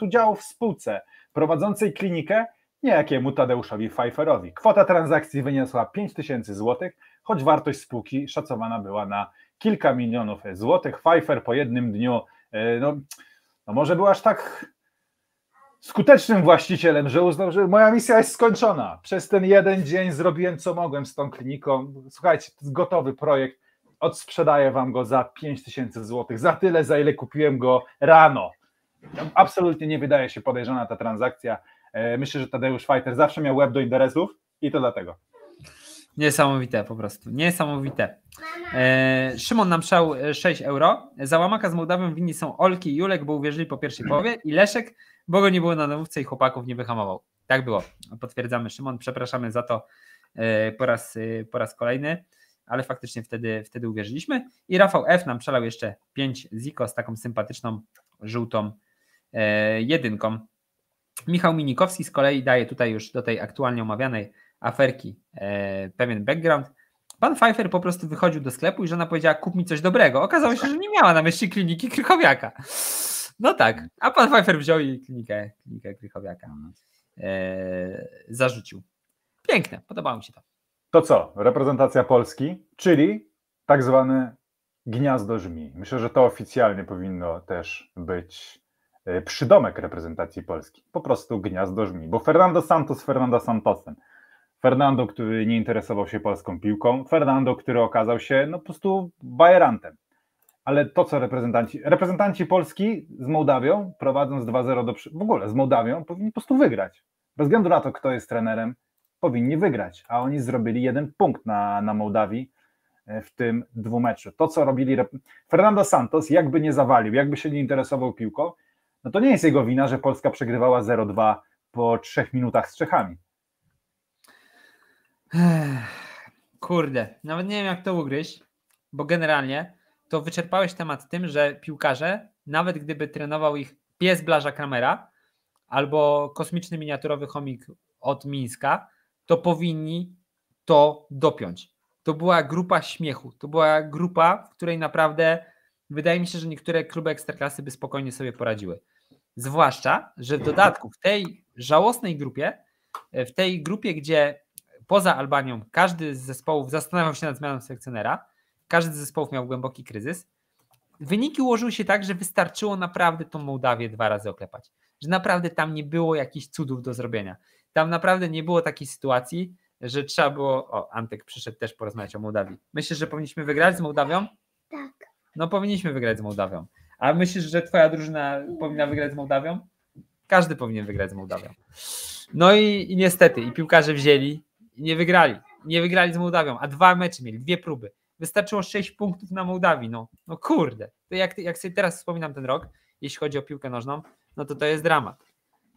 udziałów w spółce prowadzącej klinikę niejakiemu Tadeuszowi Pfeifferowi. Kwota transakcji wyniosła tysięcy złotych, choć wartość spółki szacowana była na kilka milionów złotych. Pfeiffer po jednym dniu e, no, no może był aż tak skutecznym właścicielem, że uznał, że moja misja jest skończona. Przez ten jeden dzień zrobiłem co mogłem z tą kliniką. Słuchajcie, to jest gotowy projekt. Odsprzedaję wam go za 5000 zł, za tyle, za ile kupiłem go rano. Absolutnie nie wydaje się podejrzana ta transakcja. E, myślę, że Tadeusz Fajter zawsze miał łeb do interesów i to dlatego. Niesamowite po prostu, niesamowite. E, Szymon nam przał 6 e, euro. Załamaka z Mołdawią winni są Olki i Julek, bo uwierzyli po pierwszej połowie i Leszek, bo go nie było na nowówce i chłopaków nie wyhamował. Tak było, potwierdzamy Szymon, przepraszamy za to e, po raz, e, po raz kolejny, ale faktycznie wtedy, wtedy uwierzyliśmy. I Rafał F. nam przelał jeszcze 5 ziko z taką sympatyczną, żółtą e, jedynką. Michał Minikowski z kolei daje tutaj już do tej aktualnie omawianej aferki e, pewien background. Pan Pfeiffer po prostu wychodził do sklepu i żona powiedziała: Kup mi coś dobrego. Okazało się, że nie miała na myśli kliniki Krychowiaka. No tak, a pan Pfeiffer wziął i klinikę, klinikę Krychowiaka mhm. e, zarzucił. Piękne, podobało mi się to. To co? Reprezentacja Polski, czyli tak zwane gniazdo żmi. Myślę, że to oficjalnie powinno też być e, przydomek reprezentacji Polski. Po prostu gniazdo żmi, bo Fernando Santos Fernanda Santosem. Fernando, który nie interesował się polską piłką, Fernando, który okazał się no, po prostu bajerantem. Ale to, co reprezentanci, reprezentanci Polski z Mołdawią, prowadząc 2-0 do w ogóle z Mołdawią, powinni po prostu wygrać. Bez względu na to, kto jest trenerem, powinni wygrać, a oni zrobili jeden punkt na, na Mołdawii e, w tym dwumeczu. To, co robili Fernando Santos, jakby nie zawalił, jakby się nie interesował piłką, no to nie jest jego wina, że Polska przegrywała 0-2 po trzech minutach z Czechami. Kurde, nawet nie wiem jak to ugryźć, bo generalnie to wyczerpałeś temat tym, że piłkarze, nawet gdyby trenował ich pies Blaża Kramera albo kosmiczny miniaturowy chomik od Mińska, to powinni to dopiąć. To była grupa śmiechu, to była grupa, w której naprawdę wydaje mi się, że niektóre kluby ekstraklasy by spokojnie sobie poradziły. Zwłaszcza, że w dodatku w tej żałosnej grupie, w tej grupie, gdzie poza Albanią każdy z zespołów zastanawiał się nad zmianą selekcjonera, każdy z zespołów miał głęboki kryzys. Wyniki ułożyły się tak, że wystarczyło naprawdę tą Mołdawię dwa razy oklepać, że naprawdę tam nie było jakichś cudów do zrobienia. Tam naprawdę nie było takiej sytuacji, że trzeba było. O, Antek przyszedł też porozmawiać o Mołdawii. Myślisz, że powinniśmy wygrać z Mołdawią? Tak. No, powinniśmy wygrać z Mołdawią. A myślisz, że twoja drużyna powinna wygrać z Mołdawią? Każdy powinien wygrać z Mołdawią. No i, i niestety, i piłkarze wzięli nie wygrali. Nie wygrali z Mołdawią, a dwa mecze mieli, dwie próby. Wystarczyło sześć punktów na Mołdawii. No, no kurde. To jak, jak sobie teraz wspominam ten rok, jeśli chodzi o piłkę nożną, no to to jest dramat.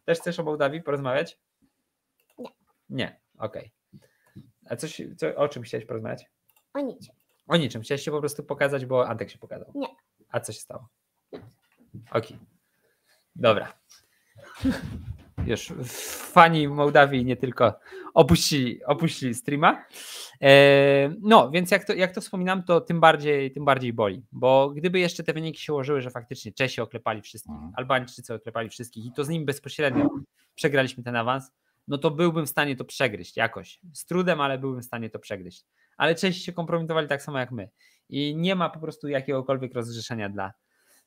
Też chcesz o Mołdawii porozmawiać? Nie. Nie, okej. Okay. A coś, co, o czym chciałeś porozmawiać? O niczym. O niczym. Chciałeś się po prostu pokazać, bo Antek się pokazał. Nie. A co się stało? Okej. Okay. Dobra już fani Mołdawii nie tylko opuścili, opuścili streama. E, no, więc jak to, jak to wspominam, to tym bardziej, tym bardziej boli, bo gdyby jeszcze te wyniki się ułożyły, że faktycznie Czesi oklepali wszystkich, mhm. Albańczycy oklepali wszystkich i to z nim bezpośrednio przegraliśmy ten awans, no to byłbym w stanie to przegryźć jakoś. Z trudem, ale byłbym w stanie to przegryźć. Ale Czesi się kompromitowali tak samo jak my i nie ma po prostu jakiegokolwiek rozgrzeszenia dla,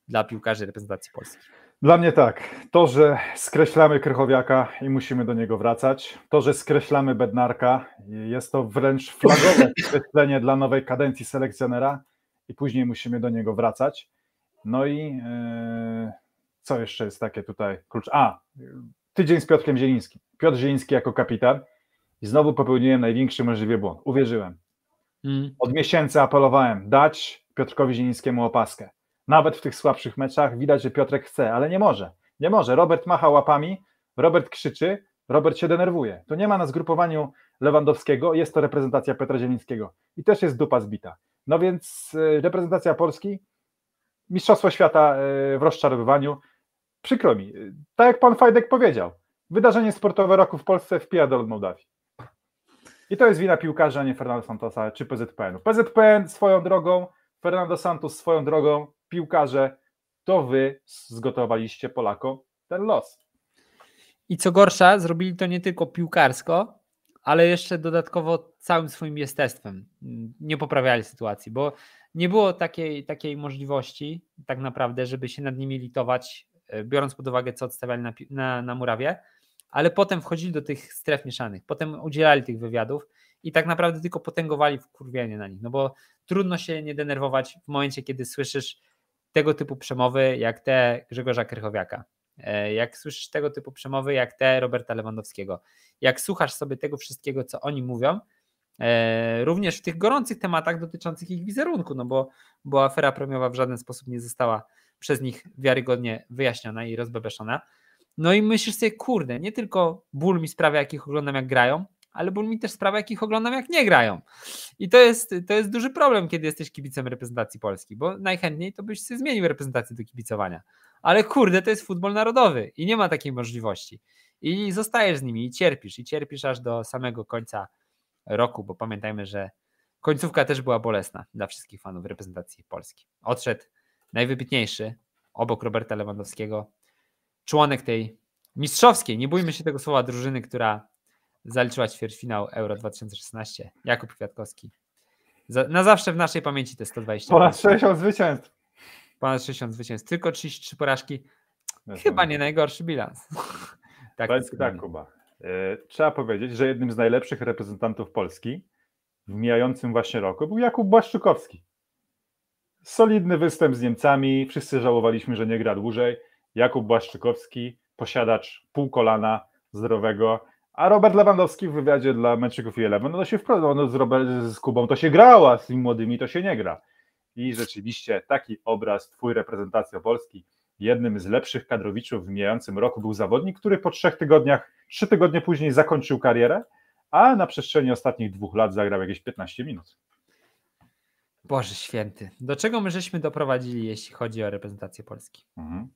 dla piłkarzy reprezentacji polskiej. Dla mnie tak. To, że skreślamy Krychowiaka i musimy do niego wracać, to, że skreślamy Bednarka, jest to wręcz flagowe <laughs> skreślenie dla nowej kadencji selekcjonera i później musimy do niego wracać. No i yy, co jeszcze jest takie tutaj klucz? A, tydzień z Piotrkiem Zielińskim. Piotr Zieliński jako kapitan i znowu popełniłem największy możliwy błąd. Uwierzyłem. Mm. Od miesięcy apelowałem dać Piotrkowi Zielińskiemu opaskę. Nawet w tych słabszych meczach widać, że Piotrek chce, ale nie może. Nie może. Robert macha łapami, Robert krzyczy, Robert się denerwuje. To nie ma na zgrupowaniu Lewandowskiego, jest to reprezentacja Petra Zielińskiego. I też jest dupa zbita. No więc y, reprezentacja Polski, Mistrzostwo Świata y, w rozczarowywaniu. Przykro mi, tak jak pan Fajdek powiedział, wydarzenie sportowe roku w Polsce wpija do Mołdawii. I to jest wina piłkarza, a nie Fernando Santosa czy PZPN-u. PZPN swoją drogą, Fernando Santos swoją drogą, piłkarze, to wy zgotowaliście Polako ten los. I co gorsza, zrobili to nie tylko piłkarsko, ale jeszcze dodatkowo całym swoim jestestwem. Nie poprawiali sytuacji, bo nie było takiej, takiej możliwości tak naprawdę, żeby się nad nimi litować, e, biorąc pod uwagę, co odstawiali na, na, na murawie, ale potem wchodzili do tych stref mieszanych, potem udzielali tych wywiadów i tak naprawdę tylko potęgowali wkurwienie na nich, no bo trudno się nie denerwować w momencie, kiedy słyszysz tego typu przemowy jak te Grzegorza Krychowiaka, e, jak słyszysz tego typu przemowy jak te Roberta Lewandowskiego, jak słuchasz sobie tego wszystkiego, co oni mówią, e, również w tych gorących tematach dotyczących ich wizerunku, no bo, bo afera premiowa w żaden sposób nie została przez nich wiarygodnie wyjaśniona i rozbebeszona. No i myślisz sobie, kurde, nie tylko ból mi sprawia, jakich oglądam, jak grają, ale ból mi też sprawia, jak ich oglądam, jak nie grają. I to jest, to jest duży problem, kiedy jesteś kibicem reprezentacji Polski, bo najchętniej to byś zmienił reprezentację do kibicowania. Ale kurde, to jest futbol narodowy i nie ma takiej możliwości. I zostajesz z nimi i cierpisz, i cierpisz aż do samego końca roku, bo pamiętajmy, że końcówka też była bolesna dla wszystkich fanów reprezentacji Polski. Odszedł najwybitniejszy, obok Roberta Lewandowskiego, członek tej mistrzowskiej, nie bójmy się tego słowa, drużyny, która zaliczyła ćwierćfinał Euro 2016. Jakub Kwiatkowski. na zawsze w naszej pamięci te 120. Ponad 60 zwycięstw. Ponad 60 zwycięstw. Tylko 33 porażki. No Chyba no nie najgorszy bilans. <laughs> tak, jest tak Kuba. E, trzeba powiedzieć, że jednym z najlepszych reprezentantów Polski w mijającym właśnie roku był Jakub Błaszczykowski. Solidny występ z Niemcami, wszyscy żałowaliśmy, że nie gra dłużej. Jakub Błaszczykowski, posiadacz półkolana zdrowego, a Robert Lewandowski w wywiadzie dla Metrzyków i Eleven, no to się wprost. no z, z Kubą to się grała, z tymi młodymi to się nie gra. I rzeczywiście taki obraz twój reprezentacja Polski, jednym z lepszych kadrowiczów w mijającym roku był zawodnik, który po trzech tygodniach, trzy tygodnie później zakończył karierę, a na przestrzeni ostatnich dwóch lat zagrał jakieś 15 minut. Boże święty, do czego my żeśmy doprowadzili, jeśli chodzi o reprezentację Polski? Mhm.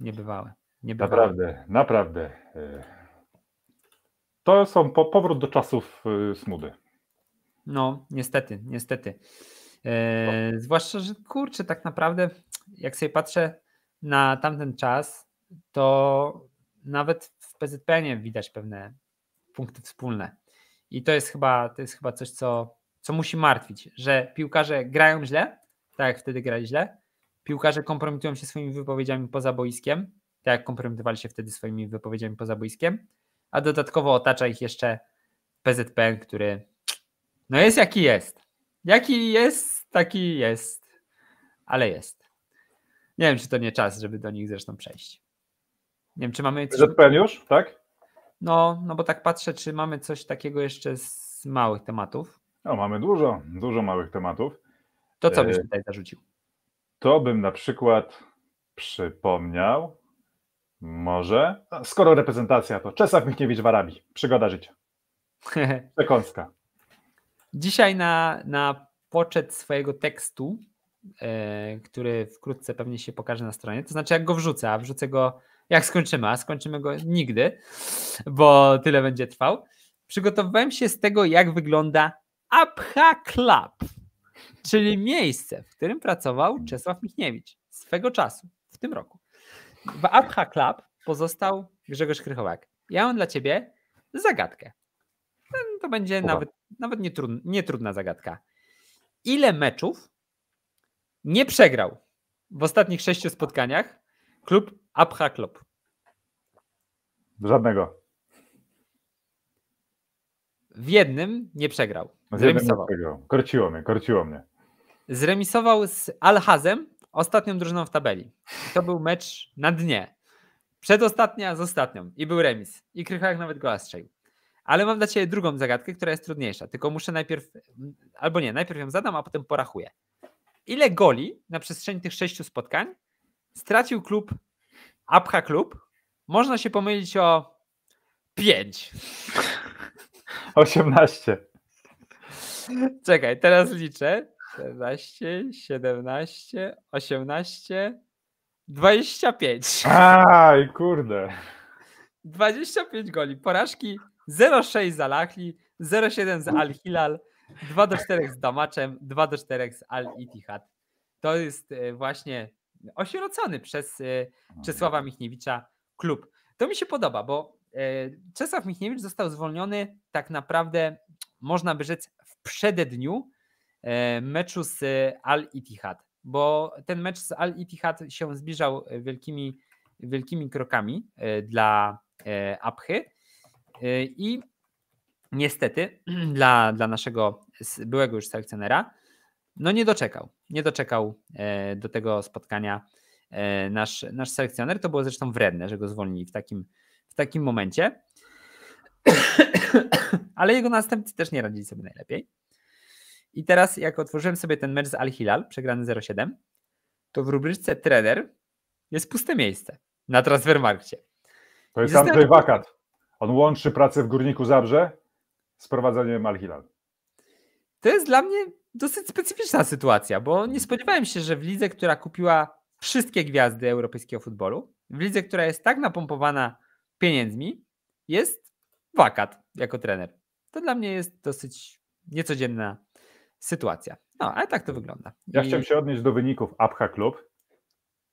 Niebywałe. Niebywałe. Naprawdę, naprawdę. E, to są po, powrót do czasów y, smudy. No, niestety, niestety. E, no. zwłaszcza, że kurczę, tak naprawdę, jak sobie patrzę na tamten czas, to nawet w PZPN widać pewne punkty wspólne. I to jest chyba, to jest chyba coś, co, co musi martwić, że piłkarze grają źle, tak jak wtedy grali źle, piłkarze kompromitują się swoimi wypowiedziami poza boiskiem, tak jak kompromitowali się wtedy swoimi wypowiedziami poza boiskiem, a dodatkowo otacza ich jeszcze PZPN, który no jest jaki jest. Jaki jest, taki jest, ale jest. Nie wiem, czy to nie czas, żeby do nich zresztą przejść. Nie wiem, czy mamy. PZPN już, tak? No, no bo tak patrzę, czy mamy coś takiego jeszcze z małych tematów. No, mamy dużo, dużo małych tematów. To co byś e, tutaj zarzucił? To bym na przykład przypomniał, może. Skoro reprezentacja, to Czesław Michniewicz Warabi. Przygoda życia. <laughs> Przekąska. Dzisiaj na, na poczet swojego tekstu, e, który wkrótce pewnie się pokaże na stronie, to znaczy jak go wrzucę, a wrzucę go jak skończymy, a skończymy go nigdy, bo tyle będzie trwał. Przygotowywałem się z tego, jak wygląda Abha Club, czyli miejsce, w którym pracował Czesław Michniewicz swego czasu, w tym roku. W Abha Club pozostał Grzegorz Krychowak. Ja mam dla ciebie zagadkę. No, to będzie Uwa. nawet, nawet nietrudna, nietrudna zagadka. Ile meczów nie przegrał w ostatnich sześciu spotkaniach klub Abha Club? Żadnego. W jednym nie przegrał. Zremisował. Korciło mnie, korciło mnie. Zremisował z Alhazem ostatnią drużyną w tabeli. I to był mecz na dnie. Przedostatnia z ostatnią. I był remis. I Krychałek nawet go strzelił. Ale mam dla Ciebie drugą zagadkę, która jest trudniejsza. Tylko muszę najpierw, albo nie, najpierw ją zadam, a potem porachuję. Ile goli na przestrzeni tych sześciu spotkań stracił klub Abha Klub? Można się pomylić o pięć. <laughs> Osiemnaście. Czekaj, teraz liczę. 14, 17, 18, 25. Aj, kurde. 25 <laughs> goli. Porażki 0-6 z Al-Ahli, 0-7 z Al-Hilal, 2 do 4 z Damaczem, 2 do 4 z al itihad To jest e, właśnie osierocony przez e, Czesława Michniewicza klub. To mi się podoba, bo e, Czesław Michniewicz został zwolniony tak naprawdę, można by rzec, w przededniu E, meczu z Al-Ittihad, bo ten mecz z Al-Ittihad się zbliżał e, wielkimi, wielkimi krokami e, dla Abchy i niestety <clears throat> dla, dla naszego byłego już selekcjonera, no nie doczekał. Nie doczekał do tego spotkania nasz, nasz selekcjoner. To było zresztą wredne, że go zwolnili w takim, w takim momencie. <clears throat> Ale jego następcy też nie radzili sobie najlepiej. I teraz jak otworzyłem sobie ten mecz z Al-Hilal, przegrany 0-7, to w rubryczce trener jest puste miejsce na transfermarkcie. To jest Andrzej Wakat. On łączy pracę w Górniku Zabrze z prowadzeniem Al-Hilal. To jest dla mnie dosyć specyficzna sytuacja, bo nie spodziewałem się, że w lidze, która kupiła wszystkie gwiazdy europejskiego futbolu, w lidze, która jest tak napompowana pieniędzmi, jest wakat jako trener. To dla mnie jest dosyć niecodzienna sytuacja. No, ale tak to mhm. wygląda. Ja I... chciałem się odnieść do wyników Abha Club.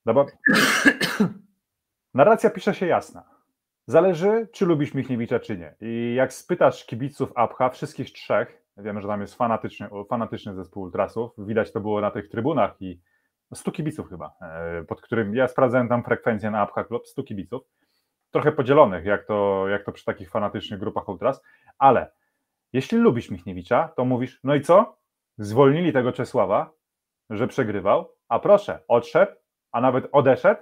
No bo... <coughs> Narracja pisze się jasna. Zależy, czy lubisz Michniewicza, czy nie. I jak spytasz kibiców Abha, wszystkich trzech, wiemy, że tam jest fanatyczny, fanatyczny zespół ultrasów, widać to było na tych trybunach i 100 kibiców chyba, e, pod którym ja sprawdzałem tam frekwencję na Abha Club, 100 kibiców, trochę podzielonych, jak to, jak to przy takich fanatycznych grupach ultras, ale jeśli lubisz Michniewicza, to mówisz, no i co? zwolnili tego Czesława, że przegrywał, a proszę, odszedł, a nawet odeszedł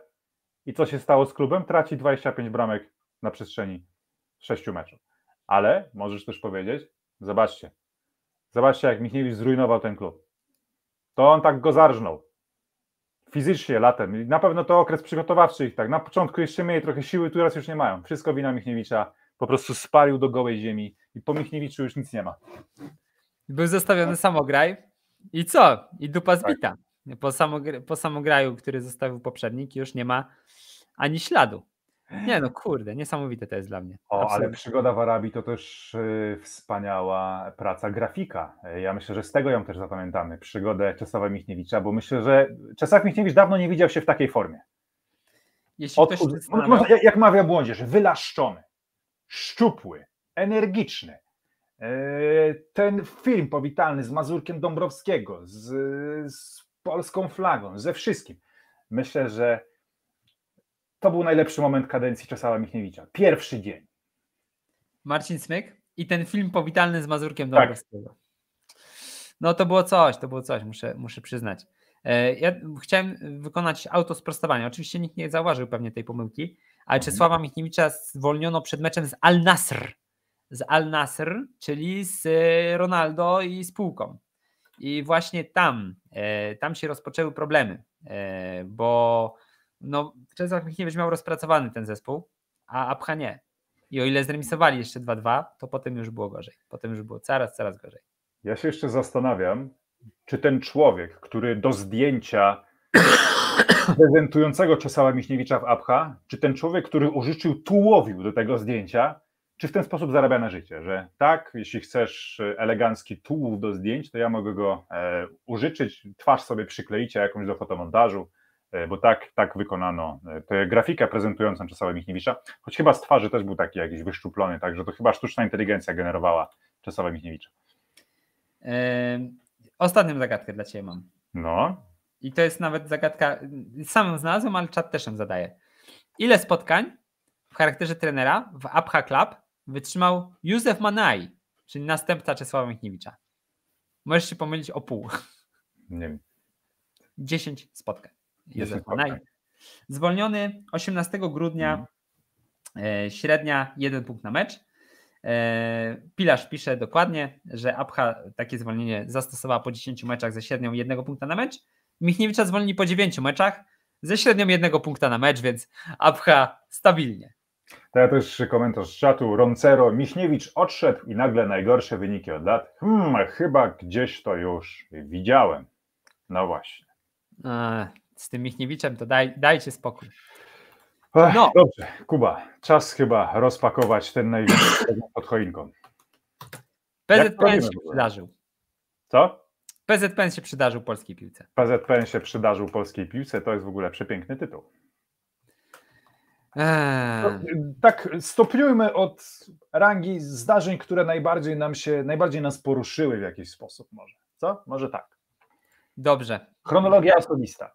i co się stało z klubem? Traci 25 bramek na przestrzeni 6 meczów. Ale możesz też powiedzieć, zobaczcie, zobaczcie jak Michniewicz zrujnował ten klub. To on tak go zarżnął. Fizycznie latem. Na pewno to okres przygotowawczy ich tak. Na początku jeszcze mieli trochę siły, teraz już nie mają. Wszystko wina Michniewicza. Po prostu spalił do gołej ziemi i po Michniewiczu już nic nie ma. Był zostawiony tak. samograj i co? I dupa tak. zbita. Po, po samograju, który zostawił poprzednik, już nie ma ani śladu. Nie no, kurde, niesamowite to jest dla mnie. O, Absolutnie. ale przygoda w Arabii to też y, wspaniała praca grafika. Ja myślę, że z tego ją też zapamiętamy, przygodę Czesława Michniewicza, bo myślę, że Czesław Michniewicz dawno nie widział się w takiej formie. Jeśli Od, ktoś może, jak mawia młodzież, wylaszczony, szczupły, energiczny, ten film powitalny z Mazurkiem Dąbrowskiego, z, z polską flagą, ze wszystkim. Myślę, że to był najlepszy moment kadencji Czesława Michniewicza. Pierwszy dzień. Marcin Smyk i ten film powitalny z Mazurkiem tak. Dąbrowskiego. Tak. No to było coś, to było coś, muszę, muszę przyznać. E, ja chciałem wykonać auto sprostowania. Oczywiście nikt nie zauważył pewnie tej pomyłki, ale mhm. Czesława Michniewicza zwolniono przed meczem z Al Nasr z Al Nasr, czyli z e, Ronaldo i spółką. I właśnie tam, e, tam się rozpoczęły problemy, e, bo no, Czesław Michniewicz miał rozpracowany ten zespół, a Abcha nie. I o ile zremisowali jeszcze 2-2, to potem już było gorzej. Potem już było coraz, coraz gorzej. Ja się jeszcze zastanawiam, czy ten człowiek, który do zdjęcia <coughs> prezentującego Czesława Miśniewicza w Abcha, czy ten człowiek, który użyczył tułowił do tego zdjęcia, czy w ten sposób zarabia na życie, że tak, jeśli chcesz e, elegancki tułów do zdjęć, to ja mogę go e, użyczyć, twarz sobie przykleicie jakąś do fotomontażu, e, bo tak, tak wykonano e, tę grafikę prezentującą Czesława Michniewicza, choć chyba z twarzy też był taki jakiś wyszczuplony, także to chyba sztuczna inteligencja generowała Czesława Michniewicza. Yy, ostatnią zagadkę dla Ciebie mam. No. I to jest nawet zagadka, sam znalazłem, ale czat też ją zadaje. Ile spotkań w charakterze trenera w Abha Club wytrzymał Józef Manaj, czyli następca Czesława Michniewicza. Możesz się pomylić o pół. Nie wiem. 10 spotkań. Józef Manaj. Zwolniony 18 grudnia, hmm. średnia 1 punkt na mecz. E, Pilarz pisze dokładnie, że Abcha takie zwolnienie zastosowała po 10 meczach ze średnią 1 punkta na mecz. Michniewicza zwolnili po 9 meczach ze średnią 1 punkta na mecz, więc Abcha stabilnie. Też komentarz z czatu. Roncero, Miśniewicz odszedł i nagle najgorsze wyniki od lat. Hmm, chyba gdzieś to już widziałem. No właśnie. A, e, z tym Michniewiczem to daj, dajcie spokój. Ech, no. Dobrze, Kuba, czas chyba rozpakować ten największy <clears throat> pod choinką. PZPN się przydarzył. Co? PZPN się przydarzył polskiej piłce. PZPN się przydarzył polskiej piłce, to jest w ogóle przepiękny tytuł. Eee. Y, tak, stopniujmy od rangi zdarzeń, które najbardziej nam się, najbardziej nas poruszyły w jakiś sposób może, co? Może tak. Dobrze. Chronologia osobista.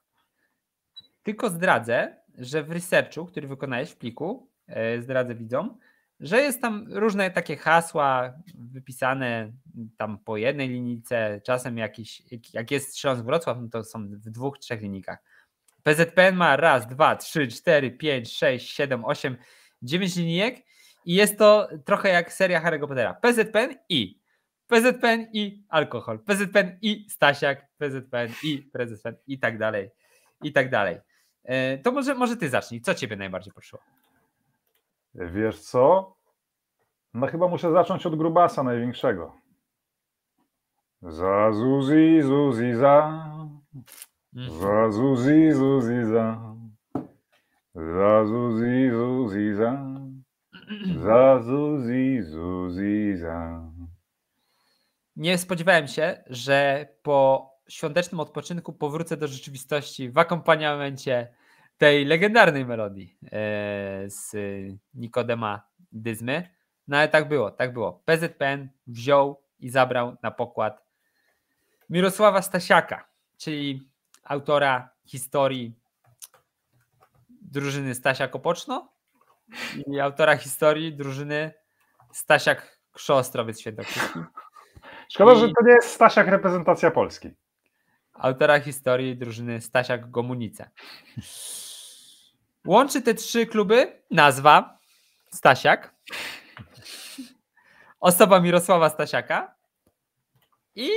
Tylko zdradzę, że w researchu, który wykonałeś w pliku, e, zdradzę widzom, że jest tam różne takie hasła wypisane tam po jednej linijce, czasem jakiś, jak jest Śląsk Wrocław, no to są w dwóch, trzech linijkach. PZPN ma raz, dwa, trzy, cztery, pięć, sześć, siedem, osiem, dziewięć linijek i jest to trochę jak seria Harry'ego Pottera. PZPN i PZPN i alkohol, PZPN i Stasiak, PZPN i PZPN i tak dalej, i tak dalej. E, to może, może ty zacznij. Co ciebie najbardziej poszło? Wiesz co? No chyba muszę zacząć od grubasa największego. Za Zuzi, Zuzi, za. Zazuzi, mhm. zuziza. Zazuzi, zuziza. Zazuzi, zuziza. Nie spodziewałem się, że po świątecznym odpoczynku powrócę do rzeczywistości w akompaniamencie tej legendarnej melodii e, z Nikodema Dyzmy. No ale tak było, tak było. PZPN wziął i zabrał na pokład Mirosława Stasiaka, czyli autora historii drużyny Stasia Kopoczno i autora historii drużyny Stasiak Krzostrowiec Świętokrzyski. Szkoda, I że to nie jest Stasiak reprezentacja Polski. Autora historii drużyny Stasiak Gomunica. Łączy te trzy kluby nazwa Stasiak, osoba Mirosława Stasiaka i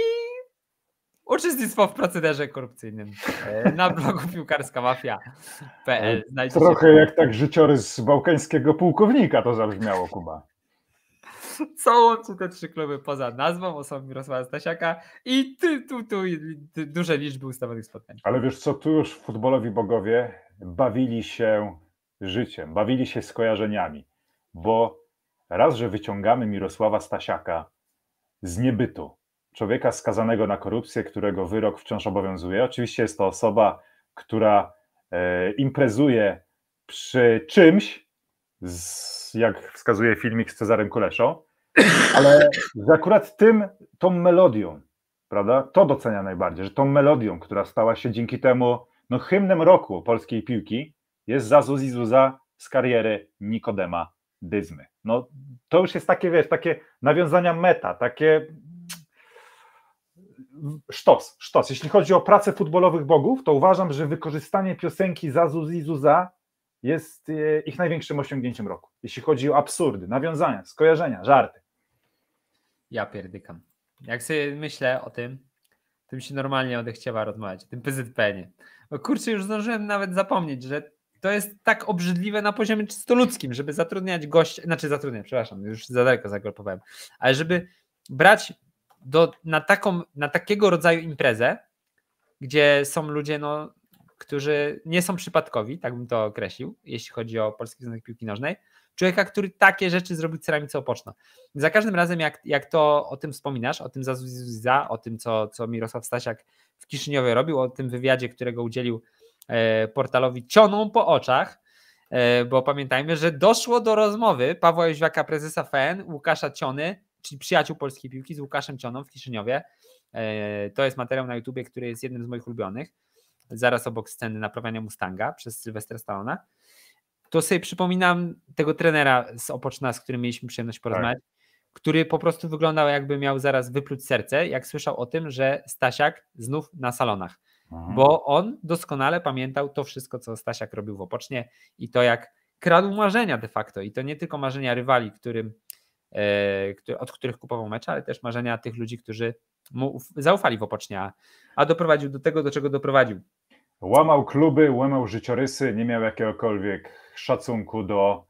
Uczestnictwo w procederze korupcyjnym e, na blogu piłkarska mafia.pl. E, trochę jak tak życiorys bałkańskiego pułkownika to zabrzmiało, Kuba. Co łączy te trzy kluby poza nazwą, osobą Mirosława Stasiaka i ty, tu, tu, duże liczby ustawowych spotkań. Ale wiesz co, tu już futbolowi bogowie bawili się życiem, bawili się skojarzeniami, bo raz, że wyciągamy Mirosława Stasiaka z niebytu, człowieka skazanego na korupcję, którego wyrok wciąż obowiązuje. Oczywiście jest to osoba, która e, imprezuje przy czymś, z, jak wskazuje filmik z Cezarem Kuleszą, ale z akurat tym, tą melodią, prawda? To docenia najbardziej, że tą melodią, która stała się dzięki temu no, hymnem roku polskiej piłki, jest Zazu Zizuza z kariery Nikodema Dyzmy. No, to już jest takie, wiesz, takie nawiązania meta, takie sztos, sztos. Jeśli chodzi o pracę futbolowych bogów, to uważam, że wykorzystanie piosenki Zazu i Zuza jest e, ich największym osiągnięciem roku. Jeśli chodzi o absurdy, nawiązania, skojarzenia, żarty. Ja pierdykam. Jak sobie myślę o tym, tym się normalnie odechciewa rozmawiać, o tym PZPN-ie. Bo no kurczę, już zdążyłem nawet zapomnieć, że to jest tak obrzydliwe na poziomie czysto ludzkim, żeby zatrudniać gości, znaczy zatrudniać, przepraszam, już za daleko zagropowałem, ale żeby brać do, na, taką, na takiego rodzaju imprezę, gdzie są ludzie, no, którzy nie są przypadkowi, tak bym to określił, jeśli chodzi o Polski Związek Piłki Nożnej, człowieka, który takie rzeczy zrobił ceramice opoczno. Za każdym razem, jak, jak to o tym wspominasz, o tym za, za o tym, co, co Mirosław Stasiak w Kiszyniowie robił, o tym wywiadzie, którego udzielił e, portalowi Cioną po oczach, e, bo pamiętajmy, że doszło do rozmowy Pawła Jóźwiaka, prezesa FN, Łukasza Ciony czyli przyjaciół polskiej piłki z Łukaszem Cioną w Kiszyniowie. E, to jest materiał na YouTubie, który jest jednym z moich ulubionych. Zaraz obok sceny naprawiania Mustanga przez Sylwestra Stallona. To sobie przypominam tego trenera z Opoczna, z którym mieliśmy przyjemność porozmawiać, tak. który po prostu wyglądał jakby miał zaraz wypluć serce, jak słyszał o tym, że Stasiak znów na salonach. Mhm. Bo on doskonale pamiętał to wszystko, co Stasiak robił w Opocznie i to jak kradł marzenia de facto. I to nie tylko marzenia rywali, którym E, od których kupował mecze, ale też marzenia tych ludzi, którzy mu zaufali w Opocznia, a doprowadził do tego, do czego doprowadził. Łamał kluby, łamał życiorysy, nie miał jakiegokolwiek szacunku do,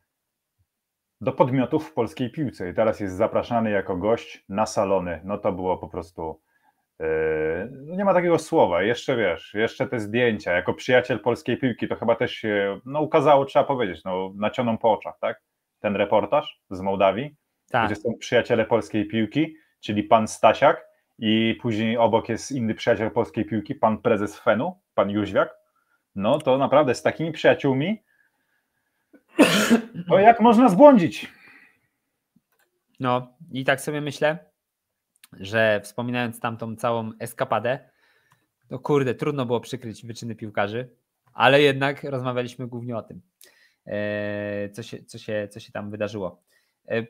do podmiotów w polskiej piłce i teraz jest zapraszany jako gość na salony. No to było po prostu... Yy, nie ma takiego słowa, jeszcze wiesz, jeszcze te zdjęcia, jako przyjaciel polskiej piłki, to chyba też się no, ukazało, trzeba powiedzieć, no, nacioną po oczach, tak? Ten reportaż z Mołdawii, tak. gdzie są przyjaciele polskiej piłki, czyli pan Stasiak i później obok jest inny przyjaciel polskiej piłki, pan prezes Fenu, pan Jóźwiak. No to naprawdę z takimi przyjaciółmi to jak można zbłądzić? No i tak sobie myślę, że wspominając tamtą całą eskapadę, no kurde, trudno było przykryć wyczyny piłkarzy, ale jednak rozmawialiśmy głównie o tym, e, co się, co się, co się tam wydarzyło. E,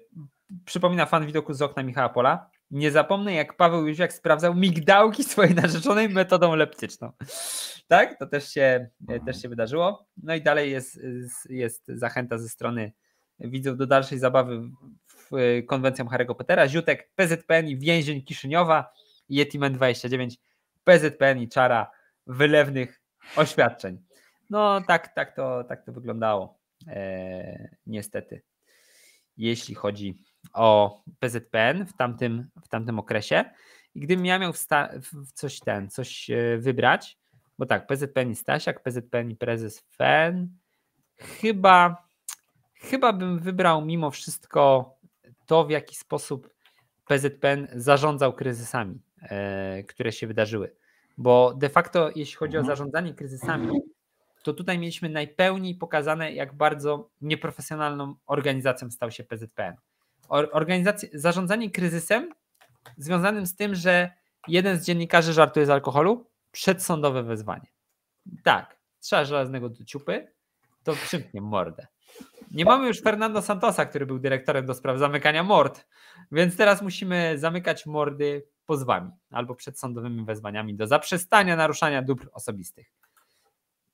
przypomina fan widoku z okna Michała Pola. Nie zapomnę, jak Paweł Józiak sprawdzał migdałki swojej narzeczonej metodą leptyczną. Tak, to też się, e, też się wydarzyło. No i dalej jest, jest zachęta ze strony widzów do dalszej zabawy w e, konwencją Harry'ego Pottera. Ziutek, PZPN i więzień Kiszyniowa, Yetiman 29, PZPN i czara wylewnych oświadczeń. No tak, tak, to, tak to wyglądało. Eee, niestety jeśli chodzi o PZPN w tamtym, w tamtym okresie. I gdybym ja miał coś ten, coś e, wybrać, bo tak, PZPN i Stasiak, PZPN i prezes FEN, chyba, chyba bym wybrał mimo wszystko to, w jaki sposób PZPN zarządzał kryzysami, e, które się wydarzyły. Bo de facto, jeśli chodzi o mhm. zarządzanie kryzysami, to tutaj mieliśmy najpełniej pokazane, jak bardzo nieprofesjonalną organizacją stał się PZPN. Organizacja, zarządzanie kryzysem związanym z tym, że jeden z dziennikarzy żartuje z alkoholu, przedsądowe wezwanie. Tak, trzeba żelaznego do ciupy, to przymknie mordę. Nie mamy już Fernando Santosa, który był dyrektorem do spraw zamykania mord, więc teraz musimy zamykać mordy pozwami albo przedsądowymi wezwaniami do zaprzestania naruszania dóbr osobistych.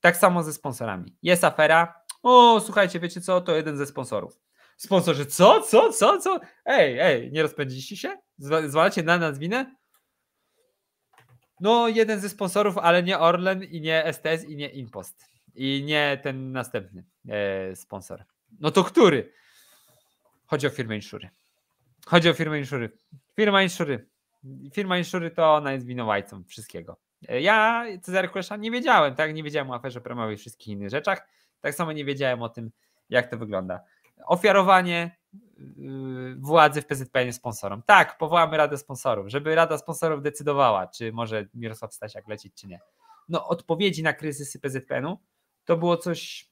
Tak samo ze sponsorami. Jest afera. O, słuchajcie, wiecie co? To jeden ze sponsorów. Sponsorzy, co, co, co, co? Ej, ej, nie rozpędziliście się? Zwalacie na nas winę? No, jeden ze sponsorów, ale nie Orlen i nie STS i nie Impost. I nie ten następny e, sponsor. No to który? Chodzi o firmę Inszury. Chodzi o firmę Inszury. Firma Inszury. Firma Inszury to ona jest winowajcą wszystkiego. E, ja Cezary Kulesza nie wiedziałem, tak? Nie wiedziałem o aferze promowej i wszystkich innych rzeczach. Tak samo nie wiedziałem o tym, jak to wygląda. Ofiarowanie y, władzy w PZPN sponsorom. Tak, powołamy Radę Sponsorów, żeby Rada Sponsorów decydowała, czy może Mirosław Stasiak lecić, czy nie. No, odpowiedzi na kryzysy PZPN-u to było coś,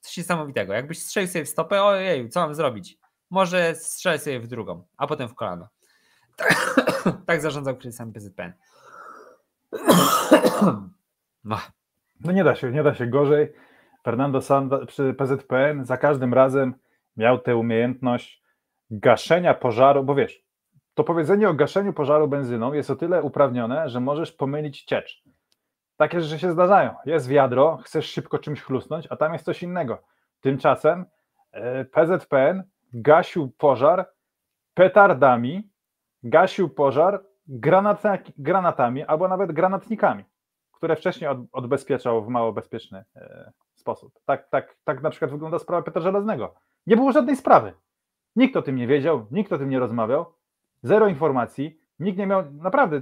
coś niesamowitego. Jakbyś strzelił sobie w stopę, ojej, co mam zrobić? Może strzelę sobie w drugą, a potem w kolano. Tak, <coughs> tak zarządzał kryzysem PZPN. <coughs> No nie da się, nie da się gorzej. Fernando Sanda przy PZPN za każdym razem miał tę umiejętność gaszenia pożaru, bo wiesz, to powiedzenie o gaszeniu pożaru benzyną jest o tyle uprawnione, że możesz pomylić ciecz. Takie rzeczy się zdarzają. Jest wiadro, chcesz szybko czymś chlusnąć, a tam jest coś innego. Tymczasem e, PZPN gasił pożar petardami, gasił pożar granata, granatami albo nawet granatnikami, które wcześniej od, odbezpieczał w mało bezpieczny e, sposób. Tak, tak, tak na przykład wygląda sprawa Piotra Żelaznego. Nie było żadnej sprawy. Nikt o tym nie wiedział, nikt o tym nie rozmawiał, zero informacji, nikt nie miał, naprawdę,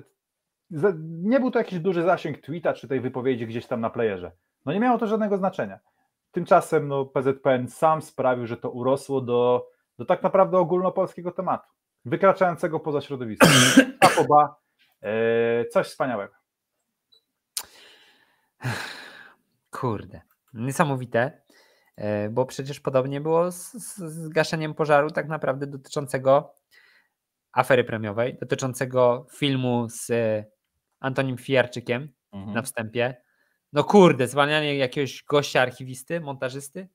nie był to jakiś duży zasięg tweeta czy tej wypowiedzi gdzieś tam na playerze. No nie miało to żadnego znaczenia. Tymczasem no, PZPN sam sprawił, że to urosło do, do tak naprawdę ogólnopolskiego tematu wykraczającego poza środowisko. <coughs> poba, e, coś wspaniałego. Kurde, niesamowite, e, bo przecież podobnie było z, z gaszeniem pożaru tak naprawdę dotyczącego afery premiowej, dotyczącego filmu z e, Antonim Fijarczykiem mhm. na wstępie. No kurde, zwalnianie jakiegoś gościa archiwisty, montażysty,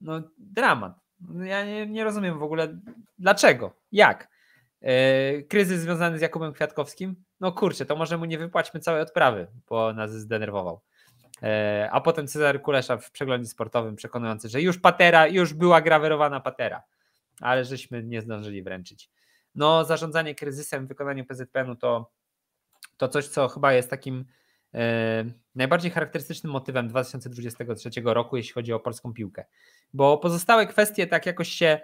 no dramat. No, ja nie, nie rozumiem w ogóle dlaczego, jak. E, kryzys związany z Jakubem Kwiatkowskim, no kurczę, to może mu nie wypłaćmy całej odprawy, bo nas zdenerwował. E, a potem Cezary Kulesza w przeglądzie sportowym przekonujący, że już patera, już była grawerowana patera, ale żeśmy nie zdążyli wręczyć. No, zarządzanie kryzysem w wykonaniu PZPN-u to, to coś, co chyba jest takim e, najbardziej charakterystycznym motywem 2023 roku, jeśli chodzi o polską piłkę. Bo pozostałe kwestie tak jakoś się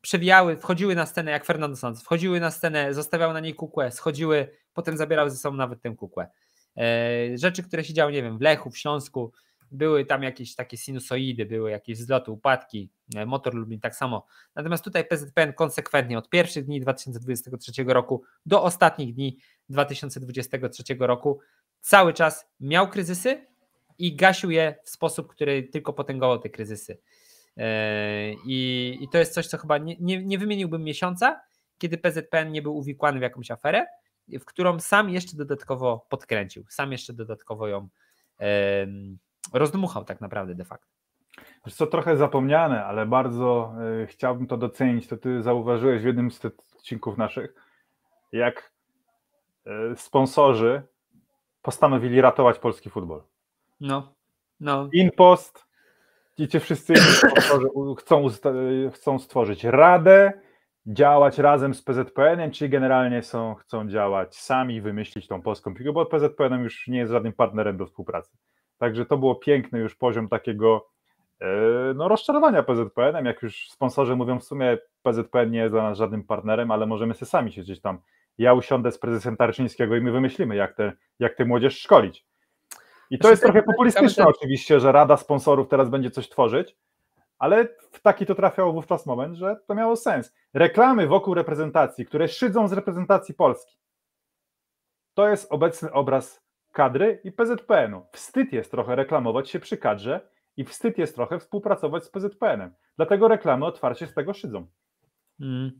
przewijały, wchodziły na scenę jak Fernando Santos, wchodziły na scenę, zostawiały na niej kukłę, schodziły, potem zabierały ze sobą nawet tę kukłę. E, rzeczy, które się działy, nie wiem, w Lechu, w Śląsku, były tam jakieś takie sinusoidy, były jakieś wzloty, upadki, e, motor Lublin tak samo. Natomiast tutaj PZPN konsekwentnie od pierwszych dni 2023 roku do ostatnich dni 2023 roku cały czas miał kryzysy i gasił je w sposób, który tylko potęgował te kryzysy. I, I, to jest coś, co chyba nie, nie, nie wymieniłbym miesiąca, kiedy PZPN nie był uwikłany w jakąś aferę, w którą sam jeszcze dodatkowo podkręcił, sam jeszcze dodatkowo ją rozdmuchał tak naprawdę de facto. co, trochę zapomniane, ale bardzo y, chciałbym to docenić, to ty zauważyłeś w jednym z odcinków naszych, jak y, sponsorzy postanowili ratować polski futbol. No, no. Inpost, i ci wszyscy chcą, chcą stworzyć radę, działać razem z PZPN-em, czy generalnie są, chcą działać sami, wymyślić tą polską piłkę, bo PZPN już nie jest żadnym partnerem do współpracy. Także to było piękny już poziom takiego e, no, rozczarowania PZPN-em, jak już sponsorzy mówią w sumie PZPN nie jest dla nas żadnym partnerem, ale możemy sobie sami siedzieć tam. Ja usiądę z prezesem Tarczyńskiego i my wymyślimy, jak tę jak młodzież szkolić. I to znaczy, jest trochę populistyczne oczywiście, że Rada Sponsorów teraz będzie coś tworzyć, ale w taki to trafiał wówczas moment, że to miało sens. Reklamy wokół reprezentacji, które szydzą z reprezentacji Polski. To jest obecny obraz kadry i PZPN-u. Wstyd jest trochę reklamować się przy kadrze i wstyd jest trochę współpracować z PZPN-em. Dlatego reklamy otwarcie z tego szydzą. Mm.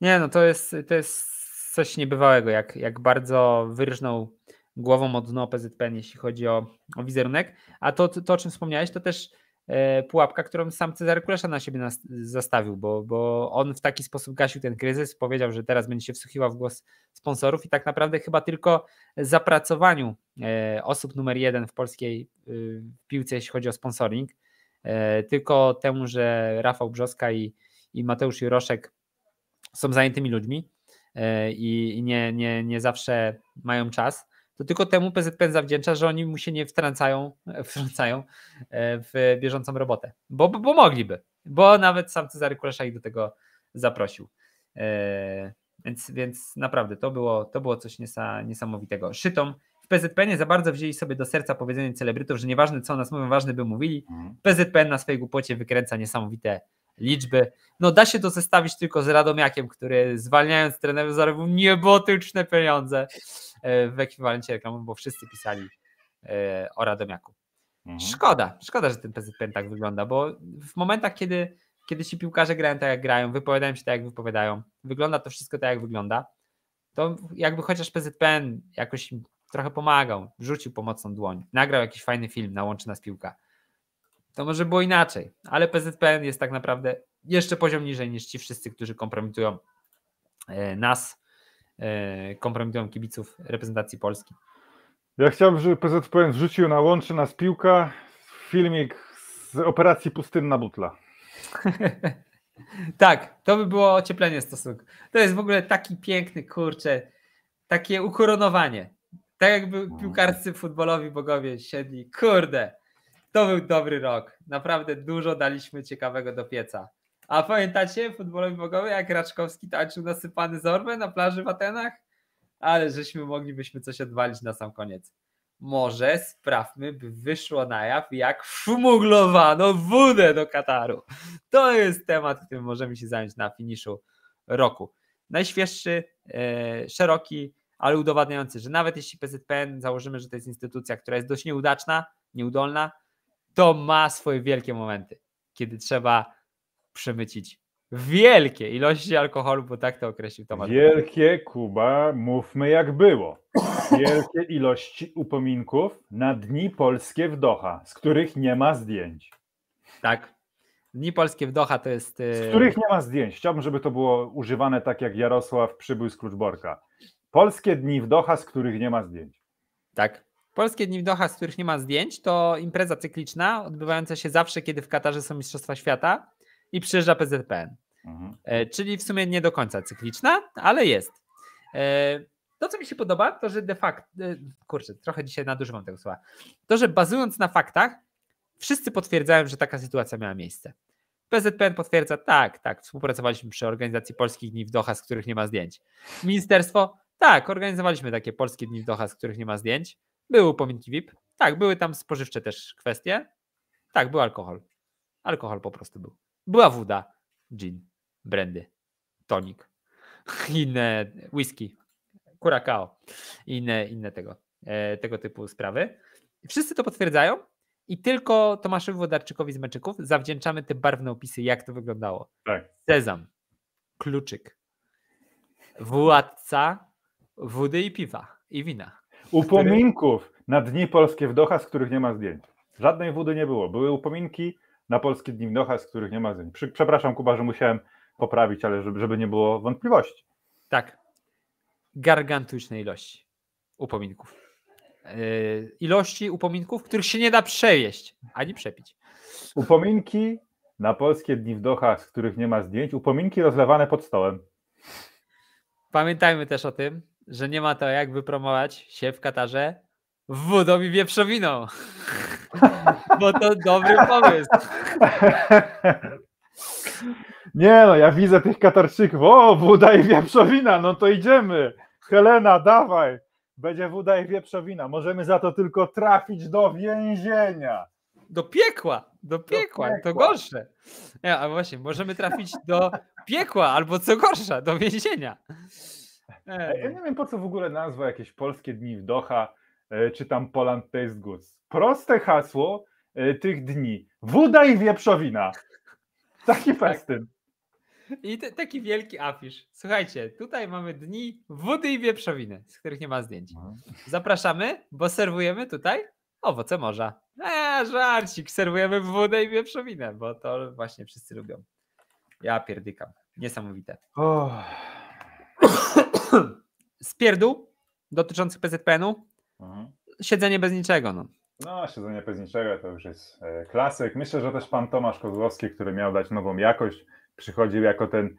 Nie, no to jest, to jest coś niebywałego, jak, jak bardzo wyrżnął głową od dno PZPN, jeśli chodzi o, o wizerunek. A to, to, o czym wspomniałeś, to też e, pułapka, którą sam Cezary Kulesza na siebie nas, zastawił, bo, bo on w taki sposób gasił ten kryzys, powiedział, że teraz będzie się wsłuchiwał w głos sponsorów i tak naprawdę chyba tylko zapracowaniu e, osób numer jeden w polskiej e, piłce, jeśli chodzi o sponsoring, tylko temu, że Rafał Brzoska i, i Mateusz Juroszek są zajętymi ludźmi i nie, nie, nie zawsze mają czas, to tylko temu PZPN zawdzięcza, że oni mu się nie wtrącają, <laughs> wtrącają e, w bieżącą robotę, bo, bo, bo mogliby, bo nawet sam Cezary Kulesza ich do tego zaprosił. E, więc, więc naprawdę to było, to było coś niesamowitego. Szytą w PZPN za bardzo wzięli sobie do serca powiedzenie celebrytów, że nieważne co o nas mówią, ważne by mówili. Mhm. PZPN na swojej głupocie wykręca niesamowite liczby. No da się to zestawić tylko z Radomiakiem, który zwalniając trenerów zarobił niebotyczne pieniądze e, w ekwiwalencie reklamy, bo wszyscy pisali e, o Radomiaku. Mhm. Szkoda, szkoda, że ten PZPN tak wygląda, bo w momentach, kiedy, kiedy się piłkarze grają tak jak grają, wypowiadają się tak jak wypowiadają, wygląda to wszystko tak jak wygląda, to jakby chociaż PZPN jakoś im trochę pomagał, rzucił pomocną dłoń, nagrał jakiś fajny film na Łączy Nas Piłka, to może było inaczej, ale PZPN jest tak naprawdę jeszcze poziom niżej niż ci wszyscy, którzy kompromitują e, nas, e, kompromitują kibiców reprezentacji Polski. Ja chciałbym, żeby PZPN wrzucił na łączy nas piłka filmik z operacji Pustynna Butla. <laughs> tak, to by było ocieplenie stosunku. To jest w ogóle taki piękny, kurczę, takie ukoronowanie. Tak jakby no. piłkarscy futbolowi bogowie siedli, kurde, to był dobry rok. Naprawdę dużo daliśmy ciekawego do pieca. A pamiętacie futbolowi bogowym jak Raczkowski tańczył nasypany zorbę na plaży w Atenach? Ale żeśmy moglibyśmy coś odwalić na sam koniec. Może sprawmy, by wyszło na jaw, jak szmuglowano wódę do Kataru. To jest temat, którym możemy się zająć na finiszu roku. Najświeższy, e, szeroki, ale udowadniający, że nawet jeśli PZPN założymy, że to jest instytucja, która jest dość nieudaczna, nieudolna, to ma swoje wielkie momenty, kiedy trzeba przemycić wielkie ilości alkoholu, bo tak to określił Tomasz. Wielkie, Kuba, mówmy jak było. Wielkie ilości upominków na Dni Polskie w Doha, z których nie ma zdjęć. Tak. Dni Polskie w Doha to jest... Z e, których nie ma zdjęć. Chciałbym, żeby to było używane tak jak Jarosław przybył z Kluczborka. Polskie dni w Doha, z których nie ma zdjęć. Tak. Polskie dni Doha, z których nie ma zdjęć, to impreza cykliczna odbywająca się zawsze, kiedy w Katarze są Mistrzostwa Świata i przyjeżdża PZPN. Mhm. E, czyli w sumie nie do końca cykliczna, ale jest. E, to, co mi się podoba, to że de facto, e, kurczę, trochę dzisiaj nadużywam tego słowa, to, że bazując na faktach, wszyscy potwierdzają, że taka sytuacja miała miejsce. PZPN potwierdza, tak, tak, współpracowaliśmy przy organizacji Polskich Dni Doha, z których nie ma zdjęć. Ministerstwo, tak, organizowaliśmy takie Polskie Dni Doha, z których nie ma zdjęć. Były upominki VIP. Tak, były tam spożywcze też kwestie. Tak, był alkohol. Alkohol po prostu był. Była woda, gin, brandy, tonik, <laughs> inne whisky, kurakao, inne, inne tego, e, tego typu sprawy. Wszyscy to potwierdzają i tylko Tomaszowi Wodarczykowi z Meczyków zawdzięczamy te barwne opisy, jak to wyglądało. Tak. Sezam, kluczyk, władca wody i piwa i wina. Upominków na Dni Polskie w Doha, z których nie ma zdjęć. Żadnej wody nie było. Były upominki na Polskie Dni w Doha, z których nie ma zdjęć. Przepraszam, Kuba, że musiałem poprawić, ale żeby, nie było wątpliwości. Tak. Gargantuczne ilości upominków. Yy, ilości upominków, których się nie da przejeść ani przepić. Upominki na polskie dni w Doha, z których nie ma zdjęć, upominki rozlewane pod stołem. Pamiętajmy też o tym, że nie ma to jak wypromować się w Katarze wodą i wieprzowiną. <laughs> Bo to dobry pomysł. <laughs> Nie no, ja widzę tych Katarczyków. O, woda i wieprzowina, no to idziemy. Helena, dawaj. Będzie woda i wieprzowina. Możemy za to tylko trafić do więzienia. Do piekła, do piekła, do piekła. to gorsze. Nie, a właśnie, możemy trafić do piekła albo co gorsza, do więzienia. E, ja nie wiem, po co w ogóle nazwa jakieś polskie dni wdocha, e, czy tam Poland Taste Goods. Proste hasło e, tych dni. Woda i wieprzowina. Taki festyn. Tak. I taki wielki afisz. Słuchajcie, tutaj mamy dni wody i wieprzowiny, z których nie ma zdjęć. Mhm. Zapraszamy, bo serwujemy tutaj owoce morza. Eee, żarcik, serwujemy wodę i wieprzowinę, bo to właśnie wszyscy lubią. Ja pierdykam. Niesamowite. Oh. <clears throat> spierdół dotyczących PZPN-u, mhm. siedzenie bez niczego. No. No, siedzenie bez niczego to już jest e, klasyk. Myślę, że też pan Tomasz Kozłowski, który miał dać nową jakość, przychodził jako ten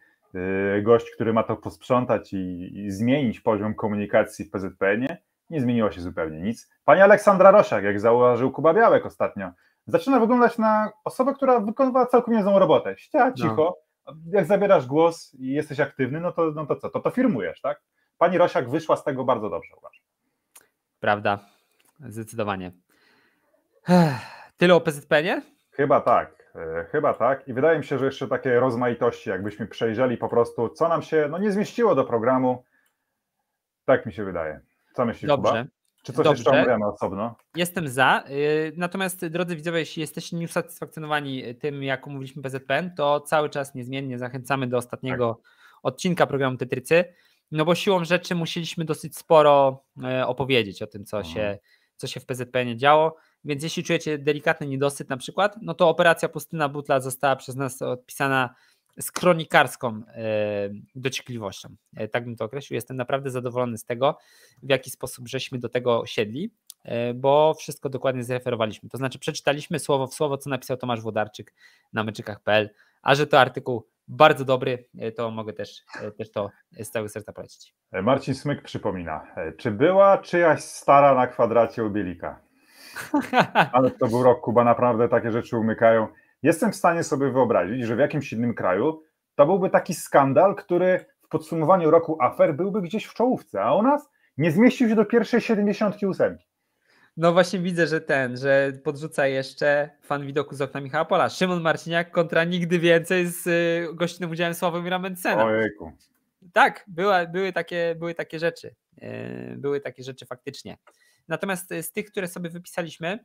e, gość, który ma to posprzątać i, i zmienić poziom komunikacji w PZPN-ie. Nie zmieniło się zupełnie nic. Pani Aleksandra Roszak, jak zauważył Kuba Białek ostatnio, zaczyna wyglądać na osobę, która wykonywała całkiem niezłą robotę. Siedziała no. cicho, no jak zabierasz głos i jesteś aktywny, no to, no to co? To to firmujesz, tak? Pani Rosiak wyszła z tego bardzo dobrze, uważam. Prawda, zdecydowanie. Tyle o PZP, nie? Chyba tak, e, chyba tak. I wydaje mi się, że jeszcze takie rozmaitości, jakbyśmy przejrzeli po prostu, co nam się no, nie zmieściło do programu. Tak mi się wydaje. Co myślisz, Dobrze. Kuba? Czy coś Dobrze. jeszcze omawiamy osobno? Jestem za. Y, natomiast drodzy widzowie, jeśli jesteście nieusatysfakcjonowani y, tym, jak omówiliśmy PZPN, to cały czas niezmiennie zachęcamy do ostatniego tak. odcinka programu Tetrycy, no bo siłą rzeczy musieliśmy dosyć sporo y, opowiedzieć o tym, co, mhm. się, co się w PZPN działo. Więc jeśli czujecie delikatny niedosyt na przykład, no to operacja Pustyna Butla została przez nas odpisana z kronikarską e, dociekliwością. E, tak bym to określił. Jestem naprawdę zadowolony z tego, w jaki sposób żeśmy do tego siedli, e, bo wszystko dokładnie zreferowaliśmy. To znaczy przeczytaliśmy słowo w słowo, co napisał Tomasz Wodarczyk na meczykach.pl, a że to artykuł bardzo dobry, to mogę też, też to z całego serca polecić. Marcin Smyk przypomina, czy była czyjaś stara na kwadracie u Bielika? <laughs> Ale to był rok, Kuba, naprawdę takie rzeczy umykają. Jestem w stanie sobie wyobrazić, że w jakimś innym kraju to byłby taki skandal, który w podsumowaniu roku afer byłby gdzieś w czołówce, a u nas nie zmieścił się do pierwszej 78. No właśnie widzę, że ten, że podrzuca jeszcze fan widoku z okna Michała Pola. Szymon Marciniak kontra nigdy więcej z y, gościnnym udziałem Sławomira Mencena. Ojejku. Tak, była, były, takie, były takie rzeczy. Y, były takie rzeczy faktycznie. Natomiast z tych, które sobie wypisaliśmy,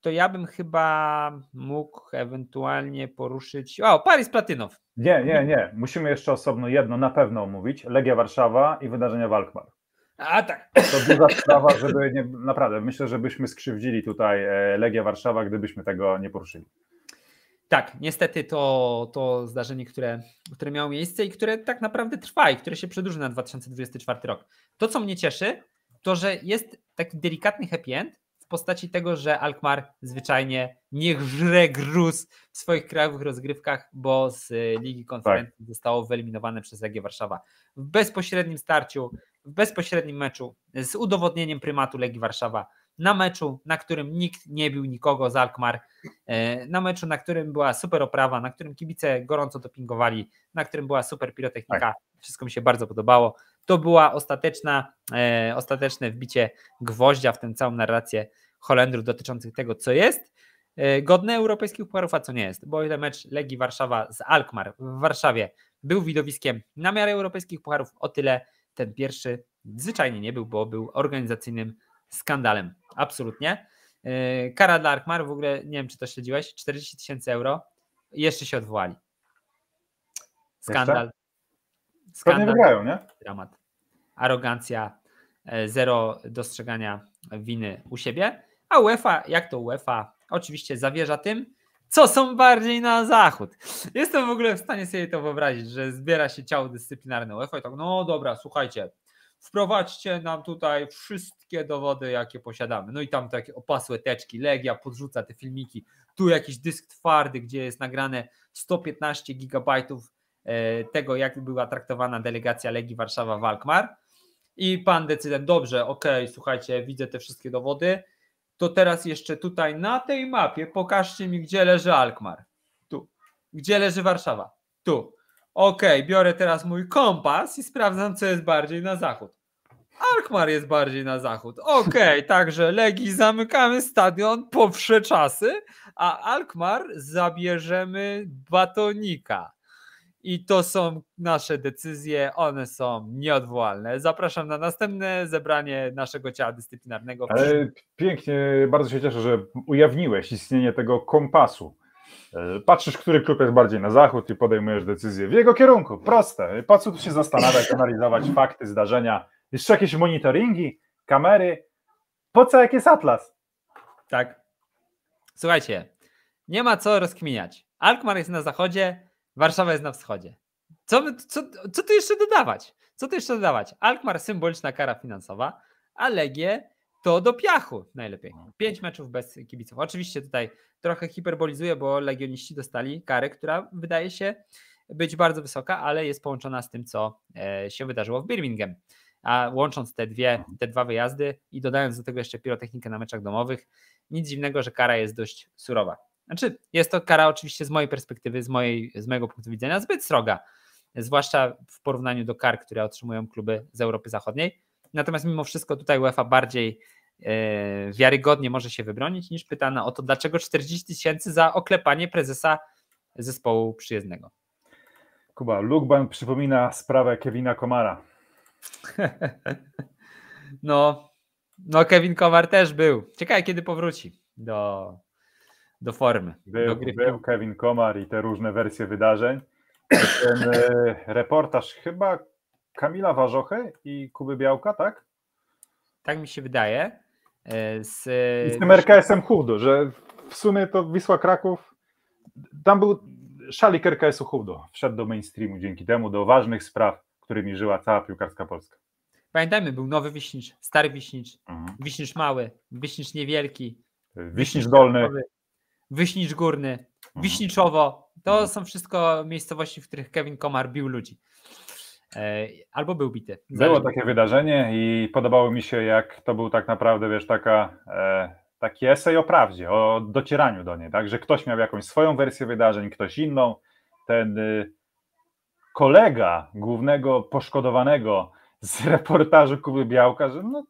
to ja bym chyba mógł ewentualnie poruszyć. O, Paris Platynow. Nie, nie, nie. Musimy jeszcze osobno jedno na pewno omówić. Legia Warszawa i wydarzenia Walkmar. A tak. To duża sprawa, żeby nie, naprawdę, myślę, żebyśmy skrzywdzili tutaj e, legia Warszawa, gdybyśmy tego nie poruszyli. Tak, niestety to, to zdarzenie, które, które miało miejsce i które tak naprawdę trwa i które się przedłuży na 2024 rok. To, co mnie cieszy, to że jest taki delikatny happy end, postaci tego, że Alkmaar zwyczajnie niech żre gruz w swoich krajowych rozgrywkach, bo z y, Ligi Konferencji tak. zostało wyeliminowane przez Legię Warszawa w bezpośrednim starciu, w bezpośrednim meczu z udowodnieniem prymatu Legii Warszawa na meczu, na którym nikt nie bił nikogo z Alkmaar, e, na meczu, na którym była super oprawa, na którym kibice gorąco dopingowali, na którym była super pirotechnika, tak. wszystko mi się bardzo podobało. To była ostateczna, e, ostateczne wbicie gwoździa w tę całą narrację Holendrów dotyczących tego, co jest e, godne europejskich pucharów, a co nie jest. Bo o ile mecz Legii Warszawa z Alkmaar w Warszawie był widowiskiem na miarę europejskich pucharów, o tyle ten pierwszy zwyczajnie nie był, bo był organizacyjnym skandalem. Absolutnie. E, kara dla Alkmaar, w ogóle nie wiem, czy to śledziłeś, 40 tysięcy euro, jeszcze się odwołali. Skandal. Skandal. Pewnie wygrają, nie? Dramat arogancja, e, zero dostrzegania winy u siebie. A UEFA, jak to UEFA, oczywiście zawierza tym, co są bardziej na zachód. Jestem w ogóle w stanie sobie to wyobrazić, że zbiera się ciało dyscyplinarne UEFA i tak, no dobra, słuchajcie, wprowadźcie nam tutaj wszystkie dowody, jakie posiadamy. No i tam takie opasłe teczki, Legia podrzuca te filmiki, tu jakiś dysk twardy, gdzie jest nagrane 115 gigabajtów e, tego, jak była traktowana delegacja Legii Warszawa Walkmar. I pan decydent, dobrze, okej, okay, słuchajcie, widzę te wszystkie dowody, to teraz jeszcze tutaj na tej mapie pokażcie mi, gdzie leży Alkmar. Tu. Gdzie leży Warszawa? Tu. Okej, okay, biorę teraz mój kompas i sprawdzam, co jest bardziej na zachód. Alkmar jest bardziej na zachód. Okej, okay, <laughs> także Legii zamykamy stadion po wsze czasy, a Alkmar zabierzemy batonika. I to są nasze decyzje, one są nieodwołalne. Zapraszam na następne zebranie naszego ciała dyscyplinarnego. Ale pięknie, bardzo się cieszę, że ujawniłeś istnienie tego kompasu. E, patrzysz, który klub jest bardziej na zachód i podejmujesz decyzję w jego kierunku. Proste. Po co tu się zastanawiać, analizować <laughs> fakty, zdarzenia? Jeszcze jakieś monitoringi, kamery. Po co jakiś jest atlas? Tak. Słuchajcie, nie ma co rozkminiać. Alkmaar jest na zachodzie, Warszawa jest na wschodzie. Co, co, co tu jeszcze dodawać? Co tu jeszcze dodawać? Alkmaar symboliczna kara finansowa, a Legię to do piachu najlepiej. No. Pięć meczów bez kibiców. Oczywiście tutaj trochę hiperbolizuję, bo legioniści dostali karę, która wydaje się być bardzo wysoka, ale jest połączona z tym, co e, się wydarzyło w Birmingham. A łącząc te, dwie, mhm. te dwa wyjazdy i dodając do tego jeszcze pirotechnikę na meczach domowych, nic dziwnego, że kara jest dość surowa. Znaczy, jest to kara oczywiście z mojej perspektywy, z, mojej, z mojego punktu widzenia zbyt sroga, zwłaszcza w porównaniu do kar, które otrzymują kluby z Europy Zachodniej. Natomiast mimo wszystko tutaj UEFA bardziej e, wiarygodnie może się wybronić niż pytana o to, dlaczego 40 tysięcy za oklepanie prezesa zespołu przyjezdnego. Kuba, Lugban przypomina sprawę Kevina Komara. <laughs> no, no Kevin Komar też był. Ciekawe, kiedy powróci do do formy. Był, do był Kevin Komar i te różne wersje wydarzeń. Ten e, reportaż chyba Kamila Warzochy i Kuby Białka, tak? Tak mi się wydaje. E, z, I z e, tym RKS-em Hudo, że w sumie to Wisła Kraków, tam był szalik RKS-u Hudo, wszedł do mainstreamu dzięki temu, do ważnych spraw, którymi żyła cała piłkarska Polska. Pamiętajmy, był nowy Wiśnicz, stary Wiśnicz, mhm. Wiśnicz mały, Wiśnicz niewielki. Wiśnicz, Wiśnicz dolny. Wyśnicz Górny, mhm. Wiśniczowo. To mhm. są wszystko miejscowości, w których Kevin Komar bił ludzi. E, albo był bity. Było takie wydarzenie i podobało mi się, jak to był tak naprawdę, wiesz, taka, e, taki esej o prawdzie, o docieraniu do niej, tak? Że ktoś miał jakąś swoją wersję wydarzeń, ktoś inną. Ten y, kolega głównego poszkodowanego z reportażu Kuby Białka, że no,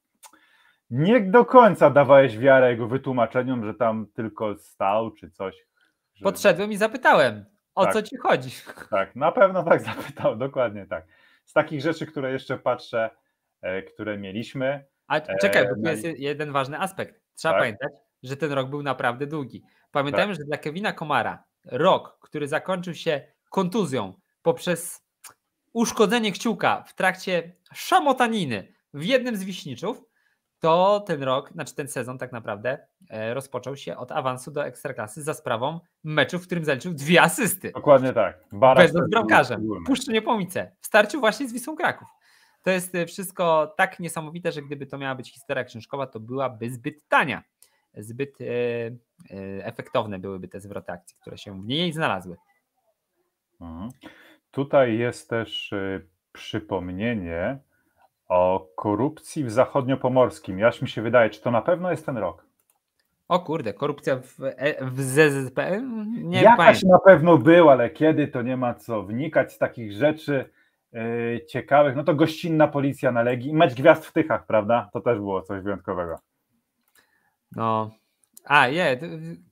nie do końca dawałeś wiarę jego wytłumaczeniom, że tam tylko stał czy coś. Że... Podszedłem i zapytałem, o tak, co ci chodzi? Tak, na pewno tak <laughs> zapytał, dokładnie tak. Z takich rzeczy, które jeszcze patrzę, e, które mieliśmy. A e, czekaj, bo tu jest jeden ważny aspekt. Trzeba tak? pamiętać, że ten rok był naprawdę długi. Pamiętajmy, tak. że dla Kevina Komara rok, który zakończył się kontuzją poprzez uszkodzenie kciuka w trakcie szamotaniny w jednym z wiśniczów, to ten rok, znaczy ten sezon tak naprawdę e, rozpoczął się od awansu do Ekstraklasy za sprawą meczu, w którym zaliczył dwie asysty. Dokładnie tak. Bez bramkarzem. Puszczenie pomice. W starciu właśnie z Wisłą Kraków. To jest e, wszystko tak niesamowite, że gdyby to miała być historia książkowa, to byłaby zbyt tania. Zbyt e, e, efektowne byłyby te zwroty akcji, które się w niej znalazły. Mhm. Tutaj jest też y, przypomnienie, o korupcji w zachodniopomorskim. Jaś mi się wydaje, czy to na pewno jest ten rok? O kurde, korupcja w, e, w ZZP? Nie Jakaś pamiętam. na pewno była, ale kiedy to nie ma co wnikać z takich rzeczy yy, ciekawych. No to gościnna policja na Legii i mecz gwiazd w Tychach, prawda? To też było coś wyjątkowego. No, a, je,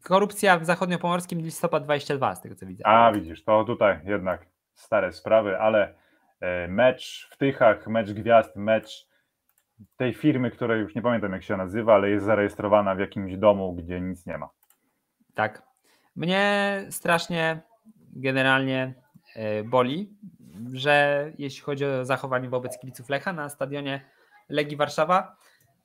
korupcja w zachodniopomorskim listopad 22, z tego co widzę. A, widzisz, to tutaj jednak stare sprawy, ale E, mecz w Tychach, mecz gwiazd, mecz tej firmy, której już nie pamiętam jak się nazywa, ale jest zarejestrowana w jakimś domu, gdzie nic nie ma. Tak. Mnie strasznie generalnie e, boli, że jeśli chodzi o zachowanie wobec kibiców Lecha na stadionie Legii Warszawa,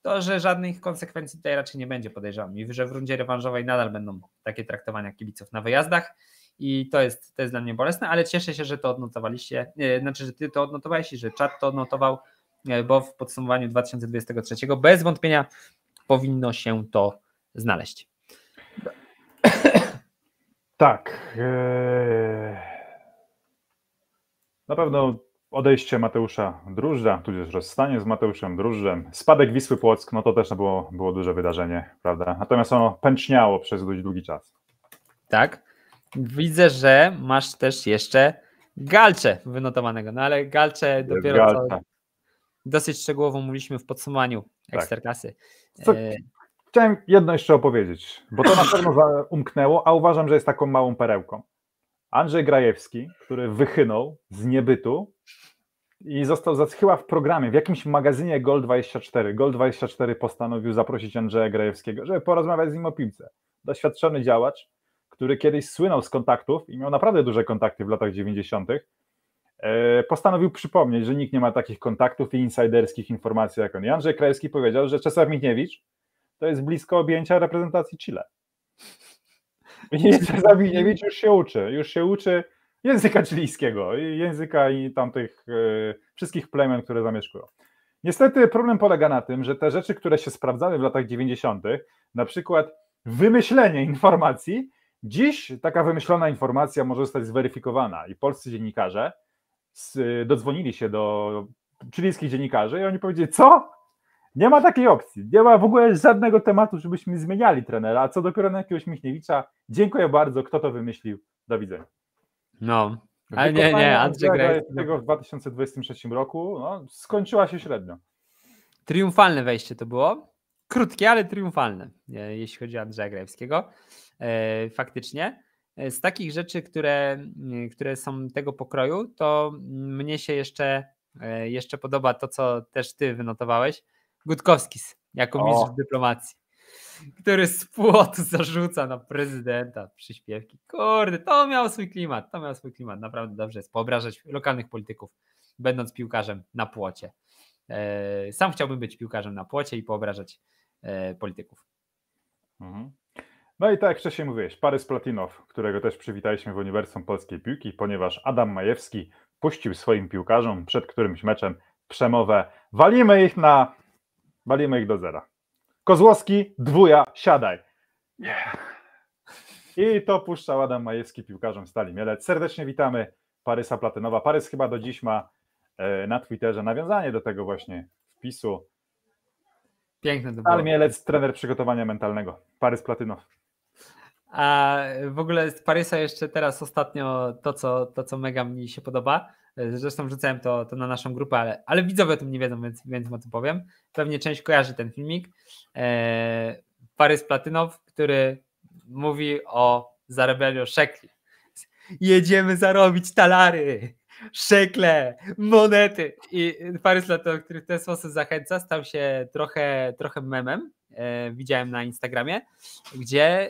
to że żadnych konsekwencji tutaj raczej nie będzie, podejrzewam. I że w rundzie rewanżowej nadal będą takie traktowania kibiców na wyjazdach i to jest, to jest dla mnie bolesne, ale cieszę się, że to odnotowaliście, e, znaczy, że ty to odnotowałeś i że czat to odnotował, e, bo w podsumowaniu 2023 bez wątpienia powinno się to znaleźć. Tak. E, na pewno odejście Mateusza Drużdża, tudzież rozstanie z Mateuszem Drużdżem, spadek Wisły Płock, no to też było, było duże wydarzenie, prawda? Natomiast ono pęczniało przez dość długi czas. Tak. Widzę, że masz też jeszcze Galcze wynotowanego, no ale Galcze dopiero Galcza. co dosyć szczegółowo mówiliśmy w podsumowaniu tak. Ekstraklasy. Co, e, chciałem jedno jeszcze opowiedzieć, bo to na pewno umknęło, a uważam, że jest taką małą perełką. Andrzej Grajewski, który wychynął z niebytu i został chyba w programie, w jakimś magazynie Gol24. Gol24 postanowił zaprosić Andrzeja Grajewskiego, żeby porozmawiać z nim o piłce. Doświadczony działacz, który kiedyś słynął z kontaktów i miał naprawdę duże kontakty w latach 90., e, postanowił przypomnieć, że nikt nie ma takich kontaktów i insiderskich informacji jak on. I Andrzej Krajewski powiedział, że Czesław Michniewicz to jest blisko objęcia reprezentacji Chile. I <laughs> Czesław Michniewicz już się uczy, już się uczy języka chilijskiego, języka i tamtych e, wszystkich plemion, które zamieszkują. Niestety problem polega na tym, że te rzeczy, które się sprawdzały w latach 90., na przykład wymyślenie informacji, Dziś taka wymyślona informacja może zostać zweryfikowana i polscy dziennikarze y, dodzwonili się do chilijskich dziennikarzy i oni powiedzieli, co? Nie ma takiej opcji, nie ma w ogóle żadnego tematu, żebyśmy zmieniali trenera, a co dopiero na jakiegoś Michniewicza. Dziękuję bardzo, kto to wymyślił, do widzenia. No, ale nie, nie, Andrzej Grajewski. Tego w 2023 roku no, skończyła się średnio. Triumfalne wejście to było krótkie, ale triumfalne, e, jeśli chodzi o Andrzeja Grajewskiego. E, faktycznie. E, z takich rzeczy, które, mm, które są tego pokroju, to mnie się jeszcze, jeszcze podoba to, co też ty wynotowałeś. Gutkowskis jako o. mistrz dyplomacji, który z płotu zarzuca na prezydenta przyśpiewki. Kurde, to miał swój klimat, to miał swój klimat. Naprawdę dobrze jest poobrażać lokalnych polityków, będąc piłkarzem na płocie. E, sam chciałbym być piłkarzem na płocie i poobrażać e, polityków. Mhm. No i tak jak wcześniej mówiłeś, Parys Platinow, którego też przywitaliśmy w Uniwersum Polskiej Piłki, ponieważ Adam Majewski puścił swoim piłkarzom przed którymś meczem przemowę walimy ich na... walimy ich do zera. Kozłowski, dwuja, siadaj. Yeah. I to puszczał Adam Majewski piłkarzom Stali Mielec. Serdecznie witamy Parysa Platynowa. Parys chyba do dziś ma E, na Twitterze nawiązanie do tego właśnie wpisu. Piękne to było. Almielec, trener przygotowania mentalnego. Parys Platynow. A w ogóle z Parysa jeszcze teraz ostatnio to, co, to, co mega mi się podoba. Zresztą wrzucałem to, to na naszą grupę, ale, ale widzowie o tym nie wiedzą, więc, więc o tym powiem. Pewnie część kojarzy ten filmik. Eee, Parys Platynow, który mówi o zarabianiu szekli. Jedziemy zarobić talary! szekle monety. I y, Paris Lato, który w ten sposób zachęca, stał się trochę, trochę memem. E, widziałem na Instagramie, gdzie e,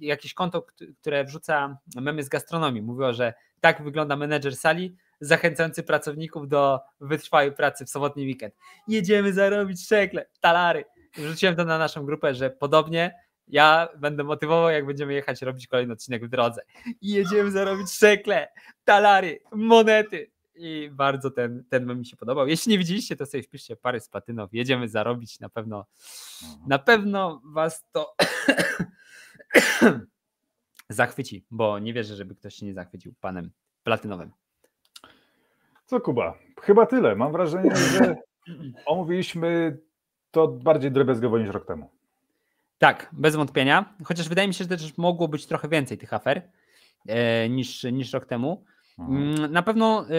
jakieś konto, które wrzuca memy z gastronomii, mówiło, że tak wygląda menedżer sali, zachęcający pracowników do wytrwałej pracy w sobotni weekend. Jedziemy zarobić szekle, talary. Wrzuciłem to na naszą grupę, że podobnie ja będę motywował, jak będziemy jechać robić kolejny odcinek w drodze. I jedziemy zarobić szekle, talary, monety. I bardzo ten, ten mi się podobał. Jeśli nie widzieliście, to sobie wpiszcie pary z platynów. Jedziemy zarobić, na pewno mhm. na pewno was to <coughs> zachwyci, bo nie wierzę, żeby ktoś się nie zachwycił panem platynowym. Co Kuba? Chyba tyle. Mam wrażenie, że <coughs> omówiliśmy to bardziej drobiazgowo niż rok temu. Tak, bez wątpienia. Chociaż wydaje mi się, że też mogło być trochę więcej tych afer e, niż, niż rok temu. Mhm. Mm, na pewno e,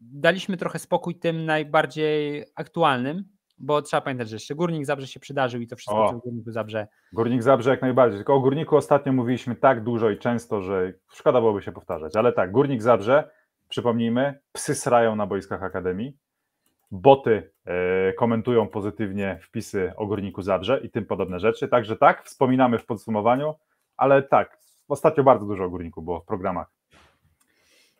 daliśmy trochę spokój tym najbardziej aktualnym, bo trzeba pamiętać, że jeszcze Górnik Zabrze się przydarzył i to wszystko, o, co w Górniku Zabrze. Górnik Zabrze jak najbardziej, tylko o Górniku ostatnio mówiliśmy tak dużo i często, że szkoda byłoby się powtarzać, ale tak, Górnik Zabrze, przypomnijmy, psy srają na boiskach Akademii, boty e, komentują pozytywnie wpisy o Górniku Zabrze i tym podobne rzeczy. Także tak, wspominamy w podsumowaniu, ale tak, ostatnio bardzo dużo o Górniku było w programach.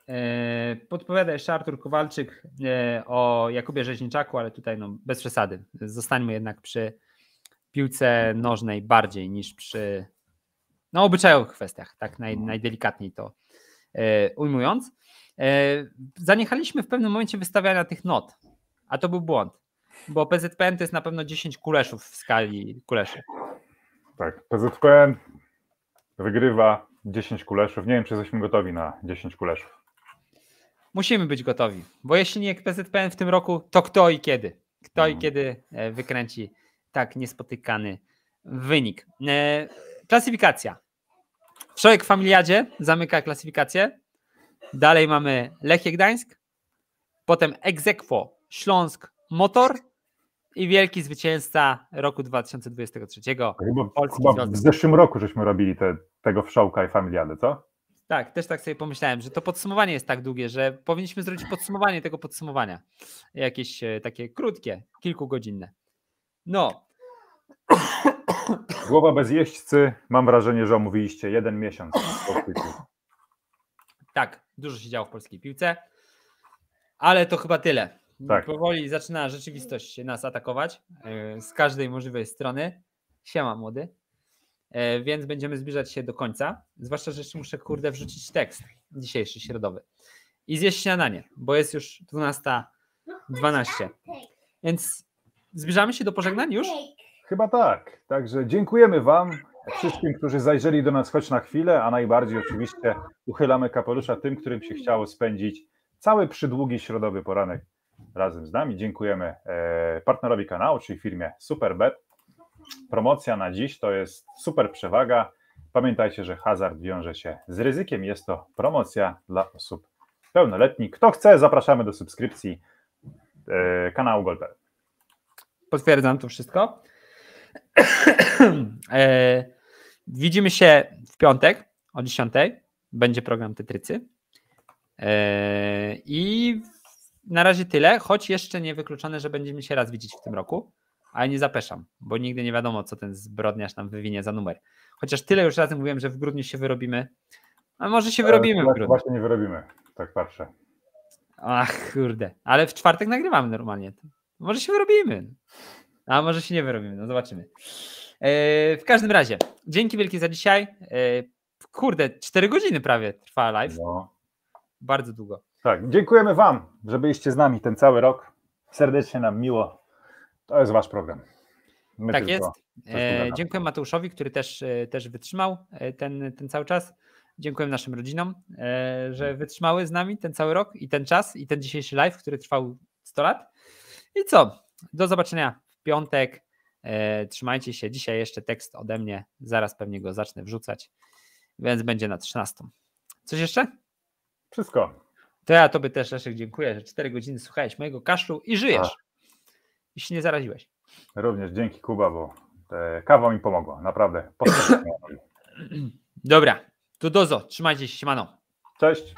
E, podpowiada jeszcze Artur Kowalczyk e, o Jakubie Rzeźniczaku, ale tutaj no, bez przesady. Zostańmy jednak przy piłce nożnej bardziej niż przy no, obyczajowych kwestiach, tak naj, no. najdelikatniej to ujmując. Zaniechaliśmy w pewnym momencie wystawiania tych not a to był błąd, bo PZPN to jest na pewno 10 kuleszów w skali kuleszy. Tak, PZPN wygrywa 10 kuleszów. Nie wiem, czy jesteśmy gotowi na 10 kuleszów. Musimy być gotowi, bo jeśli nie PZPN w tym roku, to kto i kiedy? Kto mhm. i kiedy e, wykręci tak niespotykany wynik? E, klasyfikacja. Wszołek w Familiadzie zamyka klasyfikację. Dalej mamy Lechie Gdańsk, potem Egzekwo Śląsk Motor i wielki zwycięzca roku 2023. Chyba, chyba w zeszłym roku żeśmy robili te, tego wszołka i familiadę, co? Tak, też tak sobie pomyślałem, że to podsumowanie jest tak długie, że powinniśmy zrobić podsumowanie tego podsumowania. Jakieś e, takie krótkie, kilkugodzinne. No. <coughs> Głowa bez jeźdźcy, mam wrażenie, że omówiliście jeden miesiąc. Tak, dużo się działo w polskiej piłce, ale to chyba tyle tak. powoli zaczyna rzeczywistość nas atakować e, z każdej możliwej strony. Siema młody. E, więc będziemy zbliżać się do końca. Zwłaszcza, że jeszcze muszę kurde wrzucić tekst dzisiejszy, środowy. I zjeść śniadanie, bo jest już 12.12. No więc zbliżamy się do pożegnań już? Chyba tak. Także dziękujemy Wam, wszystkim, którzy zajrzeli do nas choć na chwilę, a najbardziej oczywiście uchylamy kapelusza tym, którym się chciało spędzić cały przydługi środowy poranek razem z nami. Dziękujemy e, partnerowi kanału, czyli firmie Superbet. Promocja na dziś to jest super przewaga. Pamiętajcie, że hazard wiąże się z ryzykiem. Jest to promocja dla osób pełnoletnich. Kto chce, zapraszamy do subskrypcji e, kanału Golper. Potwierdzam to wszystko. <clears throat> E, widzimy się w piątek o 10. Będzie program Tetrycy. I na razie tyle, choć jeszcze nie wykluczone, że będziemy się raz widzieć w tym roku, ale nie zapeszam, bo nigdy nie wiadomo, co ten zbrodniarz nam wywinie za numer. Chociaż tyle już razem mówiłem, że w grudniu się wyrobimy, a może się wyrobimy w grudniu. Właśnie nie wyrobimy, tak patrzę. Ach, kurde, ale w czwartek nagrywamy normalnie. Może się wyrobimy, a może się nie wyrobimy, no zobaczymy. E, w każdym razie, dzięki wielkie za dzisiaj. E, kurde, 4 godziny prawie trwa live. No. Bardzo długo. Tak, dziękujemy Wam, że byliście z nami ten cały rok. Serdecznie nam miło. To jest Wasz program. My tak jest. E, dziękuję Mateuszowi, który też, e, też wytrzymał e, ten, ten cały czas. Dziękuję naszym rodzinom, e, że tak. wytrzymały z nami ten cały rok i ten czas i ten dzisiejszy live, który trwał 100 lat. I co? Do zobaczenia w piątek. trzymajcie się. Dzisiaj jeszcze tekst ode mnie. Zaraz pewnie go zacznę wrzucać, więc będzie na 13. Coś jeszcze? Wszystko. To ja tobie też, Leszek, dziękuję, że 4 godziny słuchałeś mojego kaszlu i żyjesz. A. Tak. I się nie zaraziłeś. Również dzięki Kuba, bo kawa mi pomogła, naprawdę. <clears throat> Dobra, to dozo, trzymajcie się, siemano. Cześć.